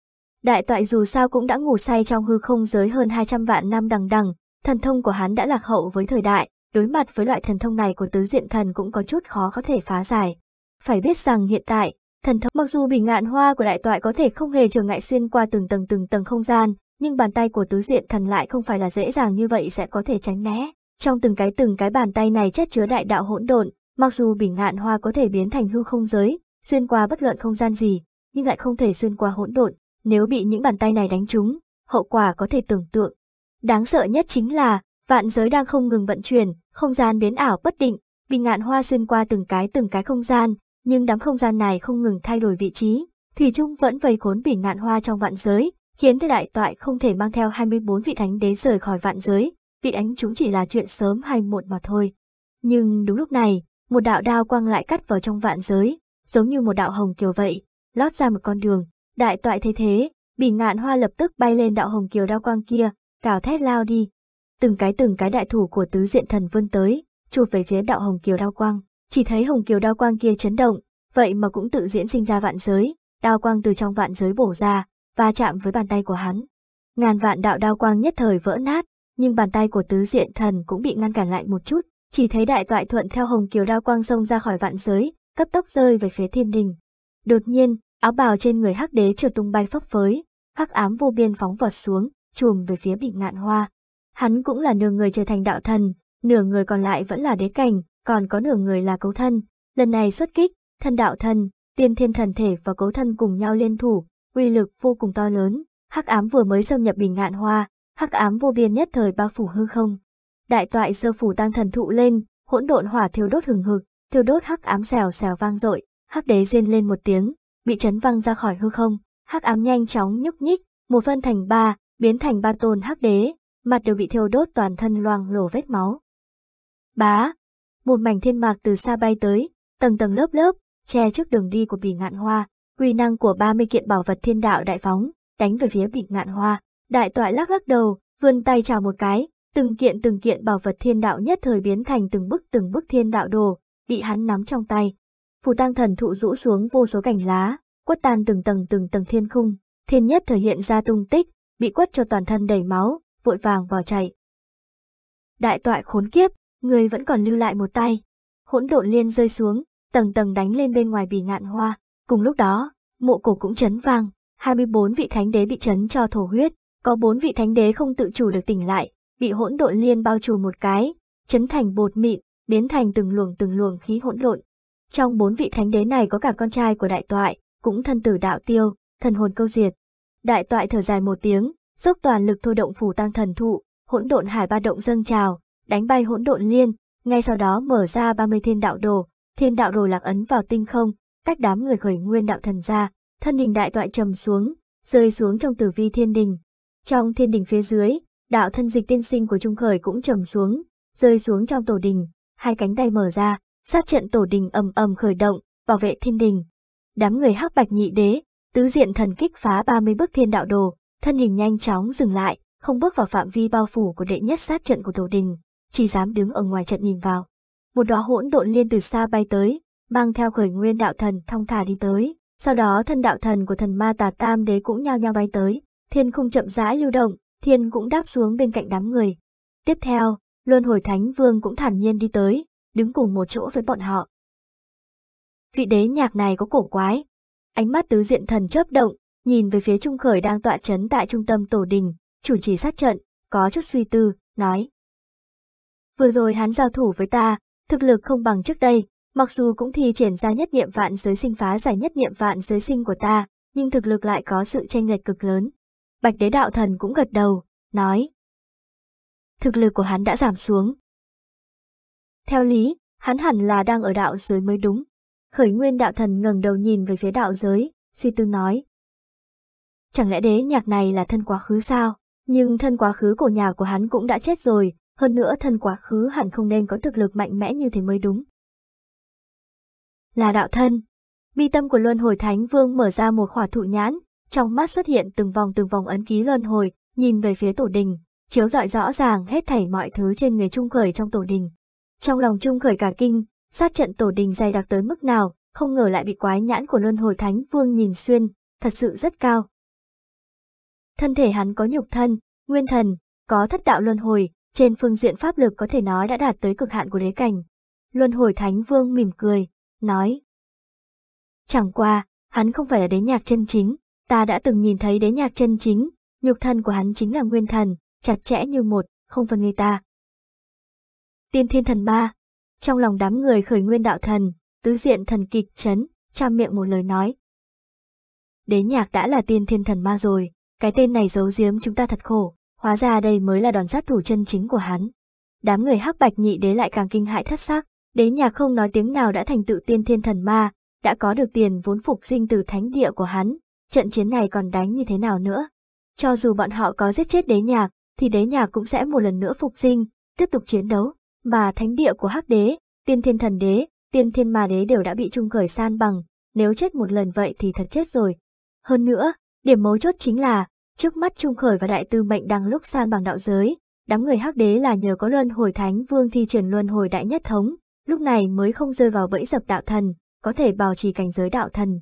Speaker 1: Đại toại dù sao cũng đã ngủ say trong hư không giới hơn 200 vạn năm đằng đằng, thần thông của hắn đã lạc hậu với thời đại, đối mặt với loại thần thông này của tứ diện thần cũng có chút khó có thể phá giải. Phải biết rằng hiện tại, thần thông mặc dù bình ngạn hoa của đại toại có thể không hề trở ngại xuyên qua từng tầng từng tầng không gian, nhưng bàn tay của tứ diện thần lại không phải là dễ dàng như vậy sẽ có thể tránh né. Trong từng cái từng cái bàn tay này chất chứa đại đạo hỗn độn, mặc dù bình ngạn hoa có thể biến thành hư không giới, xuyên qua bất luận không gian gì, nhưng lại không thể xuyên qua hỗn độn, nếu bị những bàn tay này đánh trúng, hậu quả có thể tưởng tượng. Đáng sợ nhất chính là, vạn giới đang không ngừng vận chuyển, không gian biến ảo bất định, bị ngạn hoa xuyên qua từng cái từng cái không gian, nhưng đám không gian này không ngừng thay đổi vị trí, Thủy Trung vẫn vây khốn bỉ ngạn hoa trong vạn giới, khiến cho đại toại không thể mang theo 24 vị thánh đế rời khỏi vạn giới, bị đánh chúng chỉ là chuyện sớm hay muộn mà thôi. Nhưng đúng lúc này, một đạo đao quang lại cắt vào trong vạn giới, giống như một đạo hồng kiều vậy, lót ra một con đường, đại toại thế thế, bỉ ngạn hoa lập tức bay lên đạo hồng kiều đao quang kia, cào thét lao đi. Từng cái từng cái đại thủ của tứ diện thần vươn tới, chụp về phía đạo hồng kiều đao quang, chỉ thấy hồng kiều đao quang kia chấn động, vậy mà cũng tự diễn sinh ra vạn giới, đao quang từ trong vạn giới bổ ra, va chạm với bàn tay của hắn. Ngàn vạn đạo đao quang nhất thời vỡ nát, nhưng bàn tay của tứ diện thần cũng bị ngăn cản lại một chút, chỉ thấy đại toại thuận theo hồng kiều đao quang xông ra khỏi vạn giới, cấp tốc rơi về phía thiên đình. Đột nhiên, áo bào trên người hắc đế trở tung bay phấp phới, hắc ám vô biên phóng vọt xuống, chùm về phía bịnh ngạn hoa. Hắn cũng là nửa người trở thành đạo thần, nửa người còn lại vẫn là đế cảnh, còn có nửa người là cấu thân. Lần này xuất kích, thân đạo thần, tiên thiên thần thể và cấu thân cùng nhau liên thủ, uy lực vô cùng to lớn. Hắc ám vừa mới xâm nhập bình ngạn hoa, hắc ám vô biên nhất thời bao phủ hư không. Đại toại sơ phủ tăng thần thụ lên, hỗn độn hỏa thiêu đốt hừng hực, thiêu đốt hắc ám xèo xèo vang dội, hắc đế rên lên một tiếng, bị chấn văng ra khỏi hư không, hắc ám nhanh chóng nhúc nhích, một phân thành ba, biến thành ba tôn hắc đế, mặt đều bị thiêu đốt toàn thân loang lổ vết máu. Bá, một mảnh thiên mạc từ xa bay tới, tầng tầng lớp lớp, che trước đường đi của Bỉ Ngạn Hoa, quy năng của 30 kiện bảo vật thiên đạo đại phóng, đánh về phía Bỉ Ngạn Hoa. Đại tọa lắc lắc đầu, vươn tay chào một cái, từng kiện từng kiện bảo vật thiên đạo nhất thời biến thành từng bức từng bức thiên đạo đồ, bị hắn nắm trong tay. Phù tang thần thụ rũ xuống vô số cành lá, quất tan từng tầng từng tầng thiên khung, thiên nhất thể hiện ra tung tích, bị quất cho toàn thân đầy máu, vội vàng bỏ chạy. Đại toại khốn kiếp, người vẫn còn lưu lại một tay. Hỗn độn liên rơi xuống, tầng tầng đánh lên bên ngoài bì ngạn hoa. Cùng lúc đó, mộ cổ cũng chấn vang, 24 vị thánh đế bị chấn cho thổ huyết, có 4 vị thánh đế không tự chủ được tỉnh lại, bị hỗn độn liên bao trù một cái, chấn thành bột mịn, biến thành từng luồng từng luồng khí hỗn độn. Trong bốn vị thánh đế này có cả con trai của đại toại, cũng thân tử đạo tiêu, thần hồn câu diệt. Đại toại thở dài một tiếng, dốc toàn lực thôi động phủ tăng thần thụ, hỗn độn hải ba động dâng trào, đánh bay hỗn độn liên, ngay sau đó mở ra 30 thiên đạo đồ, thiên đạo đồ lạc ấn vào tinh không, cách đám người khởi nguyên đạo thần ra, thân hình đại toại trầm xuống, rơi xuống trong tử vi thiên đình. Trong thiên đình phía dưới, đạo thân dịch tiên sinh của Trung Khởi cũng trầm xuống, rơi xuống trong tổ đình, hai cánh tay mở ra, sát trận tổ đình ầm ầm khởi động, bảo vệ thiên đình. Đám người hắc bạch nhị đế, tứ diện thần kích phá 30 bước thiên đạo đồ, thân hình nhanh chóng dừng lại, không bước vào phạm vi bao phủ của đệ nhất sát trận của tổ đình, chỉ dám đứng ở ngoài trận nhìn vào. Một đóa hỗn độn liên từ xa bay tới, mang theo khởi nguyên đạo thần thong thả đi tới, sau đó thân đạo thần của thần ma tà tam đế cũng nhao nhao bay tới, thiên không chậm rãi lưu động, thiên cũng đáp xuống bên cạnh đám người. Tiếp theo, Luân hồi thánh vương cũng thản nhiên đi tới, đứng cùng một chỗ với bọn họ. Vị đế nhạc này có cổ quái. Ánh mắt tứ diện thần chớp động, nhìn về phía trung khởi đang tọa chấn tại trung tâm tổ đình, chủ trì sát trận, có chút suy tư, nói. Vừa rồi hắn giao thủ với ta, thực lực không bằng trước đây, mặc dù cũng thi triển ra nhất niệm vạn giới sinh phá giải nhất niệm vạn giới sinh của ta, nhưng thực lực lại có sự tranh lệch cực lớn. Bạch đế đạo thần cũng gật đầu, nói thực lực của hắn đã giảm xuống. Theo lý, hắn hẳn là đang ở đạo giới mới đúng. Khởi nguyên đạo thần ngẩng đầu nhìn về phía đạo giới, suy tư nói. Chẳng lẽ đế nhạc này là thân quá khứ sao? Nhưng thân quá khứ của nhà của hắn cũng đã chết rồi, hơn nữa thân quá khứ hẳn không nên có thực lực mạnh mẽ như thế mới đúng. Là đạo thân. Bi tâm của Luân Hồi Thánh Vương mở ra một khỏa thụ nhãn, trong mắt xuất hiện từng vòng từng vòng ấn ký luân hồi, nhìn về phía tổ đình, chiếu rọi rõ ràng hết thảy mọi thứ trên người Trung Khởi trong tổ đình. Trong lòng Trung Khởi cả kinh, sát trận tổ đình dày đặc tới mức nào, không ngờ lại bị quái nhãn của luân hồi thánh vương nhìn xuyên, thật sự rất cao. Thân thể hắn có nhục thân, nguyên thần, có thất đạo luân hồi, trên phương diện pháp lực có thể nói đã đạt tới cực hạn của đế cảnh. Luân hồi thánh vương mỉm cười, nói. Chẳng qua, hắn không phải là đế nhạc chân chính, ta đã từng nhìn thấy đế nhạc chân chính, nhục thân của hắn chính là nguyên thần, chặt chẽ như một, không phân người ta. Tiên thiên thần ma, trong lòng đám người khởi nguyên đạo thần, tứ diện thần kịch chấn, trang miệng một lời nói. Đế nhạc đã là tiên thiên thần ma rồi, cái tên này giấu giếm chúng ta thật khổ, hóa ra đây mới là đòn sát thủ chân chính của hắn. Đám người hắc bạch nhị đế lại càng kinh hại thất sắc, đế nhạc không nói tiếng nào đã thành tựu tiên thiên thần ma, đã có được tiền vốn phục sinh từ thánh địa của hắn, trận chiến này còn đánh như thế nào nữa. Cho dù bọn họ có giết chết đế nhạc, thì đế nhà cũng sẽ một lần nữa phục sinh, tiếp tục chiến đấu, mà thánh địa của hắc đế, tiên thiên thần đế, tiên thiên ma đế đều đã bị trung khởi san bằng, nếu chết một lần vậy thì thật chết rồi. Hơn nữa, điểm mấu chốt chính là, trước mắt trung khởi và đại tư mệnh đang lúc san bằng đạo giới, đám người hắc đế là nhờ có luân hồi thánh vương thi triển luân hồi đại nhất thống, lúc này mới không rơi vào bẫy dập đạo thần, có thể bảo trì cảnh giới đạo thần.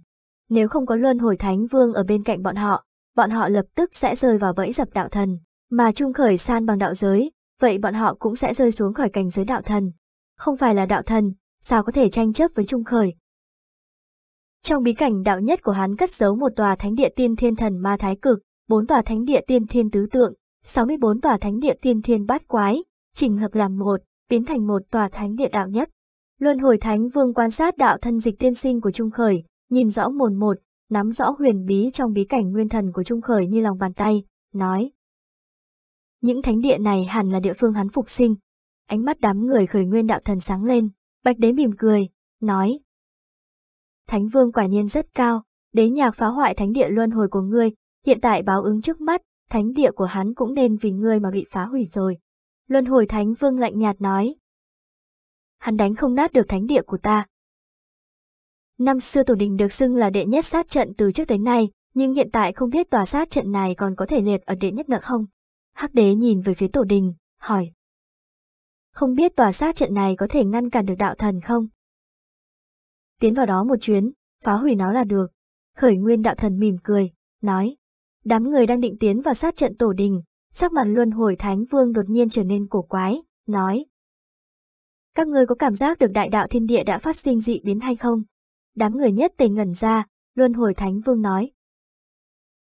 Speaker 1: Nếu không có luân hồi thánh vương ở bên cạnh bọn họ, bọn họ lập tức sẽ rơi vào bẫy dập đạo thần mà Trung Khởi san bằng đạo giới, vậy bọn họ cũng sẽ rơi xuống khỏi cảnh giới đạo thần. Không phải là đạo thần, sao có thể tranh chấp với Trung Khởi? Trong bí cảnh đạo nhất của hắn cất giấu một tòa thánh địa tiên thiên thần ma thái cực, bốn tòa thánh địa tiên thiên tứ tượng, 64 tòa thánh địa tiên thiên bát quái, chỉnh hợp làm một, biến thành một tòa thánh địa đạo nhất. Luân hồi thánh vương quan sát đạo thân dịch tiên sinh của Trung Khởi, nhìn rõ mồn một, nắm rõ huyền bí trong bí cảnh nguyên thần của Trung Khởi như lòng bàn tay, nói. Những thánh địa này hẳn là địa phương hắn phục sinh. Ánh mắt đám người khởi nguyên đạo thần sáng lên, bạch đế mỉm cười, nói. Thánh vương quả nhiên rất cao, đế nhạc phá hoại thánh địa luân hồi của ngươi, hiện tại báo ứng trước mắt, thánh địa của hắn cũng nên vì ngươi mà bị phá hủy rồi. Luân hồi thánh vương lạnh nhạt nói. Hắn đánh không nát được thánh địa của ta. Năm xưa tổ đình được xưng là đệ nhất sát trận từ trước đến nay, nhưng hiện tại không biết tòa sát trận này còn có thể liệt ở đệ nhất nợ không. Hắc đế nhìn về phía tổ đình, hỏi. Không biết tòa sát trận này có thể ngăn cản được đạo thần không? Tiến vào đó một chuyến, phá hủy nó là được. Khởi nguyên đạo thần mỉm cười, nói. Đám người đang định tiến vào sát trận tổ đình, sắc mặt luân hồi thánh vương đột nhiên trở nên cổ quái, nói. Các người có cảm giác được đại đạo thiên địa đã phát sinh dị biến hay không? Đám người nhất tề ngẩn ra, luân hồi thánh vương nói.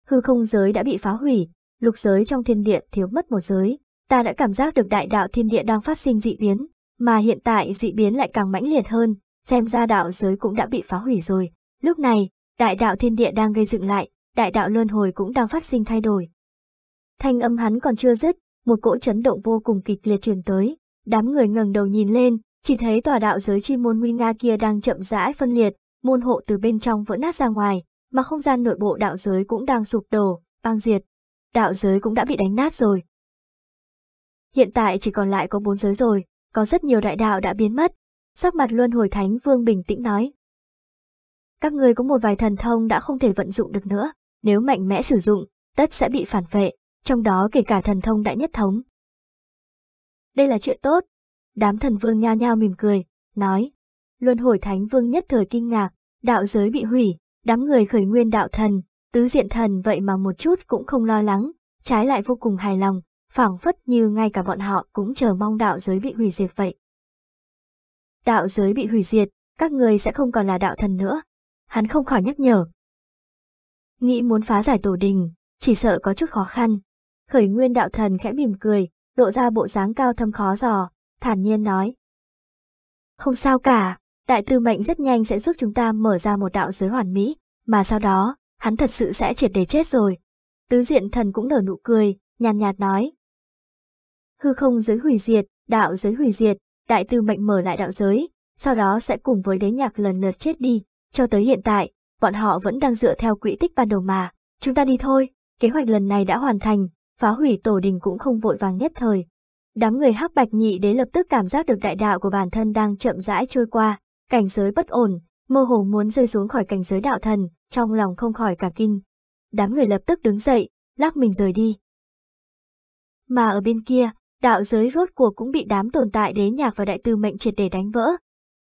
Speaker 1: Hư không giới đã bị phá hủy, lục giới trong thiên địa thiếu mất một giới, ta đã cảm giác được đại đạo thiên địa đang phát sinh dị biến, mà hiện tại dị biến lại càng mãnh liệt hơn, xem ra đạo giới cũng đã bị phá hủy rồi. Lúc này, đại đạo thiên địa đang gây dựng lại, đại đạo luân hồi cũng đang phát sinh thay đổi. Thanh âm hắn còn chưa dứt, một cỗ chấn động vô cùng kịch liệt truyền tới, đám người ngẩng đầu nhìn lên, chỉ thấy tòa đạo giới chi môn nguy nga kia đang chậm rãi phân liệt, môn hộ từ bên trong vỡ nát ra ngoài, mà không gian nội bộ đạo giới cũng đang sụp đổ, băng diệt đạo giới cũng đã bị đánh nát rồi. Hiện tại chỉ còn lại có bốn giới rồi, có rất nhiều đại đạo đã biến mất, sắc mặt Luân Hồi Thánh Vương bình tĩnh nói. Các người có một vài thần thông đã không thể vận dụng được nữa, nếu mạnh mẽ sử dụng, tất sẽ bị phản vệ, trong đó kể cả thần thông đại nhất thống. Đây là chuyện tốt. Đám thần vương nhao nhao mỉm cười, nói. Luân hồi thánh vương nhất thời kinh ngạc, đạo giới bị hủy, đám người khởi nguyên đạo thần, Tứ diện thần vậy mà một chút cũng không lo lắng, trái lại vô cùng hài lòng, phảng phất như ngay cả bọn họ cũng chờ mong đạo giới bị hủy diệt vậy. Đạo giới bị hủy diệt, các người sẽ không còn là đạo thần nữa. Hắn không khỏi nhắc nhở. Nghĩ muốn phá giải tổ đình, chỉ sợ có chút khó khăn. Khởi nguyên đạo thần khẽ mỉm cười, lộ ra bộ dáng cao thâm khó dò, thản nhiên nói. Không sao cả, đại tư mệnh rất nhanh sẽ giúp chúng ta mở ra một đạo giới hoàn mỹ, mà sau đó, hắn thật sự sẽ triệt để chết rồi. Tứ diện thần cũng nở nụ cười, nhàn nhạt, nói. Hư không giới hủy diệt, đạo giới hủy diệt, đại tư mệnh mở lại đạo giới, sau đó sẽ cùng với đế nhạc lần lượt chết đi, cho tới hiện tại, bọn họ vẫn đang dựa theo quỹ tích ban đầu mà. Chúng ta đi thôi, kế hoạch lần này đã hoàn thành, phá hủy tổ đình cũng không vội vàng nhất thời. Đám người hắc bạch nhị đế lập tức cảm giác được đại đạo của bản thân đang chậm rãi trôi qua, cảnh giới bất ổn, mơ hồ muốn rơi xuống khỏi cảnh giới đạo thần, trong lòng không khỏi cả kinh. Đám người lập tức đứng dậy, lắc mình rời đi. Mà ở bên kia, đạo giới rốt cuộc cũng bị đám tồn tại đế nhạc và đại tư mệnh triệt để đánh vỡ.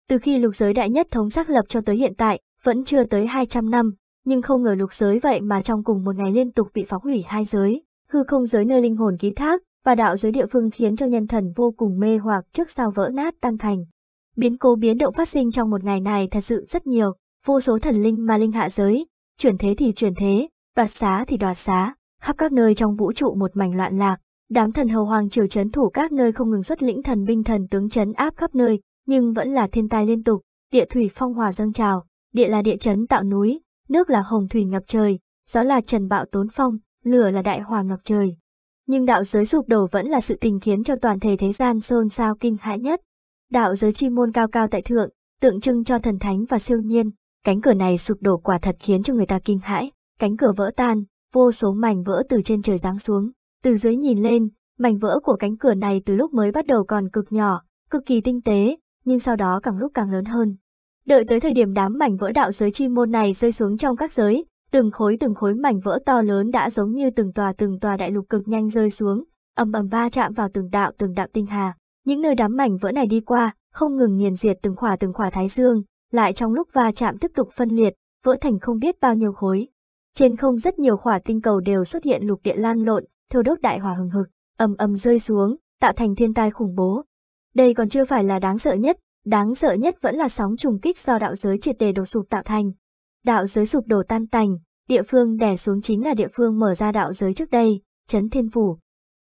Speaker 1: Từ khi lục giới đại nhất thống xác lập cho tới hiện tại, vẫn chưa tới 200 năm, nhưng không ngờ lục giới vậy mà trong cùng một ngày liên tục bị phá hủy hai giới, hư không giới nơi linh hồn ký thác và đạo giới địa phương khiến cho nhân thần vô cùng mê hoặc trước sao vỡ nát tan thành. Biến cố biến động phát sinh trong một ngày này thật sự rất nhiều, vô số thần linh ma linh hạ giới, chuyển thế thì chuyển thế, đoạt xá thì đoạt xá, khắp các nơi trong vũ trụ một mảnh loạn lạc, đám thần hầu hoàng triều chấn thủ các nơi không ngừng xuất lĩnh thần binh thần tướng chấn áp khắp nơi, nhưng vẫn là thiên tai liên tục, địa thủy phong hòa dâng trào, địa là địa chấn tạo núi, nước là hồng thủy ngập trời, gió là trần bạo tốn phong, lửa là đại hòa ngập trời. Nhưng đạo giới sụp đổ vẫn là sự tình khiến cho toàn thể thế gian xôn xao kinh hãi nhất. Đạo giới chi môn cao cao tại thượng, tượng trưng cho thần thánh và siêu nhiên, Cánh cửa này sụp đổ quả thật khiến cho người ta kinh hãi, cánh cửa vỡ tan, vô số mảnh vỡ từ trên trời giáng xuống, từ dưới nhìn lên, mảnh vỡ của cánh cửa này từ lúc mới bắt đầu còn cực nhỏ, cực kỳ tinh tế, nhưng sau đó càng lúc càng lớn hơn. Đợi tới thời điểm đám mảnh vỡ đạo giới chi môn này rơi xuống trong các giới, từng khối từng khối mảnh vỡ to lớn đã giống như từng tòa từng tòa đại lục cực nhanh rơi xuống, ầm ầm va chạm vào từng đạo từng đạo tinh hà. Những nơi đám mảnh vỡ này đi qua, không ngừng nghiền diệt từng khỏa từng khỏa thái dương, lại trong lúc va chạm tiếp tục phân liệt, vỡ thành không biết bao nhiêu khối. Trên không rất nhiều khỏa tinh cầu đều xuất hiện lục địa lan lộn, thiêu đốt đại hỏa hừng hực, ầm ầm rơi xuống, tạo thành thiên tai khủng bố. Đây còn chưa phải là đáng sợ nhất, đáng sợ nhất vẫn là sóng trùng kích do đạo giới triệt đề đổ sụp tạo thành. Đạo giới sụp đổ tan tành, địa phương đè xuống chính là địa phương mở ra đạo giới trước đây, chấn Thiên Phủ.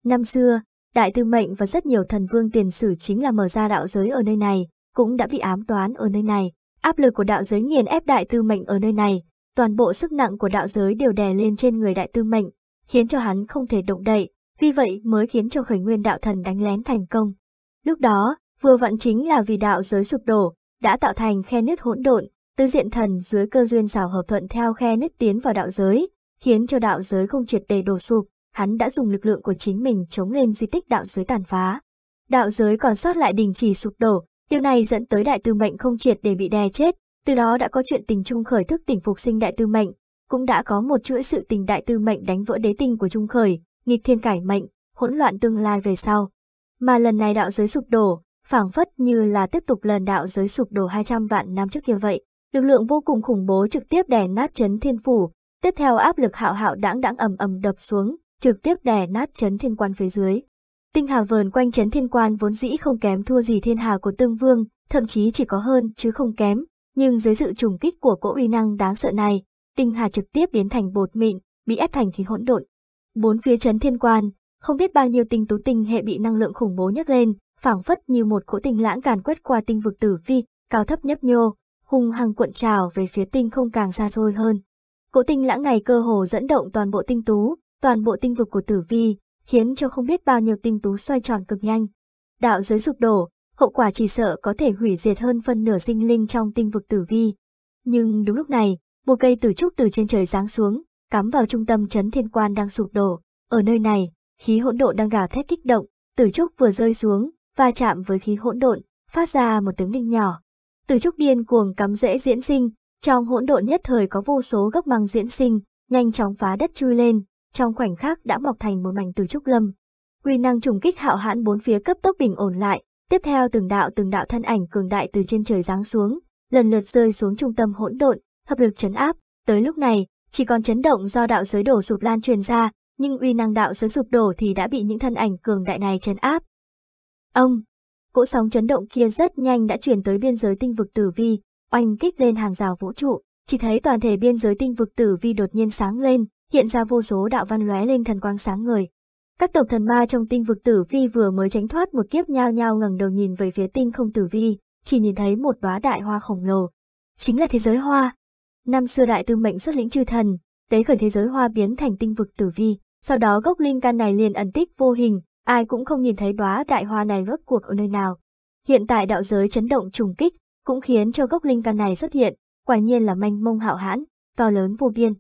Speaker 1: Năm xưa, Đại Tư Mệnh và rất nhiều thần vương tiền sử chính là mở ra đạo giới ở nơi này, cũng đã bị ám toán ở nơi này, Áp lực của đạo giới nghiền ép đại tư mệnh ở nơi này, toàn bộ sức nặng của đạo giới đều đè lên trên người đại tư mệnh, khiến cho hắn không thể động đậy, vì vậy mới khiến cho khởi nguyên đạo thần đánh lén thành công. Lúc đó, vừa vặn chính là vì đạo giới sụp đổ, đã tạo thành khe nứt hỗn độn, tứ diện thần dưới cơ duyên xảo hợp thuận theo khe nứt tiến vào đạo giới, khiến cho đạo giới không triệt đề đổ sụp, hắn đã dùng lực lượng của chính mình chống lên di tích đạo giới tàn phá. Đạo giới còn sót lại đình chỉ sụp đổ, Điều này dẫn tới đại tư mệnh không triệt để bị đè chết, từ đó đã có chuyện tình Trung Khởi thức tỉnh phục sinh đại tư mệnh, cũng đã có một chuỗi sự tình đại tư mệnh đánh vỡ đế tinh của Trung Khởi, nghịch thiên cải mệnh, hỗn loạn tương lai về sau. Mà lần này đạo giới sụp đổ, phảng phất như là tiếp tục lần đạo giới sụp đổ 200 vạn năm trước kia vậy, lực lượng vô cùng khủng bố trực tiếp đè nát chấn thiên phủ, tiếp theo áp lực hạo hạo đãng đãng ầm ầm đập xuống, trực tiếp đè nát chấn thiên quan phía dưới. Tinh hà vờn quanh chấn thiên quan vốn dĩ không kém thua gì thiên hà của tương vương, thậm chí chỉ có hơn chứ không kém, nhưng dưới sự trùng kích của cỗ uy năng đáng sợ này, tinh hà trực tiếp biến thành bột mịn, bị ép thành khí hỗn độn. Bốn phía chấn thiên quan, không biết bao nhiêu tinh tú tinh hệ bị năng lượng khủng bố nhấc lên, phảng phất như một cỗ tinh lãng càn quét qua tinh vực tử vi, cao thấp nhấp nhô, hung hăng cuộn trào về phía tinh không càng xa xôi hơn. Cỗ tinh lãng này cơ hồ dẫn động toàn bộ tinh tú, toàn bộ tinh vực của tử vi, khiến cho không biết bao nhiêu tinh tú xoay tròn cực nhanh. Đạo giới sụp đổ, hậu quả chỉ sợ có thể hủy diệt hơn phân nửa sinh linh trong tinh vực tử vi. Nhưng đúng lúc này, một cây tử trúc từ trên trời giáng xuống, cắm vào trung tâm chấn thiên quan đang sụp đổ. Ở nơi này, khí hỗn độn đang gào thét kích động, tử trúc vừa rơi xuống, va chạm với khí hỗn độn, phát ra một tiếng đinh nhỏ. Tử trúc điên cuồng cắm rễ diễn sinh, trong hỗn độn nhất thời có vô số gốc măng diễn sinh, nhanh chóng phá đất chui lên, trong khoảnh khắc đã mọc thành một mảnh từ trúc lâm. Quy năng trùng kích hạo hãn bốn phía cấp tốc bình ổn lại, tiếp theo từng đạo từng đạo thân ảnh cường đại từ trên trời giáng xuống, lần lượt rơi xuống trung tâm hỗn độn, hợp lực chấn áp, tới lúc này, chỉ còn chấn động do đạo giới đổ sụp lan truyền ra, nhưng uy năng đạo giới sụp đổ thì đã bị những thân ảnh cường đại này chấn áp. Ông, cỗ sóng chấn động kia rất nhanh đã chuyển tới biên giới tinh vực tử vi, oanh kích lên hàng rào vũ trụ, chỉ thấy toàn thể biên giới tinh vực tử vi đột nhiên sáng lên, hiện ra vô số đạo văn lóe lên thần quang sáng người. Các tộc thần ma trong tinh vực tử vi vừa mới tránh thoát một kiếp nhao nhao ngẩng đầu nhìn về phía tinh không tử vi, chỉ nhìn thấy một đóa đại hoa khổng lồ. Chính là thế giới hoa. Năm xưa đại tư mệnh xuất lĩnh chư thần, tế khởi thế giới hoa biến thành tinh vực tử vi, sau đó gốc linh can này liền ẩn tích vô hình, ai cũng không nhìn thấy đóa đại hoa này rốt cuộc ở nơi nào. Hiện tại đạo giới chấn động trùng kích, cũng khiến cho gốc linh can này xuất hiện, quả nhiên là manh mông hạo hãn, to lớn vô biên.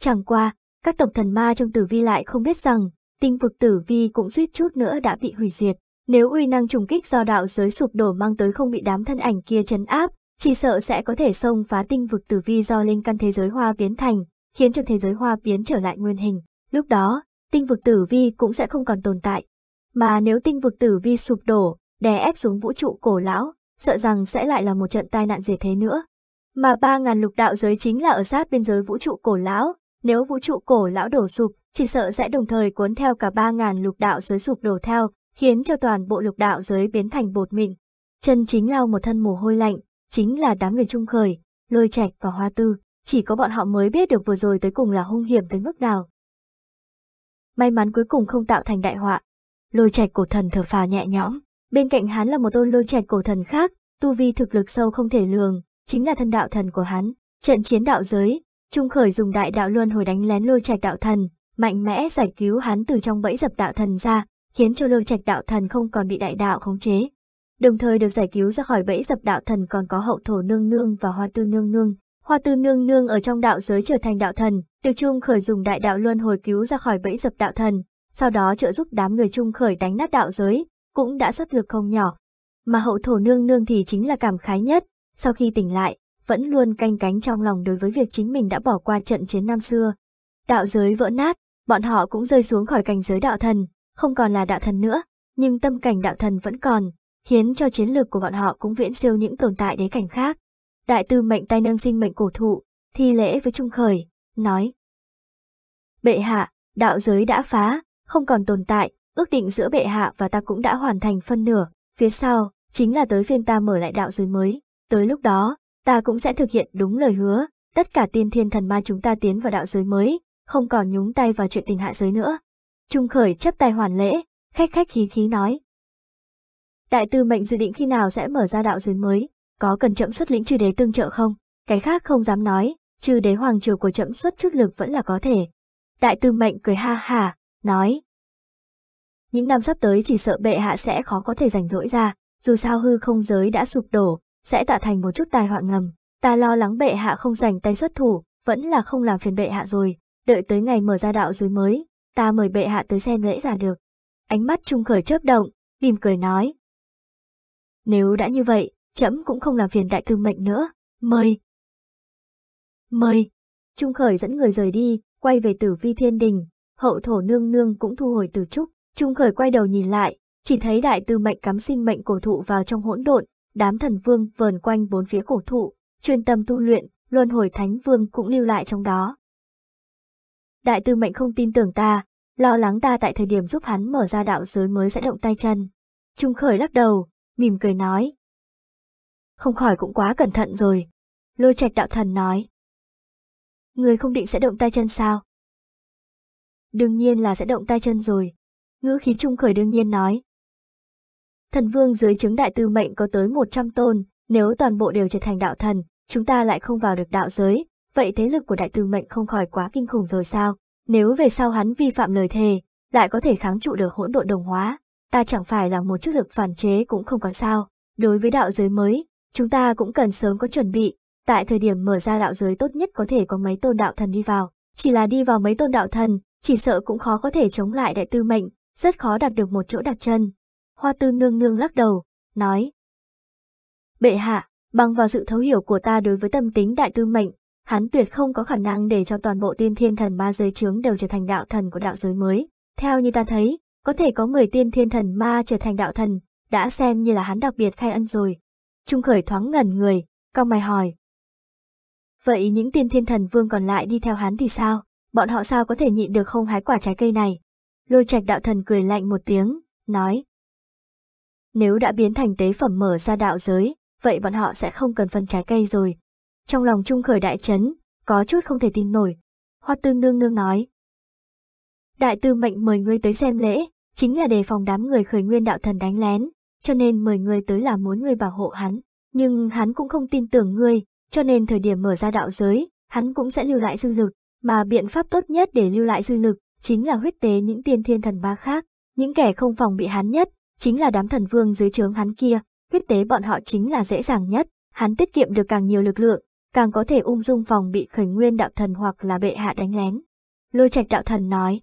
Speaker 1: Chẳng qua, các tổng thần ma trong tử vi lại không biết rằng, tinh vực tử vi cũng suýt chút nữa đã bị hủy diệt. Nếu uy năng trùng kích do đạo giới sụp đổ mang tới không bị đám thân ảnh kia chấn áp, chỉ sợ sẽ có thể xông phá tinh vực tử vi do linh căn thế giới hoa biến thành, khiến cho thế giới hoa biến trở lại nguyên hình. Lúc đó, tinh vực tử vi cũng sẽ không còn tồn tại. Mà nếu tinh vực tử vi sụp đổ, đè ép xuống vũ trụ cổ lão, sợ rằng sẽ lại là một trận tai nạn diệt thế nữa. Mà ba ngàn lục đạo giới chính là ở sát biên giới vũ trụ cổ lão, nếu vũ trụ cổ lão đổ sụp, chỉ sợ sẽ đồng thời cuốn theo cả ba ngàn lục đạo giới sụp đổ theo, khiến cho toàn bộ lục đạo giới biến thành bột mịn. Chân chính lao một thân mồ hôi lạnh, chính là đám người trung khởi, lôi trạch và hoa tư, chỉ có bọn họ mới biết được vừa rồi tới cùng là hung hiểm tới mức nào. May mắn cuối cùng không tạo thành đại họa. Lôi trạch cổ thần thở phào nhẹ nhõm, bên cạnh hắn là một tôn lôi trạch cổ thần khác, tu vi thực lực sâu không thể lường, chính là thân đạo thần của hắn, trận chiến đạo giới, Trung Khởi dùng đại đạo luân hồi đánh lén lôi trạch đạo thần, mạnh mẽ giải cứu hắn từ trong bẫy dập đạo thần ra, khiến cho lôi trạch đạo thần không còn bị đại đạo khống chế. Đồng thời được giải cứu ra khỏi bẫy dập đạo thần còn có hậu thổ nương nương và hoa tư nương nương. Hoa tư nương nương ở trong đạo giới trở thành đạo thần, được Trung Khởi dùng đại đạo luân hồi cứu ra khỏi bẫy dập đạo thần, sau đó trợ giúp đám người Trung Khởi đánh nát đạo giới, cũng đã xuất lực không nhỏ. Mà hậu thổ nương nương thì chính là cảm khái nhất, sau khi tỉnh lại, vẫn luôn canh cánh trong lòng đối với việc chính mình đã bỏ qua trận chiến năm xưa. Đạo giới vỡ nát, bọn họ cũng rơi xuống khỏi cảnh giới đạo thần, không còn là đạo thần nữa, nhưng tâm cảnh đạo thần vẫn còn, khiến cho chiến lược của bọn họ cũng viễn siêu những tồn tại đế cảnh khác. Đại tư mệnh tay nâng sinh mệnh cổ thụ, thi lễ với Trung Khởi, nói. Bệ hạ, đạo giới đã phá, không còn tồn tại, ước định giữa bệ hạ và ta cũng đã hoàn thành phân nửa, phía sau, chính là tới phiên ta mở lại đạo giới mới. Tới lúc đó, ta cũng sẽ thực hiện đúng lời hứa, tất cả tiên thiên thần ma chúng ta tiến vào đạo giới mới, không còn nhúng tay vào chuyện tình hạ giới nữa. Trung Khởi chấp tay hoàn lễ, khách khách khí khí nói. Đại tư mệnh dự định khi nào sẽ mở ra đạo giới mới, có cần chậm xuất lĩnh trừ đế tương trợ không? Cái khác không dám nói, trừ đế hoàng triều của chậm xuất chút lực vẫn là có thể. Đại tư mệnh cười ha ha nói. Những năm sắp tới chỉ sợ bệ hạ sẽ khó có thể rảnh rỗi ra, dù sao hư không giới đã sụp đổ, sẽ tạo thành một chút tai họa ngầm. Ta lo lắng bệ hạ không dành tay xuất thủ, vẫn là không làm phiền bệ hạ rồi, đợi tới ngày mở ra đạo dưới mới, ta mời bệ hạ tới xem lễ là được. Ánh mắt trung khởi chớp động, mỉm cười nói. Nếu đã như vậy, trẫm cũng không làm phiền đại tư mệnh nữa, mời. Mời. Trung khởi dẫn người rời đi, quay về tử vi thiên đình, hậu thổ nương nương cũng thu hồi từ trúc. Trung khởi quay đầu nhìn lại, chỉ thấy đại tư mệnh cắm sinh mệnh cổ thụ vào trong hỗn độn, đám thần vương vờn quanh bốn phía cổ thụ, chuyên tâm tu luyện, luân hồi thánh vương cũng lưu lại trong đó. Đại tư mệnh không tin tưởng ta, lo lắng ta tại thời điểm giúp hắn mở ra đạo giới mới sẽ động tay chân. Trung khởi lắc đầu, mỉm cười nói. Không khỏi cũng quá cẩn thận rồi. Lôi trạch đạo thần nói. Người không định sẽ động tay chân sao? Đương nhiên là sẽ động tay chân rồi. Ngữ khí trung khởi đương nhiên nói. Thần vương dưới chứng đại tư mệnh có tới 100 tôn, nếu toàn bộ đều trở thành đạo thần, chúng ta lại không vào được đạo giới, vậy thế lực của đại tư mệnh không khỏi quá kinh khủng rồi sao? Nếu về sau hắn vi phạm lời thề, lại có thể kháng trụ được hỗn độn đồng hóa, ta chẳng phải là một chức lực phản chế cũng không có sao. Đối với đạo giới mới, chúng ta cũng cần sớm có chuẩn bị, tại thời điểm mở ra đạo giới tốt nhất có thể có mấy tôn đạo thần đi vào, chỉ là đi vào mấy tôn đạo thần, chỉ sợ cũng khó có thể chống lại đại tư mệnh, rất khó đạt được một chỗ đặt chân. Hoa tư nương nương lắc đầu, nói. Bệ hạ, bằng vào sự thấu hiểu của ta đối với tâm tính đại tư mệnh, hắn tuyệt không có khả năng để cho toàn bộ tiên thiên thần ma giới chướng đều trở thành đạo thần của đạo giới mới. Theo như ta thấy, có thể có 10 tiên thiên thần ma trở thành đạo thần, đã xem như là hắn đặc biệt khai ân rồi. Trung khởi thoáng ngẩn người, cao mày hỏi. Vậy những tiên thiên thần vương còn lại đi theo hắn thì sao? Bọn họ sao có thể nhịn được không hái quả trái cây này? Lôi trạch đạo thần cười lạnh một tiếng, nói. Nếu đã biến thành tế phẩm mở ra đạo giới, vậy bọn họ sẽ không cần phân trái cây rồi. Trong lòng Trung Khởi đại chấn, có chút không thể tin nổi. Hoa Tương Nương Nương nói. Đại tư mệnh mời ngươi tới xem lễ, chính là đề phòng đám người khởi nguyên đạo thần đánh lén, cho nên mời ngươi tới là muốn ngươi bảo hộ hắn. Nhưng hắn cũng không tin tưởng ngươi, cho nên thời điểm mở ra đạo giới, hắn cũng sẽ lưu lại dư lực, mà biện pháp tốt nhất để lưu lại dư lực chính là huyết tế những tiên thiên thần ba khác, những kẻ không phòng bị hắn nhất, chính là đám thần vương dưới trướng hắn kia, huyết tế bọn họ chính là dễ dàng nhất, hắn tiết kiệm được càng nhiều lực lượng, càng có thể ung dung phòng bị khởi nguyên đạo thần hoặc là bệ hạ đánh lén. Lôi trạch đạo thần nói.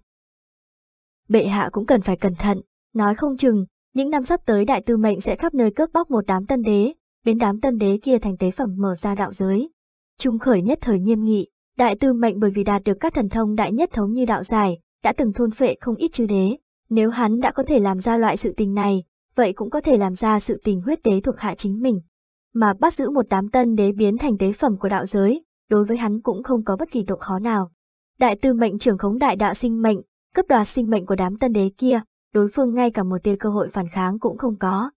Speaker 1: Bệ hạ cũng cần phải cẩn thận, nói không chừng, những năm sắp tới đại tư mệnh sẽ khắp nơi cướp bóc một đám tân đế, biến đám tân đế kia thành tế phẩm mở ra đạo giới. Trung khởi nhất thời nghiêm nghị, đại tư mệnh bởi vì đạt được các thần thông đại nhất thống như đạo giải, đã từng thôn phệ không ít chư đế, nếu hắn đã có thể làm ra loại sự tình này, vậy cũng có thể làm ra sự tình huyết đế thuộc hạ chính mình. Mà bắt giữ một đám tân đế biến thành tế phẩm của đạo giới, đối với hắn cũng không có bất kỳ độ khó nào. Đại tư mệnh trưởng khống đại đạo sinh mệnh, cấp đoạt sinh mệnh của đám tân đế kia, đối phương ngay cả một tia cơ hội phản kháng cũng không có.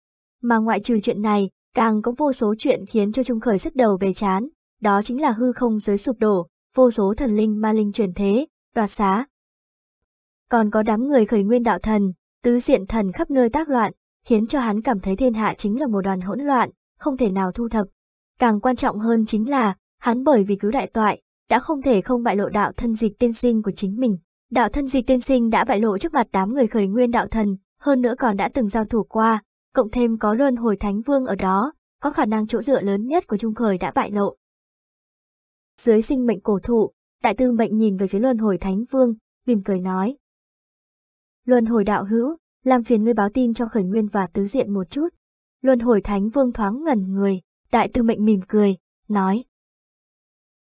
Speaker 1: Mà ngoại trừ chuyện này, càng có vô số chuyện khiến cho Trung Khởi sức đầu bề chán, đó chính là hư không giới sụp đổ, vô số thần linh ma linh chuyển thế, đoạt xá, còn có đám người khởi nguyên đạo thần, tứ diện thần khắp nơi tác loạn, khiến cho hắn cảm thấy thiên hạ chính là một đoàn hỗn loạn, không thể nào thu thập. Càng quan trọng hơn chính là, hắn bởi vì cứu đại toại, đã không thể không bại lộ đạo thân dịch tiên sinh của chính mình. Đạo thân dịch tiên sinh đã bại lộ trước mặt đám người khởi nguyên đạo thần, hơn nữa còn đã từng giao thủ qua, cộng thêm có luân hồi thánh vương ở đó, có khả năng chỗ dựa lớn nhất của trung khởi đã bại lộ. Dưới sinh mệnh cổ thụ, đại tư mệnh nhìn về phía luân hồi thánh vương, mỉm cười nói, Luân hồi đạo hữu, làm phiền ngươi báo tin cho khởi nguyên và tứ diện một chút. Luân hồi thánh vương thoáng ngẩn người, đại tư mệnh mỉm cười, nói.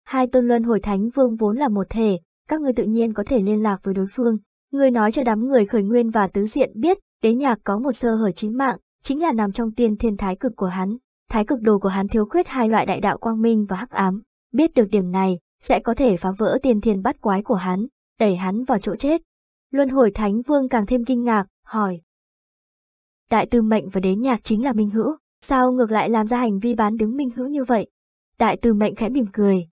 Speaker 1: Hai tôn luân hồi thánh vương vốn là một thể, các ngươi tự nhiên có thể liên lạc với đối phương. Ngươi nói cho đám người khởi nguyên và tứ diện biết, đế nhạc có một sơ hở chính mạng, chính là nằm trong tiên thiên thái cực của hắn. Thái cực đồ của hắn thiếu khuyết hai loại đại đạo quang minh và hắc ám. Biết được điểm này, sẽ có thể phá vỡ tiên thiên bắt quái của hắn, đẩy hắn vào chỗ chết. Luân hồi Thánh Vương càng thêm kinh ngạc, hỏi. Đại tư mệnh và đến nhạc chính là Minh Hữu, sao ngược lại làm ra hành vi bán đứng Minh Hữu như vậy? Đại tư mệnh khẽ mỉm cười.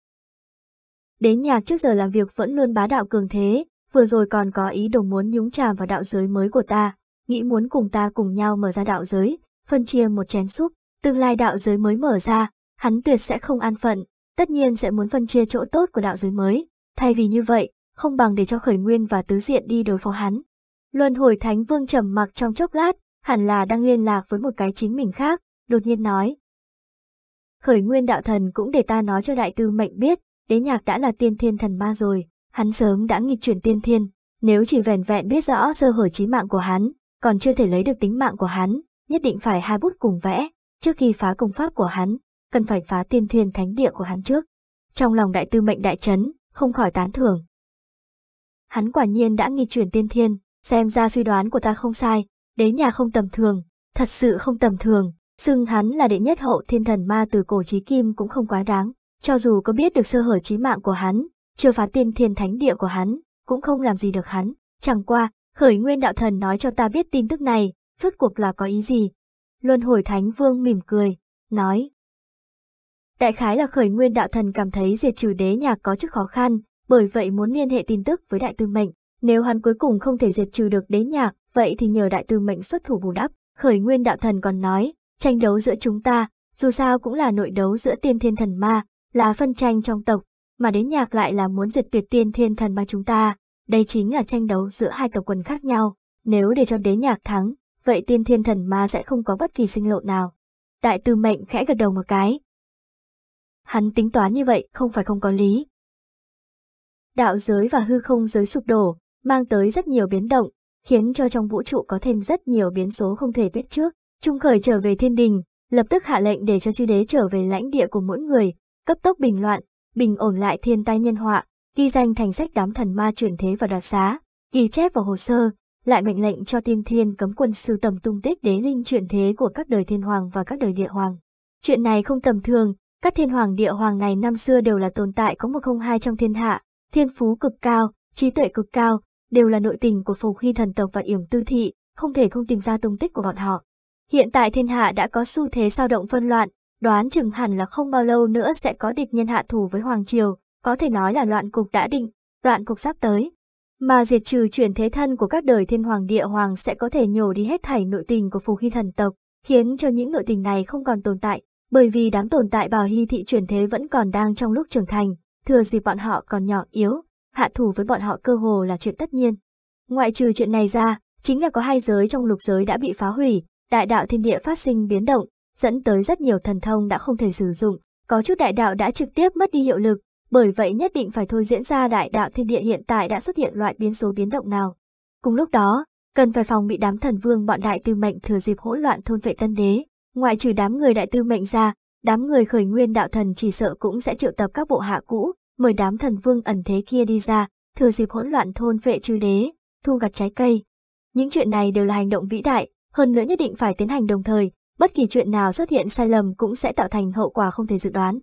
Speaker 1: đến nhạc trước giờ làm việc vẫn luôn bá đạo cường thế, vừa rồi còn có ý đồ muốn nhúng chàm vào đạo giới mới của ta, nghĩ muốn cùng ta cùng nhau mở ra đạo giới, phân chia một chén súp, tương lai đạo giới mới mở ra, hắn tuyệt sẽ không an phận, tất nhiên sẽ muốn phân chia chỗ tốt của đạo giới mới. Thay vì như vậy, không bằng để cho khởi nguyên và tứ diện đi đối phó hắn. Luân hồi thánh vương trầm mặc trong chốc lát, hẳn là đang liên lạc với một cái chính mình khác, đột nhiên nói. Khởi nguyên đạo thần cũng để ta nói cho đại tư mệnh biết, đế nhạc đã là tiên thiên thần ma rồi, hắn sớm đã nghịch chuyển tiên thiên, nếu chỉ vẻn vẹn biết rõ sơ hở trí mạng của hắn, còn chưa thể lấy được tính mạng của hắn, nhất định phải hai bút cùng vẽ, trước khi phá công pháp của hắn, cần phải phá tiên thiên thánh địa của hắn trước. Trong lòng đại tư mệnh đại chấn, không khỏi tán thưởng, hắn quả nhiên đã nghi chuyển tiên thiên, xem ra suy đoán của ta không sai, đế nhà không tầm thường, thật sự không tầm thường, xưng hắn là đệ nhất hậu thiên thần ma từ cổ trí kim cũng không quá đáng, cho dù có biết được sơ hở trí mạng của hắn, chưa phá tiên thiên thánh địa của hắn, cũng không làm gì được hắn, chẳng qua, khởi nguyên đạo thần nói cho ta biết tin tức này, rốt cuộc là có ý gì. Luân hồi thánh vương mỉm cười, nói. Đại khái là khởi nguyên đạo thần cảm thấy diệt trừ đế nhạc có chút khó khăn, bởi vậy muốn liên hệ tin tức với đại tư mệnh. Nếu hắn cuối cùng không thể diệt trừ được đế nhạc, vậy thì nhờ đại tư mệnh xuất thủ bù đắp. Khởi nguyên đạo thần còn nói, tranh đấu giữa chúng ta, dù sao cũng là nội đấu giữa tiên thiên thần ma, là phân tranh trong tộc, mà đế nhạc lại là muốn diệt tuyệt tiên thiên thần ma chúng ta. Đây chính là tranh đấu giữa hai tộc quần khác nhau. Nếu để cho đế nhạc thắng, vậy tiên thiên thần ma sẽ không có bất kỳ sinh lộ nào. Đại tư mệnh khẽ gật đầu một cái. Hắn tính toán như vậy không phải không có lý, đạo giới và hư không giới sụp đổ, mang tới rất nhiều biến động, khiến cho trong vũ trụ có thêm rất nhiều biến số không thể biết trước. Trung khởi trở về thiên đình, lập tức hạ lệnh để cho chư đế trở về lãnh địa của mỗi người, cấp tốc bình loạn, bình ổn lại thiên tai nhân họa, ghi danh thành sách đám thần ma chuyển thế và đoạt xá, ghi chép vào hồ sơ, lại mệnh lệnh cho tiên thiên cấm quân sư tầm tung tích đế linh chuyển thế của các đời thiên hoàng và các đời địa hoàng. Chuyện này không tầm thường, các thiên hoàng địa hoàng này năm xưa đều là tồn tại có một không hai trong thiên hạ, thiên phú cực cao, trí tuệ cực cao, đều là nội tình của phù huy thần tộc và yểm tư thị, không thể không tìm ra tung tích của bọn họ. Hiện tại thiên hạ đã có xu thế sao động phân loạn, đoán chừng hẳn là không bao lâu nữa sẽ có địch nhân hạ thủ với Hoàng Triều, có thể nói là loạn cục đã định, loạn cục sắp tới. Mà diệt trừ chuyển thế thân của các đời thiên hoàng địa hoàng sẽ có thể nhổ đi hết thảy nội tình của phù hy thần tộc, khiến cho những nội tình này không còn tồn tại, bởi vì đám tồn tại bào hy thị chuyển thế vẫn còn đang trong lúc trưởng thành, Thừa dịp bọn họ còn nhỏ yếu, hạ thủ với bọn họ cơ hồ là chuyện tất nhiên. Ngoại trừ chuyện này ra, chính là có hai giới trong lục giới đã bị phá hủy, đại đạo thiên địa phát sinh biến động, dẫn tới rất nhiều thần thông đã không thể sử dụng, có chút đại đạo đã trực tiếp mất đi hiệu lực, bởi vậy nhất định phải thôi diễn ra đại đạo thiên địa hiện tại đã xuất hiện loại biến số biến động nào. Cùng lúc đó, cần phải phòng bị đám thần vương bọn đại tư mệnh thừa dịp hỗn loạn thôn vệ tân đế, ngoại trừ đám người đại tư mệnh ra, đám người khởi nguyên đạo thần chỉ sợ cũng sẽ triệu tập các bộ hạ cũ, mời đám thần vương ẩn thế kia đi ra, thừa dịp hỗn loạn thôn vệ chư đế, thu gặt trái cây. Những chuyện này đều là hành động vĩ đại, hơn nữa nhất định phải tiến hành đồng thời, bất kỳ chuyện nào xuất hiện sai lầm cũng sẽ tạo thành hậu quả không thể dự đoán.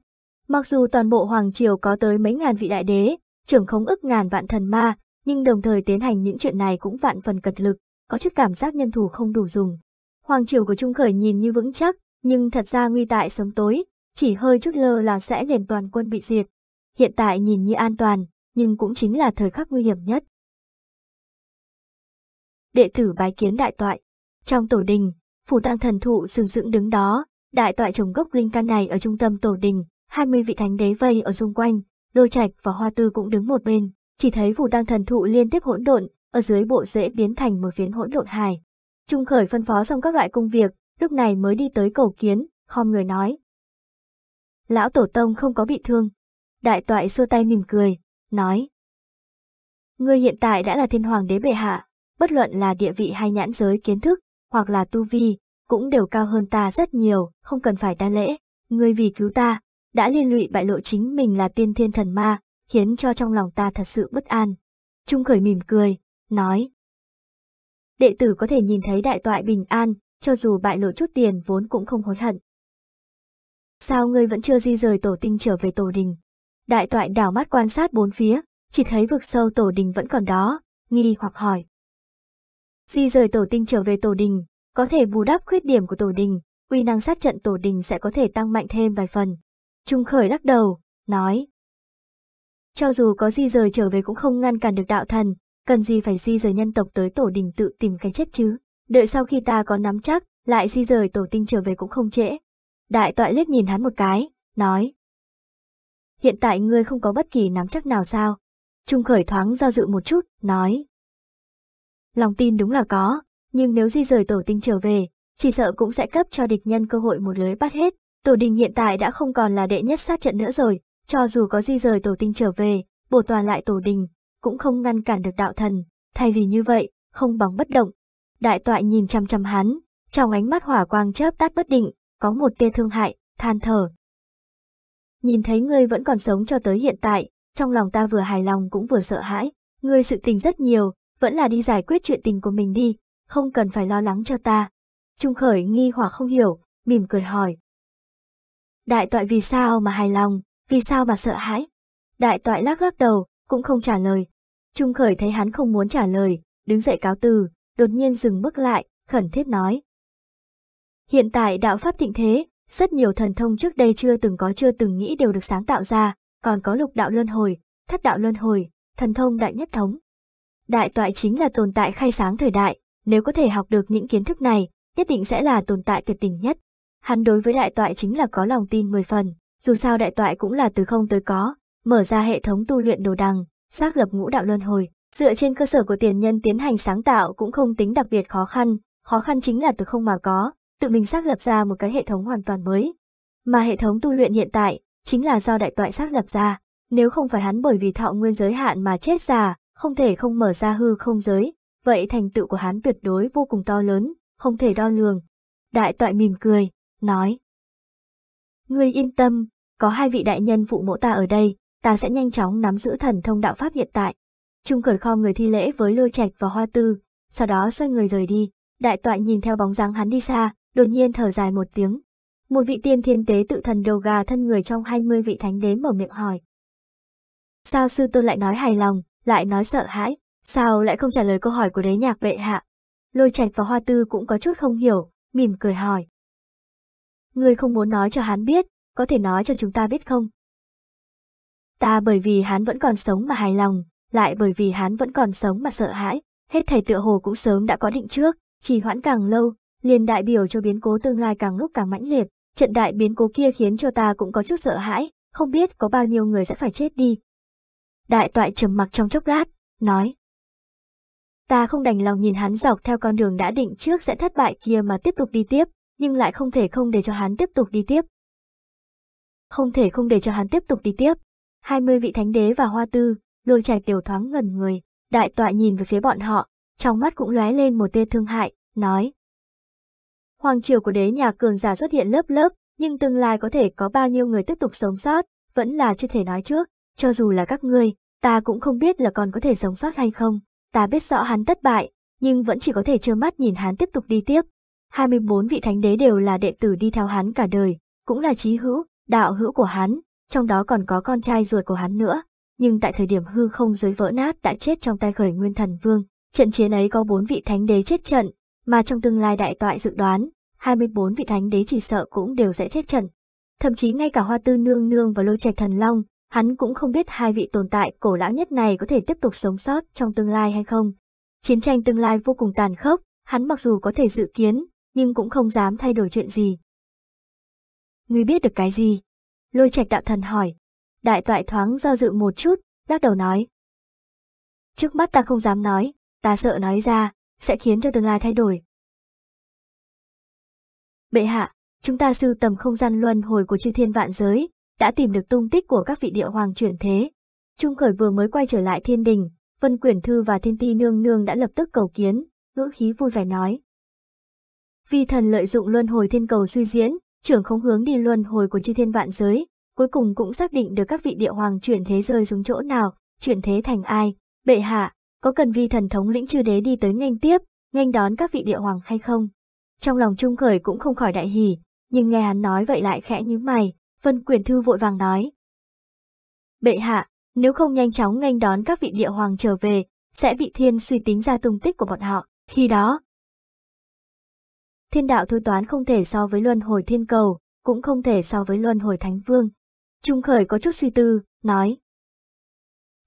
Speaker 1: Mặc dù toàn bộ hoàng triều có tới mấy ngàn vị đại đế, trưởng khống ức ngàn vạn thần ma, nhưng đồng thời tiến hành những chuyện này cũng vạn phần cật lực, có chút cảm giác nhân thủ không đủ dùng. Hoàng triều của Trung Khởi nhìn như vững chắc, nhưng thật ra nguy tại sớm tối, chỉ hơi chút lơ là sẽ liền toàn quân bị diệt. Hiện tại nhìn như an toàn, nhưng cũng chính là thời khắc nguy hiểm nhất. Đệ tử bái kiến đại toại. Trong tổ đình, phủ tăng thần thụ sừng sững đứng đó, đại toại trồng gốc linh căn này ở trung tâm tổ đình, 20 vị thánh đế vây ở xung quanh, lôi trạch và hoa tư cũng đứng một bên, chỉ thấy phủ tăng thần thụ liên tiếp hỗn độn, ở dưới bộ rễ biến thành một phiến hỗn độn hài. Trung khởi phân phó xong các loại công việc, lúc này mới đi tới cầu kiến, khom người nói. Lão Tổ Tông không có bị thương. Đại toại xua tay mỉm cười, nói. Ngươi hiện tại đã là thiên hoàng đế bệ hạ, bất luận là địa vị hay nhãn giới kiến thức, hoặc là tu vi, cũng đều cao hơn ta rất nhiều, không cần phải đa lễ. Ngươi vì cứu ta, đã liên lụy bại lộ chính mình là tiên thiên thần ma, khiến cho trong lòng ta thật sự bất an. Trung khởi mỉm cười, nói. Đệ tử có thể nhìn thấy đại toại bình an, cho dù bại lộ chút tiền vốn cũng không hối hận. Sao ngươi vẫn chưa di rời tổ tinh trở về tổ đình? Đại toại đảo mắt quan sát bốn phía, chỉ thấy vực sâu tổ đình vẫn còn đó, nghi hoặc hỏi. Di rời tổ tinh trở về tổ đình, có thể bù đắp khuyết điểm của tổ đình, uy năng sát trận tổ đình sẽ có thể tăng mạnh thêm vài phần. Trung khởi lắc đầu, nói. Cho dù có di rời trở về cũng không ngăn cản được đạo thần, cần gì phải di rời nhân tộc tới tổ đình tự tìm cái chết chứ. Đợi sau khi ta có nắm chắc, lại di rời tổ tinh trở về cũng không trễ. Đại tọa liếc nhìn hắn một cái, nói. Hiện tại ngươi không có bất kỳ nắm chắc nào sao? Trung khởi thoáng do dự một chút, nói. Lòng tin đúng là có, nhưng nếu di rời tổ tinh trở về, chỉ sợ cũng sẽ cấp cho địch nhân cơ hội một lưới bắt hết. Tổ đình hiện tại đã không còn là đệ nhất sát trận nữa rồi, cho dù có di rời tổ tinh trở về, bổ toàn lại tổ đình, cũng không ngăn cản được đạo thần. Thay vì như vậy, không bóng bất động, Đại tọa nhìn chăm chăm hắn, trong ánh mắt hỏa quang chớp tắt bất định, có một tia thương hại, than thở. Nhìn thấy ngươi vẫn còn sống cho tới hiện tại, trong lòng ta vừa hài lòng cũng vừa sợ hãi, ngươi sự tình rất nhiều, vẫn là đi giải quyết chuyện tình của mình đi, không cần phải lo lắng cho ta. Trung khởi nghi hoặc không hiểu, mỉm cười hỏi. Đại tọa vì sao mà hài lòng, vì sao mà sợ hãi? Đại tọa lắc lắc đầu, cũng không trả lời. Trung khởi thấy hắn không muốn trả lời, đứng dậy cáo từ, đột nhiên dừng bước lại, khẩn thiết nói. Hiện tại đạo pháp thịnh thế, rất nhiều thần thông trước đây chưa từng có chưa từng nghĩ đều được sáng tạo ra, còn có lục đạo luân hồi, thất đạo luân hồi, thần thông đại nhất thống. Đại toại chính là tồn tại khai sáng thời đại, nếu có thể học được những kiến thức này, nhất định sẽ là tồn tại tuyệt đỉnh nhất. Hắn đối với đại toại chính là có lòng tin 10 phần, dù sao đại toại cũng là từ không tới có, mở ra hệ thống tu luyện đồ đằng, xác lập ngũ đạo luân hồi, Dựa trên cơ sở của tiền nhân tiến hành sáng tạo cũng không tính đặc biệt khó khăn, khó khăn chính là từ không mà có, tự mình xác lập ra một cái hệ thống hoàn toàn mới. Mà hệ thống tu luyện hiện tại, chính là do đại toại xác lập ra, nếu không phải hắn bởi vì thọ nguyên giới hạn mà chết già, không thể không mở ra hư không giới, vậy thành tựu của hắn tuyệt đối vô cùng to lớn, không thể đo lường. Đại toại mỉm cười, nói. Ngươi yên tâm, có hai vị đại nhân phụ mộ ta ở đây, ta sẽ nhanh chóng nắm giữ thần thông đạo pháp hiện tại, Trung cởi kho người thi lễ với lôi trạch và hoa tư, sau đó xoay người rời đi, đại tọa nhìn theo bóng dáng hắn đi xa, đột nhiên thở dài một tiếng. Một vị tiên thiên tế tự thần đầu gà thân người trong 20 vị thánh đế mở miệng hỏi. Sao sư tôn lại nói hài lòng, lại nói sợ hãi, sao lại không trả lời câu hỏi của đế nhạc vệ hạ? Lôi trạch và hoa tư cũng có chút không hiểu, mỉm cười hỏi. Người không muốn nói cho hắn biết, có thể nói cho chúng ta biết không? Ta bởi vì hắn vẫn còn sống mà hài lòng, lại bởi vì hắn vẫn còn sống mà sợ hãi, hết thầy tựa hồ cũng sớm đã có định trước, chỉ hoãn càng lâu, liền đại biểu cho biến cố tương lai càng lúc càng mãnh liệt, trận đại biến cố kia khiến cho ta cũng có chút sợ hãi, không biết có bao nhiêu người sẽ phải chết đi. Đại toại trầm mặc trong chốc lát, nói. Ta không đành lòng nhìn hắn dọc theo con đường đã định trước sẽ thất bại kia mà tiếp tục đi tiếp, nhưng lại không thể không để cho hắn tiếp tục đi tiếp. Không thể không để cho hắn tiếp tục đi tiếp. 20 vị thánh đế và hoa tư, lôi trạch đều thoáng ngẩn người, đại tọa nhìn về phía bọn họ, trong mắt cũng lóe lên một tia thương hại, nói. Hoàng triều của đế nhà cường giả xuất hiện lớp lớp, nhưng tương lai có thể có bao nhiêu người tiếp tục sống sót, vẫn là chưa thể nói trước, cho dù là các ngươi, ta cũng không biết là còn có thể sống sót hay không, ta biết rõ hắn thất bại, nhưng vẫn chỉ có thể trơ mắt nhìn hắn tiếp tục đi tiếp. 24 vị thánh đế đều là đệ tử đi theo hắn cả đời, cũng là trí hữu, đạo hữu của hắn, trong đó còn có con trai ruột của hắn nữa, nhưng tại thời điểm hư không giới vỡ nát đã chết trong tay khởi nguyên thần vương. Trận chiến ấy có bốn vị thánh đế chết trận, mà trong tương lai đại toại dự đoán, 24 vị thánh đế chỉ sợ cũng đều sẽ chết trận. Thậm chí ngay cả hoa tư nương nương và lôi trạch thần long, hắn cũng không biết hai vị tồn tại cổ lão nhất này có thể tiếp tục sống sót trong tương lai hay không. Chiến tranh tương lai vô cùng tàn khốc, hắn mặc dù có thể dự kiến, nhưng cũng không dám thay đổi chuyện gì. Ngươi biết được cái gì? Lôi trạch đạo thần hỏi, Đại toại thoáng do dự một chút, lắc đầu nói. Trước mắt ta không dám nói, ta sợ nói ra, sẽ khiến cho tương lai thay đổi. Bệ hạ, chúng ta sưu tầm không gian luân hồi của chư thiên vạn giới, đã tìm được tung tích của các vị địa hoàng chuyển thế. Trung Khởi vừa mới quay trở lại thiên đình, Vân Quyển Thư và Thiên Ti Nương Nương đã lập tức cầu kiến, ngữ khí vui vẻ nói. Vi thần lợi dụng luân hồi thiên cầu suy diễn, trưởng không hướng đi luân hồi của chư thiên vạn giới, cuối cùng cũng xác định được các vị địa hoàng chuyển thế rơi xuống chỗ nào, chuyển thế thành ai. Bệ hạ, có cần vi thần thống lĩnh chư đế đi tới nghênh tiếp, nghênh đón các vị địa hoàng hay không? Trong lòng Trung Khởi cũng không khỏi đại hỉ, nhưng nghe hắn nói vậy lại khẽ như mày, Vân Quyền Thư vội vàng nói. Bệ hạ, nếu không nhanh chóng nghênh đón các vị địa hoàng trở về, sẽ bị thiên suy tính ra tung tích của bọn họ, khi đó. Thiên đạo thôi toán không thể so với luân hồi thiên cầu, cũng không thể so với luân hồi thánh vương, Trung Khởi có chút suy tư, nói.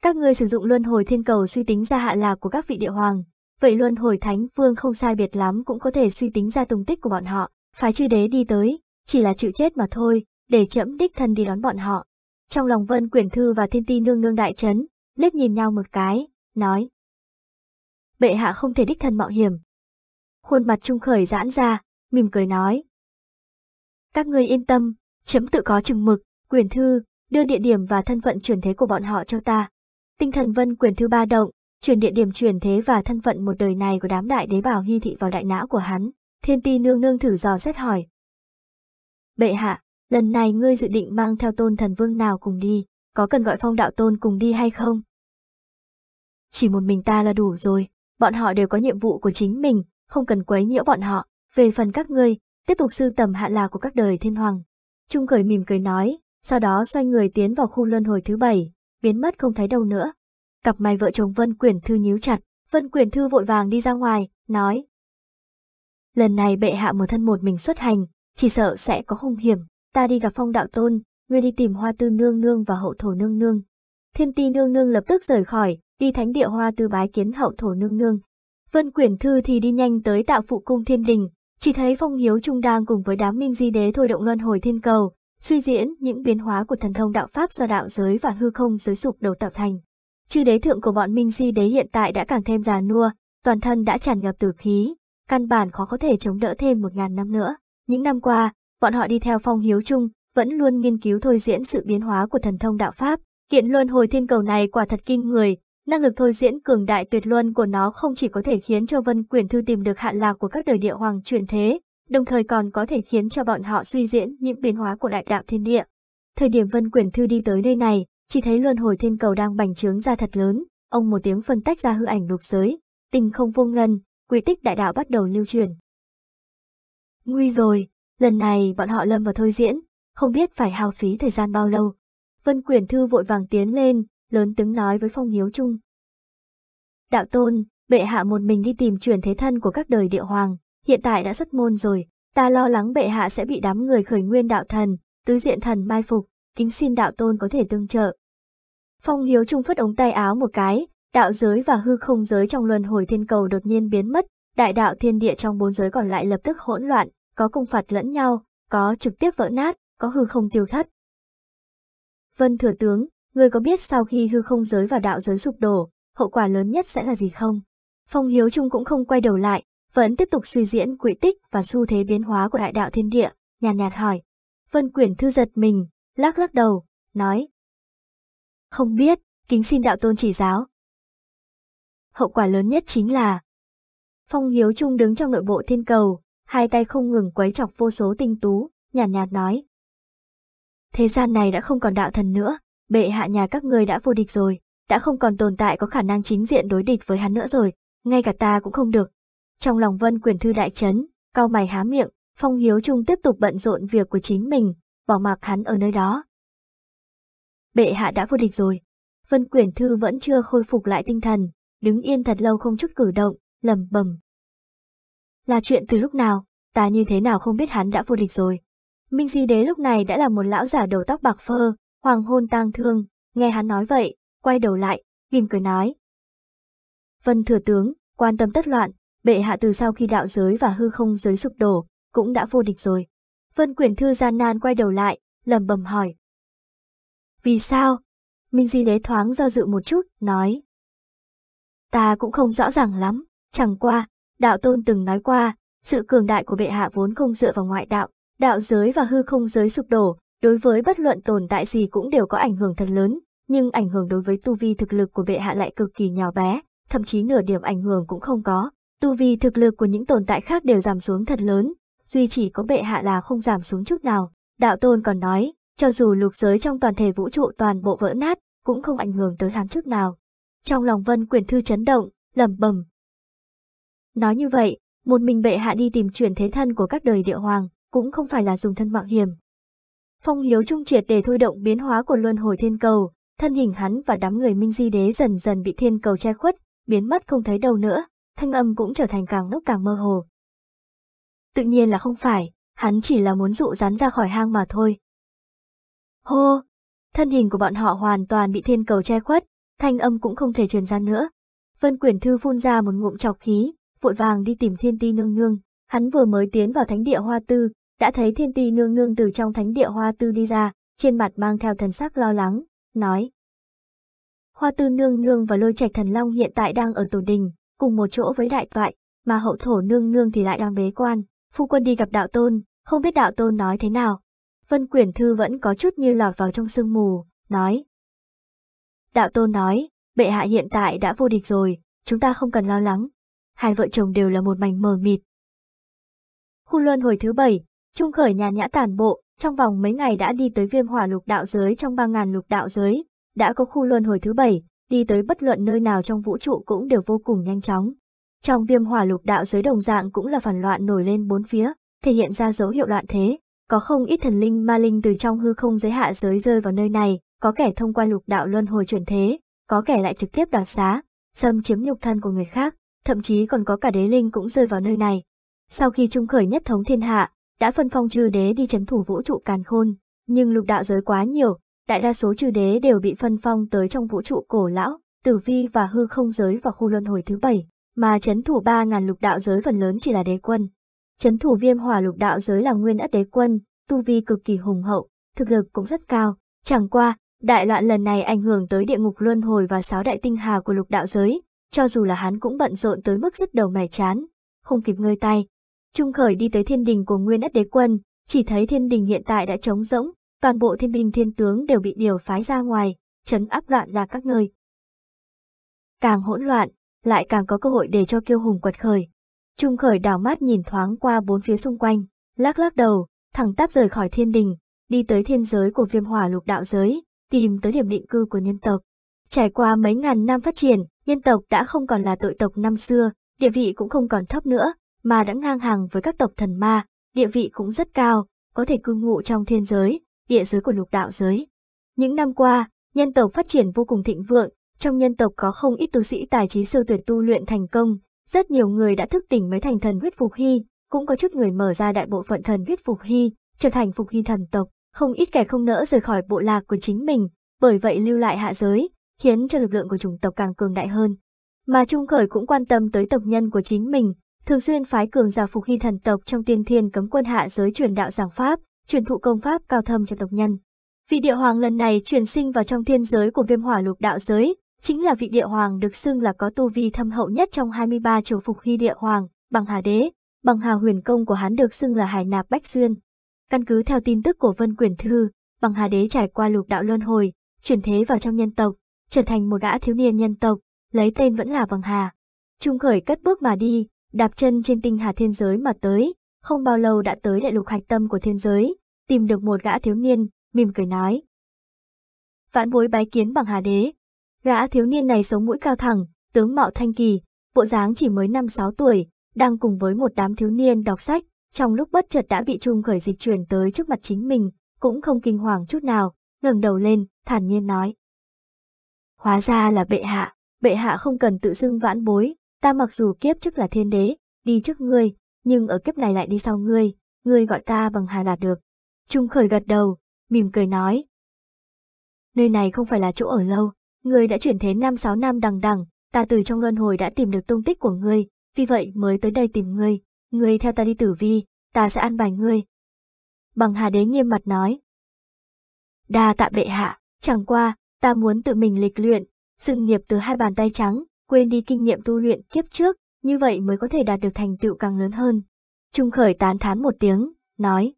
Speaker 1: Các ngươi sử dụng luân hồi thiên cầu suy tính ra hạ lạc của các vị địa hoàng, vậy luân hồi thánh vương không sai biệt lắm cũng có thể suy tính ra tung tích của bọn họ, phái chư đế đi tới, chỉ là chịu chết mà thôi, để chẫm đích thân đi đón bọn họ. Trong lòng Vân Quyển Thư và Thiên Ti nương nương đại chấn, liếc nhìn nhau một cái, nói. Bệ hạ không thể đích thân mạo hiểm. Khuôn mặt Trung Khởi giãn ra, mỉm cười nói. Các ngươi yên tâm, chấm tự có chừng mực, Quyền thư, đưa địa điểm và thân phận chuyển thế của bọn họ cho ta. Tinh thần vân quyền thư ba động, chuyển địa điểm chuyển thế và thân phận một đời này của đám đại đế bảo hy thị vào đại não của hắn, thiên ti nương nương thử dò xét hỏi. Bệ hạ, lần này ngươi dự định mang theo tôn thần vương nào cùng đi, có cần gọi phong đạo tôn cùng đi hay không? Chỉ một mình ta là đủ rồi, bọn họ đều có nhiệm vụ của chính mình, không cần quấy nhiễu bọn họ, về phần các ngươi, tiếp tục sưu tầm hạ là của các đời thiên hoàng. Trung cười mỉm cười nói, sau đó xoay người tiến vào khu luân hồi thứ bảy, biến mất không thấy đâu nữa. Cặp mày vợ chồng Vân Quyển Thư nhíu chặt, Vân Quyển Thư vội vàng đi ra ngoài, nói. Lần này bệ hạ một thân một mình xuất hành, chỉ sợ sẽ có hung hiểm, ta đi gặp phong đạo tôn, ngươi đi tìm hoa tư nương nương và hậu thổ nương nương. Thiên ti nương nương lập tức rời khỏi, đi thánh địa hoa tư bái kiến hậu thổ nương nương. Vân Quyển Thư thì đi nhanh tới tạo phụ cung thiên đình, chỉ thấy phong hiếu trung đang cùng với đám minh di đế thôi động luân hồi thiên cầu, suy diễn những biến hóa của thần thông đạo Pháp do đạo giới và hư không giới sụp đầu tạo thành. Chư đế thượng của bọn Minh Di đế hiện tại đã càng thêm già nua, toàn thân đã tràn ngập tử khí, căn bản khó có thể chống đỡ thêm một ngàn năm nữa. Những năm qua, bọn họ đi theo phong hiếu chung, vẫn luôn nghiên cứu thôi diễn sự biến hóa của thần thông đạo Pháp. Kiện luân hồi thiên cầu này quả thật kinh người, năng lực thôi diễn cường đại tuyệt luân của nó không chỉ có thể khiến cho vân quyển thư tìm được hạn lạc của các đời địa hoàng chuyển thế, đồng thời còn có thể khiến cho bọn họ suy diễn những biến hóa của đại đạo thiên địa. Thời điểm Vân Quyển Thư đi tới nơi này, chỉ thấy luân hồi thiên cầu đang bành trướng ra thật lớn, ông một tiếng phân tách ra hư ảnh lục giới, tình không vô ngân, quy tích đại đạo bắt đầu lưu truyền. Nguy rồi, lần này bọn họ lâm vào thôi diễn, không biết phải hao phí thời gian bao lâu. Vân Quyển Thư vội vàng tiến lên, lớn tiếng nói với Phong Hiếu Trung. Đạo Tôn, bệ hạ một mình đi tìm truyền thế thân của các đời địa hoàng, hiện tại đã xuất môn rồi, ta lo lắng bệ hạ sẽ bị đám người khởi nguyên đạo thần, tứ diện thần mai phục, kính xin đạo tôn có thể tương trợ. Phong Hiếu Trung phất ống tay áo một cái, đạo giới và hư không giới trong luân hồi thiên cầu đột nhiên biến mất, đại đạo thiên địa trong bốn giới còn lại lập tức hỗn loạn, có công phạt lẫn nhau, có trực tiếp vỡ nát, có hư không tiêu thất. Vân Thừa Tướng, người có biết sau khi hư không giới và đạo giới sụp đổ, hậu quả lớn nhất sẽ là gì không? Phong Hiếu Trung cũng không quay đầu lại, vẫn tiếp tục suy diễn quỹ tích và xu thế biến hóa của đại đạo thiên địa, nhàn nhạt, nhạt hỏi. Vân Quyển Thư giật mình, lắc lắc đầu, nói. Không biết, kính xin đạo tôn chỉ giáo. Hậu quả lớn nhất chính là Phong Hiếu Trung đứng trong nội bộ thiên cầu, hai tay không ngừng quấy chọc vô số tinh tú, nhàn nhạt, nhạt nói. Thế gian này đã không còn đạo thần nữa, bệ hạ nhà các người đã vô địch rồi, đã không còn tồn tại có khả năng chính diện đối địch với hắn nữa rồi, ngay cả ta cũng không được, trong lòng Vân Quyền Thư đại chấn, cao mày há miệng, Phong Hiếu Trung tiếp tục bận rộn việc của chính mình, bỏ mặc hắn ở nơi đó. Bệ hạ đã vô địch rồi. Vân Quyển Thư vẫn chưa khôi phục lại tinh thần, đứng yên thật lâu không chút cử động, lầm bầm. Là chuyện từ lúc nào, ta như thế nào không biết hắn đã vô địch rồi. Minh Di Đế lúc này đã là một lão giả đầu tóc bạc phơ, hoàng hôn tang thương, nghe hắn nói vậy, quay đầu lại, ghim cười nói. Vân Thừa Tướng, quan tâm tất loạn, bệ hạ từ sau khi đạo giới và hư không giới sụp đổ, cũng đã vô địch rồi. Vân Quyển Thư gian nan quay đầu lại, lầm bầm hỏi. Vì sao? Minh Di Đế thoáng do dự một chút, nói. Ta cũng không rõ ràng lắm, chẳng qua, đạo tôn từng nói qua, sự cường đại của bệ hạ vốn không dựa vào ngoại đạo, đạo giới và hư không giới sụp đổ, đối với bất luận tồn tại gì cũng đều có ảnh hưởng thật lớn, nhưng ảnh hưởng đối với tu vi thực lực của bệ hạ lại cực kỳ nhỏ bé, thậm chí nửa điểm ảnh hưởng cũng không có. Tu vi thực lực của những tồn tại khác đều giảm xuống thật lớn, duy chỉ có bệ hạ là không giảm xuống chút nào. Đạo tôn còn nói, cho dù lục giới trong toàn thể vũ trụ toàn bộ vỡ nát, cũng không ảnh hưởng tới hắn chút nào. Trong lòng vân quyển thư chấn động, lầm bầm. Nói như vậy, một mình bệ hạ đi tìm chuyển thế thân của các đời địa hoàng, cũng không phải là dùng thân mạo hiểm. Phong hiếu trung triệt để thôi động biến hóa của luân hồi thiên cầu, thân hình hắn và đám người minh di đế dần dần bị thiên cầu che khuất, biến mất không thấy đâu nữa thanh âm cũng trở thành càng lúc càng mơ hồ. Tự nhiên là không phải, hắn chỉ là muốn dụ rắn ra khỏi hang mà thôi. Hô! Thân hình của bọn họ hoàn toàn bị thiên cầu che khuất, thanh âm cũng không thể truyền ra nữa. Vân Quyển Thư phun ra một ngụm chọc khí, vội vàng đi tìm thiên ti nương nương. Hắn vừa mới tiến vào thánh địa hoa tư, đã thấy thiên ti nương nương từ trong thánh địa hoa tư đi ra, trên mặt mang theo thần sắc lo lắng, nói. Hoa tư nương nương và lôi trạch thần long hiện tại đang ở tổ đình, cùng một chỗ với đại toại, mà hậu thổ nương nương thì lại đang bế quan. Phu quân đi gặp đạo tôn, không biết đạo tôn nói thế nào. Vân Quyển Thư vẫn có chút như lọt vào trong sương mù, nói. Đạo tôn nói, bệ hạ hiện tại đã vô địch rồi, chúng ta không cần lo lắng. Hai vợ chồng đều là một mảnh mờ mịt. Khu luân hồi thứ bảy, Trung khởi nhà nhã tản bộ, trong vòng mấy ngày đã đi tới viêm hỏa lục đạo giới trong ba ngàn lục đạo giới, đã có khu luân hồi thứ bảy, đi tới bất luận nơi nào trong vũ trụ cũng đều vô cùng nhanh chóng. Trong viêm hỏa lục đạo giới đồng dạng cũng là phản loạn nổi lên bốn phía, thể hiện ra dấu hiệu loạn thế. Có không ít thần linh ma linh từ trong hư không giới hạ giới rơi vào nơi này, có kẻ thông qua lục đạo luân hồi chuyển thế, có kẻ lại trực tiếp đoạt xá, xâm chiếm nhục thân của người khác, thậm chí còn có cả đế linh cũng rơi vào nơi này. Sau khi trung khởi nhất thống thiên hạ, đã phân phong chư đế đi chấn thủ vũ trụ càn khôn, nhưng lục đạo giới quá nhiều, Đại đa số chư đế đều bị phân phong tới trong vũ trụ cổ lão, tử vi và hư không giới và khu luân hồi thứ bảy, mà chấn thủ ba ngàn lục đạo giới phần lớn chỉ là đế quân. Chấn thủ viêm hỏa lục đạo giới là nguyên ất đế quân, tu vi cực kỳ hùng hậu, thực lực cũng rất cao, chẳng qua, đại loạn lần này ảnh hưởng tới địa ngục luân hồi và sáu đại tinh hà của lục đạo giới, cho dù là hắn cũng bận rộn tới mức rất đầu mẻ chán, không kịp ngơi tay. Trung khởi đi tới thiên đình của nguyên ất đế quân, chỉ thấy thiên đình hiện tại đã trống rỗng, toàn bộ thiên binh thiên tướng đều bị điều phái ra ngoài, chấn áp loạn lạc các nơi. Càng hỗn loạn, lại càng có cơ hội để cho kiêu hùng quật khởi. Trung khởi đào mắt nhìn thoáng qua bốn phía xung quanh, lắc lắc đầu, thẳng tắp rời khỏi thiên đình, đi tới thiên giới của viêm hỏa lục đạo giới, tìm tới điểm định cư của nhân tộc. Trải qua mấy ngàn năm phát triển, nhân tộc đã không còn là tội tộc năm xưa, địa vị cũng không còn thấp nữa, mà đã ngang hàng với các tộc thần ma, địa vị cũng rất cao, có thể cư ngụ trong thiên giới, địa giới của lục đạo giới. Những năm qua, nhân tộc phát triển vô cùng thịnh vượng, trong nhân tộc có không ít tu sĩ tài trí siêu tuyệt tu luyện thành công, rất nhiều người đã thức tỉnh mấy thành thần huyết phục hy, cũng có chút người mở ra đại bộ phận thần huyết phục hy, trở thành phục hy thần tộc, không ít kẻ không nỡ rời khỏi bộ lạc của chính mình, bởi vậy lưu lại hạ giới, khiến cho lực lượng của chủng tộc càng cường đại hơn. Mà Trung Khởi cũng quan tâm tới tộc nhân của chính mình, thường xuyên phái cường giả phục hy thần tộc trong tiên thiên cấm quân hạ giới truyền đạo giảng pháp, truyền thụ công pháp cao thâm cho tộc nhân. Vị địa hoàng lần này truyền sinh vào trong thiên giới của viêm hỏa lục đạo giới, chính là vị địa hoàng được xưng là có tu vi thâm hậu nhất trong 23 triều phục hy địa hoàng, bằng hà đế, bằng hà huyền công của hắn được xưng là hải nạp bách xuyên. Căn cứ theo tin tức của Vân Quyển Thư, bằng hà đế trải qua lục đạo luân hồi, chuyển thế vào trong nhân tộc, trở thành một gã thiếu niên nhân tộc, lấy tên vẫn là bằng hà. Trung khởi cất bước mà đi, đạp chân trên tinh hà thiên giới mà tới, không bao lâu đã tới đại lục hạch tâm của thiên giới, tìm được một gã thiếu niên, mỉm cười nói. Vãn bối bái kiến bằng hà đế. Gã thiếu niên này sống mũi cao thẳng, tướng mạo thanh kỳ, bộ dáng chỉ mới 5-6 tuổi, đang cùng với một đám thiếu niên đọc sách, trong lúc bất chợt đã bị trung khởi dịch chuyển tới trước mặt chính mình, cũng không kinh hoàng chút nào, ngẩng đầu lên, thản nhiên nói. Hóa ra là bệ hạ, bệ hạ không cần tự dưng vãn bối, ta mặc dù kiếp trước là thiên đế, đi trước ngươi, nhưng ở kiếp này lại đi sau ngươi, ngươi gọi ta bằng Hà là được. Trung Khởi gật đầu, mỉm cười nói. Nơi này không phải là chỗ ở lâu, ngươi đã chuyển thế 5-6 năm đằng đằng, ta từ trong luân hồi đã tìm được tung tích của ngươi, vì vậy mới tới đây tìm ngươi, ngươi theo ta đi tử vi, ta sẽ an bài ngươi. Bằng Hà Đế nghiêm mặt nói. Đa tạ bệ hạ, chẳng qua, ta muốn tự mình lịch luyện, sự nghiệp từ hai bàn tay trắng, quên đi kinh nghiệm tu luyện kiếp trước, như vậy mới có thể đạt được thành tựu càng lớn hơn. Trung khởi tán thán một tiếng, nói.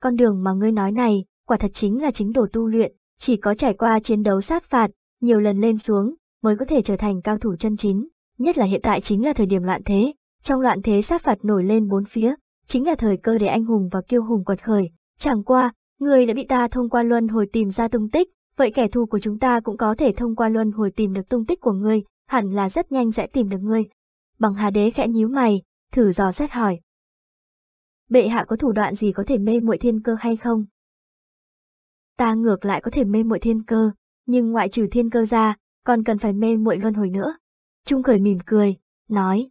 Speaker 1: Con đường mà ngươi nói này, quả thật chính là chính đồ tu luyện, chỉ có trải qua chiến đấu sát phạt, nhiều lần lên xuống, mới có thể trở thành cao thủ chân chính. Nhất là hiện tại chính là thời điểm loạn thế, trong loạn thế sát phạt nổi lên bốn phía, chính là thời cơ để anh hùng và kiêu hùng quật khởi. Chẳng qua, người đã bị ta thông qua luân hồi tìm ra tung tích, vậy kẻ thù của chúng ta cũng có thể thông qua luân hồi tìm được tung tích của ngươi, hẳn là rất nhanh sẽ tìm được ngươi. Bằng hà đế khẽ nhíu mày, thử dò xét hỏi. Bệ hạ có thủ đoạn gì có thể mê muội thiên cơ hay không? Ta ngược lại có thể mê muội thiên cơ, nhưng ngoại trừ thiên cơ ra, còn cần phải mê muội luân hồi nữa. Trung khởi mỉm cười, nói.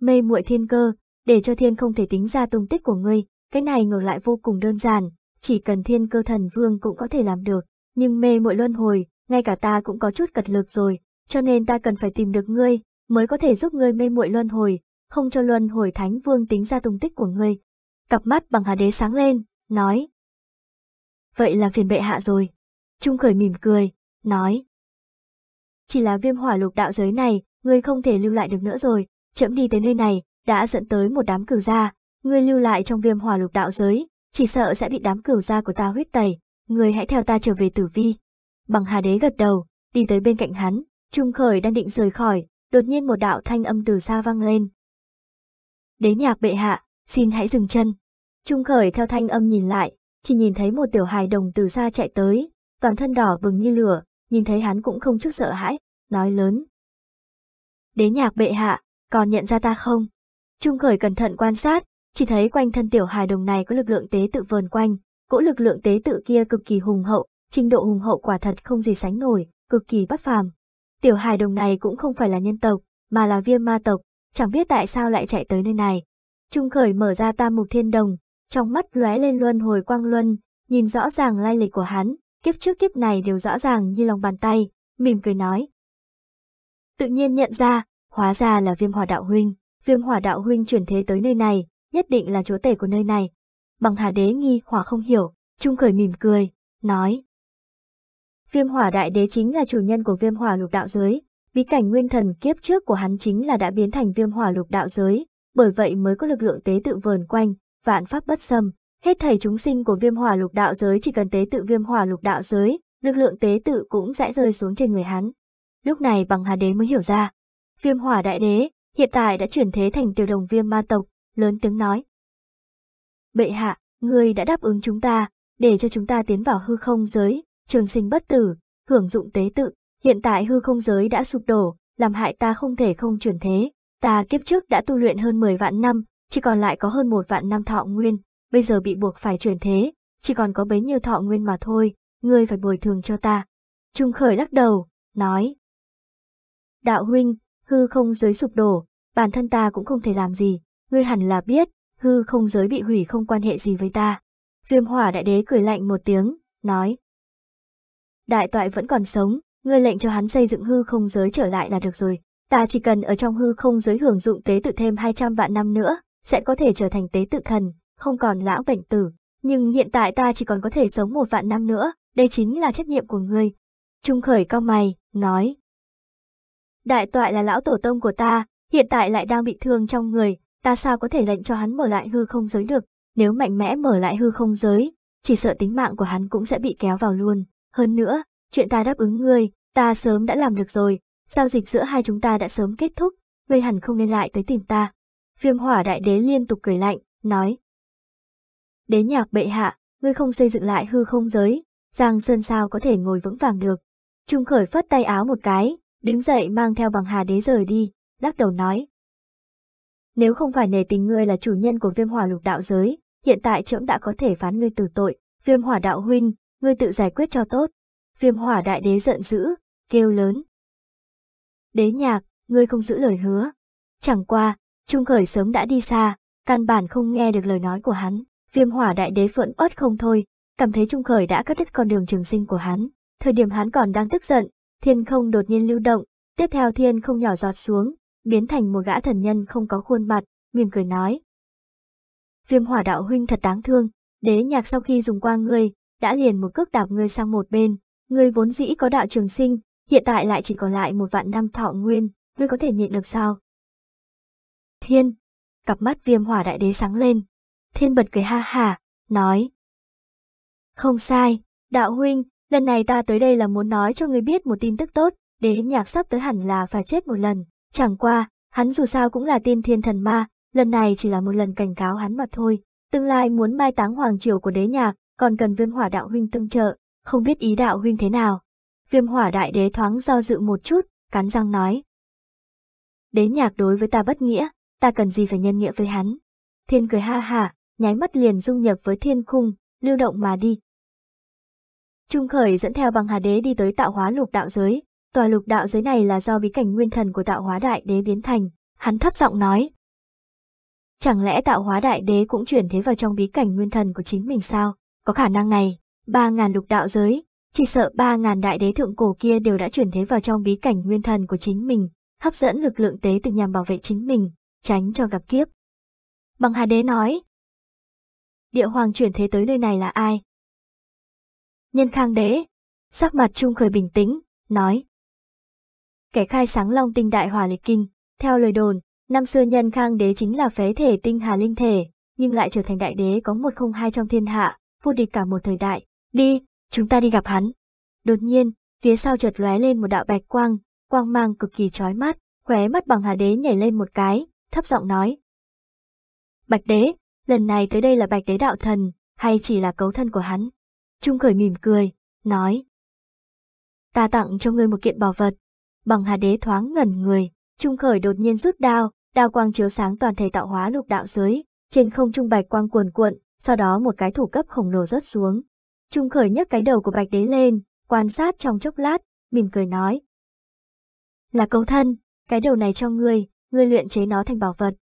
Speaker 1: Mê muội thiên cơ, để cho thiên không thể tính ra tung tích của ngươi, cái này ngược lại vô cùng đơn giản, chỉ cần thiên cơ thần vương cũng có thể làm được, nhưng mê muội luân hồi, ngay cả ta cũng có chút cật lực rồi, cho nên ta cần phải tìm được ngươi, mới có thể giúp ngươi mê muội luân hồi, không cho luân hồi thánh vương tính ra tung tích của ngươi. Cặp mắt bằng hà đế sáng lên, nói. Vậy là phiền bệ hạ rồi. Trung khởi mỉm cười, nói. Chỉ là viêm hỏa lục đạo giới này, ngươi không thể lưu lại được nữa rồi, chậm đi tới nơi này, đã dẫn tới một đám cửu gia, ngươi lưu lại trong viêm hỏa lục đạo giới, chỉ sợ sẽ bị đám cửu gia của ta huyết tẩy, ngươi hãy theo ta trở về tử vi. Bằng hà đế gật đầu, đi tới bên cạnh hắn, Trung Khởi đang định rời khỏi, đột nhiên một đạo thanh âm từ xa vang lên. Đế nhạc bệ hạ, xin hãy dừng chân. Trung Khởi theo thanh âm nhìn lại, chỉ nhìn thấy một tiểu hài đồng từ xa chạy tới, toàn thân đỏ bừng như lửa, nhìn thấy hắn cũng không chút sợ hãi, nói lớn. Đế nhạc bệ hạ, còn nhận ra ta không? Trung Khởi cẩn thận quan sát, chỉ thấy quanh thân tiểu hài đồng này có lực lượng tế tự vờn quanh, cỗ lực lượng tế tự kia cực kỳ hùng hậu, trình độ hùng hậu quả thật không gì sánh nổi, cực kỳ bất phàm. Tiểu hải đồng này cũng không phải là nhân tộc, mà là viêm ma tộc, chẳng biết tại sao lại chạy tới nơi này. Trung khởi mở ra tam mục thiên đồng, trong mắt lóe lên luân hồi quang luân, nhìn rõ ràng lai lịch của hắn, kiếp trước kiếp này đều rõ ràng như lòng bàn tay, mỉm cười nói. Tự nhiên nhận ra, hóa ra là viêm hỏa đạo huynh, viêm hỏa đạo huynh chuyển thế tới nơi này, nhất định là chúa tể của nơi này. Bằng hà đế nghi hỏa không hiểu, trung khởi mỉm cười, nói. Viêm hỏa đại đế chính là chủ nhân của viêm hỏa lục đạo giới, bí cảnh nguyên thần kiếp trước của hắn chính là đã biến thành viêm hỏa lục đạo giới, bởi vậy mới có lực lượng tế tự vờn quanh, vạn pháp bất xâm. Hết thầy chúng sinh của viêm hỏa lục đạo giới chỉ cần tế tự viêm hỏa lục đạo giới, lực lượng tế tự cũng sẽ rơi xuống trên người hắn. Lúc này bằng hà đế mới hiểu ra. Viêm hỏa đại đế, hiện tại đã chuyển thế thành tiểu đồng viêm ma tộc, lớn tiếng nói. Bệ hạ, người đã đáp ứng chúng ta, để cho chúng ta tiến vào hư không giới, trường sinh bất tử, hưởng dụng tế tự, hiện tại hư không giới đã sụp đổ, làm hại ta không thể không chuyển thế. Ta kiếp trước đã tu luyện hơn 10 vạn năm, chỉ còn lại có hơn một vạn năm thọ nguyên, bây giờ bị buộc phải chuyển thế, chỉ còn có bấy nhiêu thọ nguyên mà thôi, ngươi phải bồi thường cho ta. Trung khởi lắc đầu, nói. Đạo huynh, hư không giới sụp đổ, bản thân ta cũng không thể làm gì, ngươi hẳn là biết, hư không giới bị hủy không quan hệ gì với ta. Viêm hỏa đại đế cười lạnh một tiếng, nói đại toại vẫn còn sống, ngươi lệnh cho hắn xây dựng hư không giới trở lại là được rồi. Ta chỉ cần ở trong hư không giới hưởng dụng tế tự thêm 200 vạn năm nữa, sẽ có thể trở thành tế tự thần, không còn lão bệnh tử. Nhưng hiện tại ta chỉ còn có thể sống một vạn năm nữa, đây chính là trách nhiệm của ngươi. Trung khởi cao mày, nói. Đại toại là lão tổ tông của ta, hiện tại lại đang bị thương trong người, ta sao có thể lệnh cho hắn mở lại hư không giới được, nếu mạnh mẽ mở lại hư không giới, chỉ sợ tính mạng của hắn cũng sẽ bị kéo vào luôn. Hơn nữa, chuyện ta đáp ứng ngươi, ta sớm đã làm được rồi, giao dịch giữa hai chúng ta đã sớm kết thúc, ngươi hẳn không nên lại tới tìm ta. Viêm hỏa đại đế liên tục cười lạnh, nói. Đến nhạc bệ hạ, ngươi không xây dựng lại hư không giới, Giang Sơn sao có thể ngồi vững vàng được. Trung khởi phất tay áo một cái, đứng dậy mang theo bằng hà đế rời đi, đắc đầu nói. Nếu không phải nề tình ngươi là chủ nhân của viêm hỏa lục đạo giới, hiện tại trẫm đã có thể phán ngươi tử tội, viêm hỏa đạo huynh, ngươi tự giải quyết cho tốt. Viêm hỏa đại đế giận dữ, kêu lớn. Đế nhạc, ngươi không giữ lời hứa. Chẳng qua, Trung Khởi sớm đã đi xa, căn bản không nghe được lời nói của hắn. Viêm hỏa đại đế phượng ớt không thôi, cảm thấy Trung Khởi đã cắt đứt con đường trường sinh của hắn. Thời điểm hắn còn đang tức giận, thiên không đột nhiên lưu động, tiếp theo thiên không nhỏ giọt xuống, biến thành một gã thần nhân không có khuôn mặt, mỉm cười nói. Viêm hỏa đạo huynh thật đáng thương, đế nhạc sau khi dùng qua ngươi, đã liền một cước đạp ngươi sang một bên. Ngươi vốn dĩ có đạo trường sinh, hiện tại lại chỉ còn lại một vạn năm thọ nguyên, ngươi có thể nhịn được sao? Thiên! Cặp mắt viêm hỏa đại đế sáng lên. Thiên bật cười ha hà, nói. Không sai, đạo huynh, lần này ta tới đây là muốn nói cho ngươi biết một tin tức tốt, đế nhạc sắp tới hẳn là phải chết một lần. Chẳng qua, hắn dù sao cũng là tiên thiên thần ma, lần này chỉ là một lần cảnh cáo hắn mà thôi. Tương lai muốn mai táng hoàng triều của đế nhạc, còn cần viêm hỏa đạo huynh tương trợ, không biết ý đạo huynh thế nào. Viêm hỏa đại đế thoáng do dự một chút, cắn răng nói. Đế nhạc đối với ta bất nghĩa, ta cần gì phải nhân nghĩa với hắn. Thiên cười ha hả, nháy mắt liền dung nhập với thiên khung, lưu động mà đi. Trung Khởi dẫn theo bằng hà đế đi tới tạo hóa lục đạo giới, tòa lục đạo giới này là do bí cảnh nguyên thần của tạo hóa đại đế biến thành, hắn thấp giọng nói. Chẳng lẽ tạo hóa đại đế cũng chuyển thế vào trong bí cảnh nguyên thần của chính mình sao? Có khả năng này, ba ngàn lục đạo giới, chỉ sợ ba ngàn đại đế thượng cổ kia đều đã chuyển thế vào trong bí cảnh nguyên thần của chính mình, hấp dẫn lực lượng tế từ nhằm bảo vệ chính mình, tránh cho gặp kiếp. Bằng Hà Đế nói, địa hoàng chuyển thế tới nơi này là ai? Nhân Khang Đế, sắc mặt Trung Khởi bình tĩnh, nói. Kẻ khai sáng long tinh đại hòa liệt kinh, theo lời đồn, năm xưa Nhân Khang Đế chính là phế thể tinh hà linh thể, nhưng lại trở thành đại đế có một không hai trong thiên hạ, vô địch cả một thời đại. Đi, chúng ta đi gặp hắn. Đột nhiên, phía sau chợt lóe lên một đạo bạch quang, quang mang cực kỳ chói mắt, khóe mắt bằng hà đế nhảy lên một cái, thấp giọng nói. Bạch đế, lần này tới đây là bạch đế đạo thần, hay chỉ là cấu thân của hắn? Trung khởi mỉm cười, nói. Ta tặng cho ngươi một kiện bảo vật. Bằng hà đế thoáng ngẩn người, Trung khởi đột nhiên rút đao, đao quang chiếu sáng toàn thể tạo hóa lục đạo giới, trên không trung bạch quang cuồn cuộn, sau đó một cái thủ cấp khổng lồ rớt xuống. Trung khởi nhấc cái đầu của bạch đế lên, quan sát trong chốc lát, mỉm cười nói. Là cầu thân, cái đầu này cho ngươi, ngươi luyện chế nó thành bảo vật,